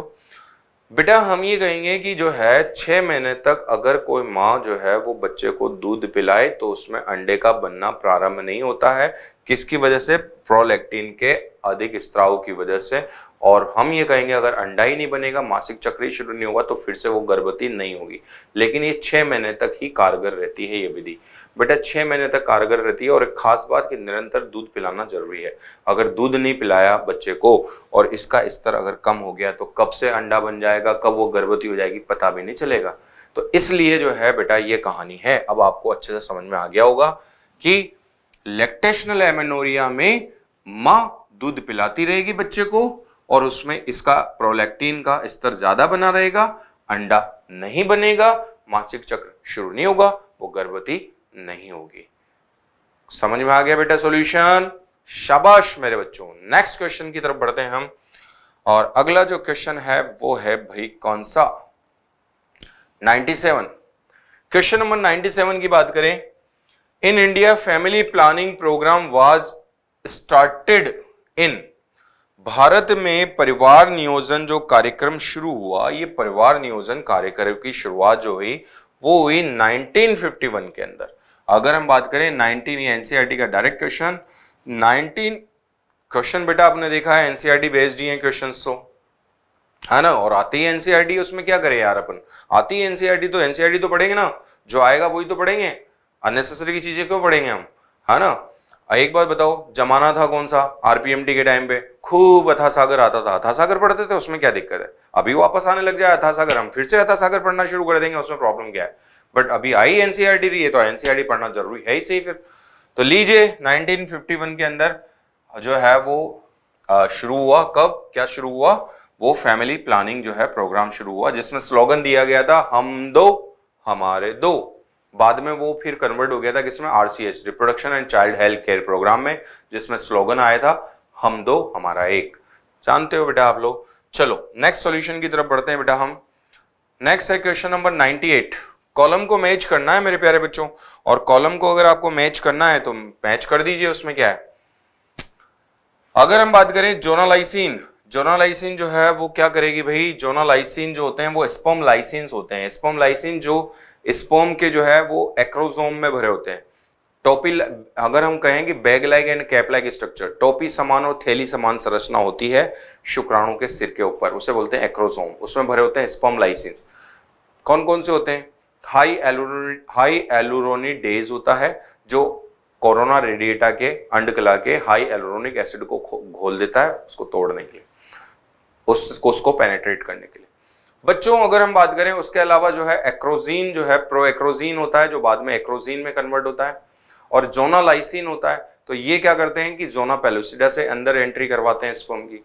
बेटा हम ये कहेंगे कि जो है छः महीने तक अगर कोई माँ जो है वो बच्चे को दूध पिलाए तो उसमें अंडे का बनना प्रारंभ नहीं होता है किसकी वजह से प्रोलैक्टिन के अधिक स्त्राव की वजह से और हम ये कहेंगे अगर अंडा ही नहीं बनेगा मासिक चक्र ही शुरू नहीं होगा तो फिर से वो गर्भवती नहीं होगी लेकिन ये छः महीने तक ही कारगर रहती है ये विधि बेटा छः महीने तक कारगर रहती है और एक खास बात कि निरंतर दूध पिलाना जरूरी है अगर दूध नहीं पिलाया बच्चे को और इसका स्तर अगर कम हो गया तो कब से अंडा बन जाएगा कब वो गर्भवती हो जाएगी पता भी नहीं चलेगा तो इसलिए जो है बेटा ये कहानी है अब आपको अच्छे से समझ में आ गया होगा कि लेक्टेशनल एमेनोरिया में माँ दूध पिलाती रहेगी बच्चे को और उसमें इसका प्रोलेक्टीन का स्तर ज़्यादा बना रहेगा अंडा नहीं बनेगा मासिक चक्र शुरू नहीं होगा वो गर्भवती नहीं होगी समझ में आ गया बेटा सॉल्यूशन शाबाश मेरे बच्चों नेक्स्ट क्वेश्चन की तरफ बढ़ते हैं हम और अगला जो क्वेश्चन है वो है भाई कौन सा 97 क्वेश्चन नंबर 97 की बात करें in India family planning programme was started in Bharat में परिवार नियोजन जो कार्यक्रम शुरू हुआ ये परिवार नियोजन कार्यक्रम की शुरुआत जो हुई वो हुई 1951 के अंदर अगर हम बात करें नाइनटीन ये एनसीईआरटी e का डायरेक्ट क्वेश्चन नाइनटीन क्वेश्चन बेटा आपने देखा है एनसीईआरटी बेस्ड ही है क्वेश्चन तो है ना और आती है एनसीईआरटी e उसमें क्या करें यार अपन आती है एनसीईआरटी e तो एनसीईआरटी तो पढ़ेंगे ना जो आएगा वही तो पढ़ेंगे अननेसेसरी की चीजें क्यों पढ़ेंगे हम है ना एक बात बताओ जमाना था कौन सा आरपीएमटी के टाइम पे खूब अथा सागर आता था अथा सागर पढ़ते थे उसमें क्या दिक्कत है अभी वापस आने लग जाए अथा सागर हम फिर से अथा सागर पढ़ना शुरू कर देंगे उसमें प्रॉब्लम क्या है बट अभी आई एनसीआरटी रही है तो एनसीआरटी e पढ़ना जरूरी है ही सही फिर तो लीजिए 1951 के अंदर जो है वो शुरू हुआ कब क्या शुरू हुआ वो फैमिली प्लानिंग जो है प्रोग्राम शुरू हुआ जिसमें स्लोगन दिया गया था हम दो हमारे दो बाद में वो फिर कन्वर्ट हो गया था किसमें RCH reproduction and child health care programme में जिसमें स्लोगन आया था हम दो हमारा एक जानते हो बेटा आप लोग चलो नेक्स्ट सॉल्यूशन की तरफ बढ़ते हैं बेटा हम नेक्स्ट है क्वेश्चन नंबर 98 कॉलम को मैच करना है मेरे प्यारे बच्चों और कॉलम को अगर आपको मैच करना है तो मैच कर दीजिए उसमें क्या है अगर हम बात करें जोनालाइसिन जोनालाइसिन जो है वो क्या करेगी भाई जोनालाइसिन जो होते हैं वो स्पोम लाइसिन होते हैं स्पोम लाइसिन जो स्पोम के जो है वो एक्रोजोम में भरे होते हैं टोपी अगर हम कहें कि bag like and cap like structure टोपी समान और थैली समान संरचना होती है शुक्राणु के सिर के ऊपर उसे बोलते हैं एक्रोसोम उसमें भरे होते हैं स्पर्म लाइसिन कौन कौन से होते हैं hyaluronidase hyaluronidase होता है जो कोरोना रेडिएटा के अंडकला के हाई एलोरोनिक एसिड को घोल देता है उसको तोड़ने के लिए उसको उसको पेनेट्रेट करने के लिए बच्चों अगर हम बात करें उसके अलावा जो है एक्रोजीन जो है प्रो एक्रोजीन होता है जो बाद में एक्रोजीन में कन्वर्ट होता है और जोना लाइसिन होता है तो ये क्या करते हैं कि जोना पेलोसिडा से अंदर एंट्री करवाते हैं स्पर्म की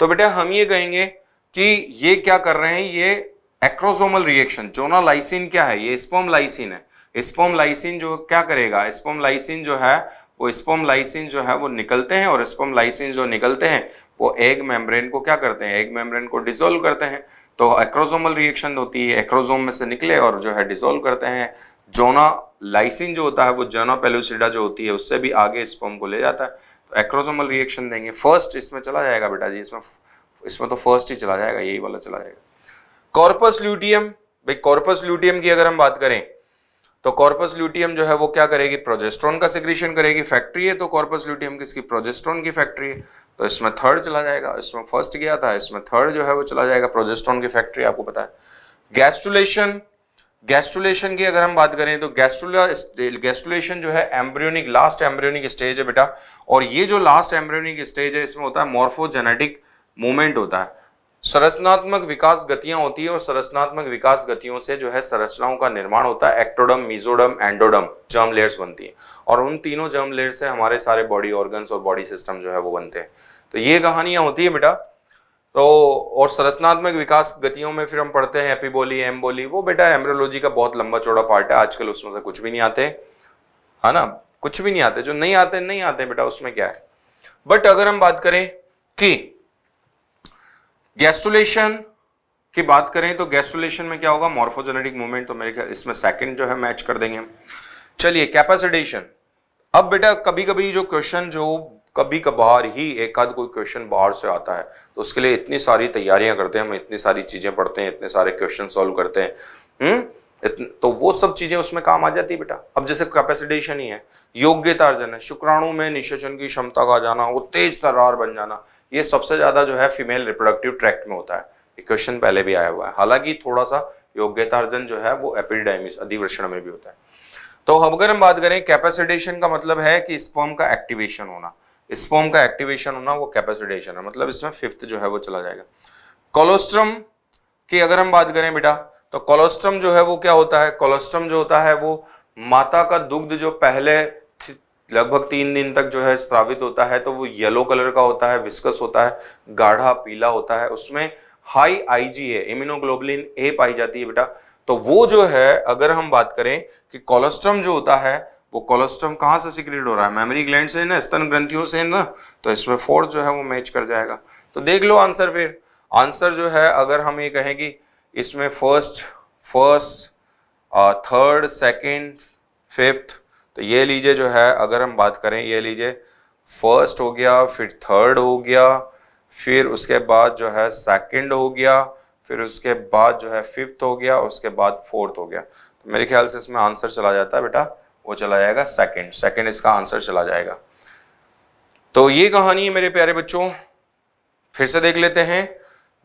तो बेटा हम ये कहेंगे कि ये क्या कर रहे हैं ये एक्रोसोमल रिएक्शन जोना लाइसिन क्या है ये स्पोम लाइसिन है स्पोम लाइसिन जो क्या करेगा स्पोम लाइसिन जो है वो स्पोम लाइसिन जो है वो निकलते हैं और स्पोम लाइसिन जो निकलते हैं वो एग मेम्ब्रेन को क्या करते हैं एग मेम्ब्रेन को डिजोल्व करते हैं तो एक्रोसोमल रिएक्शन होती है एक्रोसोम में से निकले और जो है डिजोल्व करते हैं जोना लाइसिन जो होता है वो जोना पेलुसिडा जो होती है उससे भी आगे स्पोम को ले जाता है तो एक्रोसोमल रिएक्शन देंगे फर्स्ट इसमें चला जाएगा बेटा जी इसमें इसमें तो फर्स्ट ही चला जाएगा यही वाला चला जाएगा कॉर्पस ल्यूटियम भाई कॉर्पस ल्यूटियम की अगर हम बात करें तो कॉर्पस ल्यूटियम जो है वो क्या करेगी प्रोजेस्ट्रॉन का सेग्रेशन करेगी फैक्ट्री है तो कॉर्पस ल्यूटियम किसकी प्रोजेस्ट्रॉन की फैक्ट्री है तो इसमें थर्ड चला जाएगा इसमें फर्स्ट गया था इसमें थर्ड जो है वो चला जाएगा प्रोजेस्ट्रॉन की फैक्ट्री आपको पता है गैस्टुलेशन गैस्टुलेशन की अगर हम बात करें तो गैस्टुला गैस्टुलेशन जो है एम्ब्रियोनिक लास्ट एम्ब्रियोनिक स्टेज है बेटा और ये जो लास्ट एम्ब्रियोनिक स्टेज है इसमें होता है मॉर्फोजेनेटिक मूवमेंट होता है संरचनात्मक विकास गतियां होती है और संरचनात्मक विकास गतियों से जो है संरचनाओं का निर्माण होता है ectoderm mesoderm endoderm germ layers बनती हैं और उन तीनों जर्म लेयर से हमारे सारे बॉडी ऑर्गन्स और बॉडी सिस्टम जो है वो बनते हैं तो ये कहानियां होती है बेटा तो और संरचनात्मक विकास गतियों में फिर हम पढ़ते हैं एम एम्बोली वो बेटा एम्ब्रोलॉजी का बहुत लंबा चौड़ा पार्ट है आजकल उसमें से कुछ भी नहीं आते है ना कुछ भी नहीं आते जो नहीं आते नहीं आते बेटा उसमें क्या है बट अगर हम बात करें कि गैस्टुलेशन की बात करें तो गैस्टुलेशन में क्या होगा मॉर्फोजेनेटिक मूवमेंट तो मेरे ख्याल इसमें सेकंड जो है मैच कर देंगे चलिए कैपेसिटेशन अब बेटा कभी कभी जो क्वेश्चन जो कभी कभार ही एक आध कोई क्वेश्चन बाहर से आता है तो उसके लिए इतनी सारी तैयारियां करते हैं हम इतनी सारी चीजें पढ़ते हैं इतने सारे क्वेश्चन सोल्व करते हैं हम्म तो वो सब चीजें उसमें काम आ जाती है बेटा अब जैसे कैपेसिटेशन ही है योग्यता अर्जन है शुक्राणु में निषेचन की क्षमता का जाना वो तेज तरार बन जाना ये सबसे ज़्यादा जो है फीमेल रिप्रोडक्टिव ट्रैक्ट में होता है ये क्वेश्चन पहले भी आया हुआ है हालांकि थोड़ा सा योग्यता अर्जन जो है वो एपिडाइमिस अधिवृषण में भी होता है तो अब अगर हम बात करें कैपेसिटेशन का मतलब है कि स्पर्म का एक्टिवेशन होना स्पर्म का एक्टिवेशन होना वो कैपेसिटेशन है मतलब इसमें फिफ्थ जो है वो चला जाएगा कोलोस्ट्रम की अगर हम बात करें बेटा तो कोलोस्ट्रम जो है वो क्या होता है कोलोस्ट्रम जो होता है वो माता का दुग्ध जो पहले लगभग तीन दिन तक जो है स्त्रावित होता है तो वो येलो कलर का होता है विस्कस होता है गाढ़ा पीला होता है उसमें हाई आईजीए इम्यूनोग्लोबलिन ए पाई जाती है बेटा तो वो जो है अगर हम बात करें कि कोलेस्ट्रम जो होता है वो कोलेस्ट्रम कहाँ से सिक्रेट हो रहा है मेमोरी ग्लैंड से ना स्तन ग्रंथियों से ना तो इसमें फोर्थ जो है वो मैच कर जाएगा तो देख लो आंसर फिर आंसर जो है अगर हम ये कहें कि इसमें first first third second fifth तो ये लीजिए जो है अगर हम बात करें ये लीजिए फर्स्ट हो गया फिर थर्ड हो गया फिर उसके बाद जो है सेकंड हो गया फिर उसके बाद जो है फिफ्थ हो गया उसके बाद फोर्थ हो गया तो मेरे ख्याल से इसमें आंसर चला जाता है बेटा वो चला जाएगा सेकंड सेकंड इसका आंसर चला जाएगा तो ये कहानी है मेरे प्यारे बच्चों फिर से देख लेते हैं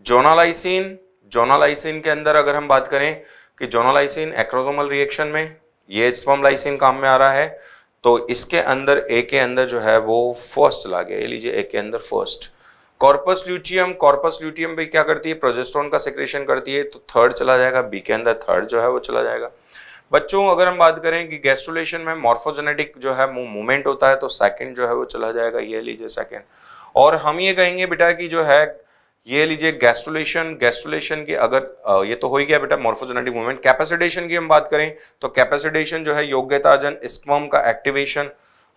जोनालाइसिन जोनालाइसिन के अंदर अगर हम बात करें कि जोनालाइसिन एक्रोजोमल रिएक्शन में ये स्पर्म लाइसिन काम में आ रहा है तो इसके अंदर ए के अंदर जो है वो फर्स्ट ला गया लीजिए ए के अंदर first corpus luteum corpus luteum भी क्या करती है प्रोजेस्ट्रॉन का सेक्रेशन करती है तो थर्ड चला जाएगा बी के अंदर थर्ड जो है वो चला जाएगा बच्चों अगर हम बात करें कि गैस्ट्रोलेशन में मॉर्फोजेनेटिक जो है मूवमेंट होता है तो सेकंड जो है वो चला जाएगा ये लीजिए सेकंड और हम ये कहेंगे बेटा कि जो है ये लीजिए गैस्ट्रोलेशन गैस्ट्रोलेशन की अगर ये तो हो ही गया बेटा मोर्फोजेनेटिक मूवमेंट कैपेसिटेशन की हम बात करें तो कैपेसिटेशन जो है योग्यताजन स्पर्म का एक्टिवेशन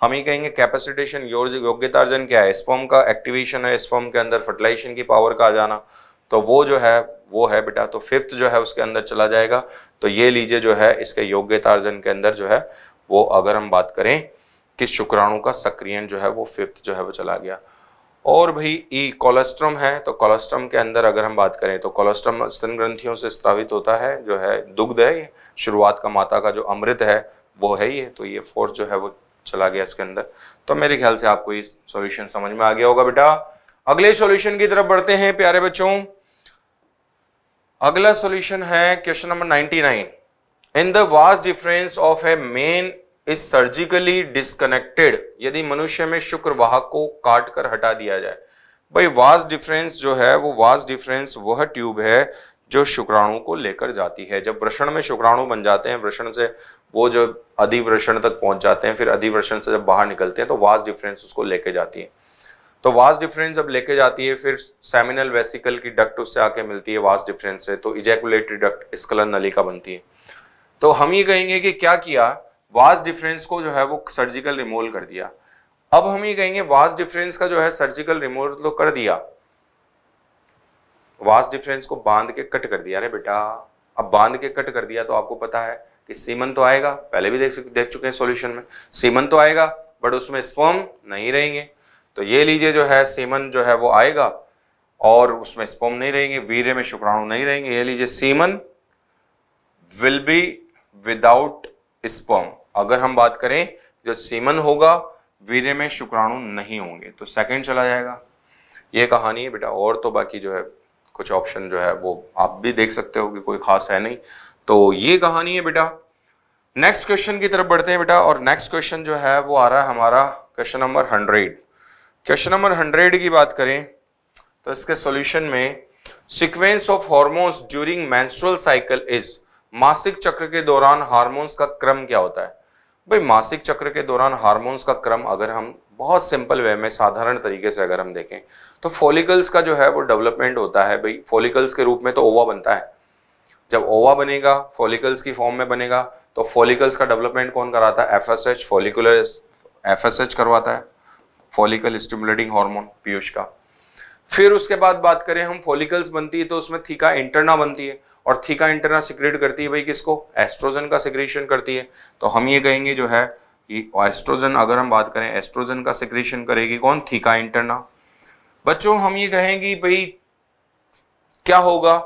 हम ही कहेंगे कैपेसिटेशन योग्यताजन क्या है स्पर्म का एक्टिवेशन है स्पर्म के अंदर फर्टिलाइजेशन की पावर का आ जाना तो वो जो है वो है बेटा तो फिफ्थ जो है उसके अंदर चला जाएगा तो ये लीजिए जो है इसके योग्यताजन के अंदर जो है वो अगर हम बात करें कि शुक्राणु का सक्रियण जो है वो फिफ्थ जो है वो चला गया और भाई ई कोलेस्ट्रम है तो कोलेस्ट्रम के अंदर अगर हम बात करें तो कोलेस्ट्रम स्तन ग्रंथियों से स्त्रावित होता है जो है दुग्ध है शुरुआत का माता का जो अमृत है वो है है तो ये फोर्स जो है वो चला गया इसके अंदर तो मेरे ख्याल से आपको ये सॉल्यूशन समझ में आ गया होगा बेटा अगले सॉल्यूशन की तरफ बढ़ते हैं प्यारे बच्चों अगला सॉल्यूशन है question number 99 in the vas deferens of a man is surgically disconnected यदि मनुष्य में वाहक को काट कर हटा दिया जाए भाई वास डिफरेंस जो है वो वास डिफरेंस वह ट्यूब है जो शुक्राणु को लेकर जाती है जब वृषण में शुक्राणु बन जाते हैं वृषण से वो जब अधिवृषण तक पहुंच जाते हैं फिर अधिवृषण से जब बाहर निकलते हैं तो वास डिफरेंस उसको लेके जाती है तो वास डिफरेंस जब लेके जाती है फिर सेमिनल वेसिकल की डक्ट उससे आके मिलती है वास डिफरेंस से तो इजेकुलेटरी डक्ट स्कलन नलिका बनती है तो हम ये कहेंगे कि क्या किया वास डिफरेंस को जो है वो सर्जिकल रिमोल कर दिया अब हम ये कहेंगे वास डिफरेंस का जो है सर्जिकल रिमोल तो कर दिया वास डिफरेंस को बांध के कट कर दिया अरे बेटा अब बांध के कट कर दिया तो आपको पता है कि सीमन तो आएगा पहले भी देख देख चुके हैं सॉल्यूशन में सीमन तो आएगा बट उसमें स्पर्म नहीं रहेंगे तो ये लीजिए जो है सीमन जो है वो आएगा और उसमें स्पर्म नहीं रहेंगे वीर्य में शुक्राणु नहीं रहेंगे ये लीजिए semen will be without sperm अगर हम बात करें जो सीमन होगा वीर्य में शुक्राणु नहीं होंगे तो सेकंड चला जाएगा ये कहानी है बेटा और तो बाकी जो है कुछ ऑप्शन जो है वो आप भी देख सकते हो कि कोई खास है नहीं तो ये कहानी है बेटा नेक्स्ट क्वेश्चन की तरफ बढ़ते हैं बेटा और नेक्स्ट क्वेश्चन जो है वो आ रहा है हमारा question number hundred question number hundred की बात करें तो इसके सॉल्यूशन में sequence of hormones during men cycle is मासिक चक्र के दौरान हार्मोन्स का क्रम क्या होता है भाई मासिक चक्र के दौरान हार्मोन्स का क्रम अगर हम बहुत सिंपल वे में साधारण तरीके से अगर हम देखें तो फॉलिकल्स का जो है वो डेवलपमेंट होता है भाई फॉलिकल्स के रूप में तो ओवा बनता है जब ओवा बनेगा फॉलिकल्स की फॉर्म में बनेगा तो फॉलिकल्स का डेवलपमेंट कौन कराता है F S H follicular F S H करवाता है फॉलिकल स्टिमुलेटिंग हार्मोन पीयूष का फिर उसके बाद बात करें हम फॉलिकल्स बनती है तो उसमें थीका इंटरना बनती है और थीका इंटरना सिक्रेट करती है भाई किसको एस्ट्रोजन का सिक्रेशन करती है तो हम ये कहेंगे जो है कि एस्ट्रोजन अगर हम बात करें एस्ट्रोजन का सिक्रेशन करेगी कौन थीका इंटरना बच्चों हम ये कहेंगे भाई क्या होगा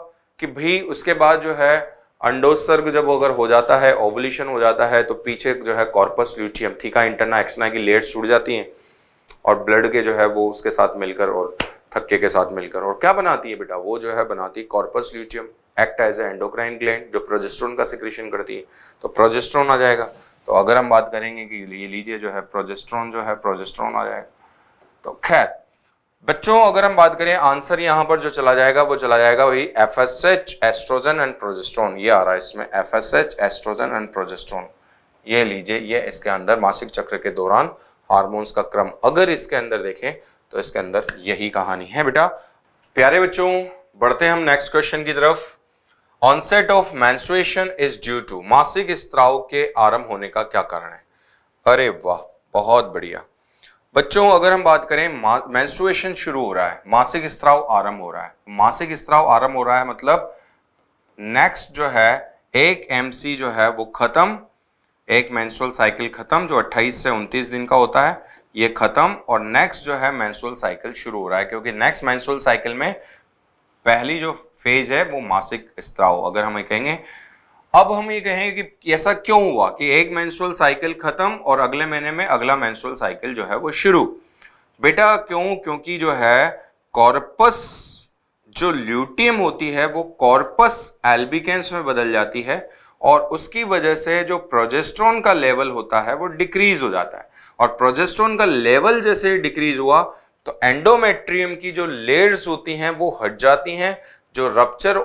कि भाई उसके बाद जो है अंडोसर्ग जब अगर हो जाता है ओवल्यूशन हो जाता है तो पीछे जो है corpus luteum theca interna externa की लेयर्स छूट जाती हैं और ब्लड के जो है वो उसके साथ मिलकर और थक्के के साथ मिलकर और क्या बनाती है बेटा वो जो है बनाती है corpus luteum act as endocrine gland जो प्रोजेस्ट्रोन का सिक्रेशन करती है तो प्रोजेस्ट्रोन आ जाएगा तो अगर हम बात करेंगे कि ये लीजिए जो है प्रोजेस्ट्रोन जो है प्रोजेस्ट्रोन आ जाएगा तो खैर बच्चों अगर हम बात करें आंसर यहां पर जो चला जाएगा वो चला जाएगा वही F S H oestrogen and progesterone ये आ रहा है इसमें F S H oestrogen and progesterone ये लीजिए ये इसके अंदर मासिक चक्र के दौरान हार्मोन्स का क्रम अगर इसके अंदर देखें तो इसके अंदर यही कहानी है बेटा प्यारे बच्चों बढ़ते हैं हम नेक्स्ट क्वेश्चन की तरफ onset of menstruation is due to मासिक स्त्राव के आरंभ होने का क्या कारण है अरे वाह बहुत बढ़िया बच्चों अगर हम बात करें मैंस्ट्रुएशन शुरू हो रहा है मासिक स्त्राव आरंभ हो रहा है मासिक स्त्राव आरंभ हो रहा है मतलब नेक्स्ट जो है एक एमसी जो है वो खत्म एक मैंसुअल साइकिल खत्म जो 28 से 29 दिन का होता है ये खत्म और नेक्स्ट जो है मैंसुअल साइकिल शुरू हो रहा है क्योंकि नेक्स्ट मैंसुअल साइकिल में पहली जो फेज है वो मासिक स्त्राव अगर हम ये कहेंगे अब हम ये कहेंगे कि ऐसा क्यों हुआ कि एक मैंसुअल साइकिल खत्म और अगले महीने में अगला मैंसुअल साइकिल जो है वो शुरू बेटा क्यों क्योंकि जो है कॉर्पस जो ल्यूटियम होती है वो कॉर्पस एल्बिकेंस में बदल जाती है और उसकी वजह से जो प्रोजेस्ट्रॉन का लेवल होता है वो डिक्रीज हो जाता है और प्रोजेस्ट्रॉन का लेवल जैसे डिक्रीज हुआ तो एंडोमेट्रियम की जो लेयर्स होती हैं वो हट जाती हैं जो रप्चर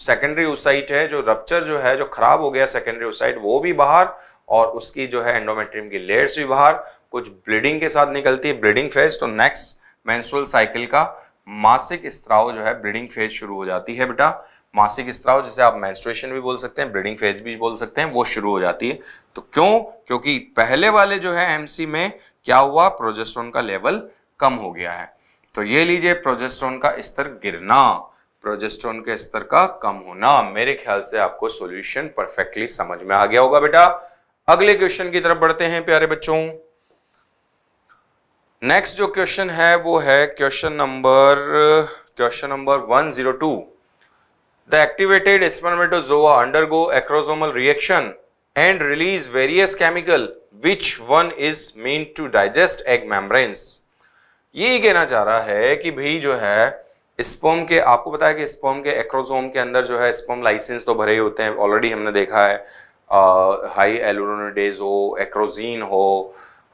सेकेंडरी ओसाइट है जो रप्चर जो है जो खराब हो गया सेकेंडरी ओसाइट वो भी बाहर और उसकी जो है एंडोमेट्रियम की लेयर्स भी बाहर कुछ ब्लीडिंग के साथ निकलती है ब्लीडिंग फेज तो नेक्स्ट मैंसुअल साइकिल का मासिक स्त्राव जो है ब्लीडिंग फेज शुरू हो जाती है बेटा मासिक स्त्राव जिसे आप मेंस्ट्रुएशन भी बोल सकते हैं ब्लीडिंग फेज भी बोल सकते हैं वो शुरू हो जाती है तो क्यों क्योंकि पहले वाले जो है एमसी में क्या हुआ प्रोजेस्ट्रॉन का लेवल कम हो गया है तो ये लीजिए प्रोजेस्ट्रॉन का स्तर गिरना प्रोजेस्ट्रॉन के स्तर का कम होना मेरे ख्याल से आपको सॉल्यूशन परफेक्टली समझ में आ गया होगा बेटा अगले क्वेश्चन की तरफ बढ़ते हैं प्यारे बच्चों नेक्स्ट जो क्वेश्चन है वो है question number question number two the activated spermatozoa undergo acrosomal reaction and release various chemical which one is mean to digest egg membranes ये कहना चाह रहा है कि भाई जो है स्पोम के आपको पता है कि स्पोम के एक्रोजोम के अंदर जो है स्पोम लाइसेंस तो भरे ही होते हैं ऑलरेडी हमने देखा है आ, हाई एलोरोडेज हो एक्रोजीन हो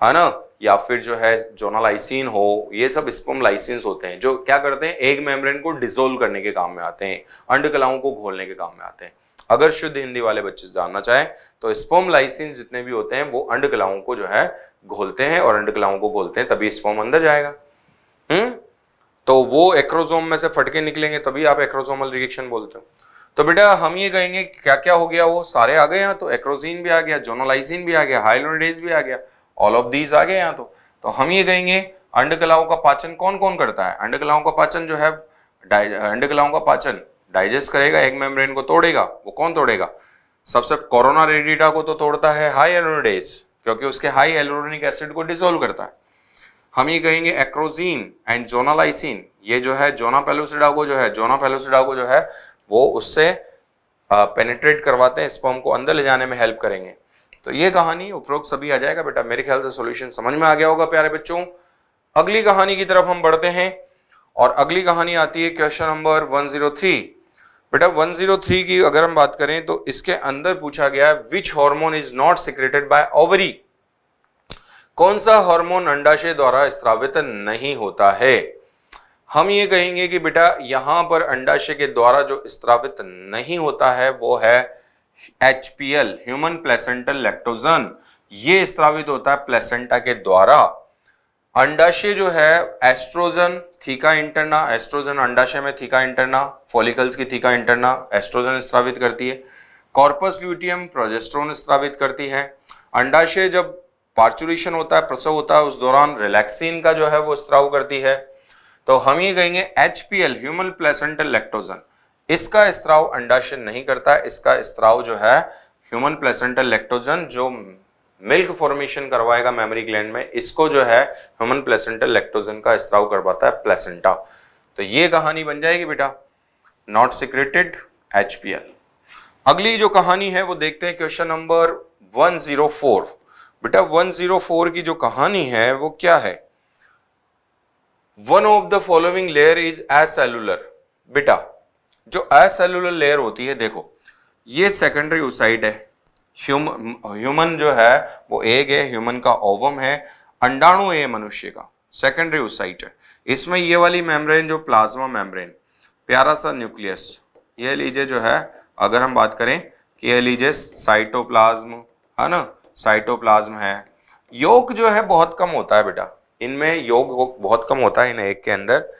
है ना या फिर जो है जोनालाइसिन हो ये सब स्पोम लाइसेंस होते हैं जो क्या करते हैं एग मेम्ब्रेन को डिजोल्व करने के काम में आते हैं अंडकलाओं को घोलने के काम में आते हैं अगर शुद्ध हिंदी वाले बच्चे जानना चाहें तो स्पोम लाइसेंस जितने भी होते हैं वो अंडकलाओं को जो है घोलते हैं और अंडकलाओं को घोलते हैं तभी स्पोम अंदर जाएगा हम्म तो वो एक्रोजोम में से फटके निकलेंगे तभी आप एक्रोजोमल रिएक्शन बोलते हो तो बेटा हम ये कहेंगे क्या क्या हो गया वो सारे आ गए यहाँ तो एक्रोजीन भी आ गया जोनोलाइसिन भी आ गया हाइलोडेज भी आ गया ऑल ऑफ दीज आ गए यहाँ तो तो हम ये कहेंगे अंडकलाओं का पाचन कौन कौन करता है अंडकलाओं का पाचन जो है अंडकलाओं का पाचन डाइजेस्ट करेगा एग मेम्ब्रेन को तोड़ेगा वो कौन तोड़ेगा सबसे कोरोना रेडिटा को तो तोड़ता है हाई एलोनोडेज क्योंकि उसके हाई एलोडोनिक एसिड को डिसोल्व करता है हम ये कहेंगे एक्रोजीन एंड जोनालाइसिन ये जो है जोना पेलोसिडागो जो है जोना पेलोसिडागो जो है वो उससे पेनेट्रेट करवाते हैं स्पर्म को अंदर ले जाने में हेल्प करेंगे तो ये कहानी उपरोक्त सभी आ जाएगा बेटा मेरे ख्याल से सॉल्यूशन समझ में आ गया होगा प्यारे बच्चों अगली कहानी की तरफ हम बढ़ते हैं और अगली कहानी आती है क्वेश्चन नंबर 103 बेटा 103 की अगर हम बात करें तो इसके अंदर पूछा गया है which hormone is not secreted by ovary कौन सा हार्मोन अंडाशय द्वारा स्त्रावित नहीं होता है हम ये कहेंगे कि बेटा यहां पर अंडाशय के द्वारा जो स्त्रावित नहीं होता है वो है H P L human placental lactogen ये स्त्रावित होता है प्लेसेंटा के द्वारा अंडाशय जो है एस्ट्रोजन थीका इंटरना एस्ट्रोजन अंडाशय में थीका इंटरना फॉलिकल्स की थीका इंटरना एस्ट्रोजन स्त्रावित करती है कॉर्पस ल्यूटियम प्रोजेस्ट्रोन स्त्रावित करती है अंडाशय जब पार्चुरेशन होता है प्रसव होता है उस दौरान रिलैक्सिन का जो है वो स्त्राव करती है तो हम ये कहेंगे H P L human placental lactogen इसका स्त्राव अंडाशय नहीं करता इसका स्त्राव जो है ह्यूमन प्लेसेंटल लेक्टोजन जो मिल्क फॉर्मेशन करवाएगा मेमोरी ग्लैंड में इसको जो है ह्यूमन प्लेसेंटल लेक्टोजन का स्त्राव करवाता है प्लेसेंटा तो ये कहानी बन जाएगी बेटा नॉट सिक्रेटेड एच अगली जो कहानी है वो देखते हैं question number one zero four बेटा 104 की जो कहानी है वो क्या है one of the following layer is acellular बेटा जो एसेलुलर लेयर होती है देखो ये सेकेंडरी ओसाइड है ह्यूमन ह्यूमन जो है वो एग है ह्यूमन का ओवम है अंडाणु है मनुष्य का सेकेंडरी ओसाइट है इसमें ये वाली मेम्ब्रेन जो प्लाज्मा मेम्ब्रेन प्यारा सा न्यूक्लियस ये लीजिए जो है अगर हम बात करें कि ये लीजिए साइटोप्लाज्म है ना साइटोप्लाज्म है योग जो है बहुत कम होता है बेटा इनमें योग बहुत कम होता है इन एक के अंदर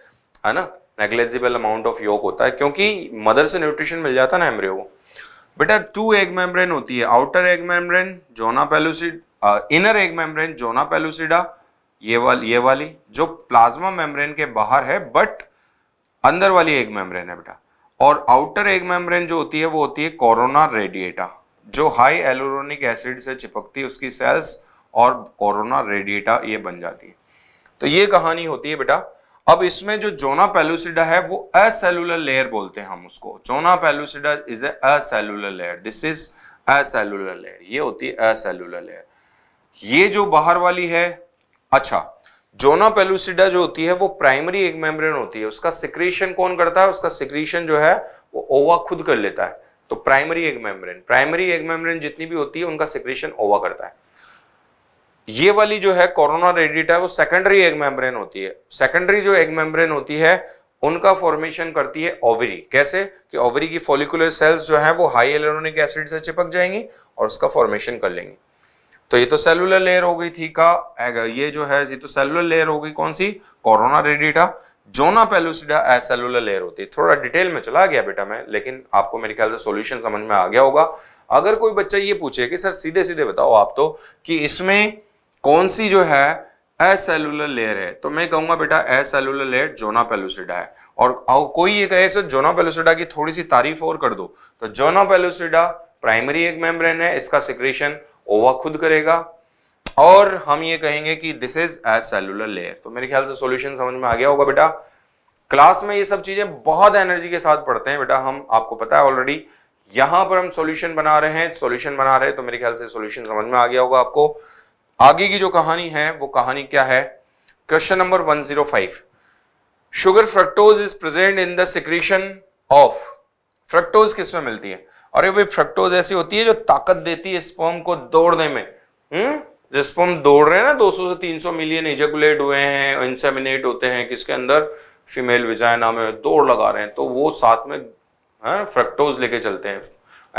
है ना नेग्लेजिबल अमाउंट ऑफ योग होता है क्योंकि मदर से न्यूट्रिशन मिल जाता है ना एमरे को बेटा टू एग मेम्ब्रेन होती है outer egg membrane zona pellucida inner egg membrane zona pellucida ये वाली ये वाली जो प्लाज्मा मेम्ब्रेन के बाहर है बट अंदर वाली एग मेम्ब्रेन है बेटा और आउटर एग मेम्ब्रेन जो होती है वो होती है कोरोना रेडिएटा जो हाई एलोरोनिक एसिड से चिपकती है उसकी सेल्स और कोरोना रेडिएटा ये बन जाती है तो ये कहानी होती है बेटा अब इसमें जो जोना पेलुसिडा है वो असेलुलर लेयर बोलते हैं हम उसको zona pellucida is acellular layer this is acellular layer ये होती है असेलुलर लेयर ये जो बाहर वाली है अच्छा जोना पेलुसिडा जो होती है वो प्राइमरी एक मेम्ब्रेन होती है उसका सिक्रीशन कौन करता है उसका सिक्रीशन जो है वो ओवा खुद कर लेता है तो primary egg membrane primary egg membrane जितनी भी होती है उनका सिक्रेशन ओवा करता है ये वाली जो है कोरोना रेडिटा वो सेकेंडरी एग मेम्ब्रेन होती है सेकेंडरी जो एग मेम्ब्रेन होती है उनका फॉर्मेशन करती है ओवरी कैसे कि ओवरी की फॉलिकुलर सेल्स जो है वो हाई एलोनिक एसिड से चिपक जाएंगी और उसका फॉर्मेशन कर लेंगी तो ये तो सेलुलर लेयर हो गई थी का ये जो है ये तो सेलुलर लेयर हो गई कौन सी corona radiata zona pellucida acellular layer होती है थोड़ा डिटेल में चला गया बेटा मैं लेकिन आपको मेरे ख्याल से सोल्यूशन समझ में आ गया होगा अगर कोई बच्चा ये पूछे कि सर सीधे सीधे बताओ आप तो कि इसमें कौन सी जो है सेलुलर लेयर है तो मैं कहूंगा बेटा सेलुलर लेयर जोना पेलुसिडा है और कोई ये कहे सर जोना पेलुसिडा की थोड़ी सी तारीफ और कर दो तो zona pellucida primary egg membrane है इसका सिक्रेशन ओवा खुद करेगा और हम ये कहेंगे कि this is acellular layer तो मेरे ख्याल से सॉल्यूशन समझ में आ गया होगा बेटा क्लास में ये सब चीजें बहुत एनर्जी के साथ पढ़ते हैं बेटा हम आपको पता है ऑलरेडी यहां पर हम सॉल्यूशन बना रहे हैं सॉल्यूशन बना रहे हैं तो मेरे ख्याल से सॉल्यूशन समझ में आ गया होगा आपको आगे की जो कहानी है वो कहानी क्या है question number 105 sugar fructose is present in the secretion of fructose किसमें मिलती है अरे भाई फ्रक्टोज ऐसी होती है जो ताकत देती है स्पर्म को दौड़ने में हुँ? हम्म? जिसको हम दौड़ रहे हैं ना 200 से 300 मिलियन इजेकुलेट हुए हैं इंसेमिनेट होते हैं किसके अंदर फीमेल विजाइना में दौड़ लगा रहे हैं तो वो साथ में है ना फ्रक्टोज लेके चलते हैं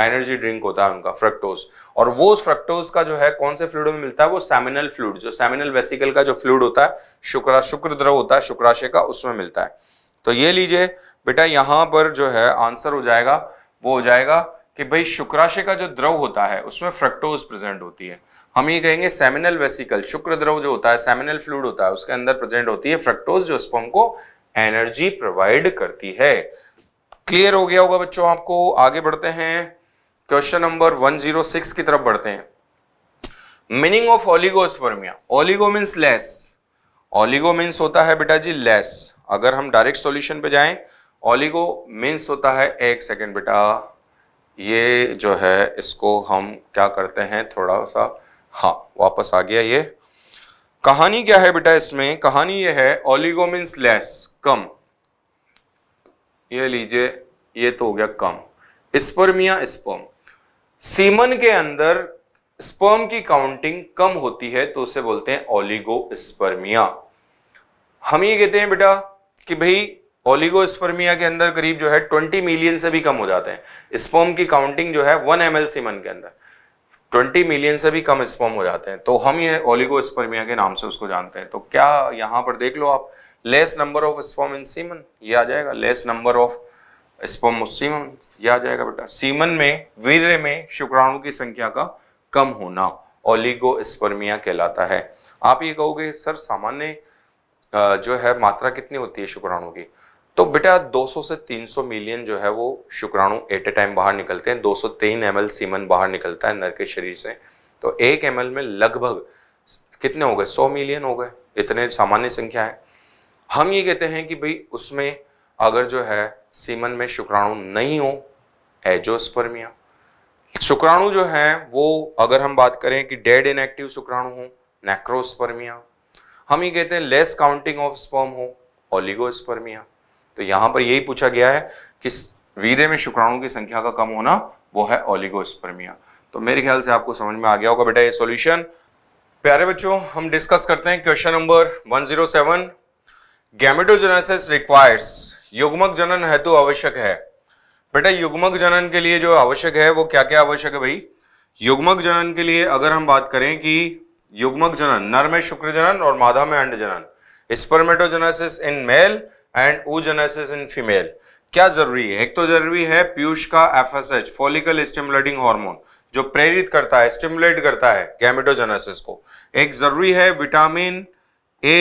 एनर्जी ड्रिंक होता है उनका फ्रक्टोज और वो फ्रक्टोज का जो है कौन से फ्लूड में मिलता है वो सैमिनल फ्लूड जो सेमिनल वेसिकल का जो फ्लूड होता है शुक्रा शुक्र द्रव होता है शुक्राशय का उसमें मिलता है तो ये लीजिए बेटा यहाँ पर जो है आंसर हो जाएगा वो हो जाएगा कि भाई शुक्राशय का जो द्रव होता है उसमें फ्रक्टोज प्रेजेंट होती है हम ये कहेंगे सेमिनल वेसिकल शुक्र द्रव जो होता है सेमिनल फ्लूड होता है उसके अंदर प्रेजेंट होती है फ्रक्टोज जो स्पम को एनर्जी प्रोवाइड करती है क्लियर हो गया होगा बच्चों आपको आगे बढ़ते हैं क्वेश्चन नंबर 106 की तरफ बढ़ते हैं meaning of oligospermia oligo means less oligo means होता है बेटा जी लेस अगर हम डायरेक्ट सॉल्यूशन पे जाएं ओलिगो मीन्स होता है एक सेकंड बेटा ये जो है इसको हम क्या करते हैं थोड़ा सा हाँ वापस आ गया ये कहानी क्या है बेटा इसमें कहानी ये है ओलिगो मीन्स लेस कम ये लीजिए ये तो हो गया कम स्पर्मिया स्पर्म सीमन के अंदर स्पर्म की काउंटिंग कम होती है तो उसे बोलते हैं ओलिगो स्पर्मिया हम ये कहते हैं बेटा कि भाई ओलिगो स्पर्मिया के अंदर करीब जो है 20 मिलियन से भी कम हो जाते हैं स्पर्म की काउंटिंग जो है 1 एम सीमन के अंदर 20 मिलियन से भी कम स्पर्म हो जाते हैं तो हम ये ओलिगो स्पर्मिया के नाम से उसको जानते हैं तो क्या यहाँ पर देख लो आप less number of sperm in semen ये आ जाएगा less number of sperm semen ये आ जाएगा बेटा सीमन में वीर में शुक्राणु की संख्या का कम होना ओलिगो स्पर्मिया कहलाता है आप ये कहोगे सर सामान्य जो है मात्रा कितनी होती है शुक्राणु की तो बेटा 200 से 300 मिलियन जो है वो शुक्राणु एट ए टाइम बाहर निकलते हैं 203 एम सीमन बाहर निकलता है नर के शरीर से तो एक एम में लगभग कितने हो गए 100 मिलियन हो गए इतने सामान्य संख्या है हम ये कहते हैं कि भाई उसमें अगर जो है सीमन में शुक्राणु नहीं हो एजोस्पर्मिया शुक्राणु जो है वो अगर हम बात करें कि डेड इनएक्टिव शुक्राणु हो नेक्रोस्पर्मिया हम ये कहते हैं लेस काउंटिंग ऑफ स्पर्म हो ओलिगोस्पर्मिया तो यहां पर यही पूछा गया है कि वीरे में शुक्राणु की संख्या का कम होना वो है ओलिगोस्पर्मिया तो मेरे ख्याल से आपको समझ में आ गया होगा बेटा ये सॉल्यूशन प्यारे बच्चों हम डिस्कस करते हैं क्वेश्चन नंबर 107 गैमेटोजेनेसिस रिक्वायर्स युग्मक जनन हेतु तो आवश्यक है बेटा युग्मक जनन के लिए जो आवश्यक है वो क्या क्या आवश्यक है भाई युग्मक जनन के लिए अगर हम बात करें कि युग्मक जनन नर में शुक्र जनन और मादा में अंड जनन spermatogenesis in male and oogenesis in female क्या जरूरी है एक तो जरूरी है पीयूष का F S H follicle stimulating hormone जो प्रेरित करता है स्टिमुलेट करता है गैमेटोजेनेसिस को एक जरूरी है vitamin A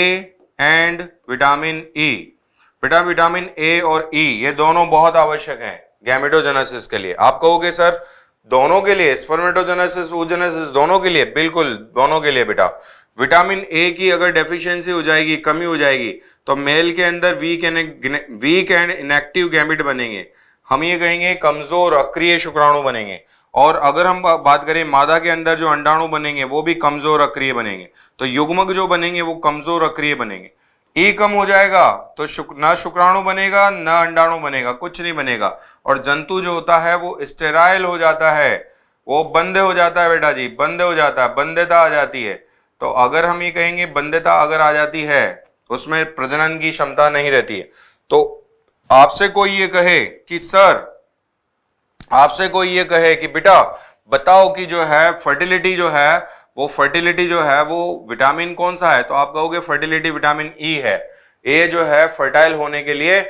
and vitamin E बेटा विटामिन ए और ई e, ये दोनों बहुत आवश्यक हैं गैमेटोजेनेसिस के लिए आप कहोगे सर दोनों के लिए स्पर्मेटोजेनेसिस ओजेनेसिस दोनों के लिए बिल्कुल दोनों के लिए बेटा विटामिन ए की अगर डेफिशिएंसी हो जाएगी कमी हो जाएगी तो मेल के अंदर weak and weak and inactive gamete बनेंगे हम ये कहेंगे कमजोर अक्रिय शुक्राणु बनेंगे और अगर हम बात करें मादा के अंदर जो अंडाणु बनेंगे वो भी कमजोर अक्रिय बनेंगे तो युग्मक जो बनेंगे वो कमजोर अक्रिय बनेंगे ई e कम हो जाएगा तो शुक, ना शुक्राणु बनेगा ना अंडाणु बनेगा कुछ नहीं बनेगा और जंतु जो होता है वो स्टेराइल हो जाता है वो बंद हो जाता है बेटा जी बंद हो जाता है बंदता आ जाती है तो अगर हम ये कहेंगे बंदता अगर आ जाती है उसमें प्रजनन की क्षमता नहीं रहती है तो आपसे कोई ये कहे कि सर आपसे कोई ये कहे कि बेटा बताओ कि जो है फर्टिलिटी जो है वो फर्टिलिटी जो है वो विटामिन कौन सा है तो आप कहोगे फर्टिलिटी विटामिन ई है ए जो है फर्टाइल होने के लिए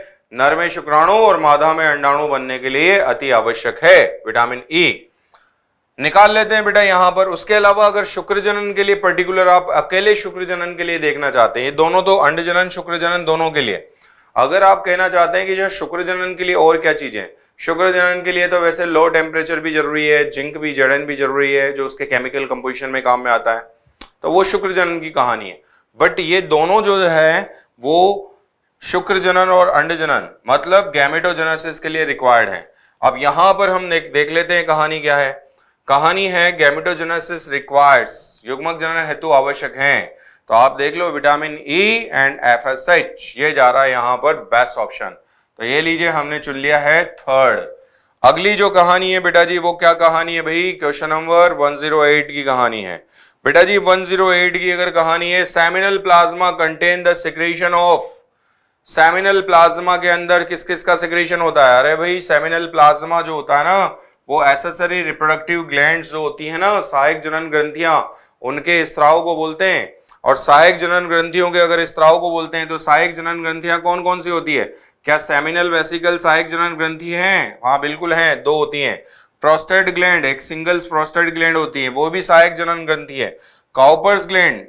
नर में शुक्राणु और मादा में अंडाणु बनने के लिए अति आवश्यक है विटामिन ई e. निकाल लेते हैं बेटा यहां पर उसके अलावा अगर शुक्र जनन के लिए पर्टिकुलर आप अकेले शुक्र जनन के लिए देखना चाहते हैं दोनों तो अंड जनन शुक्र जनन दोनों के लिए अगर आप कहना चाहते हैं कि जो शुक्र जनन के लिए और क्या चीज़ें शुक्र जनन के लिए तो वैसे लो टेम्परेचर भी जरूरी है जिंक भी जड़न भी जरूरी है जो उसके केमिकल कंपोजिशन में काम में आता है तो वो शुक्र जनन की कहानी है बट ये दोनों जो है वो शुक्र जनन और अंड जनन मतलब गैमेटोजेनेसिस के लिए रिक्वायर्ड है अब यहां पर हम देख लेते हैं कहानी क्या है कहानी है गैमिटोजेनेसिस रिक्वायर्स युग्मक जनन हेतु आवश्यक हैं तो आप देख लो vitamin E and F S H ये जा रहा है यहां पर बेस्ट ऑप्शन तो ये लीजिए हमने चुन लिया है थर्ड अगली जो कहानी है बेटा जी वो क्या कहानी है भाई क्वेश्चन नंबर 108 की कहानी है बेटा जी 108 की अगर कहानी है seminal plasma contain the secretion of seminal plasma के अंदर किस किस का सिक्रेशन होता है अरे भाई सेमिनल प्लाज्मा जो होता है ना वो एसेसरी रिप्रोडक्टिव ग्लैंड जो होती है ना सहायक जनन ग्रंथियां उनके स्त्राव को बोलते हैं और सहायक जनन ग्रंथियों के अगर स्त्राव को बोलते हैं तो सहायक जनन ग्रंथियां कौन कौन सी होती है क्या सेमिनल वेसिकल सहायक जनन ग्रंथि है हाँ बिल्कुल है दो होती है प्रोस्टेट ग्लैंड एक सिंगल प्रोस्टेट ग्लैंड होती है वो भी सहायक जनन ग्रंथि है काउपर्स ग्लैंड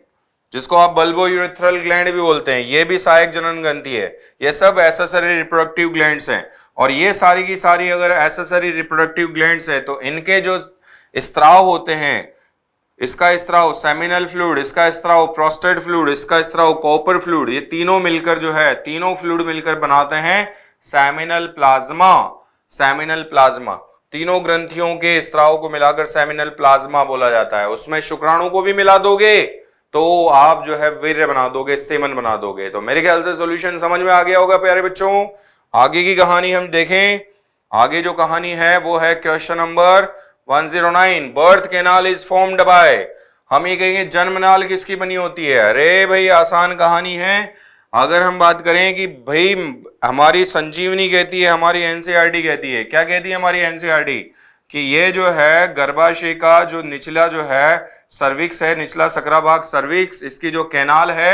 जिसको आप बल्बो यूरेथ्रल ग्लैंड भी बोलते हैं ये भी सहायक जनन ग्रंथि है ये सब एसेसरी रिप्रोडक्टिव ग्लैंड्स हैं और ये सारी की सारी अगर एसेसरी रिप्रोडक्टिव ग्लैंड्स है तो इनके जो स्त्राव होते हैं इसका स्त्राव सेमिनल फ्लूड इसका स्त्राव प्रोस्टेट फ्लूड इसका स्त्राव कॉपर फ्लूड ये तीनों मिलकर जो है तीनों फ्लूड मिलकर बनाते हैं सेमिनल प्लाज्मा सेमिनल प्लाज्मा तीनों ग्रंथियों के स्त्राव को मिलाकर सेमिनल प्लाज्मा बोला जाता है उसमें शुक्राणु को भी मिला दोगे तो आप जो है वीर्य बना दोगे सेमन बना दोगे तो मेरे ख्याल से सोल्यूशन समझ में आ गया होगा प्यारे बच्चों आगे की कहानी हम देखें आगे जो कहानी है वो है question number 109 birth canal is formed by हम ये कहेंगे जन्म नाल किसकी बनी होती है अरे भाई आसान कहानी है अगर हम बात करें कि भाई हमारी संजीवनी कहती है हमारी एनसीईआरटी e कहती है क्या कहती है हमारी एनसीईआरटी e कि ये जो है गर्भाशय का जो निचला जो है सर्विक्स है निचला सकरा भाग सर्विक्स इसकी जो कैनाल है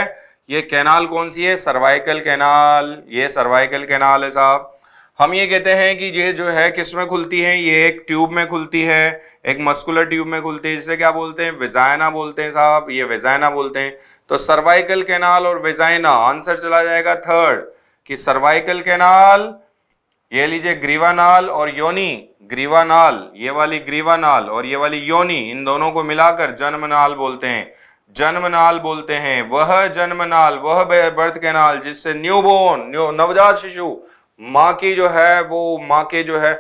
ये कैनाल कौन सी है सर्वाइकल कैनाल ये सर्वाइकल कैनाल है साहब हम ये कहते हैं कि ये जो है किस में खुलती है ये एक ट्यूब में खुलती है एक मस्कुलर ट्यूब में खुलती है जिसे क्या बोलते हैं विजायना बोलते हैं साहब ये वेजायना बोलते हैं तो सर्वाइकल कैनाल और वेजाइना आंसर चला जाएगा थर्ड कि सर्वाइकल कैनाल ये लीजिए ग्रीवानाल और योनी ग्रीवानाल ये वाली ग्रीवानाल और ये वाली योनी इन दोनों को मिलाकर जन्मनाल बोलते हैं जन्मनाल बोलते हैं वह जन्मनाल वह बर्थ कैनाल जिससे न्यू बोर्न न्यू नवजात शिशु माँ की जो है वो माँ के जो है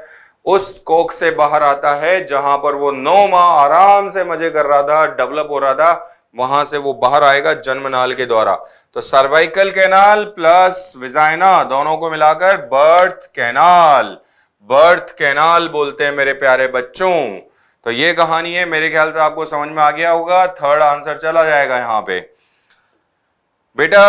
उस कोक से बाहर आता है जहां पर वो नौ माह आराम से मजे कर रहा था डेवलप हो रहा था वहां से वो बाहर आएगा जन्मनाल के द्वारा तो सर्वाइकल कैनाल प्लस विजाइना दोनों को मिलाकर बर्थ कैनाल बर्थ कैनाल बोलते हैं मेरे प्यारे बच्चों तो ये कहानी है मेरे ख्याल से आपको समझ में आ गया होगा थर्ड आंसर चला जाएगा यहाँ पे बेटा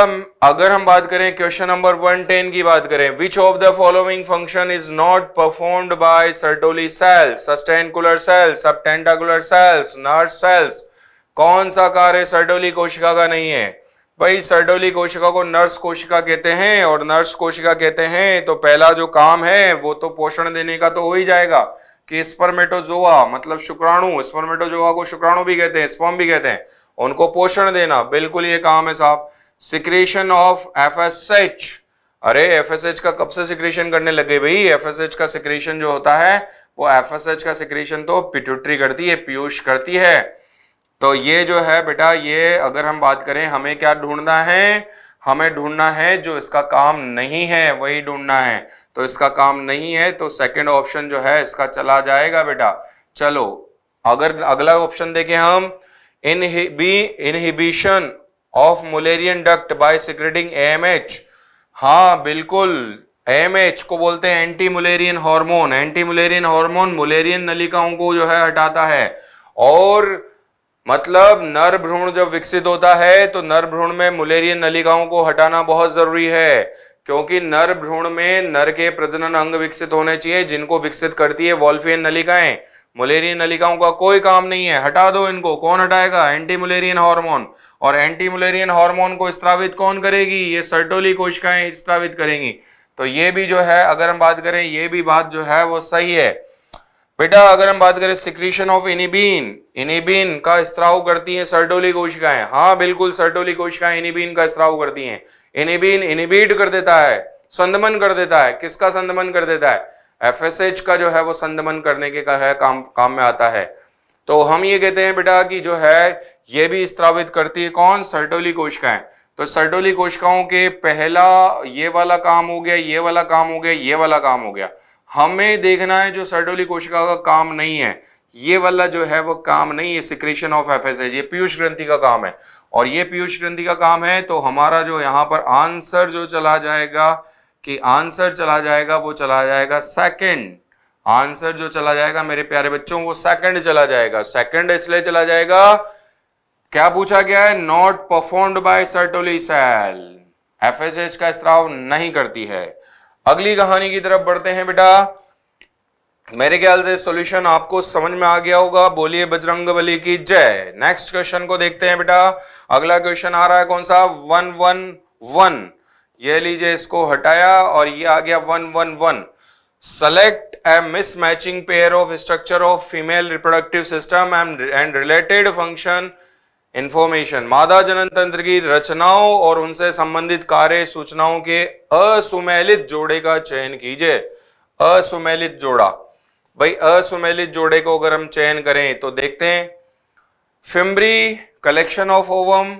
अगर हम बात करें क्वेश्चन नंबर 110 की बात करें which of the following function is not performed by Sertoli cells sustentacular cells sustentacular cells nurse cells कौन सा कार्य सर्टोली कोशिका का नहीं है भाई सर्टोली कोशिका को नर्स कोशिका कहते हैं और नर्स कोशिका कहते हैं तो पहला जो काम है वो तो पोषण देने का तो हो ही जाएगा कि स्पर्मेटोजोआ मतलब शुक्राणु स्पर्मेटोजोआ को शुक्राणु भी कहते हैं स्पर्म भी कहते हैं उनको पोषण देना बिल्कुल ये काम है साहब सिक्रेशन ऑफ एफ अरे एफ का कब से सिक्रेशन करने लगे भाई एफ का सिक्रेशन जो होता है वो एफ का सिक्रेशन तो पिट्यूटरी करती है पीयूष करती है तो ये जो है बेटा ये अगर हम बात करें हमें क्या ढूंढना है हमें ढूंढना है जो इसका काम नहीं है वही ढूंढना है तो इसका काम नहीं है तो सेकंड ऑप्शन जो है इसका चला जाएगा बेटा चलो अगर अगला ऑप्शन देखें हम इनहिबी inhibition of Mullerian duct by secreting AMH हाँ बिल्कुल एएमएच को बोलते हैं anti Mullerian hormone anti Mullerian hormone Mullerian नलिकाओं को जो है हटाता है और मतलब नर भ्रूण जब विकसित होता है तो नर भ्रूण में मुलेरियन नलिकाओं को हटाना बहुत जरूरी है क्योंकि नर भ्रूण में नर के प्रजनन अंग विकसित होने चाहिए जिनको विकसित करती है वॉल्फियन नलिकाएं मुलेरियन नलिकाओं का कोई काम नहीं है हटा दो इनको कौन हटाएगा एंटी मुलेरियन हार्मोन और एंटी मुलेरियन हार्मोन को स्त्रावित कौन करेगी ये सर्टोली कोशिकाएं स्त्रावित करेंगी तो ये भी जो है अगर हम बात करें ये भी बात जो है वो सही है बेटा अगर हम बात करें सिक्रीशन ऑफ इनिबिन इनिबिन का स्त्राव करती हैं सर्टोली कोशिकाएं हाँ बिल्कुल सर्टोली कोशिकाएं इनिबिन का स्त्राव करती हैं इनिबिन इनिबीट कर देता है संदमन कर देता है किसका संदमन कर देता है एफ का जो है वो संदमन करने के का है काम काम में आता है तो हम ये कहते हैं बेटा कि जो है ये भी स्त्रावित करती है कौन सर्टोली कोशिकाएं तो सर्टोली कोशिकाओं के पहला ये वाला काम हो गया ये वाला काम हो गया ये वाला काम हो गया हमें देखना है जो सर्डोली कोशिका का काम नहीं है ये वाला जो है वो काम नहीं है सिक्रेशन ऑफ एफ ये पीयूष ग्रंथि का काम है और ये पीयूष ग्रंथि का काम है तो हमारा जो यहां पर आंसर जो चला जाएगा कि आंसर चला जाएगा वो चला जाएगा सेकंड आंसर जो चला जाएगा मेरे प्यारे बच्चों वो सेकंड चला जाएगा सेकंड इसलिए चला जाएगा क्या पूछा गया है not performed by Sertoli cell F का स्त्राव नहीं करती है अगली कहानी की तरफ बढ़ते हैं बेटा मेरे ख्याल से सॉल्यूशन आपको समझ में आ गया होगा बोलिए बजरंग बली की जय नेक्स्ट क्वेश्चन को देखते हैं बेटा अगला क्वेश्चन आ रहा है कौन सा वन वन वन ये लीजिए इसको हटाया और ये आ गया one one one select a mismatching pair of structure of female reproductive system and related function information मादा जनन तंत्र की रचनाओं और उनसे संबंधित कार्य सूचनाओं के असुमेलित जोड़े का चयन कीजिए असुमेलित जोड़ा भाई असुमेलित जोड़े को अगर हम चयन करें तो देखते हैं फिम्बरी कलेक्शन ऑफ ओवम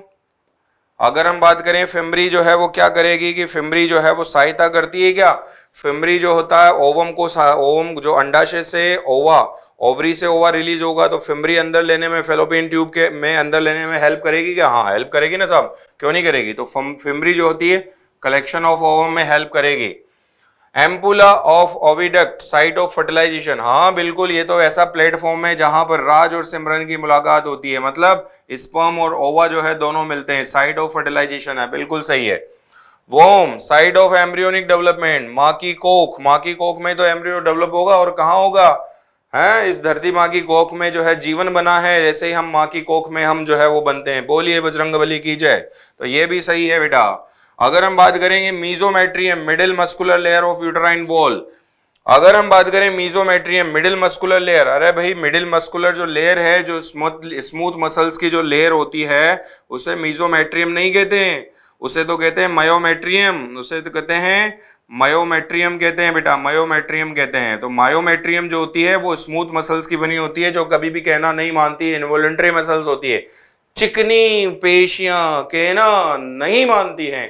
अगर हम बात करें फिम्बरी जो है वो क्या करेगी कि फिम्बरी जो है वो सहायता करती है क्या फिम्बरी जो होता है ओवम को ओवम जो अंडाशय से ओवा ओवरी से ओवा रिलीज होगा तो फिमरी अंदर लेने में फेलोपियन ट्यूब के में अंदर लेने में हेल्प करेगी क्या हाँ हेल्प करेगी ना साहब क्यों नहीं करेगी तो फिमरी जो होती है कलेक्शन ऑफ ओवम में हेल्प करेगी ampulla of oviduct site of fertilisation हाँ बिल्कुल ये तो ऐसा प्लेटफॉर्म है जहां पर राज और सिमरन की मुलाकात होती है मतलब स्पर्म और ओवा जो है दोनों मिलते हैं साइट ऑफ फर्टिलाइजेशन है बिल्कुल सही है womb site of embryonic development माँ की कोख माँ की कोख में तो एम्ब्रियो डेवलप होगा और कहाँ होगा है इस धरती माँ की कोख में जो है जीवन बना है जैसे ही हम माँ की कोख में हम जो है वो बनते हैं बोलिए बजरंग बली की जय तो ये भी सही है बेटा अगर हम बात करेंगे myometrium middle muscular layer of uterine wall अगर हम बात करें मीजोमेट्रियम मिडिल मस्कुलर लेयर अरे भाई मिडिल मस्कुलर जो लेयर है जो स्मूथ स्मूथ मसल्स की जो लेयर होती है उसे मीजोमेट्रियम नहीं कहते हैं उसे तो कहते हैं मायोमेट्रियम उसे तो कहते हैं मायोमेट्रियम कहते हैं बेटा मायोमेट्रियम कहते हैं तो मायोमेट्रियम जो होती है वो स्मूथ मसल्स की बनी होती है जो कभी भी कहना नहीं मानती इनवोलेंट्री मसल्स होती है चिकनी पेशियां कहना नहीं मानती हैं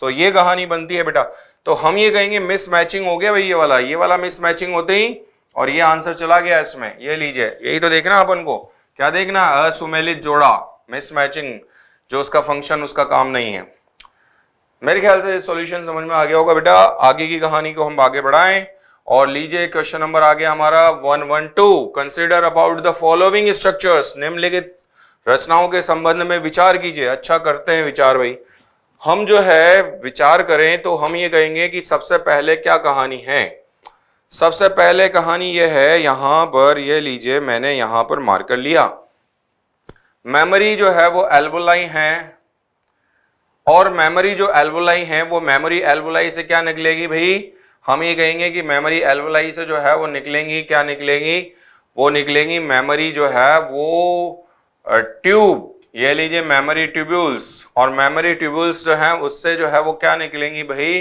तो ये कहानी बनती है बेटा तो हम ये कहेंगे मिस मैचिंग हो गया भाई ये वाला ये वाला मिस मैचिंग होते ही और ये आंसर चला गया इसमें ये लीजिए यही तो देखना अपन को क्या देखना असुमेलित जोड़ा मिस मैचिंग जो उसका फंक्शन उसका काम नहीं है मेरे ख्याल से सॉल्यूशन समझ में आ गया होगा बेटा आगे की कहानी को हम आगे बढ़ाएं और लीजिए क्वेश्चन नंबर आ गया हमारा one one two consider about the following structure निम्नलिखित रचनाओं के संबंध में विचार कीजिए अच्छा करते हैं विचार भाई हम जो है विचार करें तो हम ये कहेंगे कि सबसे पहले क्या कहानी है सबसे पहले कहानी ये है यहां पर ये लीजिए मैंने यहां पर मार्कर लिया मेमोरी जो है वो एल्वोलाई है और मेमोरी जो एल्वोलाई है वो मेमोरी एल्वोलाई से क्या निकलेगी भाई हम ये कहेंगे कि मेमोरी एल्वोलाई से जो है वो निकलेंगी क्या निकलेगी वो निकलेंगी मेमोरी जो है वो ट्यूब ये लीजिए मेमोरी ट्यूब्यूल्स और मेमोरी ट्यूब्यूल्स जो हैं उससे जो है वो क्या निकलेंगी भाई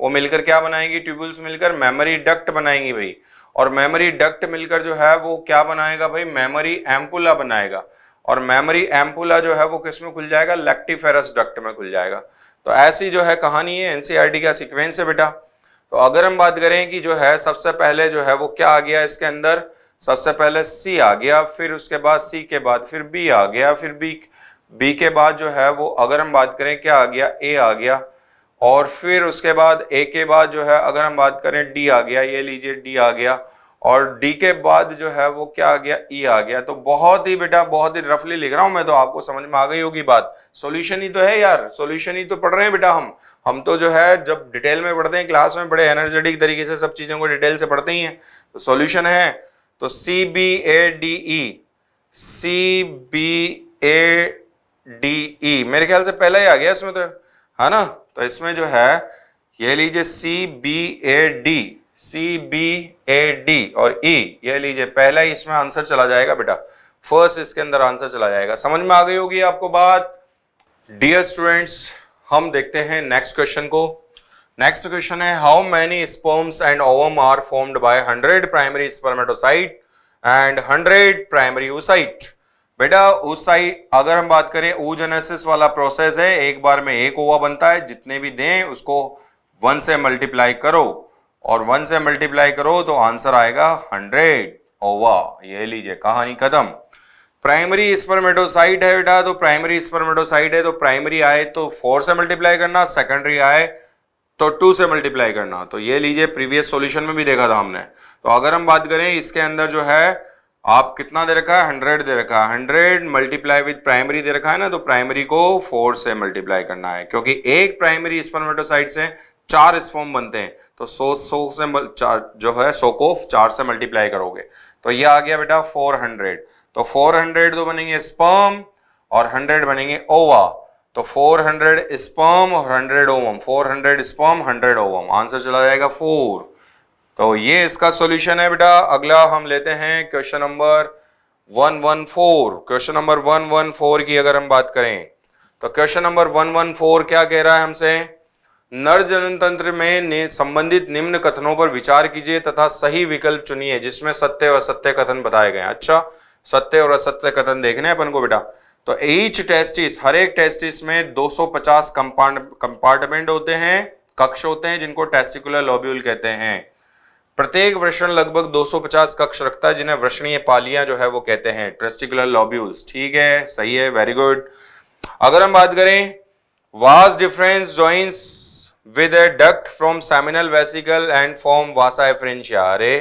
वो मिलकर क्या बनाएंगी ट्यूब्यूल्स मिलकर मेमोरी डक्ट बनाएंगी भाई और मेमोरी डक्ट मिलकर जो है वो क्या बनाएगा भाई मेमोरी एम्पुला बनाएगा और मेमोरी एम्पूला जो है वो किस में खुल जाएगा लेक्टिफेरस डक्ट में खुल जाएगा तो ऐसी जो है कहानी है एनसीईआरटी का सिक्वेंस है बेटा तो अगर हम बात करें कि जो है सबसे पहले जो है वो क्या आ गया इसके अंदर सबसे पहले सी आ गया फिर उसके बाद सी के बाद फिर बी आ गया फिर बी बी के बाद जो है वो अगर हम बात करें क्या आ गया ए आ गया और फिर उसके बाद ए के बाद जो है अगर हम बात करें डी आ गया ये लीजिए डी आ गया और डी के बाद जो है वो क्या आ गया ई e आ गया तो बहुत ही बेटा बहुत ही रफली लिख रहा हूं मैं तो आपको समझ में आ गई होगी बात सॉल्यूशन ही तो है यार सॉल्यूशन ही तो पढ़ रहे हैं बेटा हम हम तो जो है जब डिटेल में पढ़ते हैं क्लास में बड़े एनर्जेटिक तरीके से सब चीज़ों को डिटेल से पढ़ते ही तो है तो सोल्यूशन है तो C B A D E C B A D E मेरे ख्याल से पहला ही आ गया इसमें तो है ना तो इसमें जो है ये लीजिए C B A D C B A D और ई e, ये लीजिए पहला ही इसमें आंसर चला जाएगा बेटा फर्स्ट इसके अंदर आंसर चला जाएगा समझ में आ गई होगी आपको बात डियर स्टूडेंट्स हम देखते हैं नेक्स्ट क्वेश्चन को नेक्स्ट क्वेश्चन है how many sperms and ovum are formed by 100 primary spermatocyte and 100 primary oocyte बेटा ओसाइट अगर हम बात करें ओजेनेसिस वाला प्रोसेस है एक बार में एक ओवा बनता है जितने भी दें उसको वन से मल्टीप्लाई करो और वन से मल्टीप्लाई करो तो आंसर आएगा हंड्रेड ओवा ये लीजिए कहानी खत्म प्राइमरी स्पर्मेटोसाइड है बेटा तो प्राइमरी स्पर्मेटोसाइड है तो प्राइमरी आए तो फोर से मल्टीप्लाई करना सेकेंडरी आए तो टू से मल्टीप्लाई करना तो ये लीजिए प्रीवियस सॉल्यूशन में भी देखा था हमने तो अगर हम बात करें इसके अंदर जो है आप कितना दे रखा है हंड्रेड दे रखा है हंड्रेड मल्टीप्लाई विद प्राइमरी दे रखा है ना तो प्राइमरी को फोर से मल्टीप्लाई करना है क्योंकि एक प्राइमरी स्पर्मेटोसाइट से चार स्पर्म बनते हैं तो सौ सौ से चार जो है सौ को चार से मल्टीप्लाई करोगे तो ये आ गया बेटा फोर हंड्रेड तो फोर हंड्रेड तो बनेंगे स्पर्म और हंड्रेड बनेंगे ओवा तो 400 हंड्रेड स्पर्म और 100 ovum 400 hundred sperm hundred ovum answer चला जाएगा फोर तो ये इसका सॉल्यूशन है बेटा अगला हम लेते हैं क्वेश्चन नंबर 114 क्वेश्चन नंबर 114 की अगर हम बात करें तो क्वेश्चन नंबर 114 क्या कह रहा है हमसे नर जनन तंत्र में ने संबंधित निम्न कथनों पर विचार कीजिए तथा सही विकल्प चुनिए जिसमें सत्य और असत्य कथन बताए गए अच्छा सत्य और असत्य कथन देखने अपन को बेटा तो ईच टेस्टिस हर एक टेस्टिस में 250 कंपार्टमेंट होते हैं कक्ष होते हैं जिनको टेस्टिकुलर लॉब्यूल कहते हैं प्रत्येक वृषण लगभग 250 कक्ष रखता है जिन्हें वृषणीय पालियां जो है वो कहते हैं टेस्टिकुलर लॉब्यूल ठीक है सही है वेरी गुड अगर हम बात करें vas deferens joins with a duct from seminal vesicle and form vasa efferentia अरे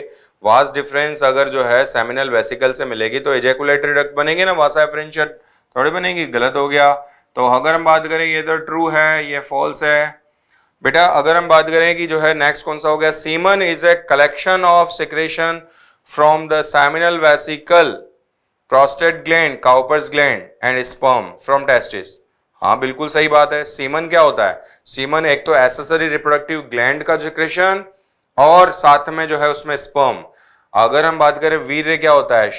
वास डिफरेंस अगर जो है सेमिनल वेसिकल से मिलेगी तो इजेकुलेटरी डक्ट बनेंगे ना वासा एफरेंशिया थोड़ी बनेगी गलत हो गया तो अगर हम बात करें ये तो ट्रू है ये फॉल्स है बेटा अगर हम बात करें कि जो है नेक्स्ट कौन सा हो गया semen is a collection of secretion from the seminal vesicle prostate gland Cowper's gland and sperm from testis हाँ बिल्कुल सही बात है सीमन क्या होता है सीमन एक तो एसेसरी रिप्रोडक्टिव ग्लैंड का क्रेशन और साथ में जो है उसमें स्पर्म अगर हम बात करें वीर्य क्या होता है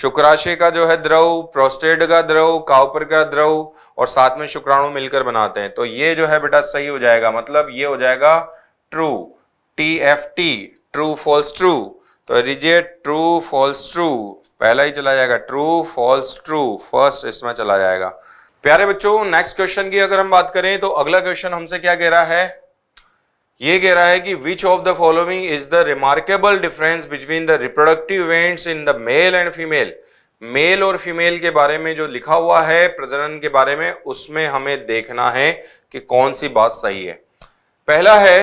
शुक्राशय का जो है द्रव प्रोस्टेट का द्रव काउपर का द्रव और साथ में शुक्राणु मिलकर बनाते हैं तो ये जो है बेटा सही हो जाएगा मतलब ये हो जाएगा true T F T true false true तो लीजिए ट्रू फॉल्स ट्रू पहला ही चला जाएगा ट्रू फॉल्स ट्रू फर्स्ट इसमें चला जाएगा प्यारे बच्चों नेक्स्ट क्वेश्चन की अगर हम बात करें तो अगला क्वेश्चन हमसे क्या कह रहा है ये कह रहा है कि which of the following is the remarkable difference between the reproductive events in the male and female male और फीमेल के बारे में जो लिखा हुआ है प्रजनन के बारे में उसमें हमें देखना है कि कौन सी बात सही है पहला है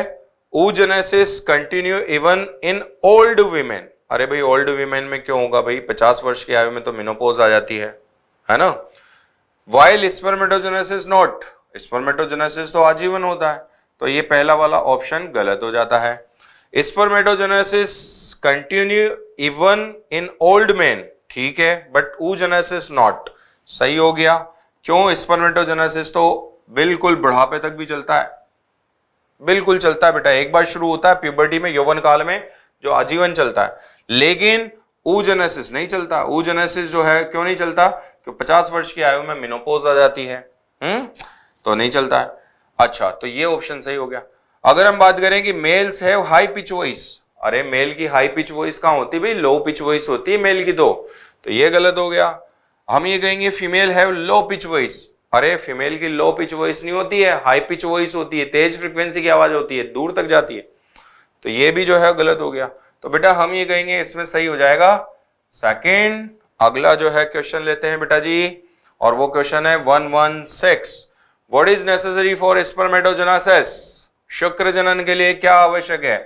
oogenesis continue even in old women अरे भाई ओल्ड वीमेन में क्यों होगा भाई पचास वर्ष की आयु में तो मिनोपोज आ जाती है है ना वाइल स्पर्मेटोजेनेसिस नॉट स्पर्मेटोजेनेसिस तो आजीवन होता है तो ये पहला वाला ऑप्शन गलत हो जाता है spermatogenesis continue even in old man ठीक है बट ऊजेनेसिस नॉट सही हो गया क्यों स्पर्मेटोजेनेसिस तो बिल्कुल बुढ़ापे तक भी चलता है बिल्कुल चलता है बेटा एक बार शुरू होता है प्यूबर्टी में यौवन काल में जो आजीवन चलता है लेकिन ऊजेनेसिस नहीं चलता ऊजेनेसिस जो है क्यों नहीं चलता क्यों पचास वर्ष की आयु में मिनोपोज आ जाती है हुँ? हम्म? तो नहीं चलता है अच्छा तो ये ऑप्शन सही हो गया अगर हम बात करें कि मेल्स है हाई पिच वॉइस अरे मेल की हाई पिच वॉइस कहां होती है भाई लो पिच वॉइस होती है मेल की दो तो ये गलत हो गया हम ये कहेंगे फीमेल है लो पिच वॉइस अरे फीमेल की लो पिच वॉइस नहीं होती है हाई पिच वॉइस होती है तेज फ्रिक्वेंसी की आवाज होती है दूर तक जाती है तो ये भी जो है गलत हो गया तो बेटा हम ये कहेंगे इसमें सही हो जाएगा सेकेंड अगला जो है क्वेश्चन लेते हैं बेटा जी और वो क्वेश्चन है one one six what is necessary for spermatogenesis शुक्र जनन के लिए क्या आवश्यक है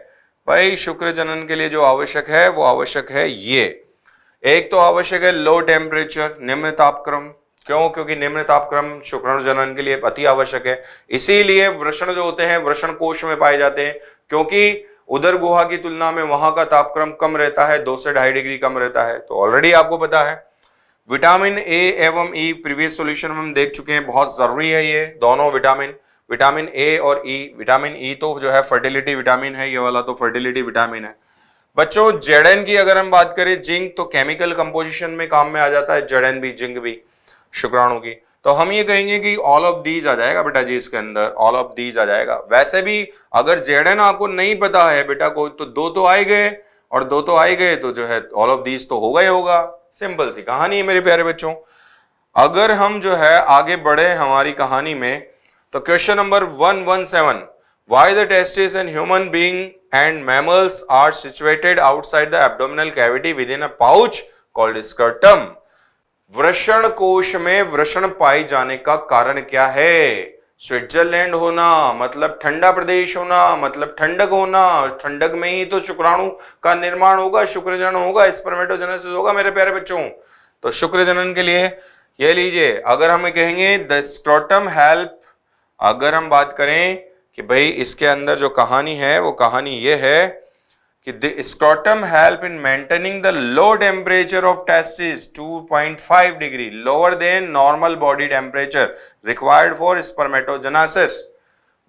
भाई शुक्र जनन के लिए जो आवश्यक है वो आवश्यक है ये एक तो आवश्यक है लो टेम्परेचर निम्न तापक्रम क्यों क्योंकि निम्न तापक्रम शुक्र जनन के लिए अति आवश्यक है इसीलिए वृषण जो होते हैं वृषण कोष में पाए जाते हैं क्योंकि उधर गुहा की तुलना में वहां का तापक्रम कम रहता है दो से ढाई डिग्री कम रहता है तो ऑलरेडी आपको पता है विटामिन ए एवं ई प्रीवियस सॉल्यूशन में हम देख चुके हैं बहुत ज़रूरी है ये दोनों विटामिन विटामिन ए और E e, vitamin E e तो जो है फर्टिलिटी विटामिन है ये वाला तो फर्टिलिटी विटामिन है बच्चों जेडन की अगर हम बात करें जिंक तो केमिकल कंपोजिशन में काम में आ जाता है जेडन भी जिंक भी शुक्राणु की तो हम ये कहेंगे कि ऑल ऑफ दीज आ जाएगा बेटा जी इसके अंदर ऑल ऑफ दीज आ जाएगा वैसे भी अगर जेड एन आपको नहीं पता है बेटा को तो दो तो आए गए और दो तो आए गए तो जो है ऑल ऑफ दीज तो होगा ही होगा सिंपल सी कहानी है मेरे प्यारे बच्चों अगर हम जो है आगे बढ़े हमारी कहानी में तो question number one one seven why the testis and human being and mammals are situated outside the abdominal cavity within a pouch called scrotum वृषण कोश में वृषण पाए जाने का कारण क्या है स्विट्जरलैंड होना मतलब ठंडा प्रदेश होना मतलब ठंडक होना ठंडक में ही तो शुक्राणु का निर्माण होगा शुक्रजन होगा स्पर्मेटोजेनेसिस होगा मेरे प्यारे बच्चों तो शुक्र जनन के लिए ये लीजिए अगर हम कहेंगे द स्क्रॉटम हेल्प अगर हम बात करें कि भाई इसके अंदर जो कहानी है वो कहानी ये है कि the scrotum help in maintaining the low temperature of testis 2.5 degree lower than normal body temperature required for spermatogenesis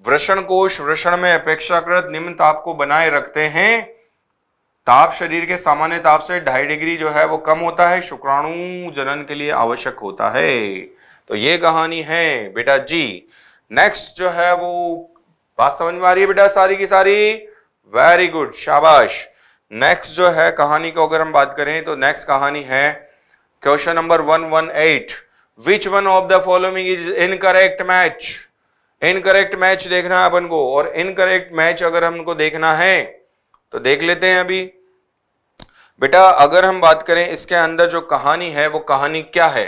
वृषण कोश वृषण में अपेक्षाकृत निम्न ताप को बनाए रखते हैं ताप शरीर के सामान्य ताप से ढाई डिग्री जो है वो कम होता है शुक्राणु जनन के लिए आवश्यक होता है तो ये कहानी है बेटा जी नेक्स्ट जो है वो बात समझ में आ रही है बेटा सारी की सारी वेरी गुड शाबाश नेक्स्ट जो है कहानी को अगर हम बात करें तो नेक्स्ट कहानी है question number one one eight which one of the following is incorrect match incorrect match देखना है अपन को और इनकरेक्ट मैच अगर हमको देखना है तो देख लेते हैं अभी बेटा अगर हम बात करें इसके अंदर जो कहानी है वो कहानी क्या है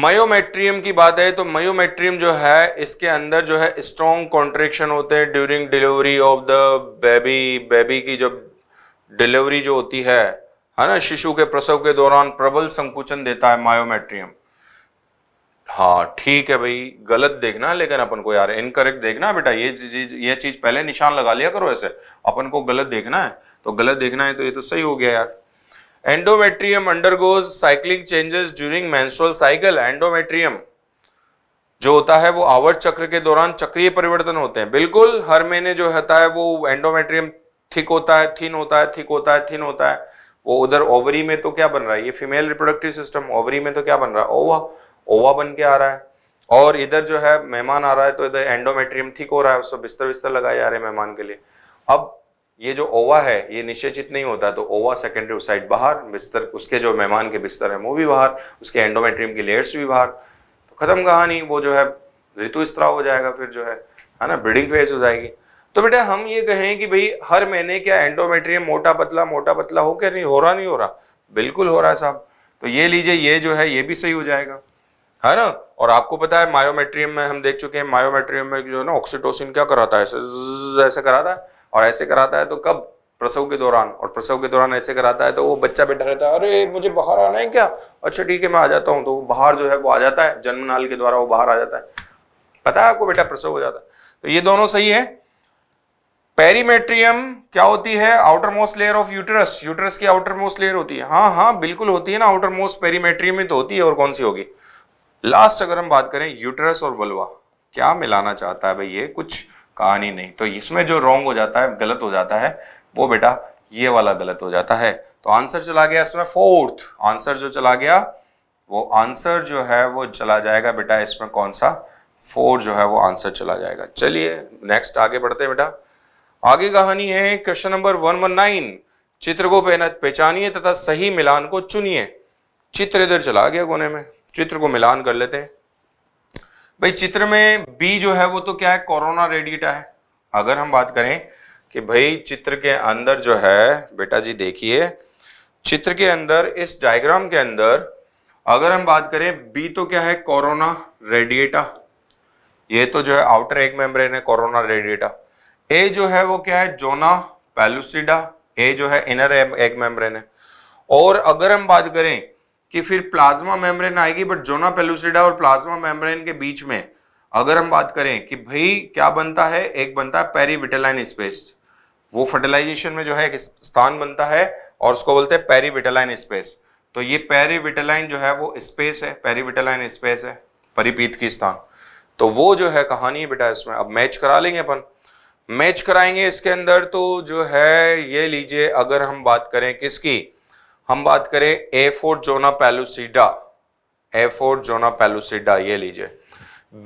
मयोमेट्रियम की बात है तो मयोमेट्रियम जो है इसके अंदर जो है स्ट्रॉन्ग कॉन्ट्रेक्शन होते हैं during delivery of the baby baby की जब डिलीवरी जो होती है है ना शिशु के प्रसव के दौरान प्रबल संकुचन देता है मायोमेट्रियम हाँ ठीक है भाई गलत देखना लेकिन अपन को यार इनकरेक्ट देखना बेटा ये चीज ये चीज पहले निशान लगा लिया करो ऐसे अपन को गलत देखना है तो गलत देखना है तो ये तो सही हो गया यार endometrium undergoes cycling changes during menstrual cycle endometrium जो होता है वो आवर्त चक्र के दौरान चक्रीय परिवर्तन होते हैं बिल्कुल हर महीने जो होता है वो एंडोमेट्रियम थिक होता है थिन होता है थिक होता है थिन होता है वो उधर ओवरी में तो क्या बन रहा है ये फीमेल रिप्रोडक्टिव सिस्टम ओवरी में तो क्या बन रहा है ओवा ओवा बन के आ रहा है और इधर जो है मेहमान आ रहा है तो इधर एंडोमेट्रियम थिक हो रहा है उसको बिस्तर बिस्तर लगाए जा रहे हैं मेहमान के लिए अब ये जो ओवा है ये निश्चित नहीं होता तो ओवा सेकेंडरी साइड बाहर बिस्तर उसके जो मेहमान के बिस्तर है वो भी बाहर उसके एंडोमेट्रियम की लेयर्स भी बाहर तो ख़त्म कहानी वो जो है ऋतु स्त्राव हो जाएगा फिर जो है है ना ब्रीडिंग फेज हो जाएगी तो बेटा हम ये कहें कि भाई हर महीने क्या एंडोमेट्रियम मोटा पतला मोटा पतला हो क्या नहीं हो रहा नहीं हो रहा बिल्कुल हो रहा है साहब तो ये लीजिए ये जो है ये भी सही हो जाएगा है ना और आपको पता है मायोमेट्रियम में हम देख चुके हैं मायोमेट्रियम में जो है ना ऑक्सीटोसिन क्या कराता है ऐसे ऐसे कराता है और ऐसे कराता है तो कब प्रसव के दौरान और प्रसव के दौरान ऐसे कराता है तो वो बच्चा बैठा रहता है अरे मुझे बाहर आना है क्या अच्छा ठीक है मैं आ जाता हूँ तो बाहर जो है वो आ जाता है जन्म नाल के द्वारा वो बाहर आ जाता है पता है आपको बेटा प्रसव हो जाता है तो ये दोनों सही है पेरीमेट्रियम क्या होती है outermost layer of uterus uterus की आउटर मोस्ट लेयर होती है हाँ हाँ बिल्कुल होती है ना आउटर मोस्ट पेरीमेट्रियम में तो होती है और कौन सी होगी लास्ट अगर हम बात करें यूटरस और वल्वा क्या मिलाना चाहता है भाई ये कुछ कहानी नहीं तो इसमें जो रॉन्ग हो जाता है गलत हो जाता है वो बेटा ये वाला गलत हो जाता है तो आंसर चला गया इसमें फोर्थ आंसर जो चला गया वो आंसर जो है वो चला जाएगा बेटा इसमें कौन सा फोर जो है वो आंसर चला जाएगा चलिए नेक्स्ट आगे बढ़ते बेटा आगे कहानी है question number one one nine चित्र को पहचानिए तथा सही मिलान को चुनिए चित्र इधर चला गया कोने में चित्र को मिलान कर लेते हैं भाई चित्र में बी जो है वो तो क्या है कोरोना रेडिएटा है अगर हम बात करें कि भाई चित्र के अंदर जो है बेटा जी देखिए चित्र के अंदर इस डायग्राम के अंदर अगर हम बात करें बी तो क्या है कोरोना रेडिएटा ये तो जो है आउटर एक मेम्ब्रेन है कोरोना रेडिएटा ए जो है वो क्या है जोना पेलुसिडा ए जो है इनर एग मेम्ब्रेन है और अगर हम बात करें कि फिर प्लाज्मा मेम्ब्रेन आएगी बट जोना पेलुसिडा और प्लाज्मा मेम्ब्रेन के बीच में अगर हम बात करें कि भाई क्या बनता है एक बनता है पेरीविटेलाइन स्पेस वो फर्टिलाइजेशन में जो है एक स्थान बनता है और उसको बोलते हैं पेरीविटेलाइन स्पेस तो ये पेरीविटेलाइन जो है वो स्पेस है पेरीविटेलाइन स्पेस है परिपीत की स्थान तो वो जो है कहानी है बेटा इसमें अब मैच करा लेंगे अपन मैच कराएंगे इसके अंदर तो जो है ये लीजिए अगर हम बात करें किसकी हम बात करें ए फोर जोना पैलुसिडा ए फोर जोना पैलुसिडा ये लीजिए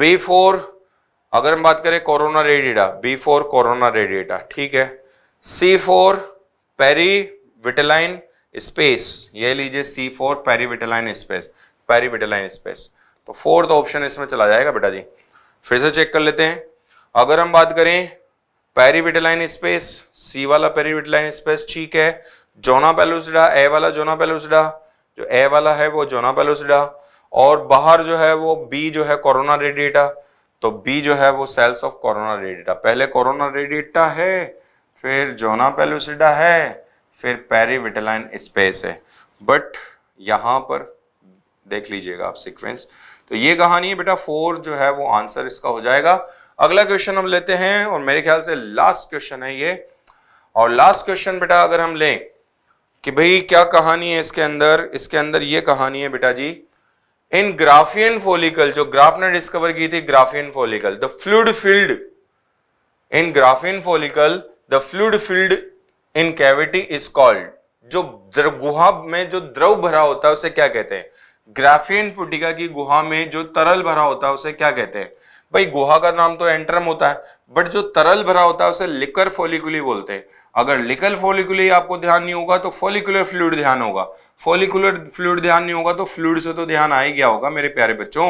बी फोर अगर हम बात करें corona radiata B four corona radiata ठीक है C four perivitelline space ये लीजिए C four perivitelline space perivitelline space तो फोर्थ ऑप्शन इसमें चला जाएगा बेटा जी फिर से चेक कर लेते हैं अगर हम बात करें पेरीविटेलाइन स्पेस सी वाला पेरीविटेलाइन स्पेस ठीक है जोना पेलुसडा ए वाला जोना पेलुसडा जो ए वाला है वो जोना पेलुसडा और बाहर जो है वो बी जो है कोरोना रेडिएटा तो बी जो है वो सेल्स ऑफ कोरोना रेडिएटा पहले कोरोना रेडिएटा है फिर जोना पेलुसिडा है फिर पेरीविटलाइन स्पेस है बट यहाँ पर देख लीजिएगा आप सिक्वेंस तो ये कहानी है बेटा फोर जो है वो आंसर इसका हो जाएगा अगला क्वेश्चन हम लेते हैं और मेरे ख्याल से लास्ट क्वेश्चन है ये और लास्ट क्वेश्चन बेटा अगर हम लें कि भाई क्या कहानी है इसके अंदर इसके अंदर ये कहानी है बेटा जी इन ग्राफियन फोलिकल जो ग्राफ ने डिस्कवर की थी Graafian follicle the fluid filled in Graafian follicle the fluid filled in cavity is called जो गुहा में जो द्रव भरा होता है उसे क्या कहते हैं ग्राफियन फुटिका की गुहा में जो तरल भरा होता है उसे क्या कहते हैं भाई गुहा का नाम तो एंट्रम होता है बट जो तरल भरा होता है उसे लिकर फोलिकुली बोलते हैं अगर लिकर फोलिकुली आपको ध्यान नहीं होगा तो फोलिकुलर फ्लूड ध्यान होगा फोलिकुलर फ्लूड ध्यान नहीं होगा तो फ्लूड से तो ध्यान आ ही गया होगा मेरे प्यारे बच्चों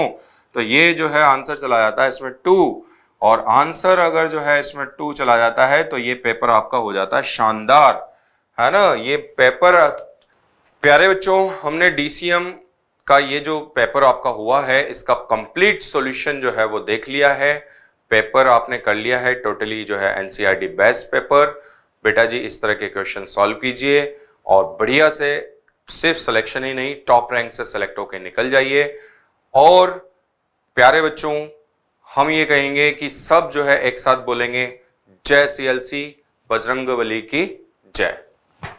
तो ये जो है आंसर चला जाता है इसमें टू और आंसर अगर जो है इसमें टू चला जाता है तो ये पेपर आपका हो जाता है शानदार है ना ये पेपर प्यारे बच्चों हमने डीसीएम का ये जो पेपर आपका हुआ है इसका कंप्लीट सॉल्यूशन जो है वो देख लिया है पेपर आपने कर लिया है टोटली जो है एनसीईआरटी बेस्ट पेपर बेटा जी इस तरह के क्वेश्चन सॉल्व कीजिए और बढ़िया से सिर्फ सिलेक्शन ही नहीं टॉप रैंक से सेलेक्ट होकर निकल जाइए और प्यारे बच्चों हम ये कहेंगे कि सब जो है एक साथ बोलेंगे जय सी बजरंग बली की जय